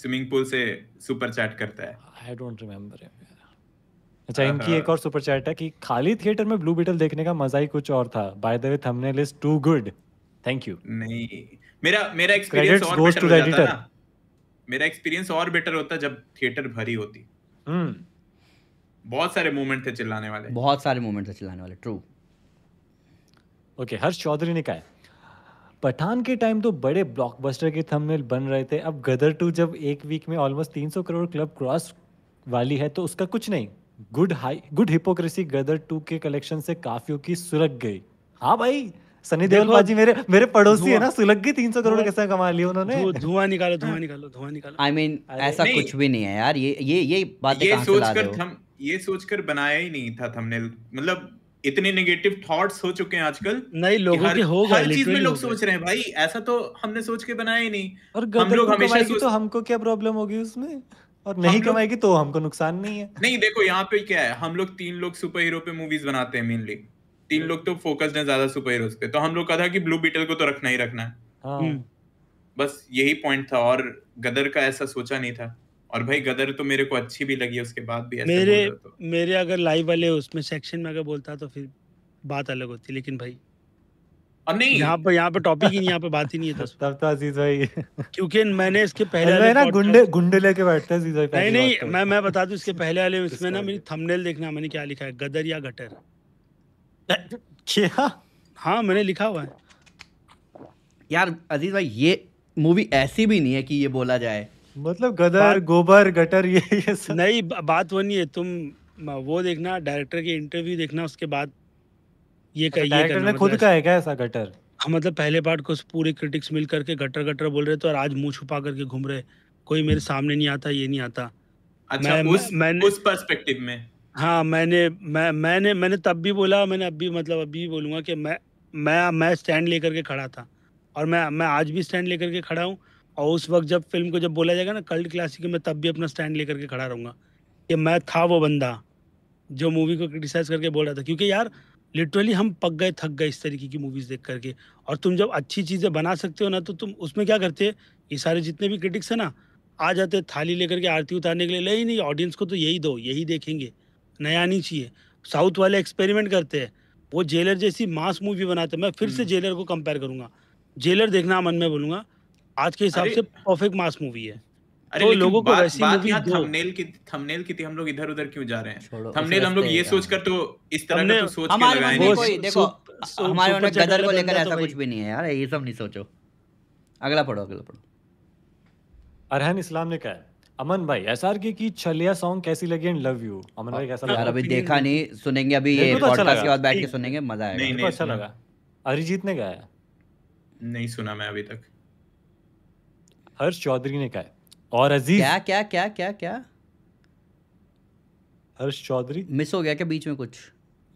स्विमिंग पूल से सुपर चैट करता है आई डोंट रिमेंबर अच्छा इनकी हाँ। एक और सुपर चैट है कि खाली थिएटर में ब्लू बीटल देखने का मजा ही कुछ और था by the way thumbnail is too good thank you नहीं मेरा मेरा एक्सपीरियंस और बेटर हो जाता ना मेरा एक्सपीरियंस और बेटर होता जब थिएटर भरी होती हम्म बहुत सारे मोमेंट थे चिल्लाने वाले बहुत सारे मोमेंट थे चिल्लाने वाले ट्रू ओके हर्ष चौधरी ने कहा है पठान के टाइम तो बड़े ब्लॉकबस्टर के थंबनेल बन रहे थे अब गदर टू जब एक वीक में ऑलमोस्ट 300 करोड़ क्लब क्रॉस वाली है तो उसका कुछ नहीं good hi good hypocrisy Gadar two के कलेक्शन से काफियों की सुलग गई हाँ भाई सनी देओल बाजी मेरे मेरे पड़ोसी है ना सुलग गई 300 करोड़ कैसे कमा लिया उन्होंने धुआं निकालो धुआं हाँ। निकालो धुआं निकालो आई I मीन mean, ऐसा कुछ भी नहीं है यार ये ये ये बात कहां से ये सोचकर बनाया ही नहीं था थंबनेल मतलब इतने नेगेटिव थॉट्स हो चुके हैं आजकल नहीं लोगों हर, के हो गए हर चीज में लोग सोच रहे हैं भाई ऐसा तो हमने सोच के बनाया ही नहीं और हम लोग हमेशा सोच... तो हमको क्या प्रॉब्लम होगी उसमें और नहीं कमाएगी तो हमको नुकसान नहीं है नहीं देखो यहाँ पे क्या है हम लोग तीन लोग सुपर हीरो पे मूवीज बनाते हैं मेनली तीन लोग तो फोकस्ड है ज्यादा सुपर हीरोज पे तो हम लोग का था कि ब्लू बीटल को तो रखना ही रखना है हाँ। बस यही पॉइंट था और गदर का ऐसा सोचा नहीं था और भाई गदर तो मेरे को अच्छी भी लगी उसके बाद भी ऐसे मेरे तो। मेरे अगर लाइव वाले उसमें सेक्शन में अगर बोलता तो फिर बात अलग होती लेकिन भाई नहीं यहाँ पर यहाँ पर टॉपिक ही नहीं यहाँ पर बात ही नहीं है तो तब तो अजीज भाई क्योंकि मैंने इसके पहले वाले ना गुंडे गुंडे लेके बैठते हैं अजीज भाई नहीं नहीं तो। मैं मैं बता दूं इसके पहले वाले इसमें ना मेरी थंबनेल देखना मैंने क्या लिखा है गदर या गटर क्या हाँ मैंने लिखा हुआ है यार अजीज भाई ये मूवी ऐसी भी नहीं है कि ये बोला जाए मतलब गदर गोबर गटर ये ये सब नहीं बात वो नहीं है तुम वो देखना डायरेक्टर के इंटरव्यू देखना उसके बाद ये अच्छा, कहिए डायरेक्टर ने खुद का है क्या ऐसा गटर हम हाँ, मतलब पहले पार्ट को पूरे क्रिटिक्स मिल करके गटर गटर बोल रहे थे और आज मुंह छुपा करके घूम रहे कोई मेरे हम्म। सामने नहीं आता ये नहीं आता अच्छा मैं, उस मैंने उस पर्सपेक्टिव में हाँ मैंने मैं मैंने मैंने तब भी बोला मैंने अब भी मतलब अभी भी बोलूँगा कि मैं मैं मैं स्टैंड लेकर के खड़ा था और मैं मैं आज भी स्टैंड लेकर के खड़ा हूँ और उस वक्त जब फिल्म को जब बोला जाएगा ना कल्ट क्लासिक में तब भी अपना स्टैंड लेकर के खड़ा रहूँगा कि मैं था वो बंदा जो मूवी को क्रिटिसाइज करके बोल रहा था क्योंकि यार लिटरली हम पक गए थक गए इस तरीके की मूवीज़ देख करके और तुम जब अच्छी चीज़ें बना सकते हो ना तो तुम उसमें क्या करते ये सारे जितने भी क्रिटिक्स हैं ना आ जाते थाली लेकर के आरती उतारने के लिए नहीं नहीं ऑडियंस को तो यही दो यही देखेंगे नया नहीं चाहिए साउथ वाले एक्सपेरिमेंट करते हैं वो जेलर जैसी मास मूवी बनाते मैं फिर से जेलर हम्म। को कंपेयर करूँगा जेलर देखना मन में बोलूंगा आज के हिसाब से परफेक्ट मास मूवी है अरे तो लोगों को वैसी बात यहाँ थंबनेल की थंबनेल की थी हम लोग इधर उधर क्यों जा रहे हैं थंबनेल हम लोग ये सोचकर तो इस तरह का तो सोच के लगाए नहीं देखो हमारे उन्हें गदर को लेकर ऐसा कुछ भी नहीं है यार ये सब नहीं सोचो अगला पढ़ो अगला पढ़ो अरहन इस्लाम ने कहा अमन भाई एसआरके की छलिया सॉन्ग कैसी लगी एंड लव यू अमन भाई कैसा लगा अभी देखा नहीं सुनेंगे अभी ये पॉडकास्ट तो अच्छा के बाद बैठ के सुनेंगे मजा आएगा तो अच्छा नहीं अच्छा लगा अरिजीत ने गाया नहीं सुना मैं अभी तक हर्ष चौधरी ने कहा है और अजीज क्या क्या क्या क्या क्या हर्ष चौधरी मिस हो गया क्या बीच में कुछ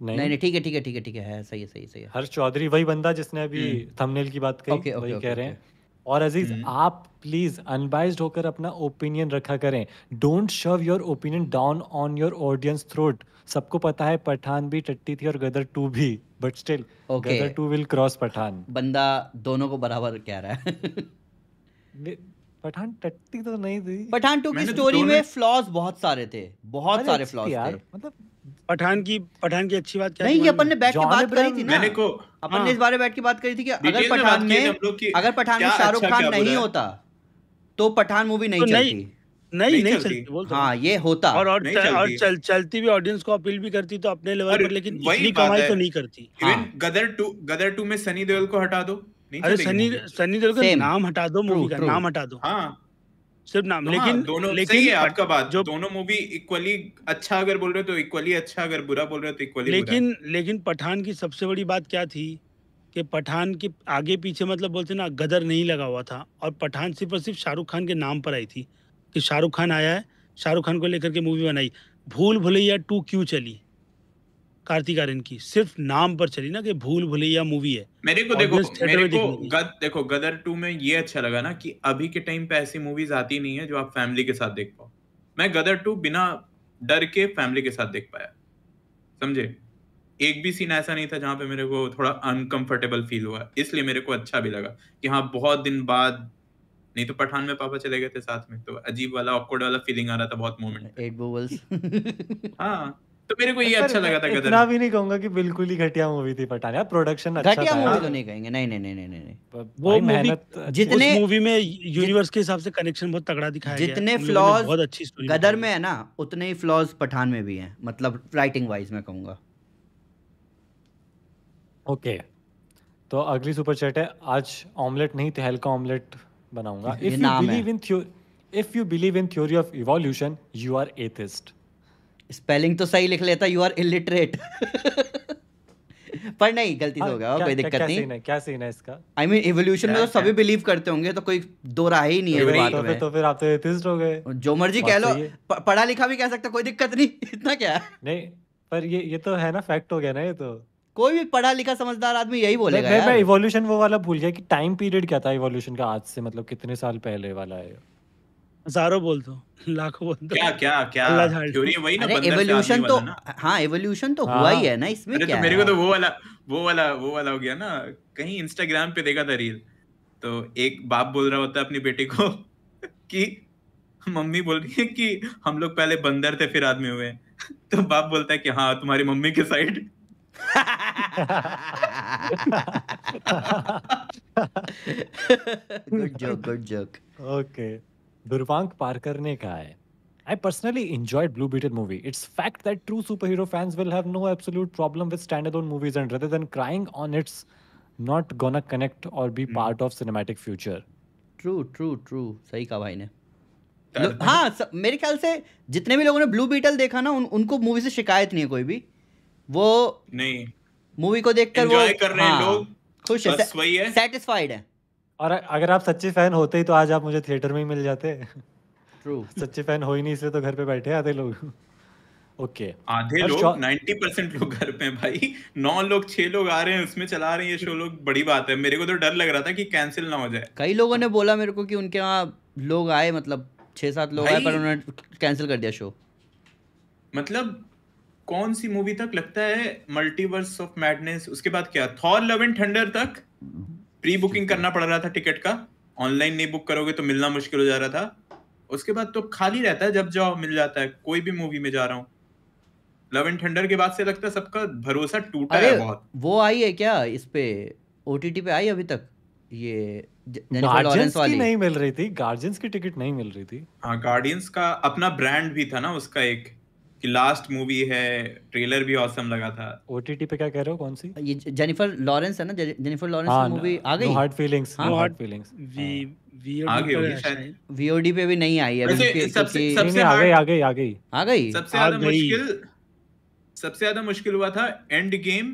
नहीं नहीं ठीक है ठीक है ठीक है ठीक है सही है सही है सही है हर्ष चौधरी वही बंदा जिसने अभी थंबनेल हम्म। की बात कही okay, okay, वही okay, कह रहे हैं okay. और अजीज हम्म। आप प्लीज अनबाइज होकर अपना ओपिनियन रखा करें don't shove your opinion down on your audience throat सबको पता है पठान भी टट्टी थी और गदर टू भी but still Gadar two will cross Pathaan बंदा दोनों को बराबर कह रहा है पठान टट्टी तो नहीं थी पठान टू की स्टोरी तो में फ्लॉज बहुत सारे थे बहुत सारे फ्लॉज थे मतलब पठान की पठान की अच्छी बात क्या नहीं अपन ने बैठ के बात करी थी ना मैंने को अपन हाँ। ने इस बारे में बैठ के बात करी थी कि अगर पठान में अगर पठान में अच्छा शाहरुख खान नहीं होता तो पठान मूवी तो नहीं चलती नहीं नहीं चलती बोल तो हाँ ये होता और और, चल, और चल, चलती भी ऑडियंस को अपील भी करती तो अपने लेवल पर लेकिन इतनी कमाई तो नहीं करती इवन हाँ। गदर 2 गदर 2 में सनी देओल को हटा दो अरे सनी सनी देओल का नाम हटा दो मूवी का नाम हटा दो हाँ सिर्फ नाम हाँ, लेकिन लेकिन सही है आपका बात जो दोनों मूवी इक्वली अच्छा अगर बोल रहे हो तो इक्वली अच्छा अगर बुरा बोल रहे हो तो इक्वली लेकिन लेकिन पठान की सबसे बड़ी बात क्या थी कि पठान के आगे पीछे मतलब बोलते ना गदर नहीं लगा हुआ था और पठान सिर्फ और सिर्फ शाहरुख खान के नाम पर आई थी कि शाहरुख खान आया है शाहरुख खान को लेकर के मूवी बनाई भूल भुलैया टू क्यों चली कार्तिक आर्यन की सिर्फ नाम पर चली ना कि भूल भुलैया मूवी है मेरे को देखो मेरे को गद देखो गदर टू में ये अच्छा लगा ना कि अभी के टाइम पे ऐसी मूवीज आती नहीं है जो आप फैमिली के साथ देख पाओ मैं गदर टू बिना डर के फैमिली के साथ देख पाया समझे एक भी सीन ऐसा नहीं था जहाँ पे मेरे को थोड़ा अनकंफर्टेबल फील हुआ इसलिए मेरे को अच्छा भी लगा कि हाँ बहुत दिन बाद नहीं तो पठान में पापा चले गए थे साथ में तो अजीब वाला ऑकवर्ड वाला फीलिंग आ रहा था बहुत मोमेंट एट बबल्स हाँ तो मेरे को ये अच्छा लगा था गदर इतना भी नहीं कहूंगा कि बिल्कुल ही घटिया मूवी थी पठान यार प्रोडक्शन अच्छा घटिया मूवी तो नहीं कहेंगे नहीं नहीं नहीं नहीं नहीं वो मूवी जितने मूवी में यूनिवर्स के हिसाब से कनेक्शन बहुत तगड़ा दिखाया गया जितने फ्लॉज बहुत अच्छी स्टोरी गदर में है ना उतने ही फ्लॉज पठान में भी हैं मतलब राइटिंग वाइज मैं कहूंगा ओके तो अगली सुपर चैट है आज ऑमलेट नहीं तो हल्का ऑमलेट बनाऊंगा if you believe in if you believe in theory of evolution you are atheist spelling तो सही लिख लेता यू आर इलिटरेट पर नहीं गलती तो हो गया कोई दिक्कत नहीं क्या सीन है इसका आई मीन इवोल्यूशन में तो सभी बिलीव करते होंगे तो कोई दो राय ही नहीं है तो तो, तो फिर आप तो एथिस्ट हो गए जो मर्जी कह लो पढ़ा लिखा भी कह सकते कोई दिक्कत नहीं इतना क्या नहीं पर ये ये तो है ना फैक्ट हो गया ना ये तो कोई भी पढ़ा लिखा समझदार आदमी यही बोलेगा मैं इवोल्यूशन वो वाला भूल गया कि टाइम पीरियड क्या था इवोल्यूशन का आज से मतलब कितने साल पहले वाला है हजारों बोल दो लाखों बोल दो क्या क्या क्या थ्योरी वही ना बंदर एवोल्यूशन तो हाँ एवोल्यूशन तो हुआ हाँ। ही है ना इसमें तो क्या मेरे को तो वो वाला वो वाला वो वाला हो गया ना कहीं इंस्टाग्राम पे देखा था रील तो एक बाप बोल रहा होता है अपनी बेटी को कि मम्मी बोल रही है कि हम लोग पहले बंदर थे फिर आदमी हुए तो बाप बोलता है कि हाँ तुम्हारी मम्मी के side good joke, good joke. Okay. Durvank Parker ne kaha है I personally enjoyed Blue Beetle movie. It's fact that true superhero fans will have no absolute problem with standalone movies and rather than crying on its not gonna connect or be mm. part of cinematic future. True, true, true. सही कहा भाई ने. हाँ मेरे ख्याल से जितने भी लोगों ने ब्लू बीटल देखा ना उन, उनको मूवी से शिकायत नहीं है कोई भी वो नहीं मूवी को देखकर वो कर रहे हाँ, लोग खुश है सेटिस्फाइड है और अगर आप सच्चे फैन होते ही तो आज आप मुझे थिएटर में ही मिल जाते True. सच्चे फैन हो ही नहीं इसलिए तो घर पे बैठे आधे लोग ओके आधे लोग नाइन्टी परसेंट लोग घर पे भाई नौ लोग छह लोग आ रहे हैं उसमें चला रहे हैं ये शो लोग बड़ी बात है मेरे को तो डर लग रहा था कि कैंसिल ना हो जाए कई लोगों ने बोला मेरे को कि उनके वहाँ लोग आए मतलब छह सात लोग आए पर उन्होंने कैंसिल कर दिया शो मतलब कौन सी मूवी तक लगता है मल्टीवर्स ऑफ मैडनेस उसके बाद क्या थॉर लव एंड थंडर तक प्री बुकिंग करना पड़ रहा था टिकट का ऑनलाइन नहीं बुक करोगे तो मिलना मुश्किल हो जा रहा था उसके बाद तो खाली रहता है जब जाओ मिल जाता है कोई भी मूवी में जा रहा हूँ लव एंड थंडर के बाद से लगता है सबका भरोसा टूटा है बहुत वो आई है क्या इस पे ओटीटी पे आई अभी तक ये गार्जियंस की नहीं मिल रही थी गार्जियंस की टिकट नहीं मिल रही थी हाँ गार्डियंस का अपना ब्रांड भी था ना उसका एक कि लास्ट मूवी है ट्रेलर भी ऑसम लगा था ओटीटी पे क्या कह रहे हो कौन सी ये जेनिफर लॉरेंस है ना जेनिफर लॉरेंस की मूवी हाँ, आ गई heart feelings no heart feelings वी VOD पे पे भी नहीं आई है सबसे सबसे आ गई आ गई आ गई आ गई सबसे ज्यादा मुश्किल सबसे ज्यादा मुश्किल हुआ था एंड गेम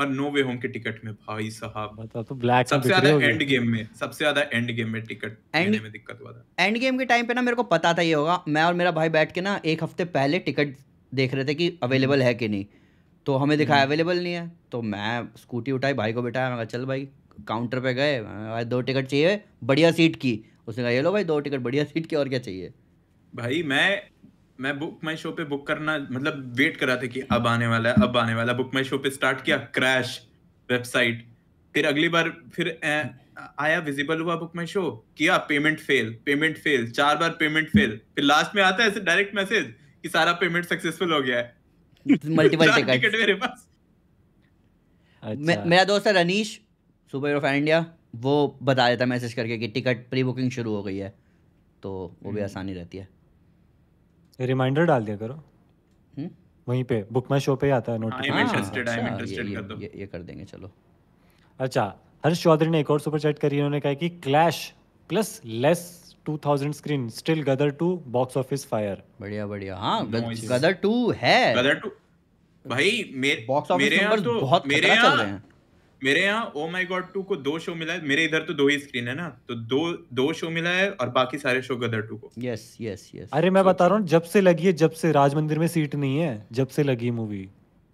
और नो वे होम के टिकट में भाई साहब बता तो ब्लैक सबसे ज्यादा एंड गेम में सबसे ज्यादा एंड गेम में टिकट एंड में दिक्कत हुआ था एंड गेम के टाइम पे ना मेरे को पता था ये होगा मैं और मेरा भाई बैठ के ना एक हफ्ते पहले टिकट देख रहे थे कि अवेलेबल है कि नहीं तो हमें दिखाया अवेलेबल हम्म। नहीं है तो मैं स्कूटी उठाई भाई को बैठाया मैं चल भाई काउंटर पे गए भाई दो टिकट चाहिए बढ़िया सीट की उसने कहा ये लो भाई दो टिकट बढ़िया सीट की और क्या चाहिए भाई मैं मैं बुक माई शो पे बुक करना मतलब वेट कर रहा था कि अब आने वाला है अब आने वाला बुक माई शो पे स्टार्ट किया क्रैश वेबसाइट फिर अगली बार फिर आया विजिबल हुआ बुक माई शो किया पेमेंट फेल पेमेंट फेल चार बार पेमेंट फेल फिर लास्ट में आता है ऐसे डायरेक्ट मैसेज कि सारा पेमेंट सक्सेसफुल हो गया है मल्टीपल टिकट मेरे पास अच्छा। मेरा दोस्त है रनीश सुपर ऑफ इंडिया वो बता देता मैसेज करके कि टिकट प्री बुकिंग शुरू हो गई है तो वो भी हम्म। आसानी रहती है रिमाइंडर डाल दिया करो हुँ? हम्म? वहीं पे बुक माई शो पे आता है नोटिफिकेशन हाँ, अच्छा, ये कर देंगे चलो अच्छा हर्ष चौधरी ने एक और सुपर चैट करी उन्होंने कहा कि clash plus less 2000 screen still Gadar 2 box office fire बढ़िया बढ़िया हां गदर 2 है गदर 2 भाई मेरे बॉक्स ऑफिस नंबर्स बहुत मेरे यहाँ मेरे यहाँ ओ माई गॉड टू को दो शो मिला है मेरे इधर तो दो ही स्क्रीन है ना तो दो दो शो मिला है और बाकी सारे शो गदर टू को यस यस यस अरे मैं so, बता रहा हूँ जब से लगी है जब से राज मंदिर में सीट नहीं है जब से लगी मूवी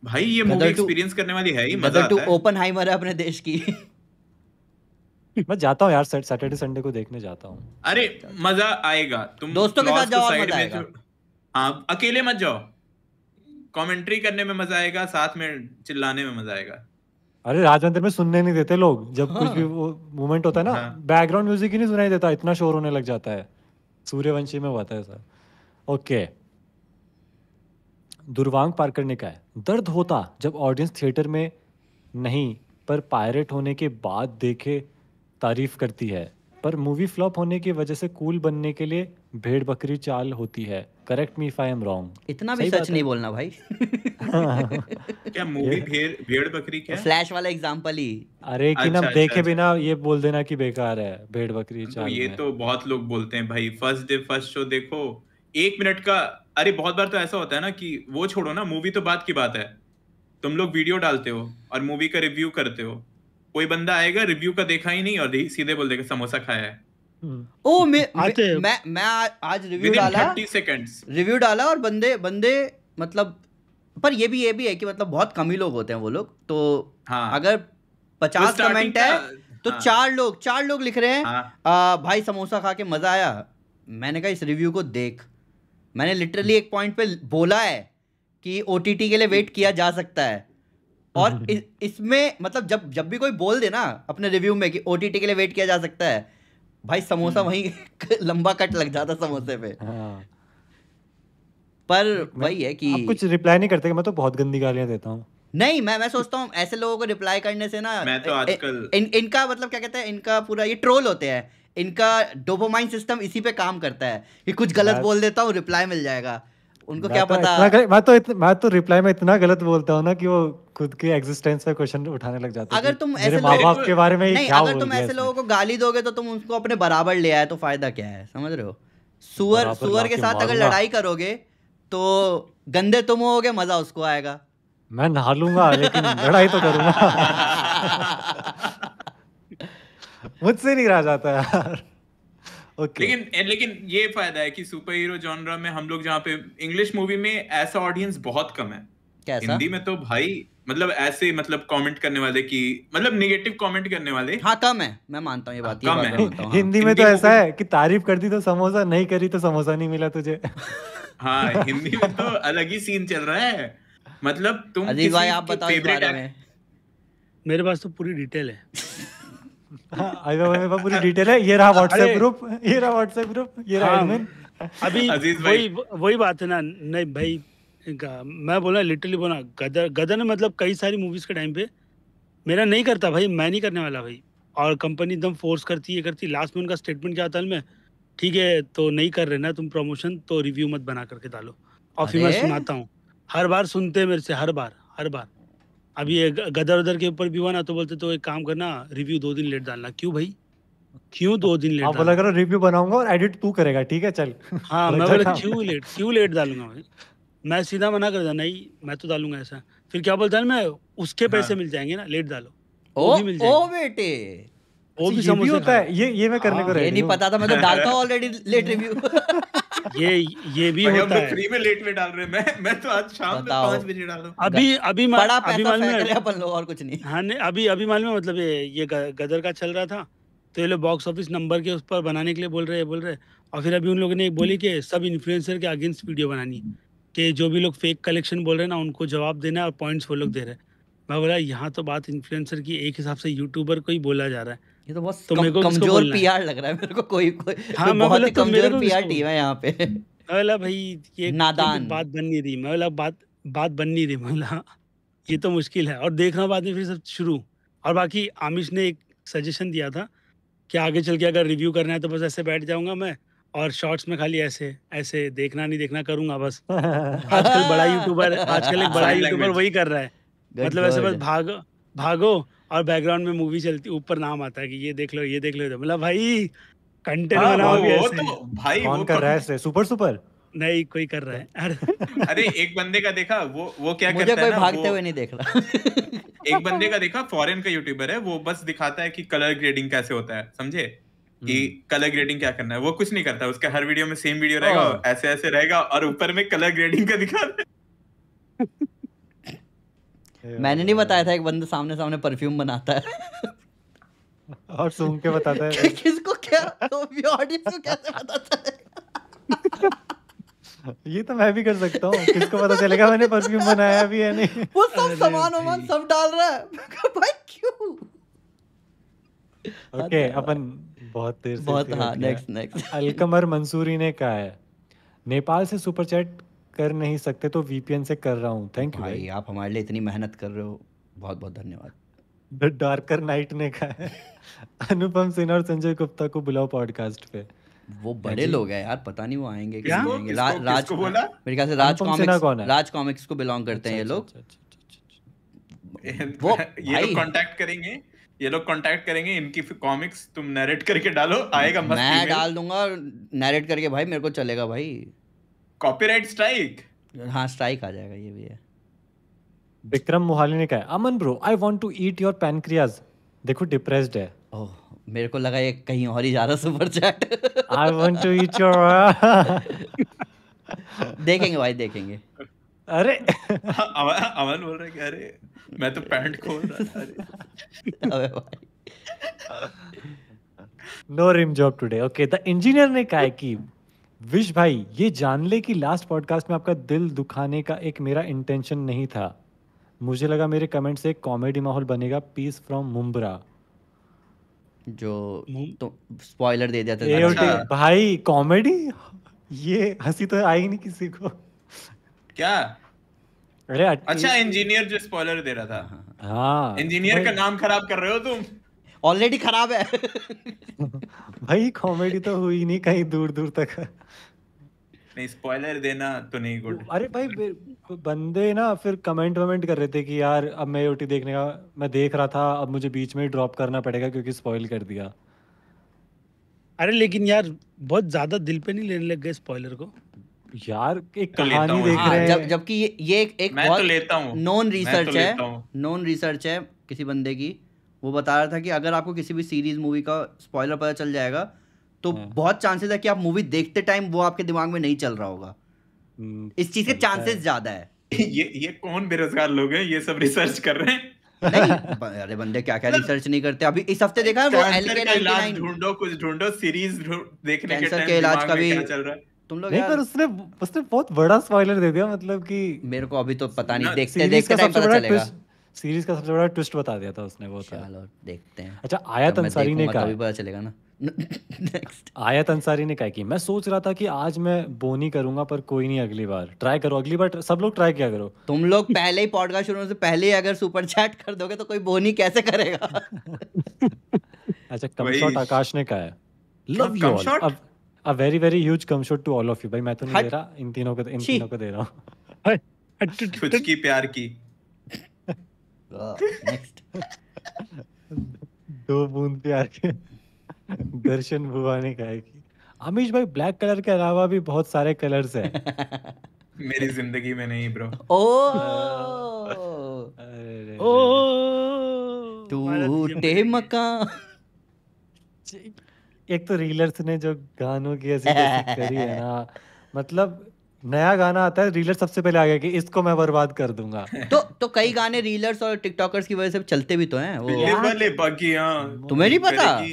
भाई ये मूवी एक्सपीरियंस करने वाली है ही मजा आता है ओपनहाइमर है अपने देश की मैं जाता हूँ यार सैटरडे संडे को देखने जाता हूँ अरे मजा आएगा तुम दोस्तों के साथ जाओ मजा आएगा हाँ अकेले मत जाओ कमेंट्री करने में मजा आएगा साथ में चिल्लाने में मजा आएगा अरे राजमंदिर में सुनने नहीं देते लोग जब हाँ। कुछ भी वो मूवमेंट होता है ना हाँ। बैकग्राउंड म्यूजिक ही नहीं सुनाई देता इतना शोर होने लग जाता है सूर्यवंशी में हुआ था ऐसा ओके दुर्वांग पारकर ने कहा दर्द होता जब ऑडियंस थिएटर में नहीं पर पायरेट होने के बाद देखे तारीफ करती है पर मूवी फ्लॉप होने की वजह से कूल बनने के लिए भेड़ बकरी चाल होती है correct me if I am wrong इतना भी सच नहीं बोलना भाई क्या मूवी भेड़ भेड़ बकरी क्या फ्लैश वाला एग्जांपल ही अरे कि ना अच्छा, अच्छा देखे बिना अच्छा। ये बोल देना कि बेकार है भेड़ बकरी तो ये तो बहुत लोग बोलते हैं भाई फर्स्ट डे फर्स्ट शो देखो एक मिनट का अरे बहुत बार तो ऐसा होता है ना कि वो छोड़ो ना मूवी तो बात की बात है तुम लोग वीडियो डालते हो और मूवी का रिव्यू करते हो कोई बंदा आएगा रिव्यू का देखा ही नहीं और सीधे बोल देगा समोसा खाया है ओ हम्म। मैं मैं मैं आज रिव्यू डाला रिव्यू डाला और बंदे बंदे मतलब पर ये भी ये भी है कि मतलब बहुत कम ही लोग होते हैं वो लोग तो हाँ। अगर पचास कमेंट है तो हाँ। चार लोग चार लोग लिख रहे हैं हाँ। आ, भाई समोसा खा के मजा आया मैंने कहा इस रिव्यू को देख मैंने लिटरली एक पॉइंट पे बोला है कि ओ के लिए वेट किया जा सकता है और इसमें मतलब जब जब भी कोई बोल दे ना अपने रिव्यू में कि ओ के लिए वेट किया जा सकता है भाई समोसा हम्म। वहीं लंबा कट लग जाता समोसे पे हाँ। पर वही है कि कुछ रिप्लाई नहीं करते कि मैं तो बहुत गंदी गालियां देता हूँ नहीं मैं मैं सोचता हूँ ऐसे लोगों को रिप्लाई करने से ना मैं तो आजकल इन, इनका मतलब क्या कहते हैं इनका पूरा ये ट्रोल होते हैं इनका डोपोमाइन सिस्टम इसी पे काम करता है कि कुछ गलत बोल देता हूँ रिप्लाई मिल जाएगा उनको क्या तो पता मैं तो मैं तो रिप्लाई में इतना गलत बोलता हूँ ना कि वो खुद के एग्जिस्टेंस पे क्वेश्चन उठाने लग जाते अगर तुम ऐसे माँ बाप के बारे में नहीं अगर तुम ऐसे लोगों को गाली दोगे तो तुम उसको अपने बराबर ले आए तो फायदा क्या है समझ रहे हो सुअर सुअर के साथ अगर लड़ाई करोगे तो गंदे तुम हो मजा उसको आएगा मैं नहा लूंगा लेकिन लड़ाई तो करूंगा मुझसे नहीं रहा जाता यार okay. लेकिन लेकिन ये फायदा है कि सुपर हीरो जॉनरा में हम लोग जहाँ पे इंग्लिश मूवी में ऐसा ऑडियंस बहुत कम है कैसा? हिंदी में तो भाई मतलब ऐसे मतलब कमेंट करने वाले की मतलब नेगेटिव कमेंट करने वाले हाँ कम है मैं मानता हूँ ये बात कम है हाँ। हिंदी में तो ऐसा है कि तारीफ कर दी तो समोसा नहीं करी तो समोसा नहीं मिला तुझे हाँ हिंदी में तो अलग ही सीन चल रहा है मतलब तुम अजीज भाई आप बताओ इस मेरे पास तो पूरी डिटेल है आईवे में पूरी डिटेल है ये रहा व्हाट्सएप ग्रुप ये रहा व्हाट्सएप ग्रुप ये रहा एडमिन हाँ। अभी वही वही बात है ना नहीं भाई मैं बोला लिटरली बोला गदर गदर ने मतलब कई सारी मूवीज के टाइम पे मेरा नहीं करता भाई मैं नहीं करने वाला भाई और कंपनी एकदम फोर्स करती है करती लास्ट में उनका स्टेटमेंट क्या था ठीक है तो नहीं कर रहे ना तुम प्रमोशन तो रिव्यू मत बना करके डालो और फिर मैं सुनाता हूँ हर बार सुनते हैं मेरे से हर बार हर बार अब ये गदर उधर के ऊपर भी हुआ ना तो बोलते तो एक काम करना रिव्यू दो दिन लेट डालना क्यों भाई क्यों दो दिन लेट बोला करो रिव्यू बनाऊंगा और एडिट तू करेगा ठीक है चल हाँ मैं बोला क्यों लेट क्यों लेट डालूंगा भाई मैं सीधा मना कर दिया नहीं मैं तो डालूंगा ऐसा फिर क्या बोलता है मैं उसके हाँ। पैसे मिल जाएंगे ना लेट डालो ओ, ओ बेटे वो भी समोसे होता है ये ये मैं करने हाँ। को ये नहीं पता था मैं तो डालता हूँ ऑलरेडी लेट रिव्यू ये ये भी होता है फ्री में लेट में डाल रहे हैं मैं मैं तो आज शाम में पाँच बजे डाल डालू अभी अभी बड़ा अभी मालूम है अपन लोग और कुछ नहीं हाँ अभी अभी मालूम है मतलब ये ये गदर का चल रहा था तो ये लोग बॉक्स ऑफिस नंबर के उस पर बनाने के लिए बोल रहे हैं बोल रहे हैं और फिर अभी उन लोगों ने बोली कि सब इन्फ्लुएंसर के अगेंस्ट वीडियो बनानी कि जो भी लोग फेक कलेक्शन बोल रहे हैं ना उनको जवाब देना है और पॉइंट्स वो लोग दे रहे हैं मैं बोला यहाँ तो बात इन्फ्लुएंसर की एक हिसाब से यूट्यूबर को ही बोला जा रहा है ये तो बहुत तो कम, कमजोर पीआर लग रहा है मेरे को कोई कोई हाँ, तो बहुत ही तो कमजोर पीआर टीम है यहाँ पे भाई ये नादान तो बात बन नहीं रही बात बात बन नहीं रही ये तो मुश्किल है और देख रहा बाद में फिर सब शुरू और बाकी आमिश ने एक सजेशन दिया था कि आगे चल के अगर रिव्यू करना है तो बस ऐसे बैठ जाऊंगा मैं और शॉर्ट्स में खाली ऐसे ऐसे देखना नहीं देखना करूंगा बस आजकल बड़ा यूट्यूबर आजकल एक बड़ा यूट्यूबर वही कर रहा है मतलब ऐसे बस भागो भागो और बैकग्राउंड में मूवी चलती ऊपर नाम आता है कि ये देख लो ये देख लो मतलब भाई कंटेंट हाँ, बना हुआ तो भाई कौन कर तो रहा है सुपर सुपर नहीं कोई कर रहा है अरे अरे एक बंदे का देखा वो वो क्या मुझे करता कोई है ना भागते हुए नहीं देख रहा एक बंदे का देखा फॉरेन का यूट्यूबर है वो बस दिखाता है कि कलर ग्रेडिंग कैसे होता है समझे कि कलर हम्म। ग्रेडिंग क्या करना है वो कुछ नहीं करता उसके हर वीडियो में सेम वीडियो रहेगा हाँ। ऐसे ऐसे रहेगा और ऊपर में कलर ग्रेडिंग का दिखा मैंने नहीं बताया था एक बंदा सामने सामने परफ्यूम बनाता है और सूंघ के बताता है किसको क्या तो भी ऑडियंस को कैसे बताता है ये तो मैं भी कर सकता हूँ किसको पता चलेगा मैंने परफ्यूम बनाया भी है नहीं वो सब सामान वामान सब डाल रहा है भाई क्यों ओके अपन बहुत देर से बहुत हाँ नेक्स्ट नेक्स्ट अलकमर मंसूरी ने कहा है नेपाल से सुपर चैट कर नहीं सकते तो वीपीएन से कर रहा हूँ थैंक यू भाई, आप हमारे लिए इतनी मेहनत कर रहे हो बहुत बहुत धन्यवाद द डार्कर नाइट ने कहा है अनुपम सिन्हा और संजय गुप्ता को बुलाओ पॉडकास्ट पे वो हाँ बड़े लोग हैं यार पता नहीं वो आएंगे कि नहीं आएंगे रा, राज मेरे ख्याल से राज कॉमिक्स राज कॉमिक्स को बिलोंग करते हैं ये अच्छा, लोग अच्छा, अच्छा, वो ये लोग कांटेक्ट करेंगे ये लोग कांटेक्ट करेंगे इनकी कॉमिक्स तुम नैरेट करके डालो आएगा मैं डाल दूंगा नैरेट करके भाई मेरे को चलेगा भाई कॉपीराइट स्ट्राइक हाँ स्ट्राइक आ जाएगा ये भी है विक्रम मोहाली ने कहा Aman bro I want to eat your pancreas देखो डिप्रेस्ड है ओह मेरे को लगा ये कहीं और ही जा रहा super chat I want to eat your देखेंगे भाई देखेंगे अरे अमन बोल रहा है अरे मैं तो पैंट खोल रहा था अरे अबे भाई no rim job today okay the engineer ने कहा कि विश भाई ये जान ले कि लास्ट पॉडकास्ट में आपका दिल दुखाने का एक मेरा इंटेंशन नहीं था मुझे लगा मेरे कमेंट से एक कॉमेडी माहौल बनेगा पीस फ्रॉम मुम्बरा जो हम्म। तो स्पॉइलर दे दिया था अच्छा। भाई कॉमेडी ये हंसी तो आई नहीं किसी को क्या अरे अच्छा इंजीनियर जो स्पॉइलर दे रहा था हाँ इंजीनियर का नाम खराब कर रहे हो तुम ऑलरेडी खराब है भाई कॉमेडी तो हुई नहीं कहीं दूर दूर तक नहीं स्पॉइलर देना तो नहीं गुड अरे भाई बंदे ना फिर कमेंट वमेंट कर रहे थे कि यार अब मैं ओटी देखने का मैं देख रहा था अब मुझे बीच में ही ड्रॉप करना पड़ेगा क्योंकि स्पॉइल कर दिया अरे लेकिन यार बहुत ज्यादा दिल पे नहीं लेने लग गए स्पॉइलर को यार एक तो कहानी देख हाँ, रहे हैं जब जबकि ये ये एक एक तो बहुत नॉन रिसर्च तो है नॉन रिसर्च है किसी बंदे की वो बता रहा था कि अगर आपको किसी भी सीरीज मूवी का स्पॉइलर पता चल जाएगा तो हाँ। बहुत चांसेस है कि आप मूवी देखते टाइम वो आपके दिमाग में नहीं चल रहा होगा हम्म, इस चीज के चांसेस अच्छा। ज्यादा है ये ये कौन बेरोजगार लोग हैं ये सब रिसर्च कर रहे हैं नहीं अरे बंदे क्या क्या रिसर्च नहीं करते अभी इस हफ्ते देखा है वो एलके 99 ढूंढो कुछ ढूंढो सीरीज देखने के टाइम के इलाज का भी चल रहा है तुम लोग नहीं पर उसने उसने बहुत बड़ा स्पॉइलर दे दिया मतलब कि मेरे को अभी तो पता नहीं देखते देखते टाइम पता चलेगा सीरीज का सबसे बड़ा ट्विस्ट बता दिया था उसने वो था चलो देखते हैं अच्छा आयत अंसारी ने कहा पता चलेगा ना नेक्स्ट आयत अंसारी ने कहा कि मैं सोच रहा था कि आज मैं बोनी करूंगा पर कोई नहीं अगली बार ट्राई करो अगली बार सब लोग ट्राई क्या करो तुम लोग पहले ही पॉडकास्ट शुरू होने से पहले ही अगर सुपर चैट कर दोगे तो कोई बोनी कैसे करेगा अच्छा कम शॉट आकाश ने कहा है love you all a very very huge come shot to all of you भाई मैं तो नहीं दे रहा इन तीनों को इन तीनों को दे रहा हूं की प्यार की नेक्स्ट दो बूंद प्यार के दर्शन बुआ ने कहा कि अमीश भाई ब्लैक कलर के अलावा भी बहुत सारे कलर्स हैं मेरी जिंदगी में नहीं ब्रो ओ ओ टूटे मकान एक तो रीलर्स ने जो गानों की ऐसी करी है ना मतलब नया गाना आता है रीलर सबसे पहले आ गया कि इसको मैं बर्बाद कर दूंगा तो तो कई गाने रीलर्स और टिकटॉकर्स की वजह से चलते भी तो हैं वो तुम्हें नहीं पता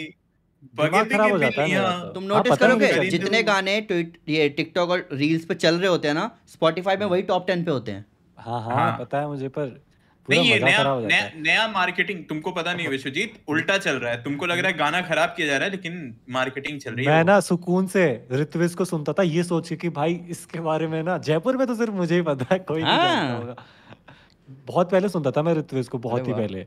खराब हो जाता है तो। तुम हाँ, नोटिस करोगे जितने गाने ये टिकटॉक और रील्स पे चल रहे होते हैं ना स्पॉटिफाई में हाँ। वही टॉप टेन पे होते हैं हाँ, हाँ हाँ पता है मुझे पर नहीं ये नया नया, नया मार्केटिंग तुमको पता नहीं विश्वजीत उल्टा चल रहा है तुमको लग रहा है गाना खराब किया जा रहा है लेकिन मार्केटिंग चल रही है मैं ना सुकून से ऋत्विज को सुनता था ये सोच के कि भाई इसके बारे में ना जयपुर में तो सिर्फ मुझे ही पता है कोई नहीं हाँ। जानता होगा बहुत पहले सुनता था मैं ऋत्विज को बहुत ही पहले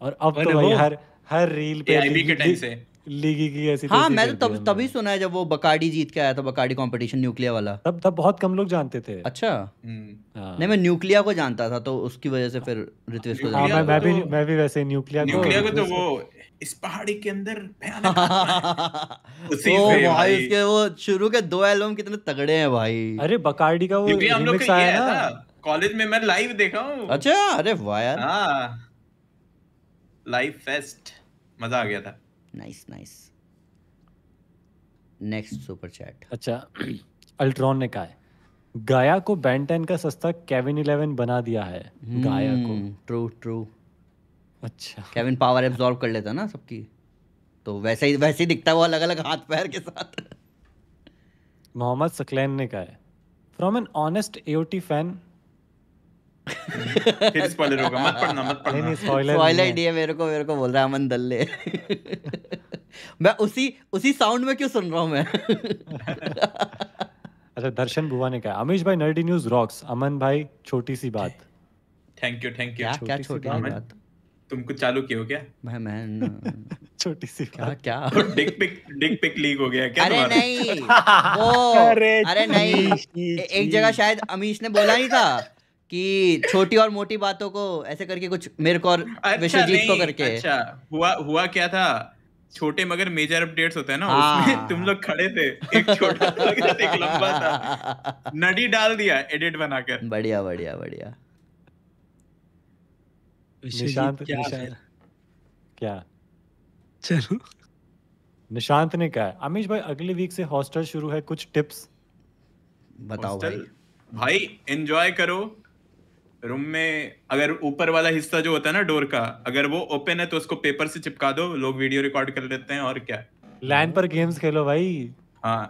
और अब तो भाई हर हर रील पे आईबी के टाइम से लीगी की ऐसी हाँ मैं तो तब तभी सुना है जब वो बकाडी जीत के आया था बकाडी कंपटीशन न्यूक्लिया वाला तब तब बहुत कम लोग जानते थे अच्छा हम्म। हाँ। नहीं मैं न्यूक्लिया को जानता था तो उसकी वजह से फिर ऋत्विज को हाँ, मैं, मैं तो भी मैं भी वैसे न्यूक्लिया न्यूक्लिया तो- को तो वो इस पहाड़ी के अंदर उसी ओ भाई उसके वो शुरू के दो एल्बम कितने तगड़े हैं भाई अरे बकाडी का वो रिमिक्स आया ना कॉलेज में मैं लाइव देखा हूँ अच्छा अरे वाह यार लाइव हाँ। फेस्ट मजा आ गया था nice nice next super chat अच्छा अल्ट्रॉन ने कहा है गाया को बैंटन का सस्ता केविन इलेवन बना दिया है hmm, गाया को ट्रू ट्रू अच्छा केविन पावर एब्जॉर्व कर लेता ना सबकी तो वैसे ही वैसे ही दिखता हुआ अलग अलग हाथ पैर के साथ मोहम्मद सकलैन ने कहा है from an honest AOT fan फिर स्पॉइलर होगा मत पढ़ना मत पढ़ना नहीं स्पॉइलर स्पॉइलर दिए मेरे को मेरे को बोल रहा है अमन दल्ले मैं उसी उसी साउंड में क्यों सुन रहा हूं मैं अच्छा दर्शन बुआ ने कहा अमीश भाई नर्डी न्यूज रॉक्स अमन भाई छोटी सी बात थैंक यू थैंक यू क्या छोटी सी बात तुम कुछ चालू क्यों क्या मैं मैं छोटी सी क्या क्या dick pic dick pic leak हो गया क्या अरे नहीं वो अरे नहीं एक जगह शायद अमीश ने बोला नहीं था कि छोटी और मोटी बातों को ऐसे करके कुछ मेरे को और अच्छा, विश्वजीत को करके अच्छा हुआ हुआ क्या था छोटे मगर मेजर अपडेट्स होते हैं ना हाँ। उसमें तुम लोग खड़े थे एक छोटा था एक लंबा था नडी डाल दिया एडिट बनाकर बढ़िया बढ़िया बढ़िया निशांत क्या निशांत, क्या चलो निशांत ने कहा अमीश भाई अगले वीक से हॉस्टल शुरू है कुछ टिप्स बताओ भाई भाई एंजॉय करो रूम में अगर ऊपर वाला हिस्सा जो होता है ना डोर का अगर वो ओपन है तो उसको पेपर से चिपका दो लोग वीडियो रिकॉर्ड कर लेते हैं और क्या लैन पर गेम्स खेलो भाई हाँ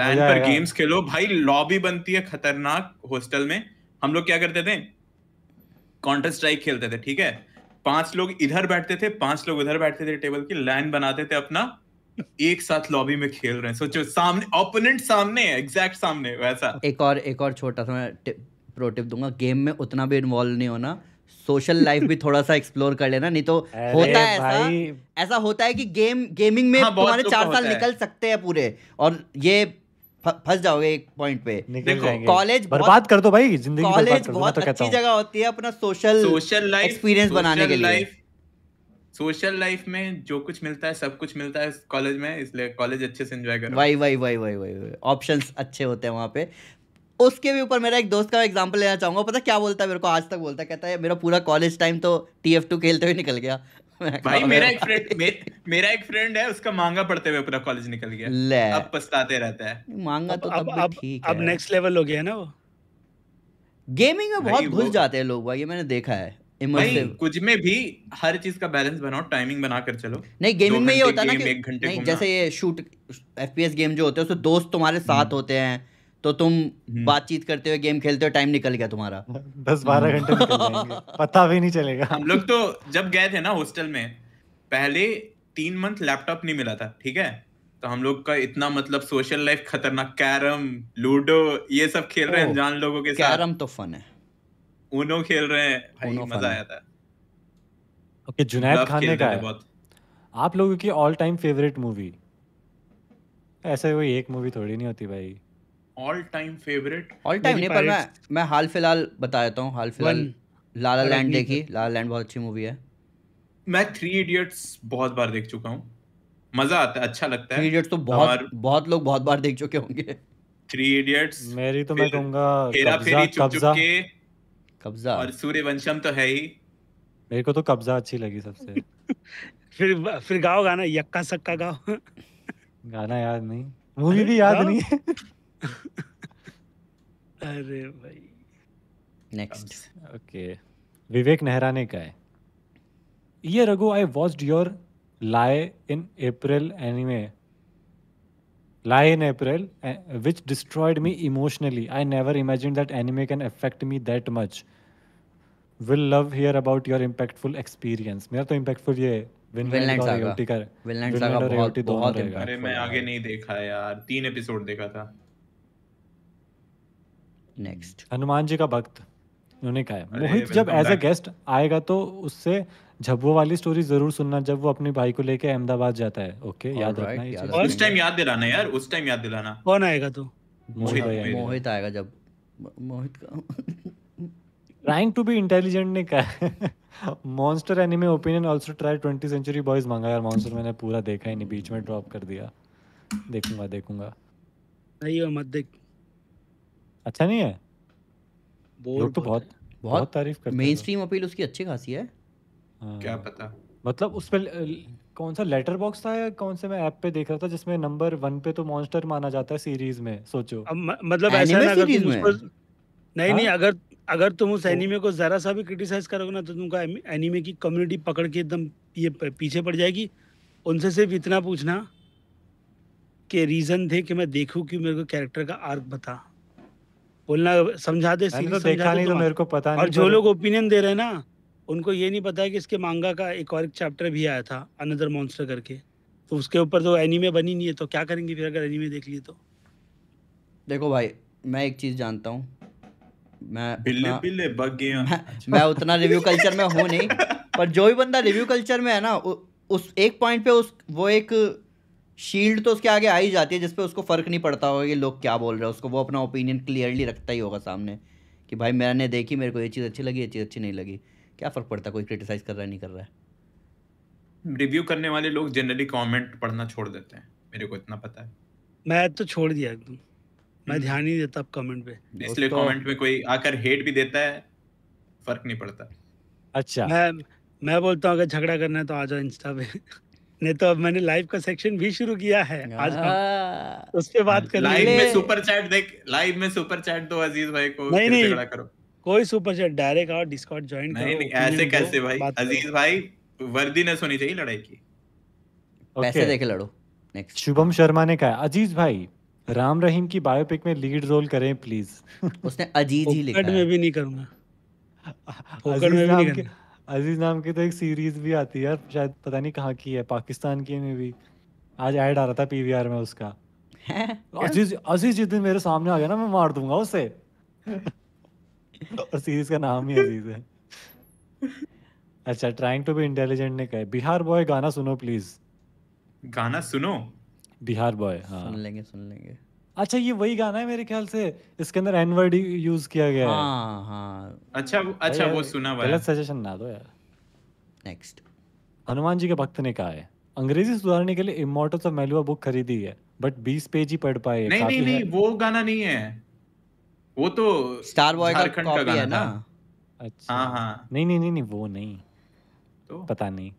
लैन पर गेम्स खेलो भाई लॉबी बनती है खतरनाक हॉस्टल में हम लोग क्या करते थे काउंटर स्ट्राइक खेलते थे ठीक है पांच लोग इधर बैठते थे पांच लोग उधर बैठते थे टेबल की लाइन बनाते थे अपना एक साथ लॉबी में खेल रहे हैं सोचो सामने ओपोनेंट सामने है एग्जैक्ट सामने वैसा एक और एक और छोटा सा प्रोटिप दूंगा गेम में उतना भी इन्वॉल्व नहीं होना सोशल लाइफ भी थोड़ा सा एक्सप्लोर कर लेना नहीं तो होता है ऐसा ऐसा होता है कि गेम गेमिंग में हाँ, तुम्हारे तो चार साल निकल सकते हैं पूरे और ये फंस जाओगे एक पॉइंट पे देखो कॉलेज बर्बाद कर दो भाई जिंदगी कॉलेज बहुत तो अच्छी जगह होती है अपना सोशल सोशल लाइफ एक्सपीरियंस बनाने के लिए सोशल लाइफ में जो कुछ मिलता है सब कुछ मिलता है कॉलेज में इसलिए कॉलेज अच्छे से एंजॉय करो वाई वाई वाई वाई वाई ऑप्शंस अच्छे होते हैं वहाँ पे उसके भी ऊपर मेरा एक दोस्त का एग्जाम्पल लेना चाहूंगा पता क्या बोलता है मेरे को आज तक बोलता है कहता है मेरा पूरा कॉलेज टाइम तो टी एफ टू खेलते हुए निकल गया भाई मेरा एक फ्रेंड मे, मेरा एक फ्रेंड है उसका मांगा पढ़ते हुए पूरा कॉलेज निकल गया ले अब पछताते रहता है मांगा तो अब अब अब नेक्स्ट लेवल हो गया है ना वो गेमिंग में बहुत घुस जाते हैं लोग भाई ये मैंने देखा है भाई कुछ में भी हर चीज का बैलेंस बनाओ टाइमिंग बनाकर चलो नहीं गेमिंग में ये होता है ना कि नहीं जैसे ये शूट एफपीएस गेम जो होते हैं उसमें दोस्त तुम्हारे साथ हम्म। होते हैं तो तुम हम्म। बातचीत करते हुए गेम खेलते हुए टाइम निकल गया तुम्हारा दस बारह हम्म। घंटे पता भी नहीं चलेगा हम लोग तो जब गए थे ना हॉस्टल में पहले तीन मंथ लैपटॉप नहीं मिला था ठीक है तो हम लोग का इतना मतलब सोशल लाइफ खतरनाक कैरम लूडो ये सब खेल रहे हैं जान लोगों के साथ कैरम तो फन है उनो खेल रहे हैं भाई मजा आया था ओके जुनैद खान ने कहा आप लोगों की ऑल टाइम फेवरेट मूवी ऐसे कोई एक मूवी थोड़ी नहीं होती भाई all time favourite all time नहीं पर मैं मैं हाल फिलहाल बता देता हूँ हाल फिलहाल लाला लैंड देखी लाला लैंड बहुत अच्छी मूवी है मैं थ्री इडियट्स बहुत बार देख चुका हूँ मजा आता है अच्छा लगता है थ्री इडियट्स तो बहुत बहुत लोग बहुत बार देख चुके होंगे थ्री इडियट्स मेरी तो मैं कहूंगा हेरा फेरी चुप कब्जा और सूर्यवंशम तो है ही मेरे को तो कब्जा अच्छी लगी सबसे फिर फिर गाओ गाना यक्का सक्का गाओ गाना याद नहीं मूवी भी याद नहीं अरे भाई नेक्स्ट ओके विवेक नेहरा ने कहा है ये रघु आई वॉच्ड योर लाए इन अप्रैल एनीमे लाए in April which destroyed me emotionally I never imagine that anime can affect me that much will love hear about your impactful experience मेरा तो impactful ये Vinland Saga Vinland Saga बहुत बहुत अरे मैं आगे नहीं देखा यार तीन एपिसोड देखा था नेक्स्ट hmm. हनुमान जी का भक्त उन्होंने कहा मोहित जब एज अ गेस्ट आएगा तो उससे झब्बो वाली स्टोरी जरूर सुनना जब वो अपने भाई को लेके अहमदाबाद जाता है ओके okay, याद रखना ये टाइम याद दिलाना यार उस टाइम याद दिलाना कौन आएगा तो मोहित मोहित आएगा जब मोहित का ट्राइंग टू बी इंटेलिजेंट ने कहा monster anime opinion also try 20 century boys manga यार मॉन्स्टर मैंने पूरा देखा ही नहीं बीच में ड्रॉप कर दिया देखूंगा देखूंगा नहीं मत देख अच्छा नहीं है लोग तो बहुत बहुत तारीफ करते हैं मेन स्ट्रीम अपील उसकी अच्छी खासी है हाँ। क्या पता मतलब उस पर कौन सा लेटर बॉक्स था या कौन से मैं ऐप पे देख रहा था जिसमें नंबर वन पे तो मॉन्स्टर माना जाता है सीरीज में सोचो अब मतलब ऐसा ना अगर तुम उस पर नहीं नहीं हाँ। अगर अगर तुम उस एनीमे तो- को जरा सा भी क्रिटिसाइज करोगे ना तो तुमको एनीमे की कम्युनिटी पकड़ के एकदम ये पीछे पड़ जाएगी उनसे सिर्फ इतना पूछना के रीजन थे कि मैं देखूं कि मेरे को कैरेक्टर का आर्क बता बोलना समझा दे सीधा तो देखा नहीं तो मेरे को पता नहीं और जो लोग ओपिनियन दे रहे हैं ना उनको ये नहीं पता है कि इसके मांगा का एक और एक चैप्टर भी आया था अनदर मॉन्स्टर करके तो उसके ऊपर तो एनीमे बनी नहीं है तो क्या करेंगे फिर अगर एनीमे देख लिए तो देखो भाई मैं एक चीज़ जानता हूँ मैं बिल्ले उतना, बिल्ले बग गया मैं, मैं उतना रिव्यू कल्चर में हूँ नहीं पर जो भी बंदा रिव्यू कल्चर में है ना उ, उस एक पॉइंट पे उस वो एक शील्ड तो उसके आगे आ ही जाती है जिस पर उसको फ़र्क नहीं पड़ता होगा कि लोग क्या बोल रहे हैं उसको वो अपना ओपिनियन क्लियरली रखता ही होगा सामने कि भाई मैंने देखी मेरे को ये चीज़ अच्छी लगी ये चीज़ अच्छी नहीं लगी क्या फ़र्क पड़ता कोई क्रिटिसाइज़ कर रहा है नहीं कर रहा है रिव्यू करने वाले लोग जनरली कमेंट पढ़ना छोड़ देते हैं मेरे को इतना पता है मैं तो छोड़ दिया एकदम मैं हम्म। ध्यान ही देता अब कमेंट पे इसलिए कमेंट में कोई आकर हेट भी देता है फर्क नहीं पड़ता अच्छा मैं मैं बोलता हूँ अगर झगड़ा करना है तो आ जाओ इंस्टा पे नहीं तो अब मैंने लाइव का सेक्शन भी शुरू किया है आज हम उस पे कर लाइव में सुपर चैट देख लाइव में सुपर चैट दो अजीज भाई को नहीं नहीं करो कोई सुपर चैट डायरेक्ट आओ डिस्कॉर्ड ज्वाइन करो नहीं ऐसे कैसे भाई अजीज भाई वर्दी ने सुनी चाहिए लड़ाई की पैसे देके लड़ो नेक्स्ट शुभम शर्मा ने कहा अजीज भाई राम रहीम की बायोपिक में लीड रोल करें प्लीज उसने अजीज ही लिखा है में भी नहीं करूंगा में भी नहीं अजीज नाम की तो एक सीरीज भी आती है यार शायद पता नहीं कहाँ की है पाकिस्तान की में भी आज ऐड आ रहा था पीवीआर में उसका अजीज अजीज जिस दिन मेरे सामने आ गया ना मैं मार दूंगा उसे और सीरीज का नाम ही अजीज है अच्छा ट्राइंग टू बी इंटेलिजेंट ने कहे बिहार बॉय गाना सुनो प्लीज गाना सुनो बिहार बॉय हाँ सुन लेंगे सुन लेंगे अच्छा ये वही गाना है मेरे ख्याल से इसके अंदर एन वर्ड यूज किया गया हाँ हाँ अच्छा अच्छा वो सुना हुआ गलत सजेशन ना दो यार नेक्स्ट हनुमान जी के भक्त ने कहा है अंग्रेजी सुधारने के लिए इमोटो तो मेलुआ बुक खरीदी है बट बीस पेज ही पढ़ पाए नहीं नहीं नहीं वो गाना नहीं है वो तो स्टार बॉय का कॉपी है ना अच्छा हाँ हाँ नहीं नहीं नहीं वो नहीं तो? पता नहीं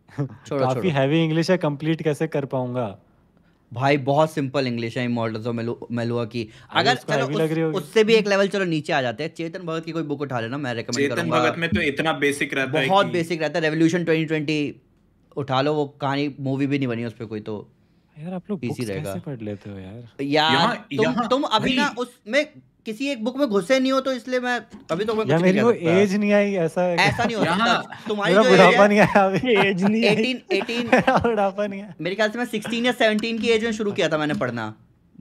काफी हैवी इंग्लिश है कंप्लीट कैसे कर पाऊंगा भाई बहुत सिंपल इंग्लिश है इमोर्टल्स ऑफ मेलुआ की अगर चलो उस, उससे भी एक लेवल चलो नीचे आ जाते हैं चेतन भगत की कोई बुक उठा लेना मैं रेकमेंड चेतन भगत में तो इतना बेसिक रहता बहुत है बहुत बेसिक रहता है रेवोल्यूशन 2020 उठा लो वो कहानी मूवी भी नहीं बनी उस पर कोई तो यार आप लोग कैसे पढ़ लेते हो यार यार तुम तुम अभी ना उसमें किसी एक बुक में घुसे नहीं हो तो इसलिए मैं अभी तो मैं कुछ मेरी नहीं को एज नहीं आई ऐसा ऐसा नहीं होता तुम्हारी जो बुढ़ापा नहीं आया अभी एज नहीं 18 18 बुढ़ापा नहीं है मेरे ख्याल से मैं 16 या 17 की एज में शुरू किया था मैंने पढ़ना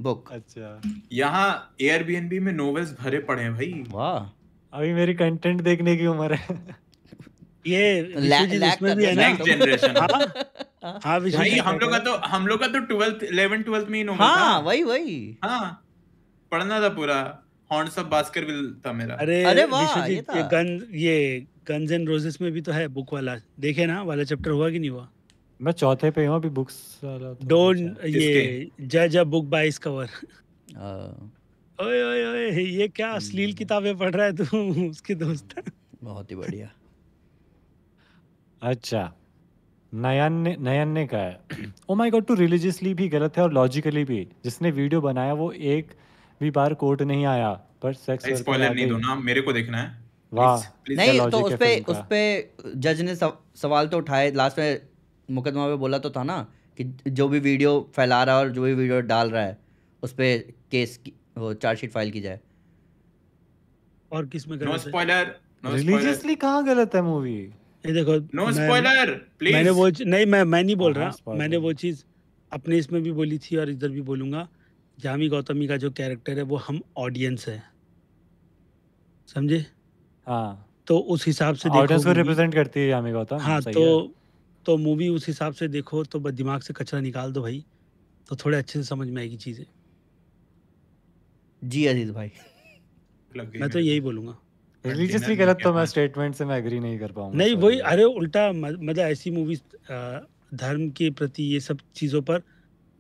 बुक अच्छा यहाँ एयरबीएनबी में नोवेल्स भरे पड़े हैं भाई वाह अभी मेरी कंटेंट देखने की उम्र है ये नेक्स्ट जनरेशन हाँ, हाँ, हाँ भाई हम लोग का तो हम लोग का तो 12th 11 12th में ही नोवेल हाँ वही वही हाँ पढ़ना था पूरा था मेरा अरे अरे वाह ये गन ये गन्स एंड रोजेस में भी तो है बुक वाला देखे ना वाला चैप्टर हुआ कि नहीं हुआ मैं चौथे पे हूँ अभी बुक्स वाला डोंट तो अच्छा ये बुक बाय कवर ओए ओए ओए ये क्या अश्लील हम्म। किताबें पढ़ रहा है तू उसके दोस्त बहुत ही बढ़िया अच्छा नयन ने नयन ने कहा है oh my god too religiously भी गलत है और लॉजिकली भी जिसने वीडियो बनाया वो एक भी बार कोर्ट नहीं आया पर सेक्स स्पॉइलर नहीं दो ना मेरे को देखना है वाह नहीं तो उस पे उस पे जज ने सवाल तो उठाए लास्ट में मुकदमा में बोला तो था ना कि जो भी वीडियो फैला रहा है और जो भी वीडियो डाल रहा है उस पे केस की वो चार्जशीट फाइल की जाए और किस में नो स्पॉइलर रिलीजियसली कहां गलत है मूवी ये देखो नो स्पॉइलर प्लीज मैंने वो नहीं मैं मैं नहीं बोल हाँ, रहा मैंने वो चीज अपने इसमें भी बोली थी और इधर भी बोलूंगा जामी गौतमी का जो कैरेक्टर है वो हम ऑडियंस है समझे हाँ तो उस हिसाब से ऑडियंस को रिप्रेजेंट करती है जामी गौतम हाँ तो है। तो मूवी उस हिसाब से देखो तो बस दिमाग से कचरा निकाल दो भाई तो थोड़े अच्छे से समझ में आएगी चीज़ें जी अजीज भाई मैं तो यही बोलूँगा रिलीजियसली गलत तो मैं स्टेटमेंट से मैं एग्री नहीं कर पाऊंगा नहीं वही अरे उल्टा मतलब ऐसी मूवीज धर्म के प्रति ये सब चीज़ों पर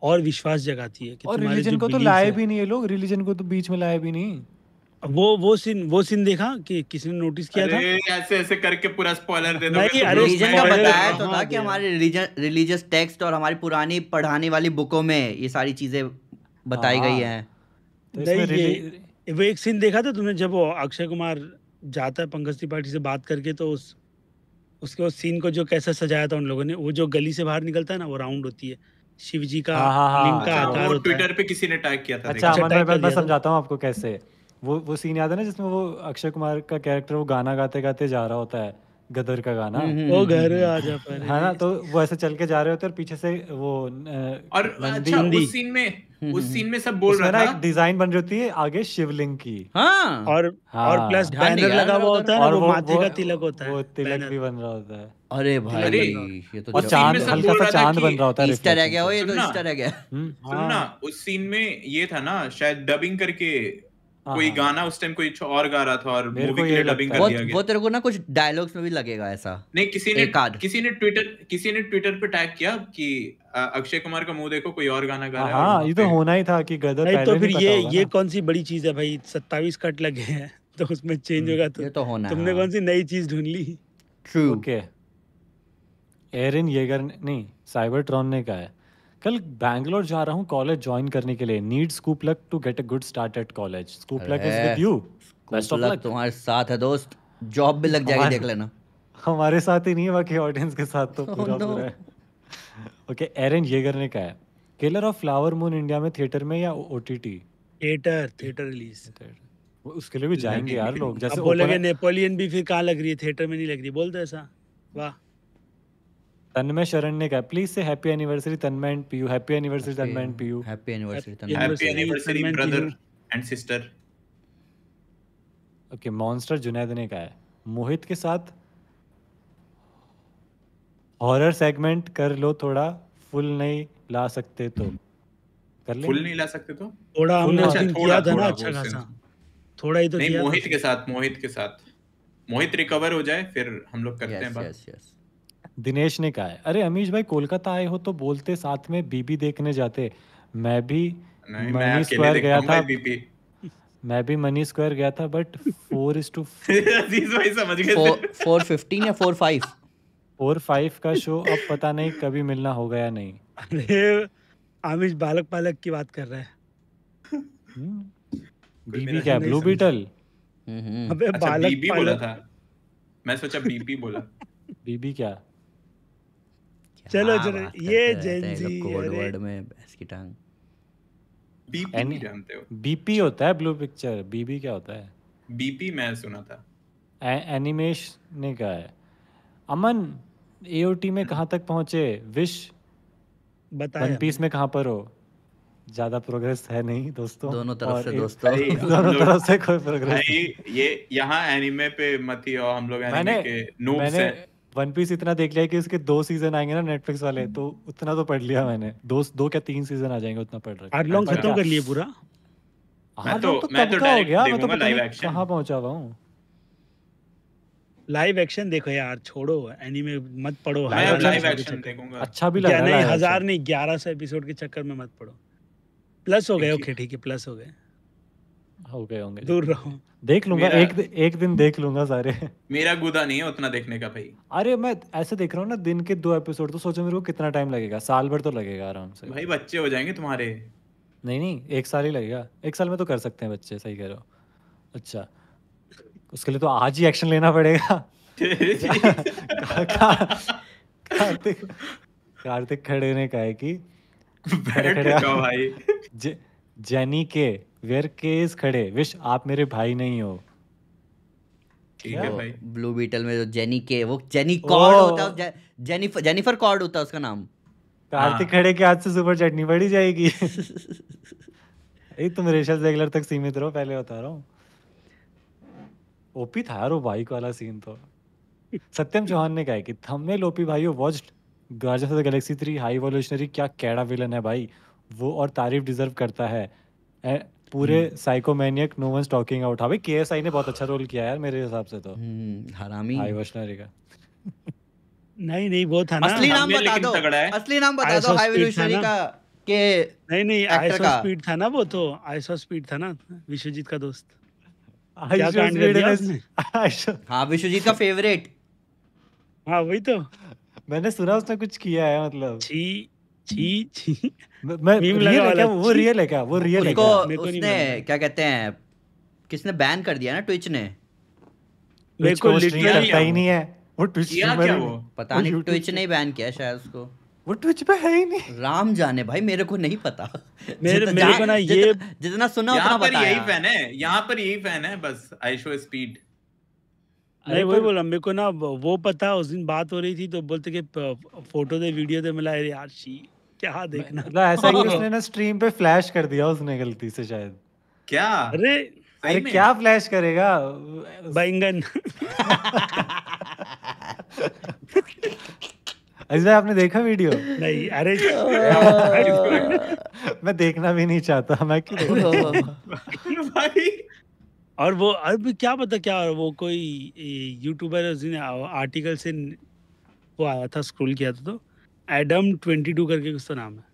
और विश्वास जगाती है कि और रिलीजन को तो लाए भी नहीं है लोग रिलीजन को तो बीच में लाए भी नहीं वो वो सीन वो सीन देखा कि किसी ने नोटिस किया था ऐसे ऐसे करके पूरा स्पॉइलर दे दो रिलीजन का बताया तो था कि हाँ, हमारे रिलीजन रिलीजियस टेक्स्ट और हमारी पुरानी पढ़ाने वाली बुकों में ये सारी चीजें बताई गई हाँ। हैं तो वो एक सीन देखा था तुमने जब अक्षय कुमार जाता है पंकज त्रिपाठी से बात करके तो उस उसके उस सीन को जो कैसा सजाया था उन लोगों ने वो जो गली से बाहर निकलता है ना वो राउंड होती है शिव जी का हाँ हाँ लिंग हाँ, का अच्छा। आकार वो ट्विटर पे किसी ने टैग किया था अच्छा, अच्छा मैं मैं, मैं समझाता हूँ आपको कैसे वो वो सीन याद है ना जिसमें वो अक्षय कुमार का कैरेक्टर वो गाना गाते गाते जा रहा होता है गदर का गाना हम्म, हम्म, हम्म, वो घर आ जा है हाँ ना तो वो ऐसे चल के जा रहे होते हैं और पीछे से वो और अच्छा उस सीन में उस सीन हम्म, हम्म, हम्म। में सब बोल रहा था एक डिजाइन बन रही होती है आगे शिवलिंग की हाँ और हाँ। और प्लस बैनर लगा हुआ होता है और वो माथे का तिलक होता है वो तिलक भी बन रहा होता है अरे भाई ये तो चांद हल्का सा चांद बन रहा होता है ईस्टर है गया वो ये तो ईस्टर है सुन ना उस सीन में ये था ना शायद डबिंग करके कोई हाँ, हाँ। गाना उस टाइम कोई और गा रहा था और मूवी के लिए डबिंग कर दिया गया वो तेरे को ना कुछ डायलॉग्स में भी लगेगा ऐसा नहीं किसी ने किसी ने ट्विटर किसी ने ट्विटर पे टैग किया कि अक्षय कुमार का मुंह देखो कोई और गाना गा रहा है हां ये तो होना ही था कि गदर तो पहले तो फिर ये ये कौन सी बड़ी चीज है भाई 27 कट लग गए हैं तो उसमें चेंज हम्म, होगा तो ये तो होना तुमने कौन सी नई चीज ढूंढ ली ट्रू ओके एरिन येगर नहीं साइबरट्रॉन ने कहा है कल बैंगलोर जा रहा हूँ कॉलेज ज्वाइन करने के लिए need scoop luck to get a good start at college scoop luck is with you best of luck तुम्हारे साथ है दोस्त जॉब भी लग जाएगी देख लेना हमारे साथ ही नहीं है बाकी ऑडियंस के साथ तो oh पूरा पूरा है ओके एरन ये करने का है killer of flower moon India में थिएटर में या ओटीटी थिएटर थिएटर रिलीज उसके लिए भी जाएंगे यार लोग जैसे बोलेंगे नेपोलियन भी फिर कहाँ लग रही है थिएटर में नहीं लग रही बोल दो ऐसा वाह तन्मय शरण ने कहा प्लीज से happy anniversary Tanmay and Piyu happy anniversary Tanmay and Piyu happy anniversary Tanmay happy anniversary brother and sister okay monster Junaid ने कहा है मोहित के साथ हॉरर सेगमेंट कर लो थोड़ा फुल नहीं ला सकते तो कर ले फुल नहीं ला सकते तो थोड़ा हमने किया था ना अच्छा खासा थोड़ा ही तो किया मोहित के साथ मोहित के साथ मोहित रिकवर हो जाए फिर हम लोग करते हैं बात यस यस दिनेश ने कहा है अरे अमीश भाई कोलकाता आए हो तो बोलते साथ में बीबी देखने जाते मैं भी मनी स्क्वायर गया था मैं भी मनी स्क्वायर गया था but four is to four fifteen या फोर फाइव फोर फाइव का शो अब पता नहीं कभी मिलना होगा या नहीं अरे आमिश बालक पालक की बात कर रहा है हम्म। बीबी क्या ब्लू हम्म, बीटल हम्म। अबे अच्छा, बालक बीबी बोला था मैं सोचा बीबी बोला बीबी क्या चलो चलो ये जेन जी कोड वर्ड में इसकी टांग बीपी नहीं जानते हो बीपी होता है ब्लू पिक्चर बीबी क्या होता है बीपी मैं सुना था एनिमेश ने कहा है अमन एओटी में कहाँ तक पहुंचे विश बताया वन पीस में कहाँ पर हो ज्यादा प्रोग्रेस है नहीं दोस्तों दोनों तरफ से दोस्तों दोनों तरफ से कोई प्रोग्रेस नहीं ये यहाँ एनिमे पे मत ही हो हम लोग एनिमे के नूब्स हैं वन पीस इतना देख लिया कि इसके दो सीजन आएंगे ना नेटफ्लिक्स वाले हम्म। तो उतना तो पढ़ लिया मैंने दो दो क्या तीन सीजन आ जाएंगे उतना पढ़ रहा लॉन्ग अच्छा। खत्म कर लिए पूरा हाँ, मैं तो-, तो मैं तो हो गया मैं तो पता नहीं कहां पहुंचा हुआ हूं लाइव एक्शन देखो यार छोड़ो एनीमे मत पढ़ो मैं लाइव एक्शन देखूंगा अच्छा भी लगा नहीं हजार नहीं ग्यारह एपिसोड के चक्कर में मत पढ़ो प्लस हो गए ओके ठीक है प्लस हो गए हो गए होंगे दूर रहो देख लूंगा एक एक दिन देख लूंगा सारे मेरा गुदा नहीं है उतना देखने का भाई अरे मैं ऐसे देख रहा हूँ ना दिन के दो एपिसोड तो सोचो मेरे को कितना टाइम लगेगा साल भर तो लगेगा आराम से भाई बच्चे हो जाएंगे तुम्हारे नहीं नहीं एक साल ही लगेगा एक साल में तो कर सकते हैं बच्चे सही कह रहे हो अच्छा उसके लिए तो आज ही एक्शन लेना पड़ेगा कार्तिक कार्तिक खड़े ने कहा है कि खड़े भाई जेनी के वेर केस खड़े विश आप मेरे भाई नहीं हो ठीक है भाई ब्लू बीटल में जो जेनी के वो जेनी कॉर्ड होता है जे, जेनिफर जेनिफर कॉर्ड होता है उसका नाम कार्तिक हाँ। खड़े के हाथ से सुपर चटनी पड़ी जाएगी ये तुम रेशल जेगलर तक सीमित रहो पहले बता रहा हूँ ओपी था यार वो बाइक वाला सीन तो सत्यम चौहान ने कहा कि थंबनेल लोपी भाई watched Guardians of the Galaxy 3 High Evolutionary क्या कैड़ा विलन है भाई वो और तारीफ डिजर्व करता है पूरे psychomaniac no once talking out हां केएसआई ने बहुत अच्छा रोल किया यार मेरे हिसाब से तो हम्म, हरामी आई वशनरी का नहीं नहीं वो था ना असली नाम बता दो असली नाम बता दो हाई वशनरी का के नहीं नहीं आई सॉ स्पीड था ना वो तो आई सॉ स्पीड था ना विश्वजीत का दोस्त आई सॉ तो स्पीड हां विश्वजीत का फेवरेट हां वही तो मैंने सुना उसने कुछ किया है मतलब छी छी मैं रियल है क्या वो रियल है क्या वो रियल है क्या उसने क्या कहते हैं किसने बैन कर दिया ना ट्विच ने मेरे को लिटरली ही नहीं है वो ट्विच क्या वो पता नहीं ट्विच ने बैन किया शायद उसको वो ट्विच पे है ही नहीं राम जाने भाई मेरे को नहीं पता मेरे मेरे को ना ये जितना सुना उतना यही फैन है पर यही फैन है बस आई शो स्पीड नहीं वही बोला मेरे को ना वो पता उस दिन बात हो रही थी तो बोलते कि फोटो दे वीडियो दे मिला यार शी क्या देखना मतलब ऐसा ही उसने ना स्ट्रीम पे फ्लैश कर दिया उसने गलती से शायद क्या अरे अरे क्या फ्लैश करेगा बैंगन अजय आपने देखा वीडियो नहीं अरे मैं देखना भी नहीं चाहता मैं क्यों भाई और वो अब क्या पता क्या और वो कोई यूट्यूबर उसने आर्टिकल से वो आया था स्क्रॉल किया था तो एडम ट्वेंटी टू करके उसका नाम है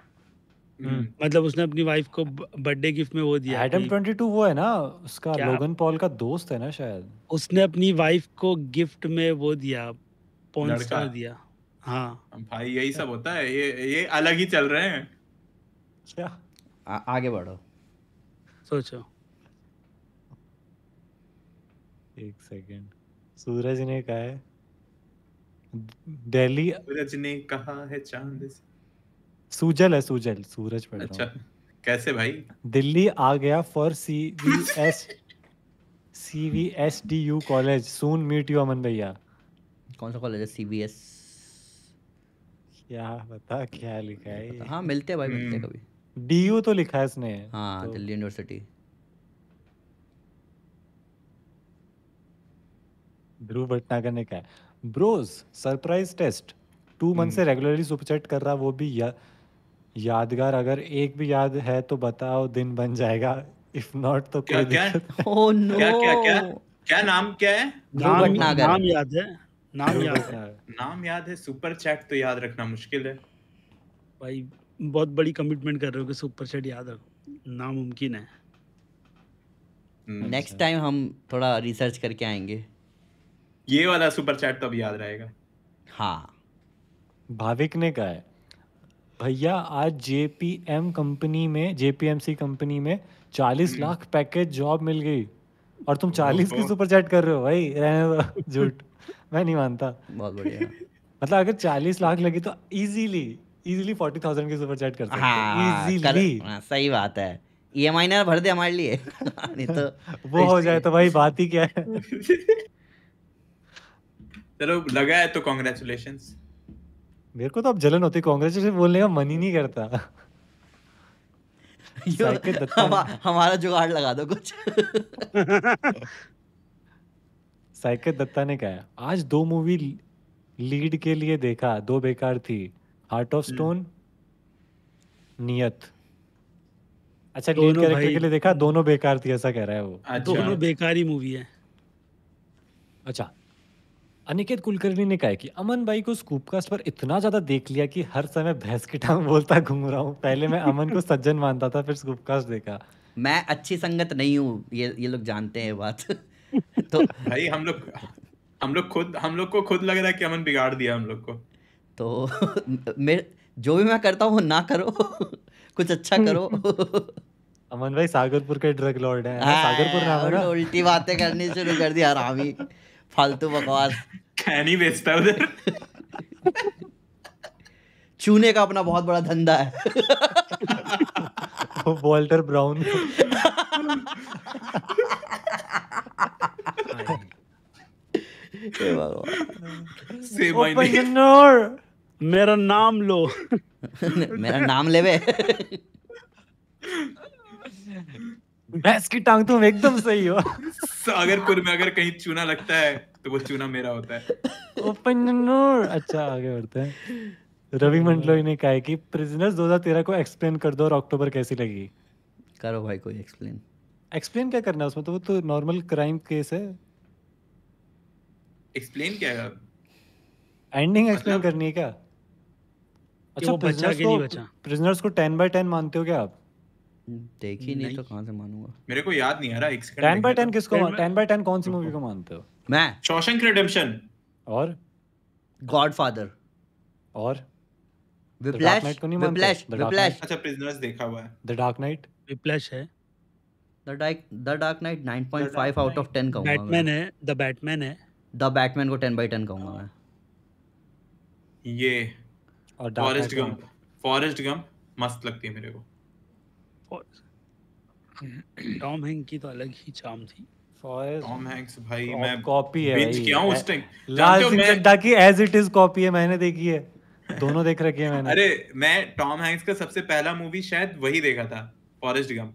Hmm. मतलब उसने अपनी वाइफ को बर्थडे गिफ्ट में वो दिया एडम 22 वो है ना उसका लोगन पॉल का दोस्त है ना शायद उसने अपनी वाइफ को गिफ्ट में वो दिया पॉन स्टार दिया हाँ भाई यही सब होता है ये ये अलग ही चल रहे हैं क्या अच्छा। आ, आगे बढ़ो सोचो एक सेकंड सूरज ने कहा है दिल्ली सूरज ने कहा है चांद से सूजल है सूजल सूरज पढ़ अच्छा कैसे भाई दिल्ली आ गया for C V S C V S D U college soon meet you Aman भैया कौन सा कॉलेज है सी वी एस क्या बता क्या लिखा है हाँ मिलते भाई मिलते हम्म। कभी डी यू तो लिखा है इसने हाँ तो... दिल्ली यूनिवर्सिटी ध्रुव भटनागर ने कहा bros surprise test two month से रेगुलरली hmm. सुपर कर रहा वो भी या, यादगार अगर एक भी याद है तो बताओ दिन बन जाएगा इफ नॉट तो क्या क्या ओह नो oh, क्या क्या क्या क्या नाम क्या है नाम, नाम याद है नाम याद है नाम याद है सुपर चैट तो याद रखना मुश्किल है भाई बहुत बड़ी कमिटमेंट कर रहे हो कि सुपर चैट याद रखो नामुमकिन है नेक्स्ट hmm. टाइम हम थोड़ा रिसर्च करके आएंगे ये वाला सुपर चैट तो अब याद रहेगा हाँ भाविक ने कहा है भैया आज जेपीएम कंपनी में जेपीएमसी कंपनी में चालीस हम्म। लाख पैकेज जॉब मिल गई और तुम चालीस की सुपर चैट कर रहे हो भाई रहने दो झूठ मैं नहीं मानता बहुत बढ़िया मतलब अगर चालीस लाख लगी तो इजीली इजीली फोर्टी थाउजेंड की सुपर चैट कर सकते इजीली हाँ, हाँ, सही बात है ई एम आई ना भर दे हमारे लिए नहीं तो वो हो जाए तो भाई बात ही क्या है चलो लगा है तो कॉन्ग्रेचुलेशन मेरे को तो अब जलन होती कांग्रेचुलेशन बोलने का मन ही नहीं करता हमारा जुगाड़ लगा दो कुछ साइकिल दत्ता ने कहा आज दो मूवी लीड के लिए देखा दो बेकार थी हार्ट ऑफ स्टोन नियत अच्छा लीड कैरेक्टर के लिए देखा दोनों बेकार थी ऐसा कह रहा है वो अच्छा। दोनों बेकार ही मूवी है अच्छा अनिकेत कुलकर्णी ने कहा कि अमन भाई को स्कूप स्कूपकास्ट पर इतना ज्यादा देख लिया कि हर समय भैंस की टांग बोलता घूम रहा हूँ पहले मैं अमन को सज्जन मानता था फिर स्कूप स्कूपकास्ट देखा मैं अच्छी संगत नहीं हूँ ये ये लोग जानते हैं बात तो भाई हम लोग हम लोग खुद हम लोग को खुद लग रहा है कि अमन बिगाड़ दिया हम लोग को तो मेरे जो भी मैं करता हूँ वो ना करो कुछ अच्छा करो अमन भाई सागरपुर के ड्रग लॉर्ड हाँ, है सागरपुर उल्टी बातें करनी शुरू कर दी आरामी फालतू बकवास खैनी बेचता है उधर चूने का अपना बहुत बड़ा धंधा है वॉल्टर ब्राउन मेरा नाम लो मेरा नाम ले भैंस की टांग तुम एकदम सही हो सागरपुर में अगर कहीं चूना लगता है तो वो चूना मेरा होता है ओपन अच्छा आगे बढ़ते हैं रवि मंडलोई ने कहा है कि प्रिजनर्स 2013 को एक्सप्लेन कर दो और अक्टूबर कैसी लगी करो भाई कोई एक्सप्लेन एक्सप्लेन क्या करना है उसमें तो वो तो नॉर्मल क्राइम केस है एक्सप्लेन क्या है एंडिंग एक्सप्लेन मतलब करनी है क्या अच्छा प्रिजनर्स को प्रिजनर्स को 10 बाय 10 मानते हो क्या आप देखी नहीं, तो नहीं तो कहां से मानूंगा मेरे को याद नहीं आ रहा एक सेकंड 10 बाय 10 किसको 10 बाय 10 कौन सी मूवी को मानते हो मैं शॉशैंक रिडेम्पशन और गॉडफादर और विप्लैश को नहीं विप्लैश विप्लैश अच्छा प्रिजनर्स देखा हुआ है द डार्क नाइट विप्लैश है the dark the dark knight 9.5 out of 10 कहूंगा बैटमैन है द बैटमैन है द बैटमैन को 10 बाय 10 कहूंगा मैं ये और फॉरेस्ट गम फॉरेस्ट गम मस्त लगती है मेरे को टॉम हैंक की तो अलग ही चाम थी टॉम हैंक्स भाई तो मैं कॉपी है बिंज किया हूं उस टाइम लाल सिंह की एज इट इज कॉपी है मैंने देखी है दोनों देख रखी है मैंने अरे मैं टॉम हैंक्स का सबसे पहला मूवी शायद वही देखा था फॉरेस्ट गम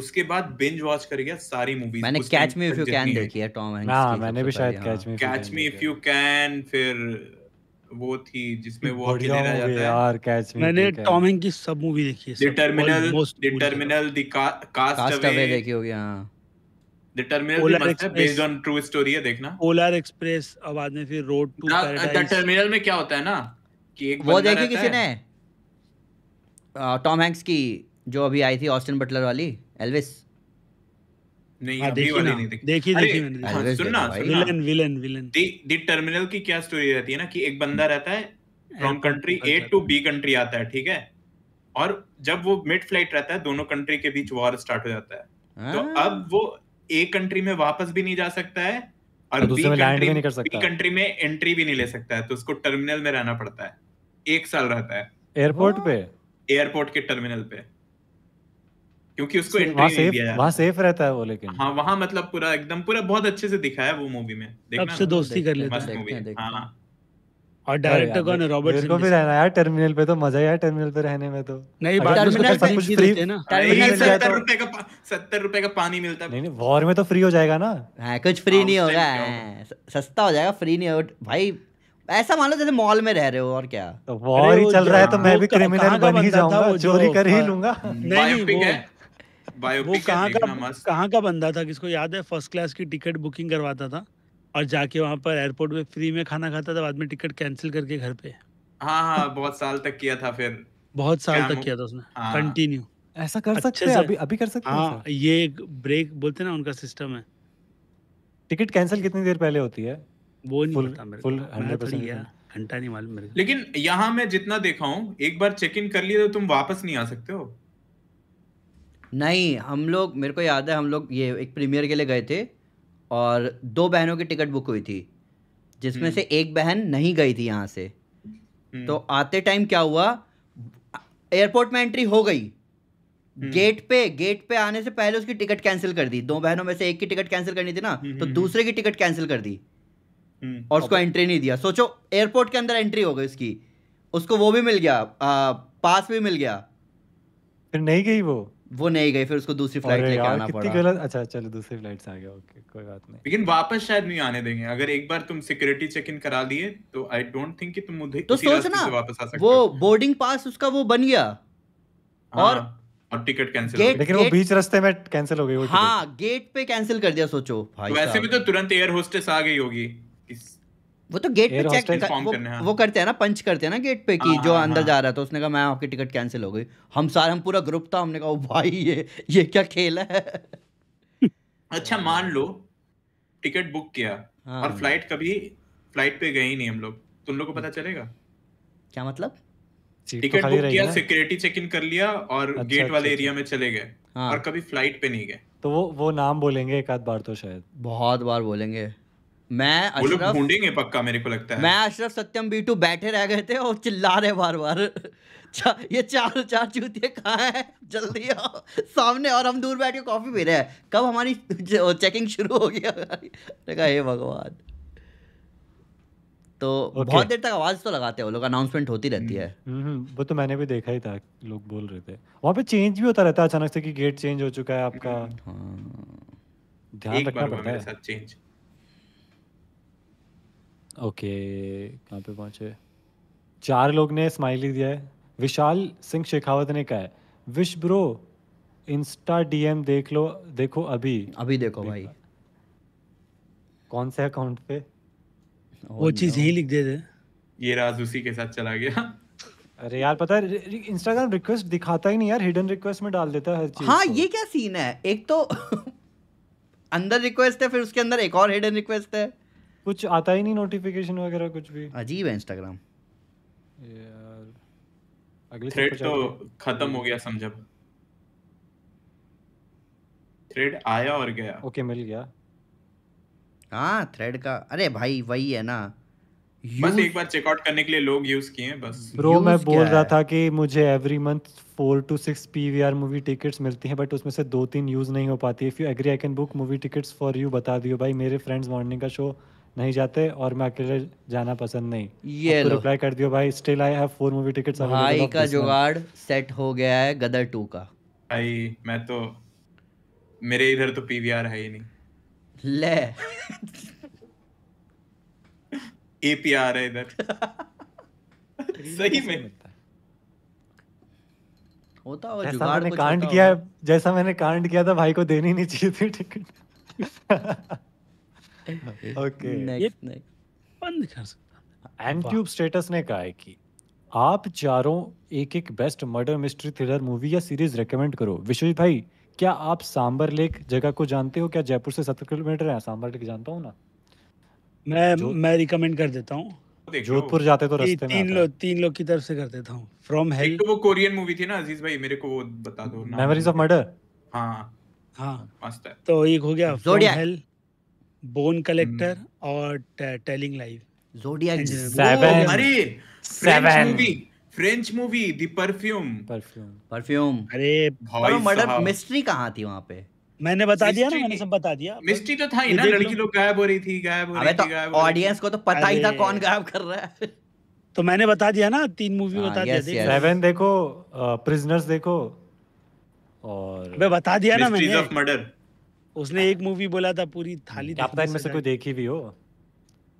उसके बाद बिंज वॉच कर गया सारी मूवीज मैंने catch me if you can देखी है टॉम हैंक्स हां मैंने भी शायद catch me catch me if you can फिर वो थी जिसमें वो अकेले रह जाता है यार कैच मी मैंने टॉम हैंक की सब मूवी देखी है the terminal the terminal the cast away देखी होगी हां द टर्मिनल मस्ट है बेस्ड ऑन ट्रू स्टोरी है देखना पोलर एक्सप्रेस अब बाद में फिर road to paradise the terminal में क्या होता है ना कि एक वो देखी किसी ने टॉम हैंक्स की जो अभी आई थी ऑस्टिन बटलर वाली एल्विस हाँ, नहीं देखी हाँ, क्या स्टोरी रहती है ना कि एक बंदा हम्म। रहता है from country A to B country आता है ठीक है और जब वो मिड फ्लाइट रहता है दोनों कंट्री के बीच वॉर स्टार्ट हो जाता है तो हाँ। अब वो ए कंट्री में वापस भी नहीं जा सकता है और बी कंट्री में कर सकता कंट्री में एंट्री भी नहीं ले सकता है तो उसको टर्मिनल में रहना पड़ता है एक साल रहता है एयरपोर्ट पे एयरपोर्ट के टर्मिनल पे क्योंकि उसको एंट्री नहीं दिया सेफ रहता है वो लेकिन हाँ मतलब पूरा एकदम पूरा बहुत अच्छे से दिखाया वो मूवी में देखना दोस्ती कर है हाँ। और डायरेक्टर कौन है रॉबर्ट को भी रहना यार टर्मिनल पे तो मजा है टर्मिनल पे रहने में तो नहीं टर्मिनल पे कुछ फ्री ना टर्मिनल 70 तो- रुपए का 70 रुपए का पानी मिलता है नहीं नहीं वॉर में तो फ्री हो जाएगा ना हां कुछ फ्री हाँ, नहीं होगा सस्ता हो जाएगा फ्री नहीं होगा भाई ऐसा मान लो जैसे मॉल में रह रहे हो और क्या वॉर तो ही चल रहा है तो मैं भी क्रिमिनल बन ही जाऊंगा चोरी कर ही हाँ। लूंगा नहीं वो कहाँ का कहाँ का बंदा था किसको याद है फर्स्ट क्लास की टिकट बुकिंग करवाता था और जाके वहां पर एयरपोर्ट में फ्री में खाना खाता था बाद में टिकट कैंसिल करके घर पे हाँ हाँ बहुत साल तक किया था फिर बहुत साल तक किया था उसने कंटिन्यू हाँ। ऐसा कर सकते हैं अभी अभी कर सकते हैं हाँ ये ब्रेक बोलते हैं ना उनका सिस्टम है टिकट कैंसिल कितनी देर पहले होती है वो नहीं पता मेरे फुल 100% तो घंटा नहीं मालूम मेरे लेकिन यहाँ मैं जितना देखा हूँ एक बार चेक इन कर लिए तो तुम वापस नहीं आ सकते हो नहीं हम लोग मेरे को याद है हम लोग ये एक प्रीमियर के लिए गए थे और दो बहनों की टिकट बुक हुई थी जिसमें हम्म। से एक बहन नहीं गई थी यहाँ से हम्म। तो आते टाइम क्या हुआ एयरपोर्ट में एंट्री हो गई गेट हम्म। पे गेट पे आने से पहले उसकी टिकट कैंसिल कर दी दो बहनों में से एक की टिकट कैंसिल करनी थी ना तो दूसरे की टिकट कैंसिल कर दी और उसको एंट्री नहीं दिया सोचो एयरपोर्ट के अंदर एंट्री हो गई उसकी उसको वो भी मिल गया आ, पास भी मिल गया फिर नहीं गई वो वो नहीं गई फिर उसको दूसरी फ्लाइट लेके आना पड़ा गलत अच्छा चलो दूसरी फ्लाइट से आ गया ओके कोई बात नहीं लेकिन वापस शायद नहीं आने देंगे अगर एक बार तुम सिक्योरिटी चेक इन करा लिए तो आई डोंट थिंक कि तुम मुझे तो सोच ना वापस आ सकते वो बोर्डिंग पास उसका वो बन गया हाँ, और और टिकट कैंसिल गेट, लेकिन गेट, वो बीच रास्ते में कैंसिल हो गई वो हाँ गेट पे कैंसिल कर दिया सोचो भाई तो वैसे भी तो तुरंत एयर होस्टेस आ गई होगी वो तो गेट पे चेक कर, वो, हाँ। वो करते हैं ना पंच करते हैं ना गेट पे कि हाँ, जो हाँ, अंदर हाँ। जा रहा था उसने कहा मैं आपकी टिकट कैंसिल हो गई हम सारे हम पूरा ग्रुप था हमने कहा भाई ये ये क्या खेल है अच्छा मान लो टिकट बुक किया हाँ, और फ्लाइट कभी फ्लाइट पे गए ही नहीं हम लोग तुम लोग को पता चलेगा क्या मतलब टिकट बुक तो किया सिक्योरिटी चेक इन कर लिया और गेट अच्छा, अच्छा, वाले एरिया अच्छा। में चले गए और कभी फ्लाइट पे नहीं गए तो वो वो नाम बोलेंगे एक आध बार तो शायद बहुत बार बोलेंगे मैं अशरफ ढूंढेंगे पक्का मेरे को लगता है मैं अशरफ सत्यम बीटू बैठे रह गए थे और चिल्ला रहे बार बार चा, ये चार चार चूतिए कहा है जल्दी आओ सामने और हम दूर बैठ के कॉफी पी रहे हैं कब हमारी चेकिंग शुरू हो गया कहा हे भगवान तो okay. बहुत देर तक आवाज तो लगाते हैं लोग अनाउंसमेंट होती रहती है हम्म, हम्म, हम्म, वो तो मैंने भी देखा ही था लोग बोल रहे थे वहां पे चेंज भी होता रहता है अचानक से कि गेट चेंज हो चुका है आपका हाँ। ध्यान रखना पड़ता है चेंज ओके कहाँ पे पहुंचे चार लोग ने स्माइली दिया है विशाल सिंह शेखावत ने कहा है विश ब्रो इंस्टा डीएम देख लो देखो अभी अभी देखो भाई कौन से अकाउंट पे oh वो चीज ही लिख देते ये राज उसी के साथ चला गया अरे यार पता है इंस्टाग्राम रिक्वेस्ट दिखाता ही नहीं यार हिडन रिक्वेस्ट में डाल देता है हर चीज हाँ ये क्या सीन है एक तो अंदर रिक्वेस्ट है फिर उसके अंदर एक और हिडन रिक्वेस्ट है कुछ आता ही नहीं नोटिफिकेशन वगैरह कुछ भी अजीब है इंस्टाग्राम यार अगले थ्रेड तो खत्म हो गया समझ अब थ्रेड आया और गया ओके okay, मिल गया हाँ थ्रेड का अरे भाई वही है ना बस एक बार चेकआउट करने के लिए लोग यूज किए हैं बस ब्रो मैं बोल रहा था कि मुझे every month four two six PVR movie tickets मिलती हैं बट उसमें से दो तीन यूज नहीं हो पाती if you agree I can book movie tickets for you बता दियो भाई मेरे फ्रेंड्स मॉर्निंग का शो नहीं जाते और मैं अकेले जाना पसंद नहीं ये रिप्लाई कर दियो भाई still I have four movie tickets भाई का जुगाड़ सेट हो गया है गदर टू का भाई मैं तो मेरे इधर तो पीवीआर है ही नहीं ले एपीआर है इधर सही में होता और जुगाड़ कांड किया जैसा मैंने कांड किया था भाई को देनी नहीं चाहिए थी टिकट ओके नेक्स्ट नेक्स्ट बंद कर सकता एम ट्यूब स्टेटस ने कहा है कि आप चारों एक एक best murder mystery thriller movie या सीरीज रेकमेंड करो विश्वजीत भाई क्या आप सांबर लेक जगह को जानते हो क्या जयपुर से सत्तर किलोमीटर है सांबर लेक जानता हूँ ना मैं मैं रिकमेंड कर देता हूँ जोधपुर जाते तो रास्ते में तीन लोग तीन लोग की तरफ से कर देता हूँ फ्रॉम हेल तो वो कोरियन मूवी थी ना अजीज भाई मेरे को वो बता दो मेमोरीज ऑफ मर्डर हाँ हाँ मस्त है तो एक हो गया from hell bone collector hmm. और टेलिंग लाइव जोडियक सेवन अरे seven French movie the perfume perfume perfume अरे भाई मर्डर मिस्ट्री कहाँ थी वहाँ पे मैंने बता दिया ना मैंने सब बता दिया मिस्ट्री तो था ही ना लड़की लोग गायब हो रही थी गायब हो तो रही थी ऑडियंस को तो पता ही था कौन गायब कर रहा है तो मैंने बता दिया ना तीन मूवी हाँ, बता दिया सेवन देखो प्रिजनर्स देखो और मैं बता दिया ना मैंने ऑफ मर्डर उसने एक मूवी बोला था पूरी थाली क्या पता से कोई देखी भी हो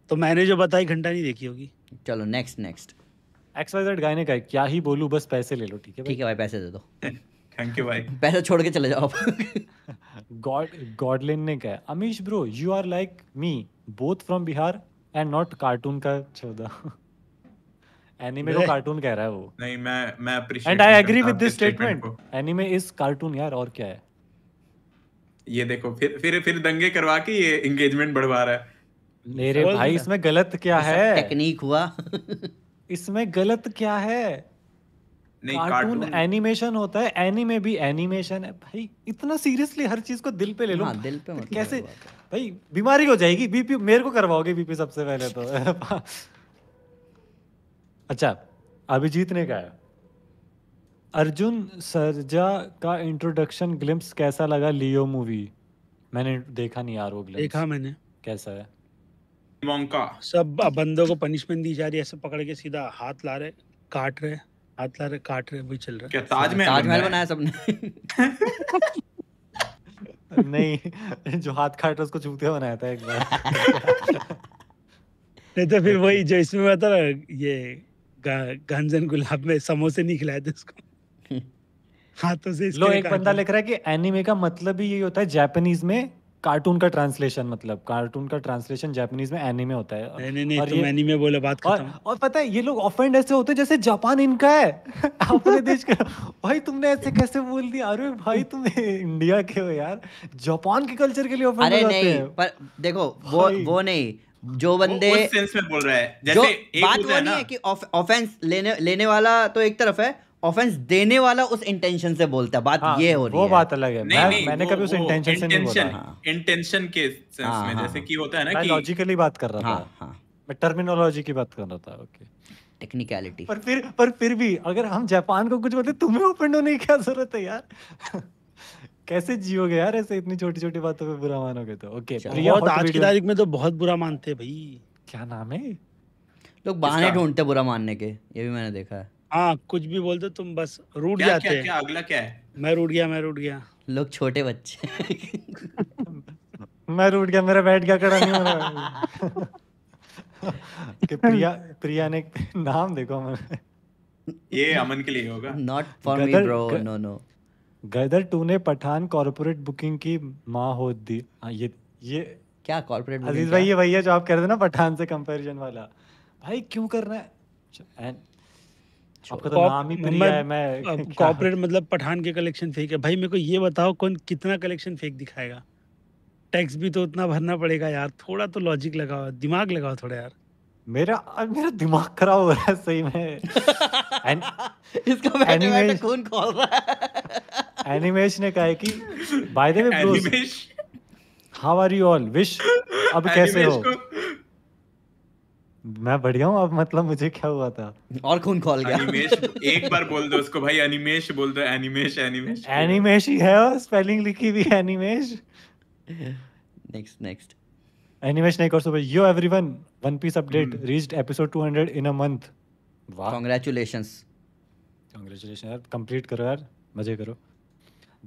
तो मैंने जो बताई घंटा नहीं देखी होगी चलो next next X Y Z guy ने कहा क्या ही बोलूं बस पैसे ले लो ठीक है ठीक है भाई पैसे दे दो थैंक यू भाई पैसे छोड़ के चले जाओ आप गॉड गॉडलिन ने कहा Amish bro you are like me both from Bihar and not cartoon का चौदा एनीमे को कार्टून कह रहा है वो नहीं मैं मैं appreciate and I agree with this statement anime is cartoon यार और क्या है ये देखो फिर फिर फिर दंगे करवा के ये एंगेजमेंट बढ़वा रहा है मेरे भाई इसमें गलत क्या है टेक्निक हुआ इसमें गलत क्या है नहीं कार्टून एनिमेशन होता है एनीमे भी एनिमेशन है भाई इतना सीरियसली हर चीज को दिल पे ले लो हाँ, दिल पे मतलब कैसे भाई बीमारी हो जाएगी बीपी मेरे को करवाओगे बीपी सबसे पहले तो अच्छा अभिजीत ने कहा अर्जुन सरजा का इंट्रोडक्शन ग्लिम्स कैसा लगा लियो मूवी मैंने देखा नहीं यार वो ग्लिम्स देखा मैंने कैसा है मोंका सब बंदों को पनिशमेंट दी जा रही है सब पकड़ के सीधा हाथ ला रहे काट रहे हाथ ला रहे काट रहे वही चल रहा है क्या ताजमहल ताजमहल बनाया सबने नहीं जो हाथ काट रहा उसको चूते बनाया था एक बार नहीं तो फिर वही जो इसमें बता मतलब ये गंजन गुलाब में समोसे नहीं खिलाए थे उसको हाथों तो से लो एक बंदा लिख रहा है कि एनिमे का मतलब ही यही होता है जापानीज में कार्टून का ट्रांसलेशन मतलब कार्टून का ट्रांसलेशन जापानीज में एनिमे होता है नहीं नहीं, और तुम एनिमे बोले बात और, और पता है ये लोग ऑफेंड ऐसे होते हैं जैसे जापान इनका है अपने देश का भाई तुमने ऐसे कैसे बोल दिया अरे भाई तुम इंडिया के हो यार जापान के कल्चर के लिए ऑफेंड अरे नहीं पर देखो वो वो नहीं जो बंदे सेंस में बोल रहा है जैसे बात वो नहीं है कि ऑफेंस लेने लेने वाला तो एक तरफ है ऑफेंस देने वाला उस इंटेंशन से बोलता है बात हाँ, ये हो रही वो है वो बात अलग है नहीं, मैं, नहीं, मैंने वो, कभी उस इंटेंशन से नहीं बोला इंटेंशन हाँ। के सेंस हाँ, में हाँ, जैसे हाँ। कि होता है ना कि लॉजिकली बात कर रहा था हाँ, था मैं टर्मिनोलॉजी की बात कर रहा था ओके टेक्निकलिटी पर फिर पर फिर भी अगर हम जापान को कुछ बोलते तुम्हें ओपन होने की क्या जरूरत है यार कैसे जियोगे यार ऐसे इतनी छोटी छोटी बातों पे बुरा मानोगे तो ओके प्रिया आज की तारीख में तो बहुत बुरा मानते हैं भाई क्या नाम है लोग बहाने ढूंढते बुरा मानने के ये भी मैंने देखा है हाँ कुछ भी बोलते तुम बस रूट क्या, जाते क्या, क्या अगला क्या है मैं रूट गया मैं रूट गया लोग छोटे बच्चे मैं रूट गया मेरा बैठ गया कड़ा नहीं हो रहा कि प्रिया प्रिया ने नाम देखो मैं ये अमन के लिए होगा not for me bro no no Gadar two ने पठान कॉर्पोरेट बुकिंग की माँ हो दी हाँ, ये ये क्या कॉर्पोरेट अजीज भाई ये वही है जो आप कर रहे ना पठान से कंपैरिजन वाला भाई क्यों कर रहे हैं आपका तो मतलब पठान के कलेक्शन फेंक है भाई मेरे को ये बताओ कौन कितना कलेक्शन फेंक दिखाएगा टैक्स भी तो उतना भरना पड़ेगा यार थोड़ा तो लॉजिक लगाओ दिमाग लगाओ थोड़ा यार मेरा मेरा दिमाग खराब हो रहा है सही में एन, इसका बैठे बैठे खून खोल रहा है एनिमेश ने कहा है कि by the way bros how are you all wish अब कैसे हो मैं बढ़िया हूँ अब मतलब मुझे क्या हुआ था और कौन कॉल गया अनिमेश एक बार बोल दो उसको भाई अनिमेश बोल दो एनिमेश एनिमेश एनिमेश ही है और स्पेलिंग लिखी हुई एनिमेश नेक्स्ट नेक्स्ट एनिमेश नहीं कर super yo everyone one piece update reached episode 200 in a month वाह कांग्रेचुलेशंस कांग्रेचुलेशंस यार कंप्लीट करो यार मजे करो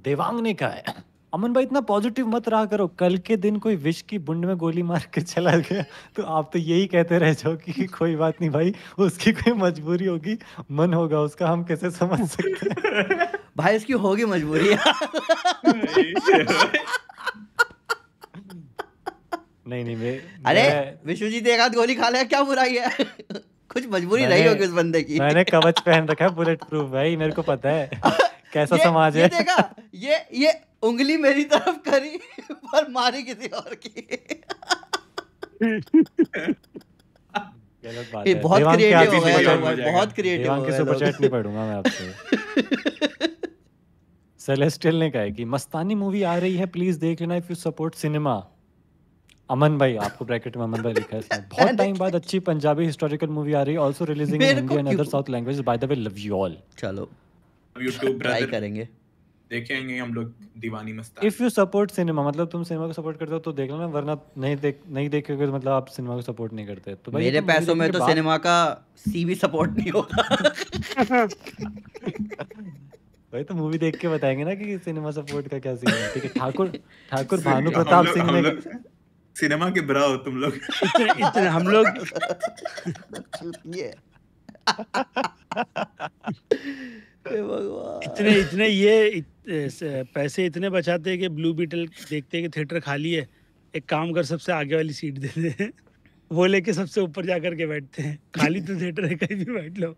देवांग ने कहा है अमन भाई इतना पॉजिटिव मत रहा करो कल के दिन कोई विश की बुंड में गोली मार के चला गया तो आप तो यही कहते रह जाओ कि कोई बात नहीं भाई उसकी कोई मजबूरी होगी मन होगा उसका हम कैसे समझ सकते हैं भाई उसकी होगी मजबूरी नहीं नहीं मैं अरे विश्वजीत एक हाथ गोली खा लिया क्या बुराई है कुछ मजबूरी रही होगी उस बंदे की मैंने कवच पहन रखा है बुलेट प्रूफ भाई मेरे को पता है कैसा ये, समाज है देखा ये ये उंगली मेरी तरफ करी पर मारी किसी और की गलत बात बहुत क्रिएटिव हो गया बहुत क्रिएटिव हो गया सुपर चैट नहीं पढ़ूंगा मैं आपसे सेलेस्टियल ने कहा है कि मस्तानी मूवी आ रही है प्लीज देख लेना if you support cinema Aman भाई आपको ब्रैकेट में अमन भाई लिखा है बहुत टाइम बाद अच्छी पंजाबी हिस्टोरिकल मूवी आ रही है also releasing in Hindi and other south languages by the way love you all चलो YouTube ट्राई करेंगे देखेंगे हम लोग Deewani Mastan if you support cinema मतलब तुम सिनेमा को सपोर्ट करते हो तो देख लो ना वरना नहीं देख नहीं देखोगे तो मतलब आप सिनेमा को सपोर्ट नहीं करते तो भाई मेरे तो पैसों में तो सिनेमा का सी भी सपोर्ट नहीं होगा भाई तो मूवी देख के बताएंगे ना कि सिनेमा सपोर्ट का क्या सीन है ठीक है ठाकुर ठाकुर भानु प्रताप सिंह ने सिनेमा के ब्रा हो तुम लोग इतने हम लोग ये इतने इतने ये पैसे इतने बचाते कि ब्लू बीटल देखते कि थिएटर खाली है एक काम कर सबसे आगे वाली सीट दे दे वो लेके सबसे ऊपर जा करके बैठते हैं खाली तो थिएटर है कहीं भी बैठ लो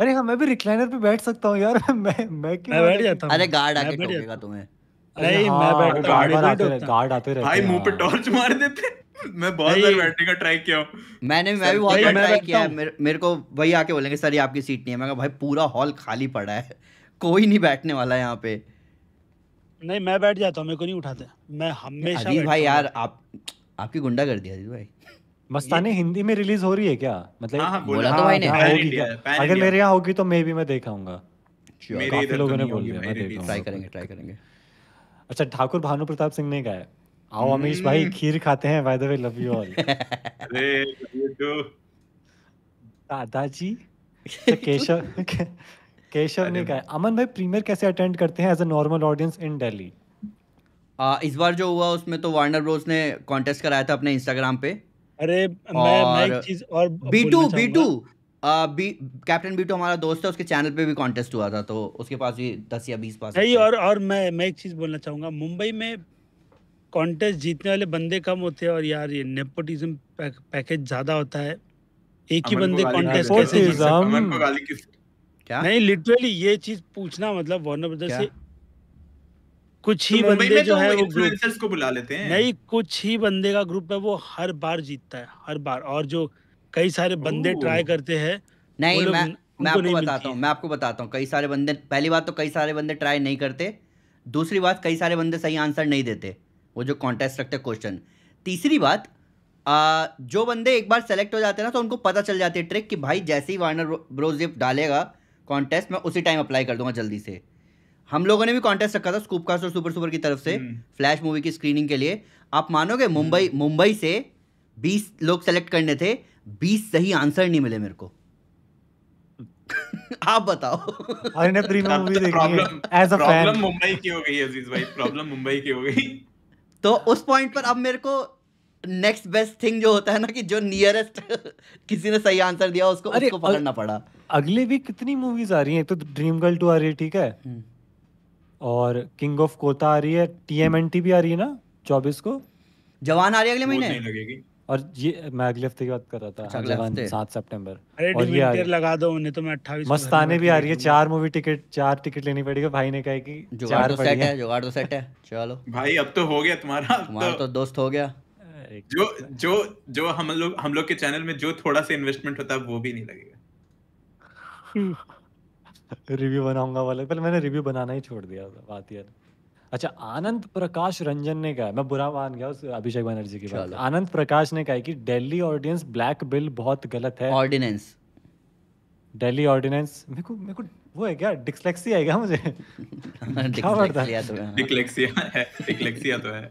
अरे हाँ मैं भी रिक्लाइनर पे बैठ सकता हूँ यार मैं मैं क्यों मैं बैठ जाता हूँ अरे गार्ड आके टोकेगा तुम्हें नहीं मैं हाँ, बैठ गार्ड आते गार्ड आते भाई मुंह पे टॉर्च हाँ। मार देते मैं बहुत बार बैठने का ट्राई किया मैंने मैं भी बहुत बार ट्राई किया मेरे, को आके बोलेंगे सर ये आपकी सीट नहीं है मैं कहा भाई पूरा हॉल खाली पड़ा है कोई नहीं बैठने वाला यहाँ पे नहीं मैं बैठ जाता हूँ मेरे को नहीं उठाते मैं हमेशा अजीज भाई यार आप आपकी गुंडा कर दिया भाई मस्तानी हिंदी में रिलीज हो रही है क्या मतलब हाँ, हाँ बोला तो भाई ने होगी क्या अगर मेरे यहाँ होगी तो मैं भी मैं देखाऊंगा काफी लोगों तो ने बोल दिया ट्राई तो करेंगे ट्राई करेंगे अच्छा ठाकुर भानु प्रताप सिंह ने गाया आओ अमीश भाई हम्म। खीर खाते हैं by the way love you all अरे दादाजी अच्छा, केशव केशव ने कहा अमन भाई प्रीमियर कैसे अटेंड करते हैं as a normal audience in Delhi इस बार जो हुआ उसमें तो वार्नर ब्रोस ने कॉन्टेस्ट कराया था अपने इंस्टाग्राम पे अरे मैं मैं एक चीज और बीटू बीटू बी कैप्टन बीटो हमारा दोस्त है उसके चैनल पे भी कॉन्टेस्ट हुआ था तो उसके पास भी दस या बीस पास सही और और मैं मैं एक चीज़ बोलना चाहूँगा मुंबई में कॉन्टेस्ट जीतने वाले बंदे कम होते हैं और यार ये नेपोटिज्म पैक, पैकेज ज़्यादा होता है एक ही बंदे कॉन्टेस्ट कैसे क्या नहीं लिटरली ये चीज़ पूछना मतलब वार्नर ब्रदर से कुछ ही तो बंदे जो तो है वो ग्रुप को बुला लेते हैं नहीं कुछ ही बंदे का ग्रुप है वो हर बार जीतता है हर बार और जो कई सारे बंदे ट्राई करते हैं नहीं मैं मैं आपको बताता हूँ मैं आपको बताता हूँ कई सारे बंदे पहली बात तो कई सारे बंदे ट्राई नहीं करते दूसरी बात कई सारे बंदे सही आंसर नहीं देते वो जो कॉन्टेस्ट रखते क्वेश्चन तीसरी बात आ, जो बंदे एक बार सेलेक्ट हो जाते हैं ना तो उनको पता चल जाती है ट्रिक कि भाई जैसे ही वार्नर ब्रोज डालेगा कॉन्टेस्ट मैं उसी टाइम अप्लाई कर दूंगा जल्दी से हम लोगों ने भी कॉन्टेस्ट रखा था स्कूप कास्ट और सुपर सुपर की तरफ से फ्लैश हम्म। मूवी की स्क्रीनिंग के लिए आप मानोगे मुंबई हम्म। मुंबई से बीस लोग सेलेक्ट करने थे बीस सही आंसर नहीं मिले मेरे को आप बताओ हमने प्रीमियर मूवी देखी है एज अ प्रॉब्लम मुंबई की हो गई अजीज भाई प्रॉब्लम मुंबई की हो गई तो उस पॉइंट पर अब मेरे को नेक्स्ट बेस्ट थिंग जो होता है ना कि जो नियरेस्ट किसी ने सही आंसर दिया उसको उसको पकड़ना पड़ा अगले वीक कितनी मूवीज आ रही हैं तो ड्रीम गर्ल टू आ रही है ठीक है हम्म। और किंग ऑफ कोता आ रही है टीएमएनटी भी आ रही है ना चौबीस को जवान आ रही है अगले महीने लगेगी और ये मैं अगले हफ्ते की बात कर रहा था अच्छा, सात सितंबर और ये आ लगा दो उन्हें तो मैं मस्ताने भी आ रही है चार मूवी टिकट चार टिकट लेनी पड़ेगी भाई ने कहा कि चार सेट तो है जुगाड़ तो सेट है चलो भाई अब तो हो गया तुम्हारा तुम्हारा तो।, तो दोस्त हो गया जो जो जो हम लोग हम लोग के चैनल में जो थोड़ा सा इन्वेस्टमेंट होता है वो भी नहीं लगेगा रिव्यू बनाऊंगा वाले पहले मैंने रिव्यू बनाना ही छोड़ दिया बात यार अच्छा आनंद प्रकाश रंजन ने कहा मैं बुरा मान गया उस अभिषेक बनर्जी की बात आनंद प्रकाश ने कहा कि दिल्ली ऑर्डिनेंस ब्लैक बिल बहुत गलत है ऑर्डिनेंस दिल्ली ऑर्डिनेंस मेरे को मेरे को वो है क्या डिस्लेक्सिया आएगा मुझे क्या पता तो है डिस्लेक्सिया है डिस्लेक्सिया तो है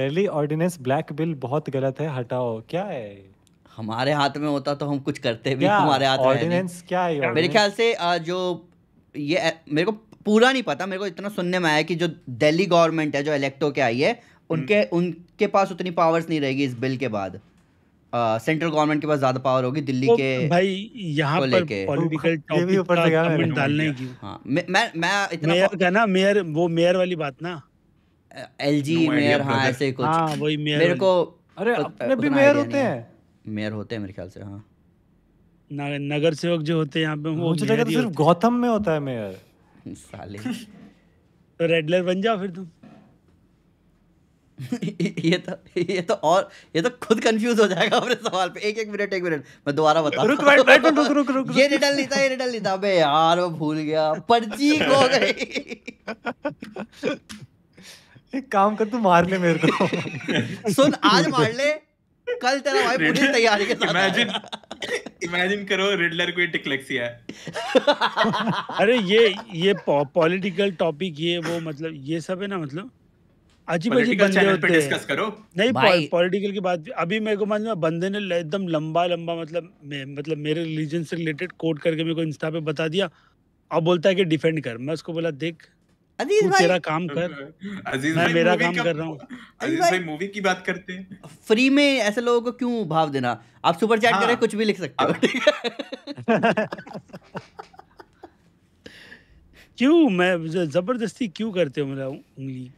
दिल्ली ऑर्डिनेंस ब्लैक बिल बहुत गलत है हटाओ क्या है हमारे हाथ में होता तो हम कुछ करते भी हमारे हाथ में ऑर्डिनेंस क्या है मेरे ख्याल से जो ये मेरे को पूरा नहीं पता मेरे को इतना सुनने में आया कि जो दिल्ली गवर्नमेंट है जो इलेक्टो के आई है उनके हम्म। उनके पास उतनी पावर्स नहीं रहेगी इस बिल के बाद सेंट्रल uh, गवर्नमेंट के पास ज्यादा पावर होगी दिल्ली के भाई यहाँ पर पॉलिटिकल टॉपिक ऊपर कमेंट डालने की हाँ मैं मैं इतना मेयर का ना मेयर वो मेयर वाली बात ना एलजी मेयर हाँ ऐसे कुछ हाँ वही मेयर मेरे को अरे अपने भी मेयर होते हैं मेयर होते हैं मेरे ख्याल से हाँ नगर सेवक जो होते हैं यहाँ पे वो मुझे लगा तो सिर्फ गौतम में होता है मेयर साले तो रेडलर बन जाओ फिर तुम ये तो ये तो और ये तो खुद कंफ्यूज हो जाएगा अपने सवाल पे एक एक मिनट एक मिनट मैं दोबारा बता रुक रुक रुक रुक रुक रुक ये रिटर्न नहीं था ये रिटर्न नहीं था अबे यार वो भूल गया पर्ची खो गई एक काम कर तू मार ले मेरे को सुन आज मार ले कल तेरा भाई पूरी तैयारी के साथ इमेजिन इमेजिन करो रिडलर को डिस्लेक्सिया है अरे ये ये पॉलिटिकल टॉपिक ये वो मतलब ये सब है ना मतलब अजीब अजीब बंदे होते हैं करो नहीं पॉलिटिकल की बात अभी मेरे को मालूम बंदे ने एकदम लंबा लंबा मतलब मे, मतलब मेरे रिलीजन से रिलेटेड कोट करके मेरे को इंस्टा पे बता दिया अब बोलता है कि डिफेंड कर मैं उसको बोला देख अजीज भाई तेरा काम कर अजीज भाई मेरा काम कर रहा हूँ अजीज भाई मूवी की बात करते हैं फ्री में ऐसे लोगों को क्यों भाव देना आप सुपर चैट करें हाँ। कुछ भी लिख सकते हो क्यों मैं जबरदस्ती क्यों करते हो मेरा उंगली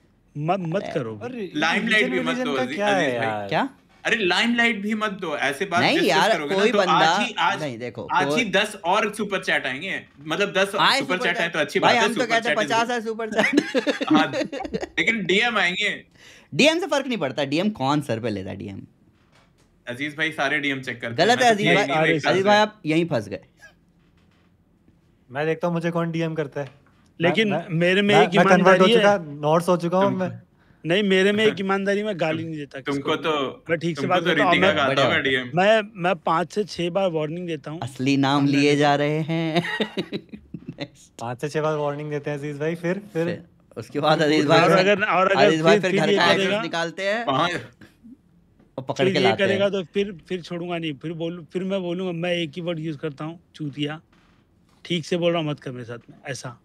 मत मत करो लाइमलाइट भी मत दो अजीज भाई क्या अरे लाइमलाइट भी मत दो ऐसे बात नहीं यार कोई तो बंदा आज ही आज नहीं देखो आज ही दस और सुपर चैट आएंगे मतलब दस हाँ, आए सुपर चैट आए तो अच्छी बात है सुपर चैट तो पचास है सुपर चैट हाँ, लेकिन डीएम आएंगे डीएम से फर्क नहीं पड़ता डीएम कौन सर पे लेता डीएम अजीज भाई सारे डीएम चेक कर गलत है तो अजीज भाई अजीज भाई आप यहीं फंस गए मैं देखता हूँ मुझे कौन डीएम करता है लेकिन मेरे में एक ईमानदारी है नॉर्थ हो चुका हूँ मैं नहीं मेरे में एक ईमानदारी में गाली नहीं देता तुमको तो मैं ठीक से बात तो करता मैं मैं पांच से छह बार वार्निंग देता हूँ असली नाम लिए जा रहे हैं पाँच से छह बार वार्निंग देते हैं अजीज भाई फिर फिर उसके बाद अजीज भाई और अगर और अगर अजीज भाई फिर घर का निकालते हैं और पकड़ के लाते करेगा तो फिर फिर छोड़ूंगा नहीं फिर बोलू फिर मैं बोलूंगा मैं एक ही वर्ड यूज करता हूँ चूतिया ठीक से बोल रहा हूँ मत कर मेरे साथ में ऐसा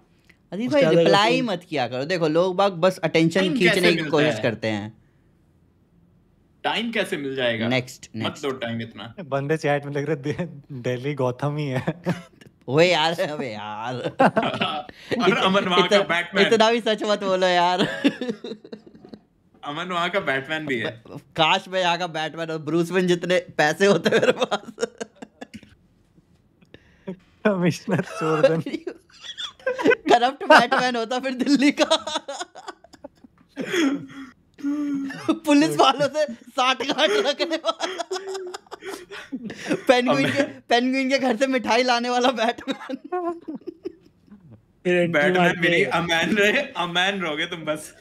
अजीत भाई रिप्लाई मत किया करो देखो लोग बाग बस अटेंशन खींचने की कोशिश करते हैं टाइम कैसे मिल जाएगा नेक्स्ट मत टाइम इतना बंदे चैट में लग दिल्ली गौतम ही है यार अबे यार अमन वहां का बैटमैन इतना भी सच मत बोलो यार अमन वहां का बैटमैन भी है काश मैं यहाँ का बैटमैन और ब्रूस वेन जितने पैसे होते मेरे पास कमिश्नर करप्ट बैटमैन होता फिर दिल्ली का पुलिस वालों से साठ घाट रखने वाला पेनगुइन के पेनगुइन के घर से मिठाई लाने वाला बैटमैन फिर बैटमैन भी नहीं अमैन रहे अमैन रहोगे तुम बस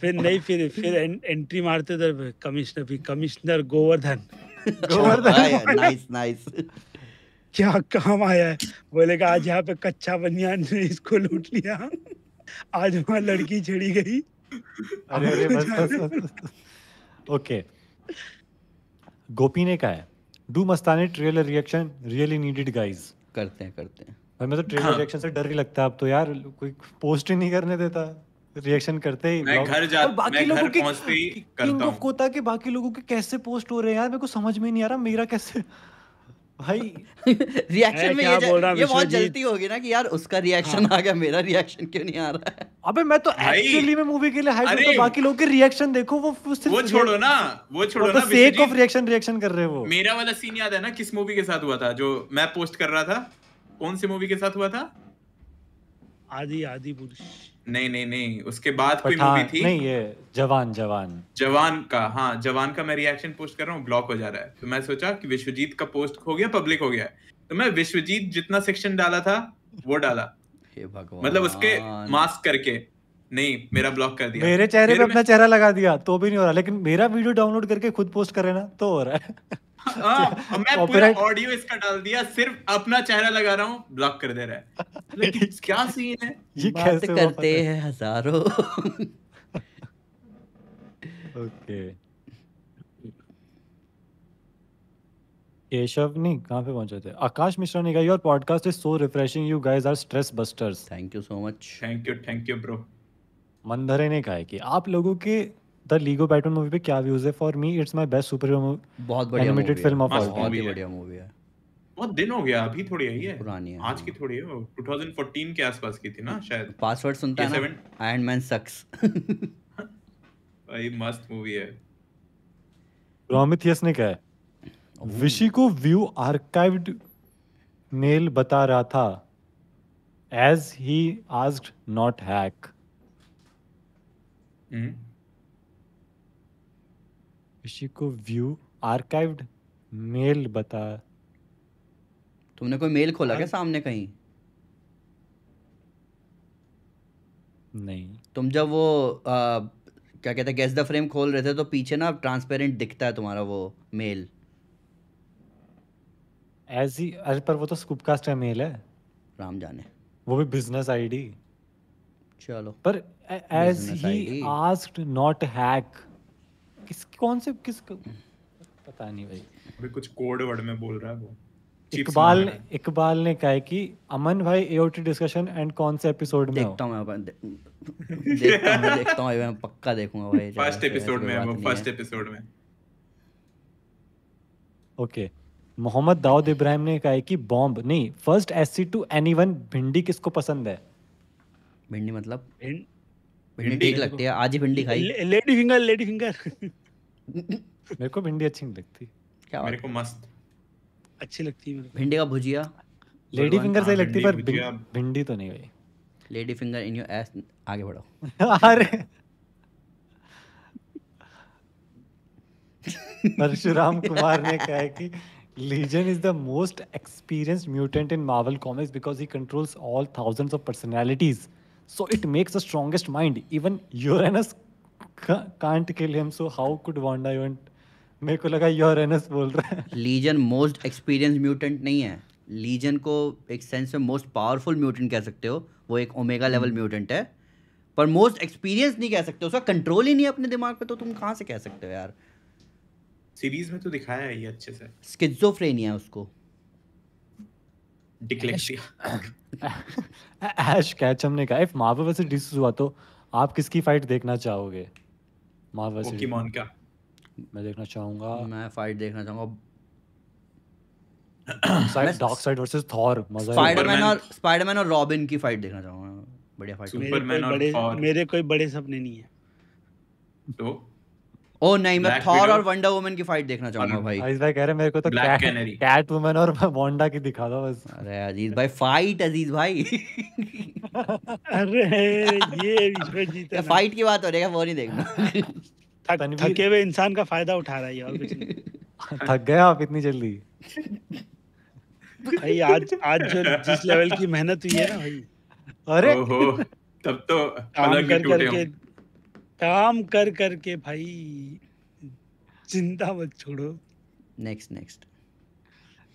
फिर नहीं फिर फिर एं, एंट्री मारते थे कमिश्नर भी commissioner Govardhan Govardhan nice nice क्या काम आया है बोले कि आज यहाँ पे कच्चा बनियान ने इसको लूट लिया आज वहाँ लड़की छिड़ी गई अरे अरे बस बस ओके गोपी ने कहा है Do Mastane trailer reaction really needed guys करते हैं करते हैं भाई मैं तो ट्रेलर रिएक्शन हाँ। से डर ही लगता है अब तो यार कोई पोस्ट ही नहीं करने देता रिएक्शन करते ही मैं घर जा बाकी लोगों के ही किंग ऑफ कोता के बाकी लोगों के कैसे पोस्ट हो रहे हैं यार मेरे को समझ में नहीं आ रहा मेरा कैसे भाई रिएक्शन में ये ये बहुत जल्दी होगी ना कि यार उसका रिएक्शन हाँ। आ गया मेरा रिएक्शन क्यों नहीं आ रहा है अबे मैं तो एक्चुअली में मूवी के लिए हाइप हूं तो बाकी लोग के रिएक्शन देखो वो सिर्फ वो छोड़ो ना वो छोड़ो तो ना सेक ऑफ रिएक्शन रिएक्शन कर रहे हो मेरा वाला सीन याद है ना किस मूवी के साथ हुआ था जो मैं पोस्ट कर रहा था कौन सी मूवी के साथ हुआ था आदि आदि पुरुष नहीं नहीं नहीं उसके बाद कोई मूवी थी नहीं ये जवान जवान जवान का हाँ जवान का मैं रिएक्शन पोस्ट कर रहा हूँ ब्लॉक हो जा रहा है तो मैं सोचा कि विश्वजीत का पोस्ट हो गया पब्लिक हो गया तो मैं विश्वजीत जितना सेक्शन डाला था वो डाला मतलब उसके मास्क करके नहीं मेरा ब्लॉक कर दिया मेरे चेहरे पे अपना चेहरा लगा दिया तो भी नहीं हो रहा लेकिन मेरा वीडियो डाउनलोड करके खुद पोस्ट करे ना तो हो रहा है हाँ मैं पूरा ऑडियो इसका डाल दिया सिर्फ अपना चेहरा लगा रहा हूँ ब्लॉक कर दे रहा है लेकिन क्या सीन है ये करते हैं हजारों ओके केशव नहीं कहाँ पे पहुंचे थे आकाश मिश्रा ने कहा your podcast is so refreshing you guys are stress busters thank you so much thank you thank you bro Mandre ने कहा कि आप लोगों के द लीगो बैटमैन मूवी पे क्या व्यूज है for me it's my best super hero movie बहुत बढ़िया एनिमेटेड फिल्म ऑफ ऑल बहुत ही बढ़िया मूवी है बहुत दिन हो गया अभी थोड़ी आई है पुरानी है आज की हाँ। थोड़ी है 2014 के आसपास की थी ना शायद पासवर्ड सुनता है ना आयरन मैन सक्स भाई मस्त मूवी है प्रोमेथियस ने कहा है विशी को व्यू आर्काइव्ड मेल बता रहा था as he asked not hack इसी को व्यू आर्काइव्ड मेल बता तुमने कोई मेल खोला क्या सामने कहीं नहीं तुम जब वो आ, क्या कहते हैं गैस द फ्रेम खोल रहे थे तो पीछे ना ट्रांसपेरेंट दिखता है तुम्हारा वो मेल एज ही अरे पर वो तो स्कूप कास्ट का मेल है राम जाने वो भी बिजनेस आईडी चलो पर as he asked not hack किस कौन से किस पता नहीं भाई अभी कुछ कोड वर्ड में बोल रहा है वो इकबाल इकबाल ने कहा कि अमन भाई एओटी डिस्कशन एंड कौन से एपिसोड में देखता हूं मैं देखता हूं देखता हूं मैं पक्का देखूंगा भाई फर्स्ट एपिसोड में वो फर्स्ट एपिसोड में ओके मोहम्मद दाऊद इब्राहिम ने कहा कि बॉम्ब नहीं फर्स्ट एससी टू एनीवन भिंडी किसको पसंद है भिंडी मतलब भिंडी भिंडी ठीक लगती है आज ही भिंडी खाई लेडी फिंगर लेडी फिंगर मेरे को भिंडी अच्छी नहीं लगती क्या मेरे को मस्त अच्छी लगती है भिंडी का भुजिया लेडी फिंगर सही लगती पर भिंडी तो नहीं भाई lady finger in your ass आगे बढ़ो अरे परशुराम कुमार ने कहा कि legion is the most experience mutant in Marvel comics because he controls all thousands of personalities So it makes the strongest mind. Even Uranus can't kill him. So how could Wanda even? मेरे को लगा Uranus बोल रहा है legion most experience mutant नहीं है legion को एक सेंस में मोस्ट पावरफुल म्यूटेंट कह सकते हो वो एक ओमेगा लेवल म्यूटेंट है पर मोस्ट एक्सपीरियंस नहीं कह सकते उसका कंट्रोल ही नहीं है अपने दिमाग पे तो तुम कहाँ से कह सकते हो यार सीरीज में तो दिखाया है ये अच्छे से स्किजोफ्रेनिया उसको डिक्लेक्सिया ऐश कैचम ने कहा इफ मार्वल वर्सेस डीसी हुआ तो आप किसकी फाइट देखना चाहोगे मार्वल वर्सेस पोकेमोन का मैं देखना चाहूंगा मैं फाइट देखना चाहूंगा side dark side versus Thor मजा स्पाइडरमैन और स्पाइडरमैन और रॉबिन की फाइट देखना चाहूंगा बढ़िया फाइट सुपरमैन और मेरे कोई बड़े सपने नहीं है तो ओ oh, नहीं मैं थॉर और वंडर वुमन की फाइट देखना चाहूंगा भाई अजीज भाई कह रहे मेरे को तो कैट कैट वुमन और वांडा की दिखा दो बस अरे अजीज भाई फाइट अजीज भाई अरे ये विश्व जीता फाइट की बात हो रही है वो नहीं देखना थके हुए इंसान का फायदा उठा रहा है और कुछ नहीं थक गए आप इतनी जल्दी भाई आज आज जो जिस लेवल की मेहनत हुई है ना भाई अरे तब तो अलग ही टूटे काम कर कर के भाई चिंता मत छोड़ो नेक्स्ट नेक्स्ट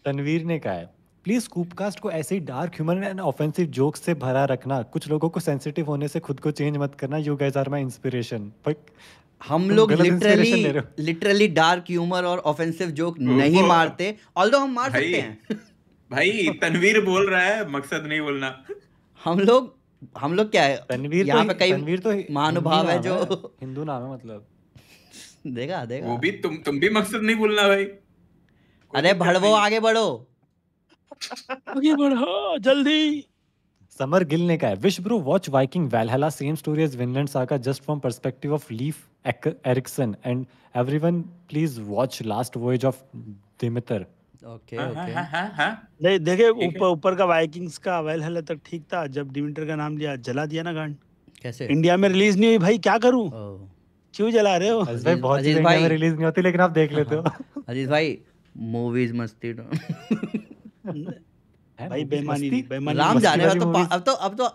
तनवीर ने कहा है प्लीज कूपकास्ट को ऐसे ही dark human and offensive jokes से भरा रखना कुछ लोगों को सेंसिटिव होने से खुद को चेंज मत करना you guys are my inspiration हम लोग लिटरली लिटरली डार्क ह्यूमर और ऑफेंसिव जोक नहीं मारते ऑल्दो हम मार सकते हैं भाई तनवीर बोल रहा है मकसद नहीं बोलना हम लोग हम लोग क्या है तनवीर तो यहाँ पे कई तनवीर तो महानुभाव है जो हिंदू नाम है मतलब देखा देखा वो भी तुम तुम भी मकसद नहीं भूलना भाई अरे भड़वो आगे बढ़ो आगे बढ़ो जल्दी समर गिल ने कहा है wish bro watch Viking Valhalla same story as Vinland Saga just from perspective of Leif Erikson and everyone please watch last voyage of Dimitar okay हाँ, हाँ, ओके हाँ, नहीं देखे ऊपर ऊपर का वाइकिंग्स का अवेल हल तक ठीक था जब डिमिटर का नाम लिया जला दिया ना गांड कैसे इंडिया में रिलीज नहीं हुई भाई क्या करूं क्यों जला रहे हो भाई बहुत चीजें इंडिया में रिलीज नहीं होती लेकिन आप देख लेते हो अजीज भाई मूवीज मस्ती तो। भाई बेमानी बेमानी राम जाने वाला तो अब तो अब तो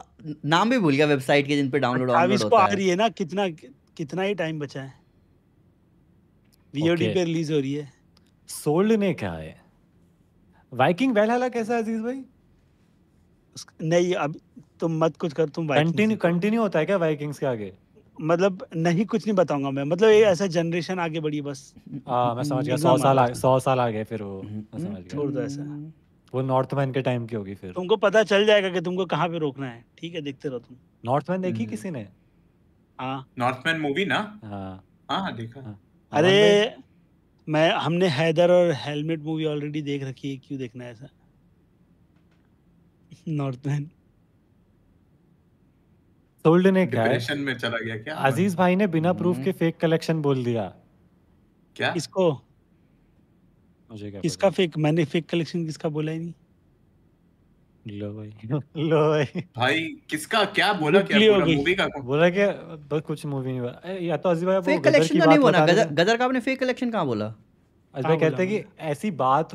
नाम भी भूल गया वेबसाइट के जिन पे डाउनलोड होता है अब इसको आ रही है ना कितना कितना ही टाइम बचा है वीओडी पे रिलीज हो रही है सोल्ड ने क्या है वाइकिंग वेलहला कैसा है अजीज भाई नहीं अब तुम मत कुछ कर तुम कंटिन्यू कंटिन्यू होता है क्या वाइकिंग्स के आगे मतलब नहीं कुछ नहीं बताऊंगा मैं मतलब ये ऐसा जनरेशन आगे बढ़ी बस आ, हाँ, मैं समझ गया सौ साल आ, सौ साल आगे फिर वो हम्म, समझ छोड़ दो ऐसा वो नॉर्थमैन के टाइम की होगी फिर तुमको पता चल जाएगा कि तुमको कहाँ पे रोकना है ठीक है देखते रहो तुम नॉर्थमैन देखी हम्म। किसी ने हाँ नॉर्थमैन मूवी ना हाँ हाँ, हाँ देखा हाँ। अरे मैं हमने हैदर और हेलमेट मूवी ऑलरेडी देख रखी है क्यों देखना है ऐसा नॉर्थमैन सोल्ड ने डिप्रेशन में चला गया क्या अजीज भाई ने बिना प्रूफ हम्म। के फेक कलेक्शन बोल दिया क्या इसको मुझे क्या इसका फेक मैंने फेक कलेक्शन किसका बोला ही नहीं लो भाई लो भाई भाई किसका क्या बोला क्या मूवी का बोला क्या बस तो कुछ मूवी नहीं या तो अजीब भाई फेक कलेक्शन का नहीं बोला गदर का आपने फेक कलेक्शन बोला भाई कहते हैं कि ऐसी बात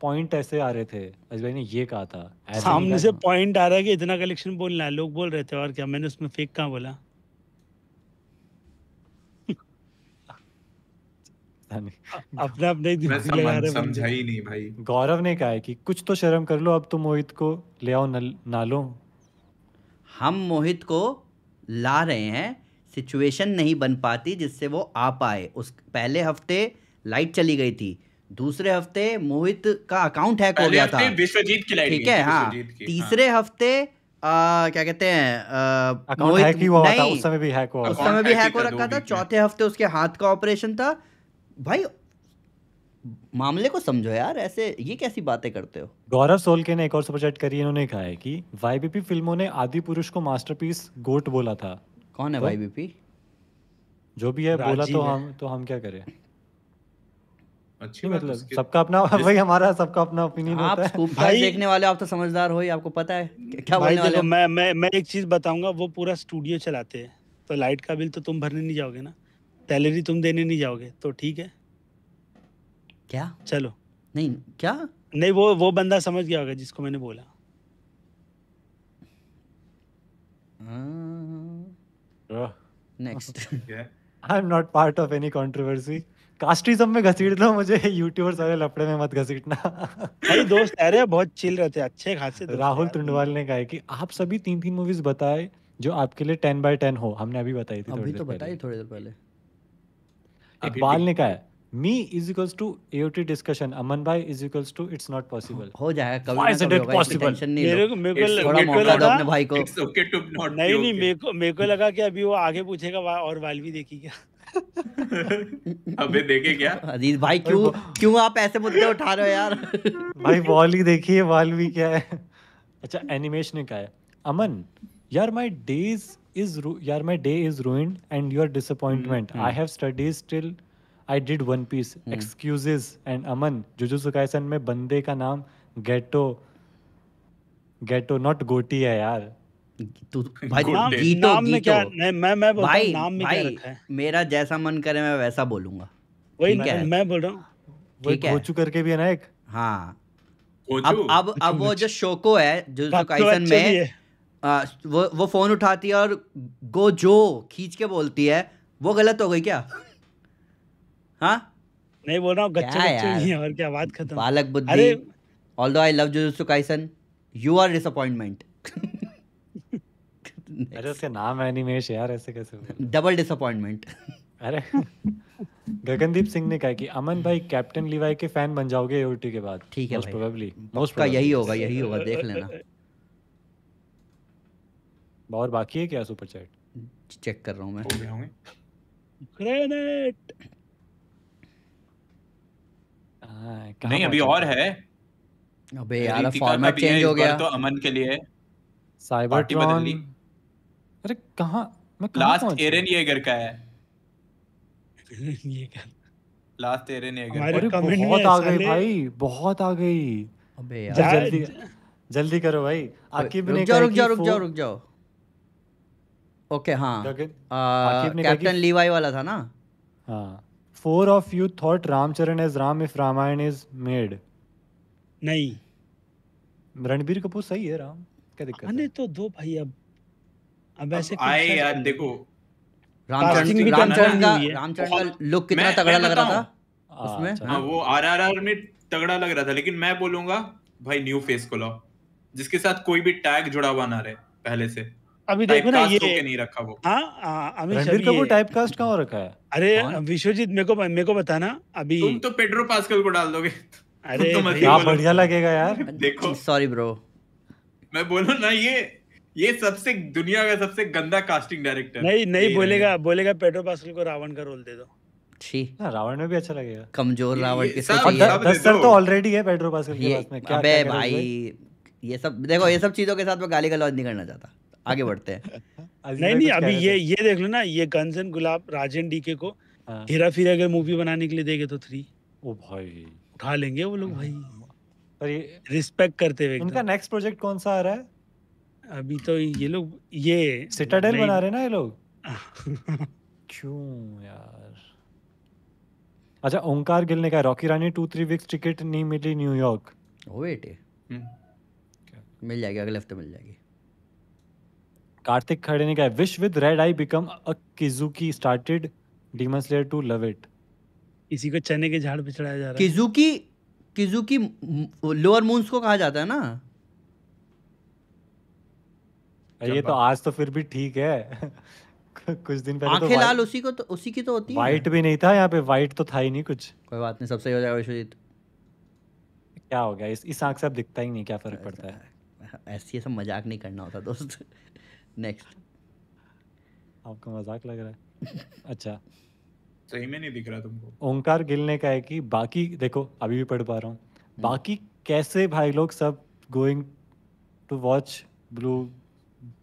पॉइंट ऐसे आ रहे थे अजीब भाई ने ये कहा था सामने से पॉइंट आ रहा है कि इतना कलेक्शन बोलना है लोग बोल रहे थे और क्या मैंने उसमें फेक कहाँ बोला पता नहीं अपने आप नहीं दिमाग लगा रहे समझा ही नहीं भाई गौरव ने कहा है कि कुछ तो शर्म कर लो अब तो मोहित को ले आओ ना लो हम मोहित को ला रहे हैं सिचुएशन नहीं बन पाती जिससे वो आ पाए उस पहले हफ्ते लाइट चली गई थी दूसरे हफ्ते मोहित का अकाउंट हैक हो गया था विश्वजीत की ठीक है हाँ।, हाँ तीसरे हाँ। हफ्ते आ, क्या कहते हैं मोहित नहीं उस समय भी हैक हो रखा था चौथे हफ्ते उसके हाथ का ऑपरेशन था भाई मामले को समझो यार ऐसे ये कैसी बातें करते हो गौरव सोलके ने एक और सुपरचैट करी इन्होंने कहा है कि वाईबीपी फिल्मों ने आदि पुरुष को मास्टरपीस गोट बोला था कौन है वाईबीपी तो जो भी है बोला तो हम तो हम क्या करें अच्छी मतलब सबका अपना भाई हमारा सबका अपना ओपिनियन होता है भाई देखने वाले आप तो समझदार हो ही आपको पता है क्या बोलने वाले मैं मैं मैं एक चीज बताऊंगा वो पूरा स्टूडियो चलाते हैं तो लाइट का बिल तो तुम भरने नहीं जाओगे ना सैलरी तुम देने नहीं जाओगे तो ठीक है क्या चलो नहीं क्या नहीं वो वो बंदा समझ गया होगा जिसको मैंने बोला next I am not part of any controversy casteism में घसीट लो मुझे यूट्यूबर सारे लपड़े में मत घसीटना अरे दोस्त अरे बहुत चिल रहते अच्छे खासे राहुल तुंडवाल ने कहा कि आप सभी तीन तीन मूवीज बताए जो आपके लिए टेन बाय टेन हो हमने अभी बताई थी अभी तो बताई थोड़ी देर पहले इकबाल ने कहा है me is equals to AOT discussion Aman भाई is equals to it's not possible हो जाएगा कभी ना कभी पॉसिबल टेंशन नहीं मेरे को मेरे को लगा अपने भाई को इट्स ओके टू नॉट नहीं नहीं मेरे को मेरे को लगा कि अभी वो आगे पूछेगा और वालवी देखी क्या अबे देखे क्या अजीज भाई क्यों क्यों आप ऐसे मुद्दे उठा रहे हो यार भाई वॉल ही है वॉल भी क्या है अच्छा एनिमेशन का है अमन यार my days is yaar my day is ruined and your disappointment mm-hmm. i have studies till one piece. Mm-hmm. Excuses and Aman. Jujutsu Kaisen mein bande ka naam ghetto. Ghetto, not goti hai yaar. तो भाई नाम, गीटो, नाम गीटो। में क्या नहीं, मैं मैं बोलता भाई, नाम में भाई, क्या रखा है मेरा जैसा मन करे मैं वैसा बोलूंगा वही मैं, है? मैं बोल रहा हूँ ठीक है गोचू करके भी है ना एक हाँ अब अब अब वो जो शोको है जो जो काइसन में वो वो फ़ोन उठाती है और गो जो खींच के बोलती है वो गलत हो गई क्या हाँ नहीं बोल रहा हूँ गच्चे गच्चे और क्या बात खत्म बालक बुद्धि although I love Jujutsu Kaisen you are disappointment अरे उसका नाम एनिमेश यार ऐसे कैसे डबल डिसअपॉइंटमेंट अरे गगनदीप सिंह ने कहा कि अमन भाई कैप्टन लिवाई के फैन बन जाओगे एओटी के बाद ठीक है मोस्ट प्रोबेबली मोस्ट का यही होगा यही होगा देख लेना और बाकी है क्या सुपर चैट चेक कर रहा हूँ मैं ग्रेनेट नहीं अभी और है अबे यार फॉर्मेट चेंज हो गया तो अमन के लिए साइबर साइबरट्रॉन अरे कहां मैं लास्ट एरन येगर का है Eren Yeager last Eren Yeager अरे बहुत आ गई भाई बहुत आ गई अबे यार जल्दी जल्दी करो भाई आकिब ने कहा रुक जाओ रुक जाओ रुक जाओ ओके हाँ कैप्टन लीवाई uh, हाँ, वाला था ना हाँ four of you thought Ram Charan as Ram if Ramayana is made नहीं रणबीर कपूर सही है राम क्या दिक्कत अरे तो दो भाई अब अब ऐसे आए यार देखो रामचरण तो रामचरण अच्छा का रामचरण का लुक कितना तगड़ा लग रहा था उसमें अच्छा। हाँ वो आरआरआर में तगड़ा लग रहा था लेकिन मैं बोलूंगा भाई न्यू फेस को लाओ जिसके साथ कोई भी टैग जुड़ा हुआ ना रहे पहले से अभी देखो ना ये नहीं रखा वो हाँ, हाँ अमित रणबीर कपूर टाइप कास्ट कहाँ रखा है अरे विश्वजीत मेरे को मेरे को बताना अभी तुम तो पेड्रो पास्कल को डाल दोगे अरे क्या तो बढ़िया लगेगा यार देखो सॉरी ब्रो मैं बोलू ना ये ये सबसे दुनिया का सबसे गंदा कास्टिंग डायरेक्टर नहीं नहीं बोलेगा बोलेगा पेड्रो पास्कल को रावण का रोल दे दो छी हाँ, रावण में भी अच्छा लगेगा कमजोर रावण के साथ सर तो ऑलरेडी है पेड्रो पास्कल के पास में क्या अबे भाई ये सब देखो ये सब चीजों के साथ मैं गाली गलौज नहीं करना चाहता आगे बढ़ते हैं नहीं नहीं अभी ये ये देख लो ना ये guns and Gulab Rajan DK को हाँ। हेरा फिर अगर मूवी बनाने के लिए देंगे तो थ्री ओ भाई उठा लेंगे वो लोग भाई पर ये रिस्पेक्ट करते हुए उनका नेक्स्ट प्रोजेक्ट कौन सा आ रहा है अभी तो ये लोग ये सिटाडेल बना रहे ना ये लोग क्यों यार अच्छा ओंकार गिल ने कहा Rocky Rani two three weeks ticket नहीं मिली न्यूयॉर्क वेट हम्म। मिल जाएगी अगले हफ्ते मिल जाएगी कार्तिक खड़े ने कहा wish with red I become a Kizuki started demon slayer to love it इसी को चने के झाड़ पे चढ़ाया जा रहा है किजुकी किजुकी लोअर मून्स को कहा जाता है ना ये तो आज तो फिर भी ठीक है कुछ दिन पहले तो आंखें तो लाल उसी को तो उसी की तो होती है वाइट भी नहीं था यहाँ पे वाइट तो था ही नहीं कुछ कोई बात नहीं सब सही हो जाएगा विश्वजीत क्या हो गया इस इस आंख से अब दिखता ही नहीं क्या फर्क पड़ता है ऐसी ऐसा मजाक नहीं करना होता दोस्त नेक्स्ट आपका मजाक लग रहा है अच्छा सही में नहीं दिख रहा तुमको ओंकार गिल ने कहा है कि बाकी देखो अभी भी पढ़ पा रहा हूँ हम्म। बाकी कैसे भाई लोग सब गोइंग टू वॉच ब्लू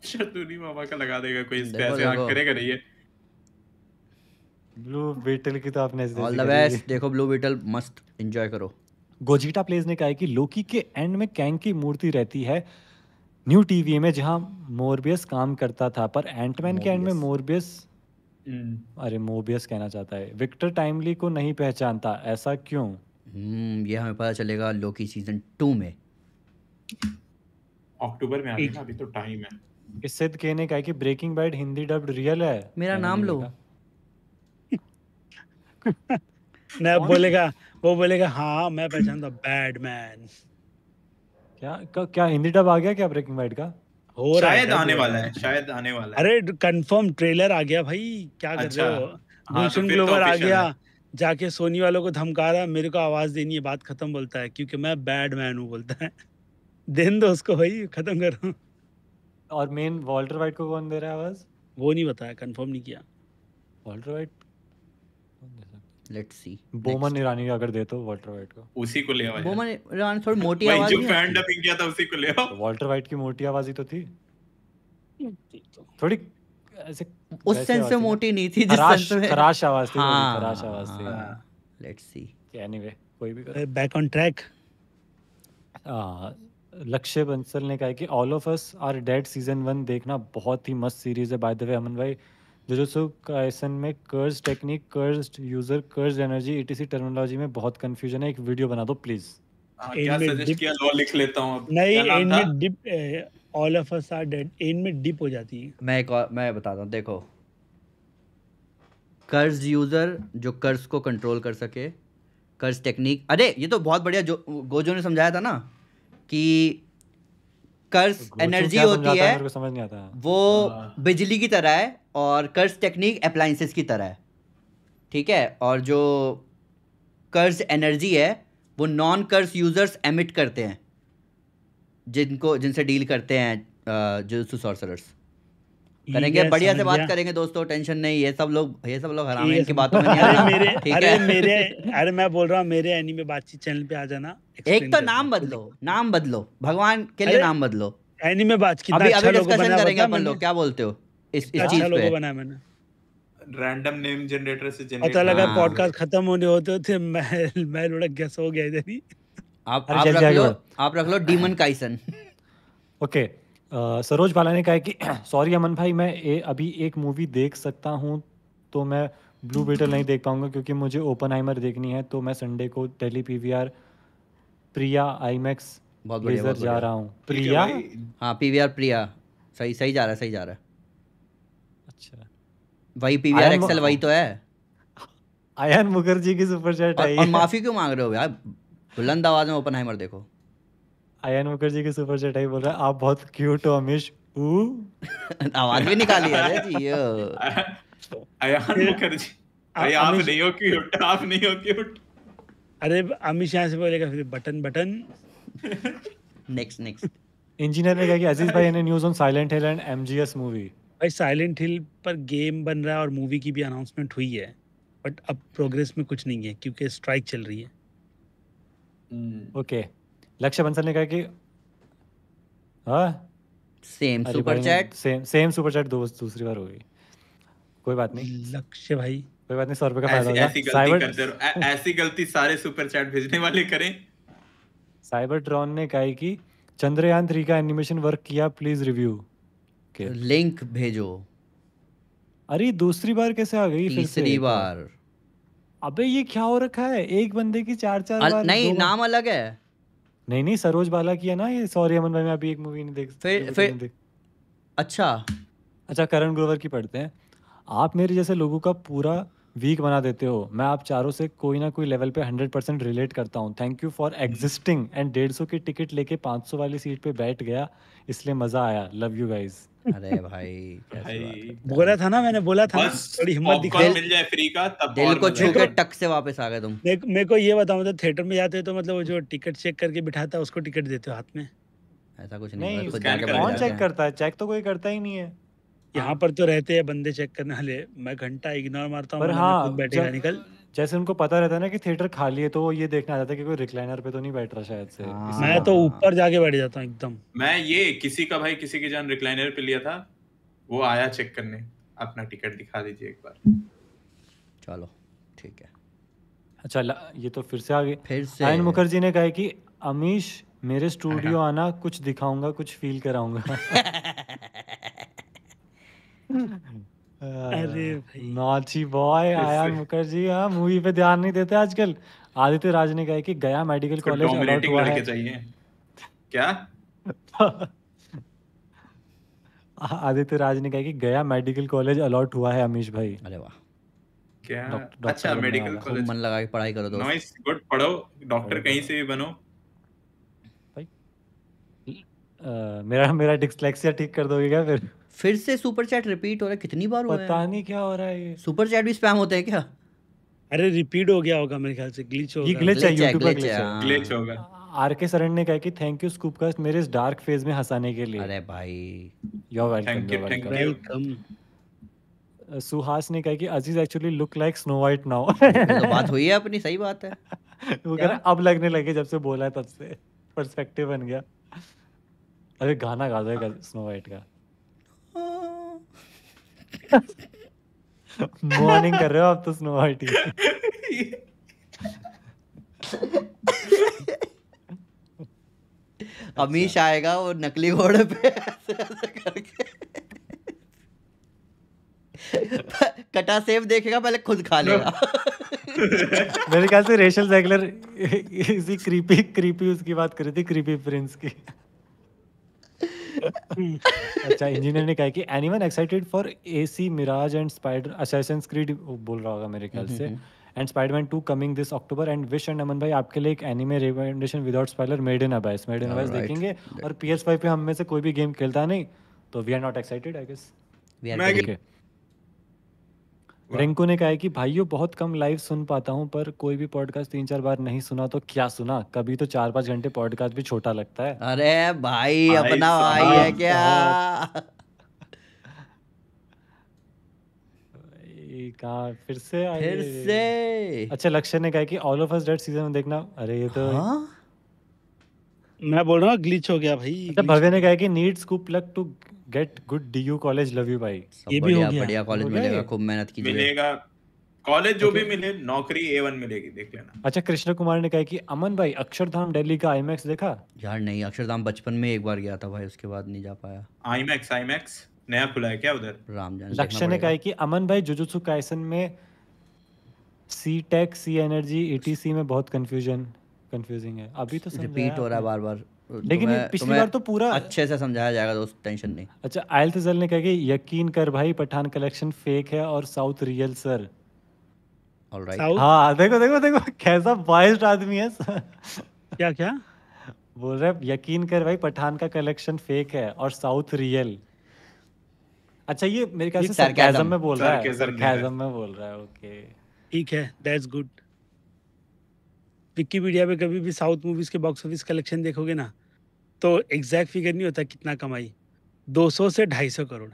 शतुनी मामा का लगा देगा कोई इस पे आंख करेगा नहीं है ब्लू बीटल की तो आपने ऑल द बेस्ट देखो ब्लू बीटल मस्त एंजॉय करो गोजीटा प्लेस ने कहा है कि लोकी के एंड में कैंग की मूर्ति रहती है न्यू टीवी में जहाँ मोरबियस काम करता था पर एंटमैन के एंड में मोरबियस hmm. अरे मोबियस कहना चाहता है विक्टर टाइमली को नहीं पहचानता ऐसा क्यों hmm, ये हमें पता चलेगा लोकी सीजन टू में अक्टूबर में आएगा अभी तो टाइम है इससे सिद्ध कहने का है कि Breaking Bad Hindi dubbed real है मेरा नाम लो नहीं बोलेगा वो बोलेगा हाँ मैं पहचानता बैडमैन क्या क्या हिंदी डब आ गया क्या ब्रेकिंग बैड का हो शायद आने वाला है शायद आने वाला अरे कंफर्म ट्रेलर आ गया भाई क्या कर अच्छा। रहे हो हाँ, गुलशन तो तो ग्लोवर आ गया जाके सोनी वालों को धमका रहा मेरे को आवाज देनी है बात खत्म बोलता है क्योंकि मैं बैड मैन हूँ बोलता है दिन दो उसको भाई खत्म करो और मेन वॉल्टर वाइट को कौन दे रहा है आवाज वो नहीं बताया कंफर्म नहीं किया Walter White let's see Boman Irani का अगर दे तो वाल्टर वाइट को उसी को ले आओ बोमन ईरानी थोड़ी मोटी आवाज भाई जो फैन डबिंग किया था उसी को ले आओ वाल्टर तो वाइट की मोटी आवाज ही तो थी तो। थोड़ी ऐसे उस सेंस से मोटी नहीं थी जिस सेंस में खराश आवाज थी हाँ। खराश आवाज थी लेट्स सी एनीवे कोई भी बैक ऑन ट्रैक लक्ष्य बंसल ने कहा कि all of us are dead season one देखना बहुत ही मस्त सीरीज है बाय द वे अमन भाई जुजुत्सु काइसन में कर्ज टेक्निक कर्ज यूजर कर्ज एनर्जी ईटीसी टर्मिनोलॉजी में बहुत कंफ्यूजन है एक वीडियो बना दो प्लीज हाँ, क्या सजेस्ट किया लॉ लिख लेता हूं अब नहीं में dip all of us are dead में डिप हो जाती है मैं एक मैं बताता हूं देखो कर्ज यूजर जो कर्ज को कंट्रोल कर सके कर्ज टेक्निक अरे ये तो बहुत बढ़िया जो गोजो ने समझाया था ना कि कर्स एनर्जी होती है मेरे को समझ नहीं आता वो हाँ। बिजली की तरह है और कर्स टेक्निक अप्लाइंसेस की तरह है ठीक है और जो कर्ज एनर्जी है वो नॉन कर्ज़ यूज़र्स एमिट करते हैं जिनको जिनसे डील करते हैं जो सुसॉर्सरर्स करेंगे बढ़िया से बात करेंगे दोस्तों टेंशन नहीं ये सब लोग ये सब लोग हराम इनकी बातों में नहीं अरे मेरे अरे मेरे अरे मैं बोल रहा हूँ मेरे एनिमे बातचीत चैनल पे आ जाना एक तो नाम बदलो नाम बदलो भगवान के लिए नाम बदलो एनिमे बात की अभी अभी डिस्कशन अच्छा करेंगे अपन लोग क्या बोलते हो इस चीज अच्छा पे बनाया मैंने रैंडम नेम जनरेटर से जनरेट पता लगा पॉडकास्ट हाँ। खत्म होने होते थे मैं मैं हो गया इधर ही आप आप रख लो आप रख लो demon Kaisen okay Saroj Bala ने कहा है कि सॉरी अमन भाई मैं ए, अभी एक मूवी देख सकता हूँ तो मैं ब्लू बीटल नहीं देख पाऊंगा क्योंकि मुझे ओपन हाइमर देखनी है तो मैं संडे को Delhi PVR Priya IMAX laser जा रहा हूँ प्रिया हाँ पीवीआर प्रिया सही सही जा रहा है सही जा रहा है अच्छा वही पीवीआर एक्सेल वही तो है आयन मुखर्जी की सुपर चैट आई माफी क्यों मांग रहे हो यार बुलंद आवाज में ओपन हाइमर देखो आयन मुखर्जी के सुपर चैट है बोल रहा है आप बहुत क्यूट हो अमीश आवाज भी निकाली है जी ये आयन मुखर्जी अरे आप नहीं हो क्यूट आप नहीं हो क्यूट अरे अमीश यहां से बोलेगा फिर button button next next engineer ने कहा कि अजीज भाई ने news on Silent Hill and MGS movie भाई साइलेंट हिल पर गेम बन रहा है और मूवी की भी अनाउंसमेंट हुई है बट अब प्रोग्रेस में कुछ नहीं है क्योंकि स्ट्राइक चल रही है ओके हम्म। okay. लक्ष्य बंसल ने कहा कि हाँ same super chat same same super chat दोस्त दूसरी बार हो गई कोई बात नहीं लक्ष्य भाई कोई बात नहीं सौ रुपए का फायदा ऐसी गलती करते रहो ऐसी गलती सारे सुपर चैट भेजने वाले करें साइबर ट्रॉन ने कहा कि चंद्रयान थ्री का एनिमेशन वर्क किया प्लीज रिव्यू के लिंक भेजो अरे दूसरी बार कैसे आ गई तीसरी बार अबे ये क्या हो रखा है एक बंदे की चार चार बार नहीं नाम अलग है नहीं नहीं सरोज बाला की है ना ये सॉरी अमन भाई मैं अभी एक मूवी नहीं देख सकती अच्छा अच्छा करण ग्रोवर की पढ़ते हैं आप मेरे जैसे लोगों का पूरा वीक बना देते हो मैं आप चारों से कोई ना कोई लेवल पे हंड्रेड परसेंट रिलेट करता हूँ thank you for existing and डेढ़ सौ की टिकट लेके पाँच सौ वाली सीट पे बैठ गया इसलिए मज़ा आया लव यू गाइज़ अरे भाई बोला था ना मैंने बोला था थोड़ी हिम्मत दिखा मिल जाए फ्री का तब दिल को छू के टक से वापस आ गए तुम मेरे को ये बताओ मतलब थिएटर में जाते हो तो मतलब वो जो टिकट चेक करके बिठाता है उसको टिकट देते हो हाथ में ऐसा कुछ नहीं, नहीं कौन चेक करता है चेक तो कोई करता ही नहीं है यहाँ पर तो रहते हैं बंदे चेक करने वाले मैं घंटा इग्नोर मारता हूँ हाँ, निकल जैसे उनको पता रहता है ना कि थिएटर खाली है तो ये देखने आ जाता है कि कोई रिक्लाइनर पे तो नहीं बैठ रहा शायद से आ, हाँ। मैं तो ऊपर जाके बैठ जाता हूँ एकदम मैं ये किसी का भाई किसी की जान रिक्लाइनर पे लिया था वो आया चेक करने अपना टिकट दिखा दीजिए एक बार चलो ठीक है अच्छा ये तो फिर से आगे फिर से आयन मुखर्जी ने कहा कि अमीश मेरे स्टूडियो हाँ। आना कुछ दिखाऊंगा कुछ फील कराऊंगा अरे बॉय आया मुखर्जी हाँ मूवी पे ध्यान नहीं देते आजकल आदित्य राज ने कहा कि गया मेडिकल कॉलेज अलॉट हुआ है चाहिए क्या आदित्य राज ने कहा कि गया मेडिकल कॉलेज अलॉट हुआ है अमीश भाई अरे वाह क्या अच्छा मेडिकल कॉलेज मन लगा के पढ़ाई करो दोस्त नाइस गुड पढ़ो डॉक्टर कहीं से भी बनो भाई मेरा मेरा डिस्लेक्सिया ठीक कर दोगे क्या फिर फिर से सुपर चैट रिपीट हो रहा है कितनी बार हो रहा है पता नहीं क्या हो रहा है ये सुपर चैट भी स्पैम होते हैं क्या अरे रिपीट हो गया होगा मेरे ख्याल से ग्लिच हो गया ग्लिच है यूट्यूब का ग्लिच है ग्लिच हाँ। होगा आर के सरन ने कहा कि थैंक यू स्कूप स्कूपकास्ट मेरे इस डार्क फेज में हंसाने के लिए अरे भाई you are welcome welcome Suhas ने कहा कि Aziz actually look like snow white now तो बात हुई है अपनी सही बात है वो कह रहा अब लगने लगे जब से बोला है तब से पर्सपेक्टिव बन गया अरे गाना गा दो स्नो वाइट का मॉर्निंग कर रहे हो आप तो स्नो वाइट अमीश अच्छा। आएगा वो नकली घोड़े पे ऐसे ऐसे करके कटा सेब देखेगा पहले खुद खा लेगा मेरे ख्याल से रेशल जैगलर इसी क्रीपी क्रीपी उसकी बात करी थी क्रीपी प्रिंस की अच्छा इंजीनियर ने कहा कि anyone excited for AC Mirage and spider Assassin Creed बोल रहा होगा मेरे ख्याल हम्म, से and Spiderman too coming this October and wish and Aman भाई आपके लिए एक anime recommendation without spoiler Made in Abyss Made in Abyss देखेंगे और पीएस5 पे हम में से कोई भी गेम खेलता नहीं तो we are not excited I guess we are Rinku ने कहा है कि भाइयों बहुत कम लाइव सुन पाता हूँ पर कोई भी पॉडकास्ट तीन चार बार नहीं सुना तो क्या सुना कभी तो चार पांच घंटे पॉडकास्ट भी छोटा लगता है अरे भाई अपना भाई है क्या कहा फिर से फिर से अच्छा लक्ष्य ने कहा कि all of us dead season में देखना अरे ये तो हाँ? मैं बोल रहा हूँ ग्लिच हो गया भाई अच्छा भव्य ने कहा कि need scoop plug to get good D U college love you भाई ये भी हो गया बढ़िया कॉलेज मिलेगा खूब मेहनत की मिलेगा कॉलेज जो भी मिले नौकरी ए वन मिलेगी देख लेना अच्छा कृष्ण कुमार ने कहा कि अमन भाई अक्षरधाम दिल्ली का आईमैक्स देखा यार नहीं अक्षरधाम बचपन में एक बार गया था भाई उसके बाद नहीं जा पाया आईमैक्स आईमैक्स नया खुला है क्या उधर राम जान लक्ष्य ने कहा कि अमन भाई जुजुत्सु काइसन में C tech C energy etc में बहुत कंफ्यूजन कंफ्यूजिंग है अभी तो रिपीट हो रहा है बार बार तो लेकिन तो पिछली बार तो पूरा अच्छे से समझाया जाएगा दोस्त टेंशन नहीं अच्छा आयल तजल ने कहा कि यकीन कर भाई पठान कलेक्शन फेक है और south real sir alright right. हाँ देखो देखो देखो कैसा आदमी है क्या क्या बोल रहे यकीन कर भाई पठान का कलेक्शन फेक है और साउथ रियल अच्छा ये मेरे ख्याल से में बोल रहा है सरकाजम में बोल रहा है ओके ठीक है दैट्स गुड विकीपीडिया पे कभी भी साउथ मूवीज़ के बॉक्स ऑफिस कलेक्शन देखोगे ना तो एग्जैक्ट फिगर नहीं होता कितना कमाई 200 से 250 करोड़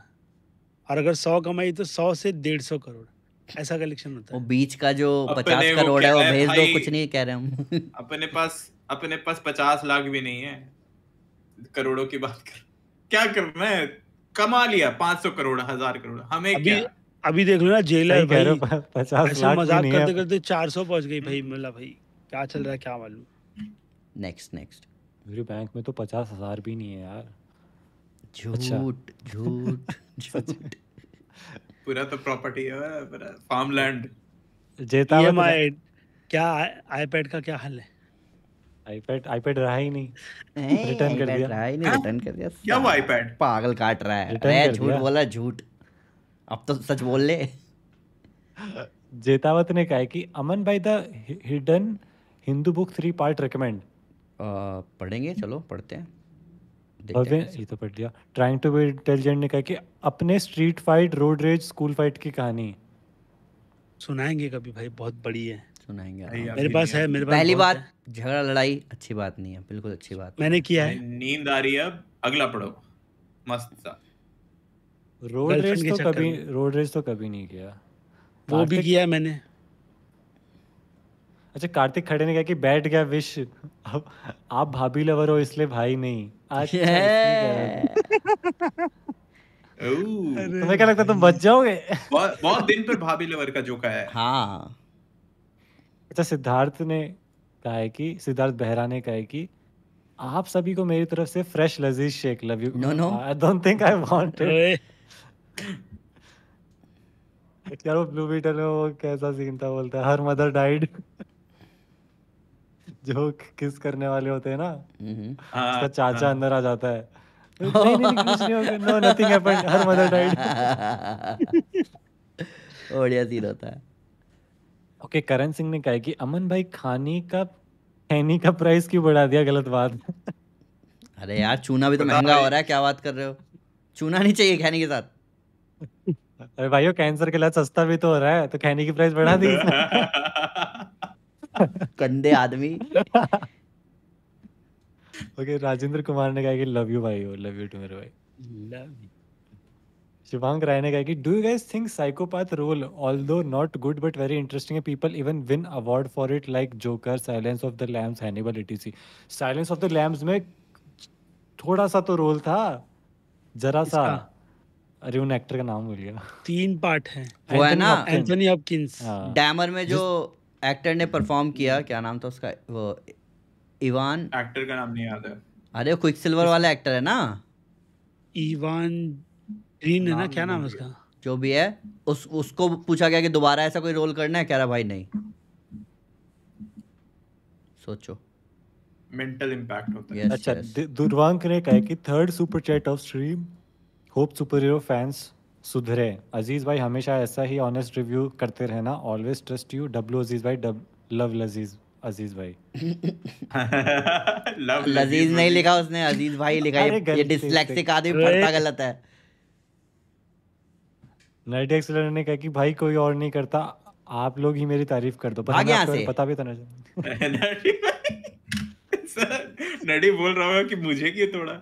और अगर 100 कमाई तो 100 से 150 करोड़ ऐसा कलेक्शन होता है वो बीच का जो 50 करोड़ है वो भेज दो कुछ नहीं कह रहे हम अपने पास अपने पास 50 लाख भी नहीं है करोड़ों की बात कर क्या कर मैं कमा लिया 500 करोड़ हजार करोड़ हमें अभी, क्या अभी देख लो ना जेलर भाई पचास लाख मजाक करते करते सौ पहुंच गई भाई मिला हम्म। भाई क्या चल रहा है क्या मालूम नेक्स्ट नेक्स्ट मेरे बैंक में तो पचास हजार भी नहीं है यार अच्छा। झूठ झूठ अच्छा। झूठ पूरा तो प्रॉपर्टी है पूरा लैंड जेता ईएमआई तो e क्या आईपैड का क्या हाल है आईपैड आईपैड रहा ही नहीं रिटर्न कर दिया रहा ही नहीं रिटर्न हाँ? कर दिया क्या वो आईपैड पागल काट रहा है अरे झूठ बोला झूठ अब तो सच बोल ले जेतावत ने कहा कि अमन भाई the hidden Hindu book three part recommend पढ़ेंगे चलो पढ़ते हैं भव्य ये तो पढ़ लिया ट्राइंग टू बी इंटेलिजेंट ने कहा कि अपने street fight road rage school fight की कहानी सुनाएंगे कभी भाई बहुत बड़ी है सुनाएंगे मेरे पास है मेरे पास पहली बात झगड़ा लड़ाई अच्छी बात नहीं है बिल्कुल अच्छी बात मैंने किया है नींद आ रही है अब अगला पढ़ो मस्त सा रोड रेज तो कभी रोड रेज तो कभी नहीं किया वो भी किया मैंने अच्छा कार्तिक खड़े ने कहा कि बैठ गया विश आप, आप भाभी लवर हो इसलिए भाई नहीं अच्छा तुम्हें क्या लगता है तुम बच जाओगे बहुत, दिन पर भाभी लवर का जोक आया है हाँ अच्छा सिद्धार्थ ने कहा है कि सिद्धार्थ बहरा ने कहा है कि आप सभी को मेरी तरफ से फ्रेश लजीज shake love you no no I don't think I want यार वो ब्लू बीटल में वो कैसा सीन था बोलता है हर मदर डाइड जो किस करने वाले होते हैं ना हम्म। उसका हाँ, चाचा हाँ। अंदर आ जाता है नहीं नहीं नहीं no nothing her mother died बढ़िया सीन होता है ओके करण सिंह ने कहा कि अमन भाई खाने का खैनी का प्राइस क्यों बढ़ा दिया गलत बात अरे यार चूना भी तो महंगा हो रहा है क्या बात कर रहे हो चूना नहीं चाहिए खैनी के साथ अरे भाइयों कैंसर के इलाज सस्ता भी तो हो रहा है तो खैनी की प्राइस बढ़ा दी गंदे आदमी ओके राजेंद्र कुमार ने कहा कि लव यू भाई हो लव यू टू मेरे भाई लव शिवांग राय ने कहा कि do you guys think psychopath role although not good but very interesting है people even win award for it like Joker Silence of the Lambs Hannibal etc Silence of the Lambs में थोड़ा सा तो role था जरा सा अरे उन एक्टर का नाम भूल गया तीन पार्ट है वो है ना एंथनी हॉपकिंस डैमर में जो एक्टर ने परफॉर्म किया क्या नाम था उसका वो इवान एक्टर का नाम नहीं याद है अरे क्विक सिल्वर वाला एक्टर है ना इवान ग्रीन है ना क्या नाम है उसका जो भी है उस उसको पूछा गया कि दोबारा ऐसा कोई रोल करना है कह रहा भाई नहीं सोचो मेंटल इंपैक्ट होता है yes, अच्छा yes. दुर्वांक ने कहा कि third super chat of stream hope super hero fans सुधरे अजीज़ भाई हमेशा ऐसा ही ऑनेस्ट रिव्यू करते रहना always trust you W Aziz भाई डब लव लजीज अजीज भाई लव लजीज नहीं लिखा उसने अजीज भाई लिखा ये, ये डिस्लेक्सिक आदमी पढ़ता गलत है नाइट एक्सलर ने कहा कि भाई कोई और नहीं करता आप लोग ही मेरी तारीफ कर दो पर हमें पता भी था ना नडी बोल रहा हूँ कि मुझे क्यों थोड़ा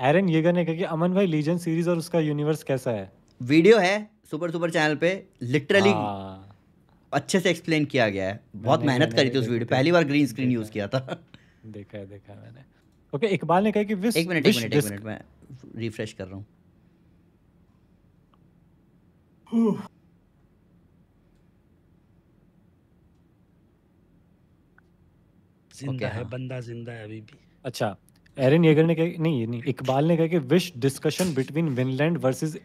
एरन येगर ने कहा कि अमन भाई लीजन सीरीज और उसका यूनिवर्स कैसा है वीडियो है सुपर सुपर चैनल पे लिटरली हाँ। अच्छे से एक्सप्लेन किया गया है बहुत मेहनत करी थी उस वीडियो पहली बार ग्रीन स्क्रीन यूज किया था देखा है देखा मैंने ओके इकबाल ने कहा कि विश एक मिनट एक मिनट एक मिनट मैं रिफ्रेश कर रहा हूँ जिंदा है हाँ। बंदा जिंदा है अभी भी अच्छा एरन येगर ने कहा नहीं ये नहीं इकबाल ने कहा कि wish discussion between Vinland versus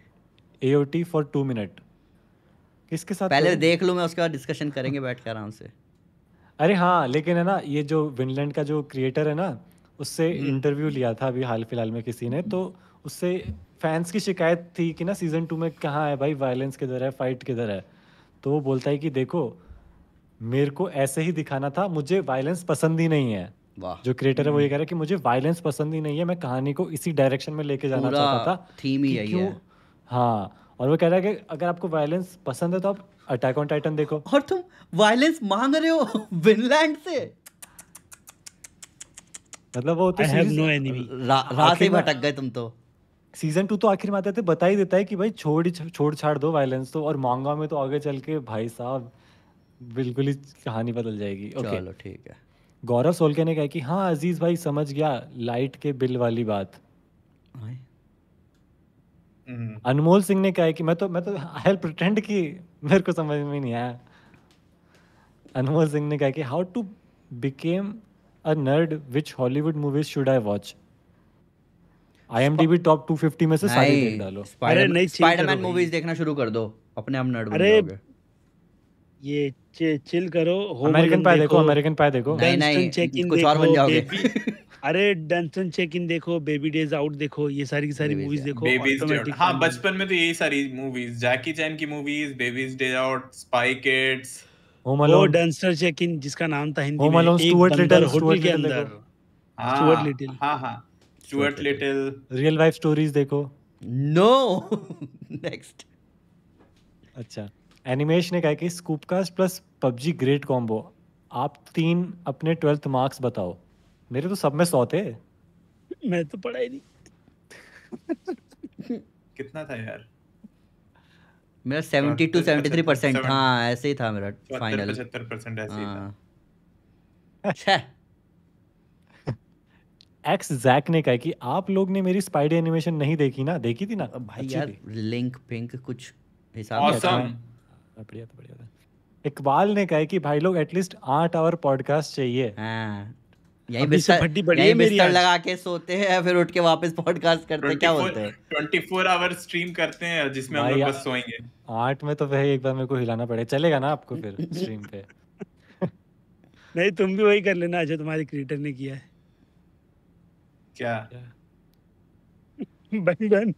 AOT for two minute किसके साथ पहले देख लूँ मैं उसके बाद डिस्कशन करेंगे बैठ कर आराम से अरे हाँ लेकिन है ना ये जो विनलैंड का जो क्रिएटर है ना उससे इंटरव्यू हम्म। लिया था अभी हाल फिलहाल में किसी ने तो उससे फैंस की शिकायत थी कि ना सीज़न टू में कहाँ है भाई वायलेंस किधर है फाइट किधर है तो वो बोलता है कि देखो मेरे को ऐसे ही दिखाना था मुझे वायलेंस पसंद ही नहीं है जो क्रिएटर है वो ये हम्म। कह रहा है कि मुझे वायलेंस पसंद ही नहीं है मैं कहानी को इसी डायरेक्शन में लेके जाना चाहता था थीम ही यही है हाँ और वो कह रहा है कि अगर आपको वायलेंस पसंद है तो आप अटैक ऑन टाइटन देखो और तुम वायलेंस मांग रहे हो विनलैंड से मतलब वो तो no रा, रात ही भटक गए तुम तो सीजन टू तो आखिर में आते थे बता ही देता है कि भाई छोड़ छोड़ छाड़ दो वायलेंस तो और मांगा में तो आगे चल के भाई साहब बिल्कुल ही कहानी बदल जाएगी चलो ठीक है गौरव सोलके ने कहा कि हाँ अजीज भाई समझ गया लाइट के बिल वाली बात हम्म। अनमोल सिंह ने कहा कि मैं तो मैं तो आई प्रटेंड कि मेरे को समझ में नहीं आया अनमोल सिंह ने कहा कि how to became a nerd which Hollywood movies should I watch IMDB top 250 में से सारी देख डालो अरे नहीं स्पाइडरमैन मूवीज देखना शुरू कर दो अपने आप नर्ड बन जाओगे ये चे, चिल करो अमेरिकन पाए देखो अमेरिकन पाए देखो नहीं नहीं चेक इन कुछ और बन जाओगे अरे डंसन चेक इन देखो बेबी डेज आउट देखो ये सारी की सारी मूवीज देखो हाँ बचपन में तो यही सारी मूवीज जैकी चैन की movies Baby's Day Out Spy Kids Home Alone Dunston check in जिसका नाम था Hindi Home Alone Stuart Little hotel के अंदर स्टुअर्ट लिटिल हाँ, हाँ हाँ Stuart Little real life stories देखो नो नेक्स्ट अच्छा एनिमेश ने कहा कि Scoopcast plus PUBG great combo आप तीन अपने ट्वेल्थ मार्क्स बताओ मेरे तो सब में सौ थे मैं तो पढ़ा ही नहीं कितना था यार मेरा seventy two seventy three percent हाँ ऐसे ही था मेरा फाइनल 75 परसेंट ऐसे ही था हाँ। अच्छा एक्स जैक ने कहा कि आप लोग ने मेरी स्पाइडर एनिमेशन नहीं देखी ना देखी थी ना भाई यार लिंक पिंक कुछ हिसाब awesome. हाँ, बढ़िया था बढ़िया था इकबाल ने कहा कि भाई लोग एटलीस्ट आठ आवर पॉडकास्ट चाहिए हाँ, यही बिस्तर यही बिस्तर लगा के सोते हैं फिर उठ के वापस पॉडकास्ट करते हैं क्या बोलते हैं आवर स्ट्रीम करते हैं जिसमें हम बस सोएंगे आठ में तो भाई एक बार मेरे को हिलाना चलेगा ना आपको फिर स्ट्रीम पे नहीं तुम भी वही कर लेना जो तुम्हारे क्रिएटर ने किया है क्या बन बन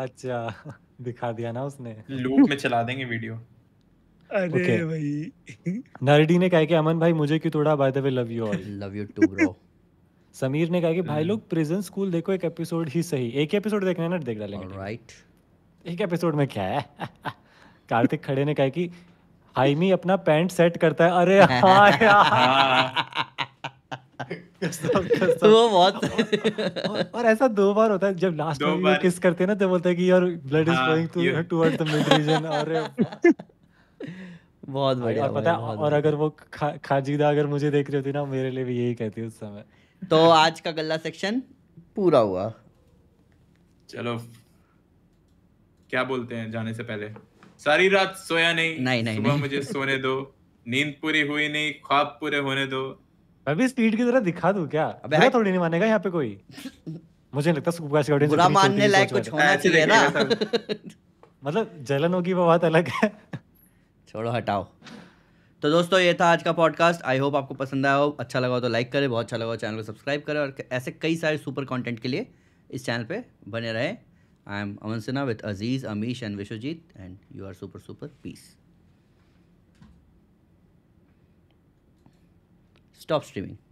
अच्छा दिखा दिया ना उसने लूप में चला देंगे वीडियो अरे okay. भाई नरडी ने कहा कि अमन भाई मुझे क्यों थोड़ा by the way love you all love you too bro Sameer ने कहा कि भाई hmm. लोग प्रिजन स्कूल देखो एक एपिसोड ही सही एक एपिसोड देखना है ना देख डालेंगे राइट एक एपिसोड में क्या है कार्तिक खड़े ने कहा कि हाइमी अपना पैंट सेट करता है अरे हाँ यार वो बहुत और, ऐसा दो बार होता है जब लास्ट में किस करते हैं ना तो बोलता है कि यार blood is flowing towards the mid region अरे बहुत बढ़िया और पता है और अगर वो खा, खाजीदा अगर मुझे देख रही होती ना मेरे लिए भी यही कहती उस समय तो आज का गल्ला सेक्शन पूरा हुआ चलो क्या बोलते हैं जाने से पहले सारी रात सोया नहीं नहीं नहीं सुबह मुझे सोने दो नींद पूरी हुई नहीं ख्वाब पूरे होने दो अभी स्पीड की तरह दिखा दू क्या अबे बुरा थोड़ी नहीं मानेगा यहाँ पे कोई मुझे लगता है सुबह ऑडियंस मानने लायक कुछ होना चाहिए ना मतलब जलन होगी वो बात अलग है छोड़ो हटाओ तो दोस्तों ये था आज का पॉडकास्ट आई होप आपको पसंद आया हो अच्छा लगा हो तो लाइक करें बहुत अच्छा लगा हो चैनल तो को सब्सक्राइब करें और ऐसे कई सारे सुपर कंटेंट के लिए इस चैनल पे बने रहें I am Aman Sinha with Aziz Amish and Vishwajeet and you are super super peace stop streaming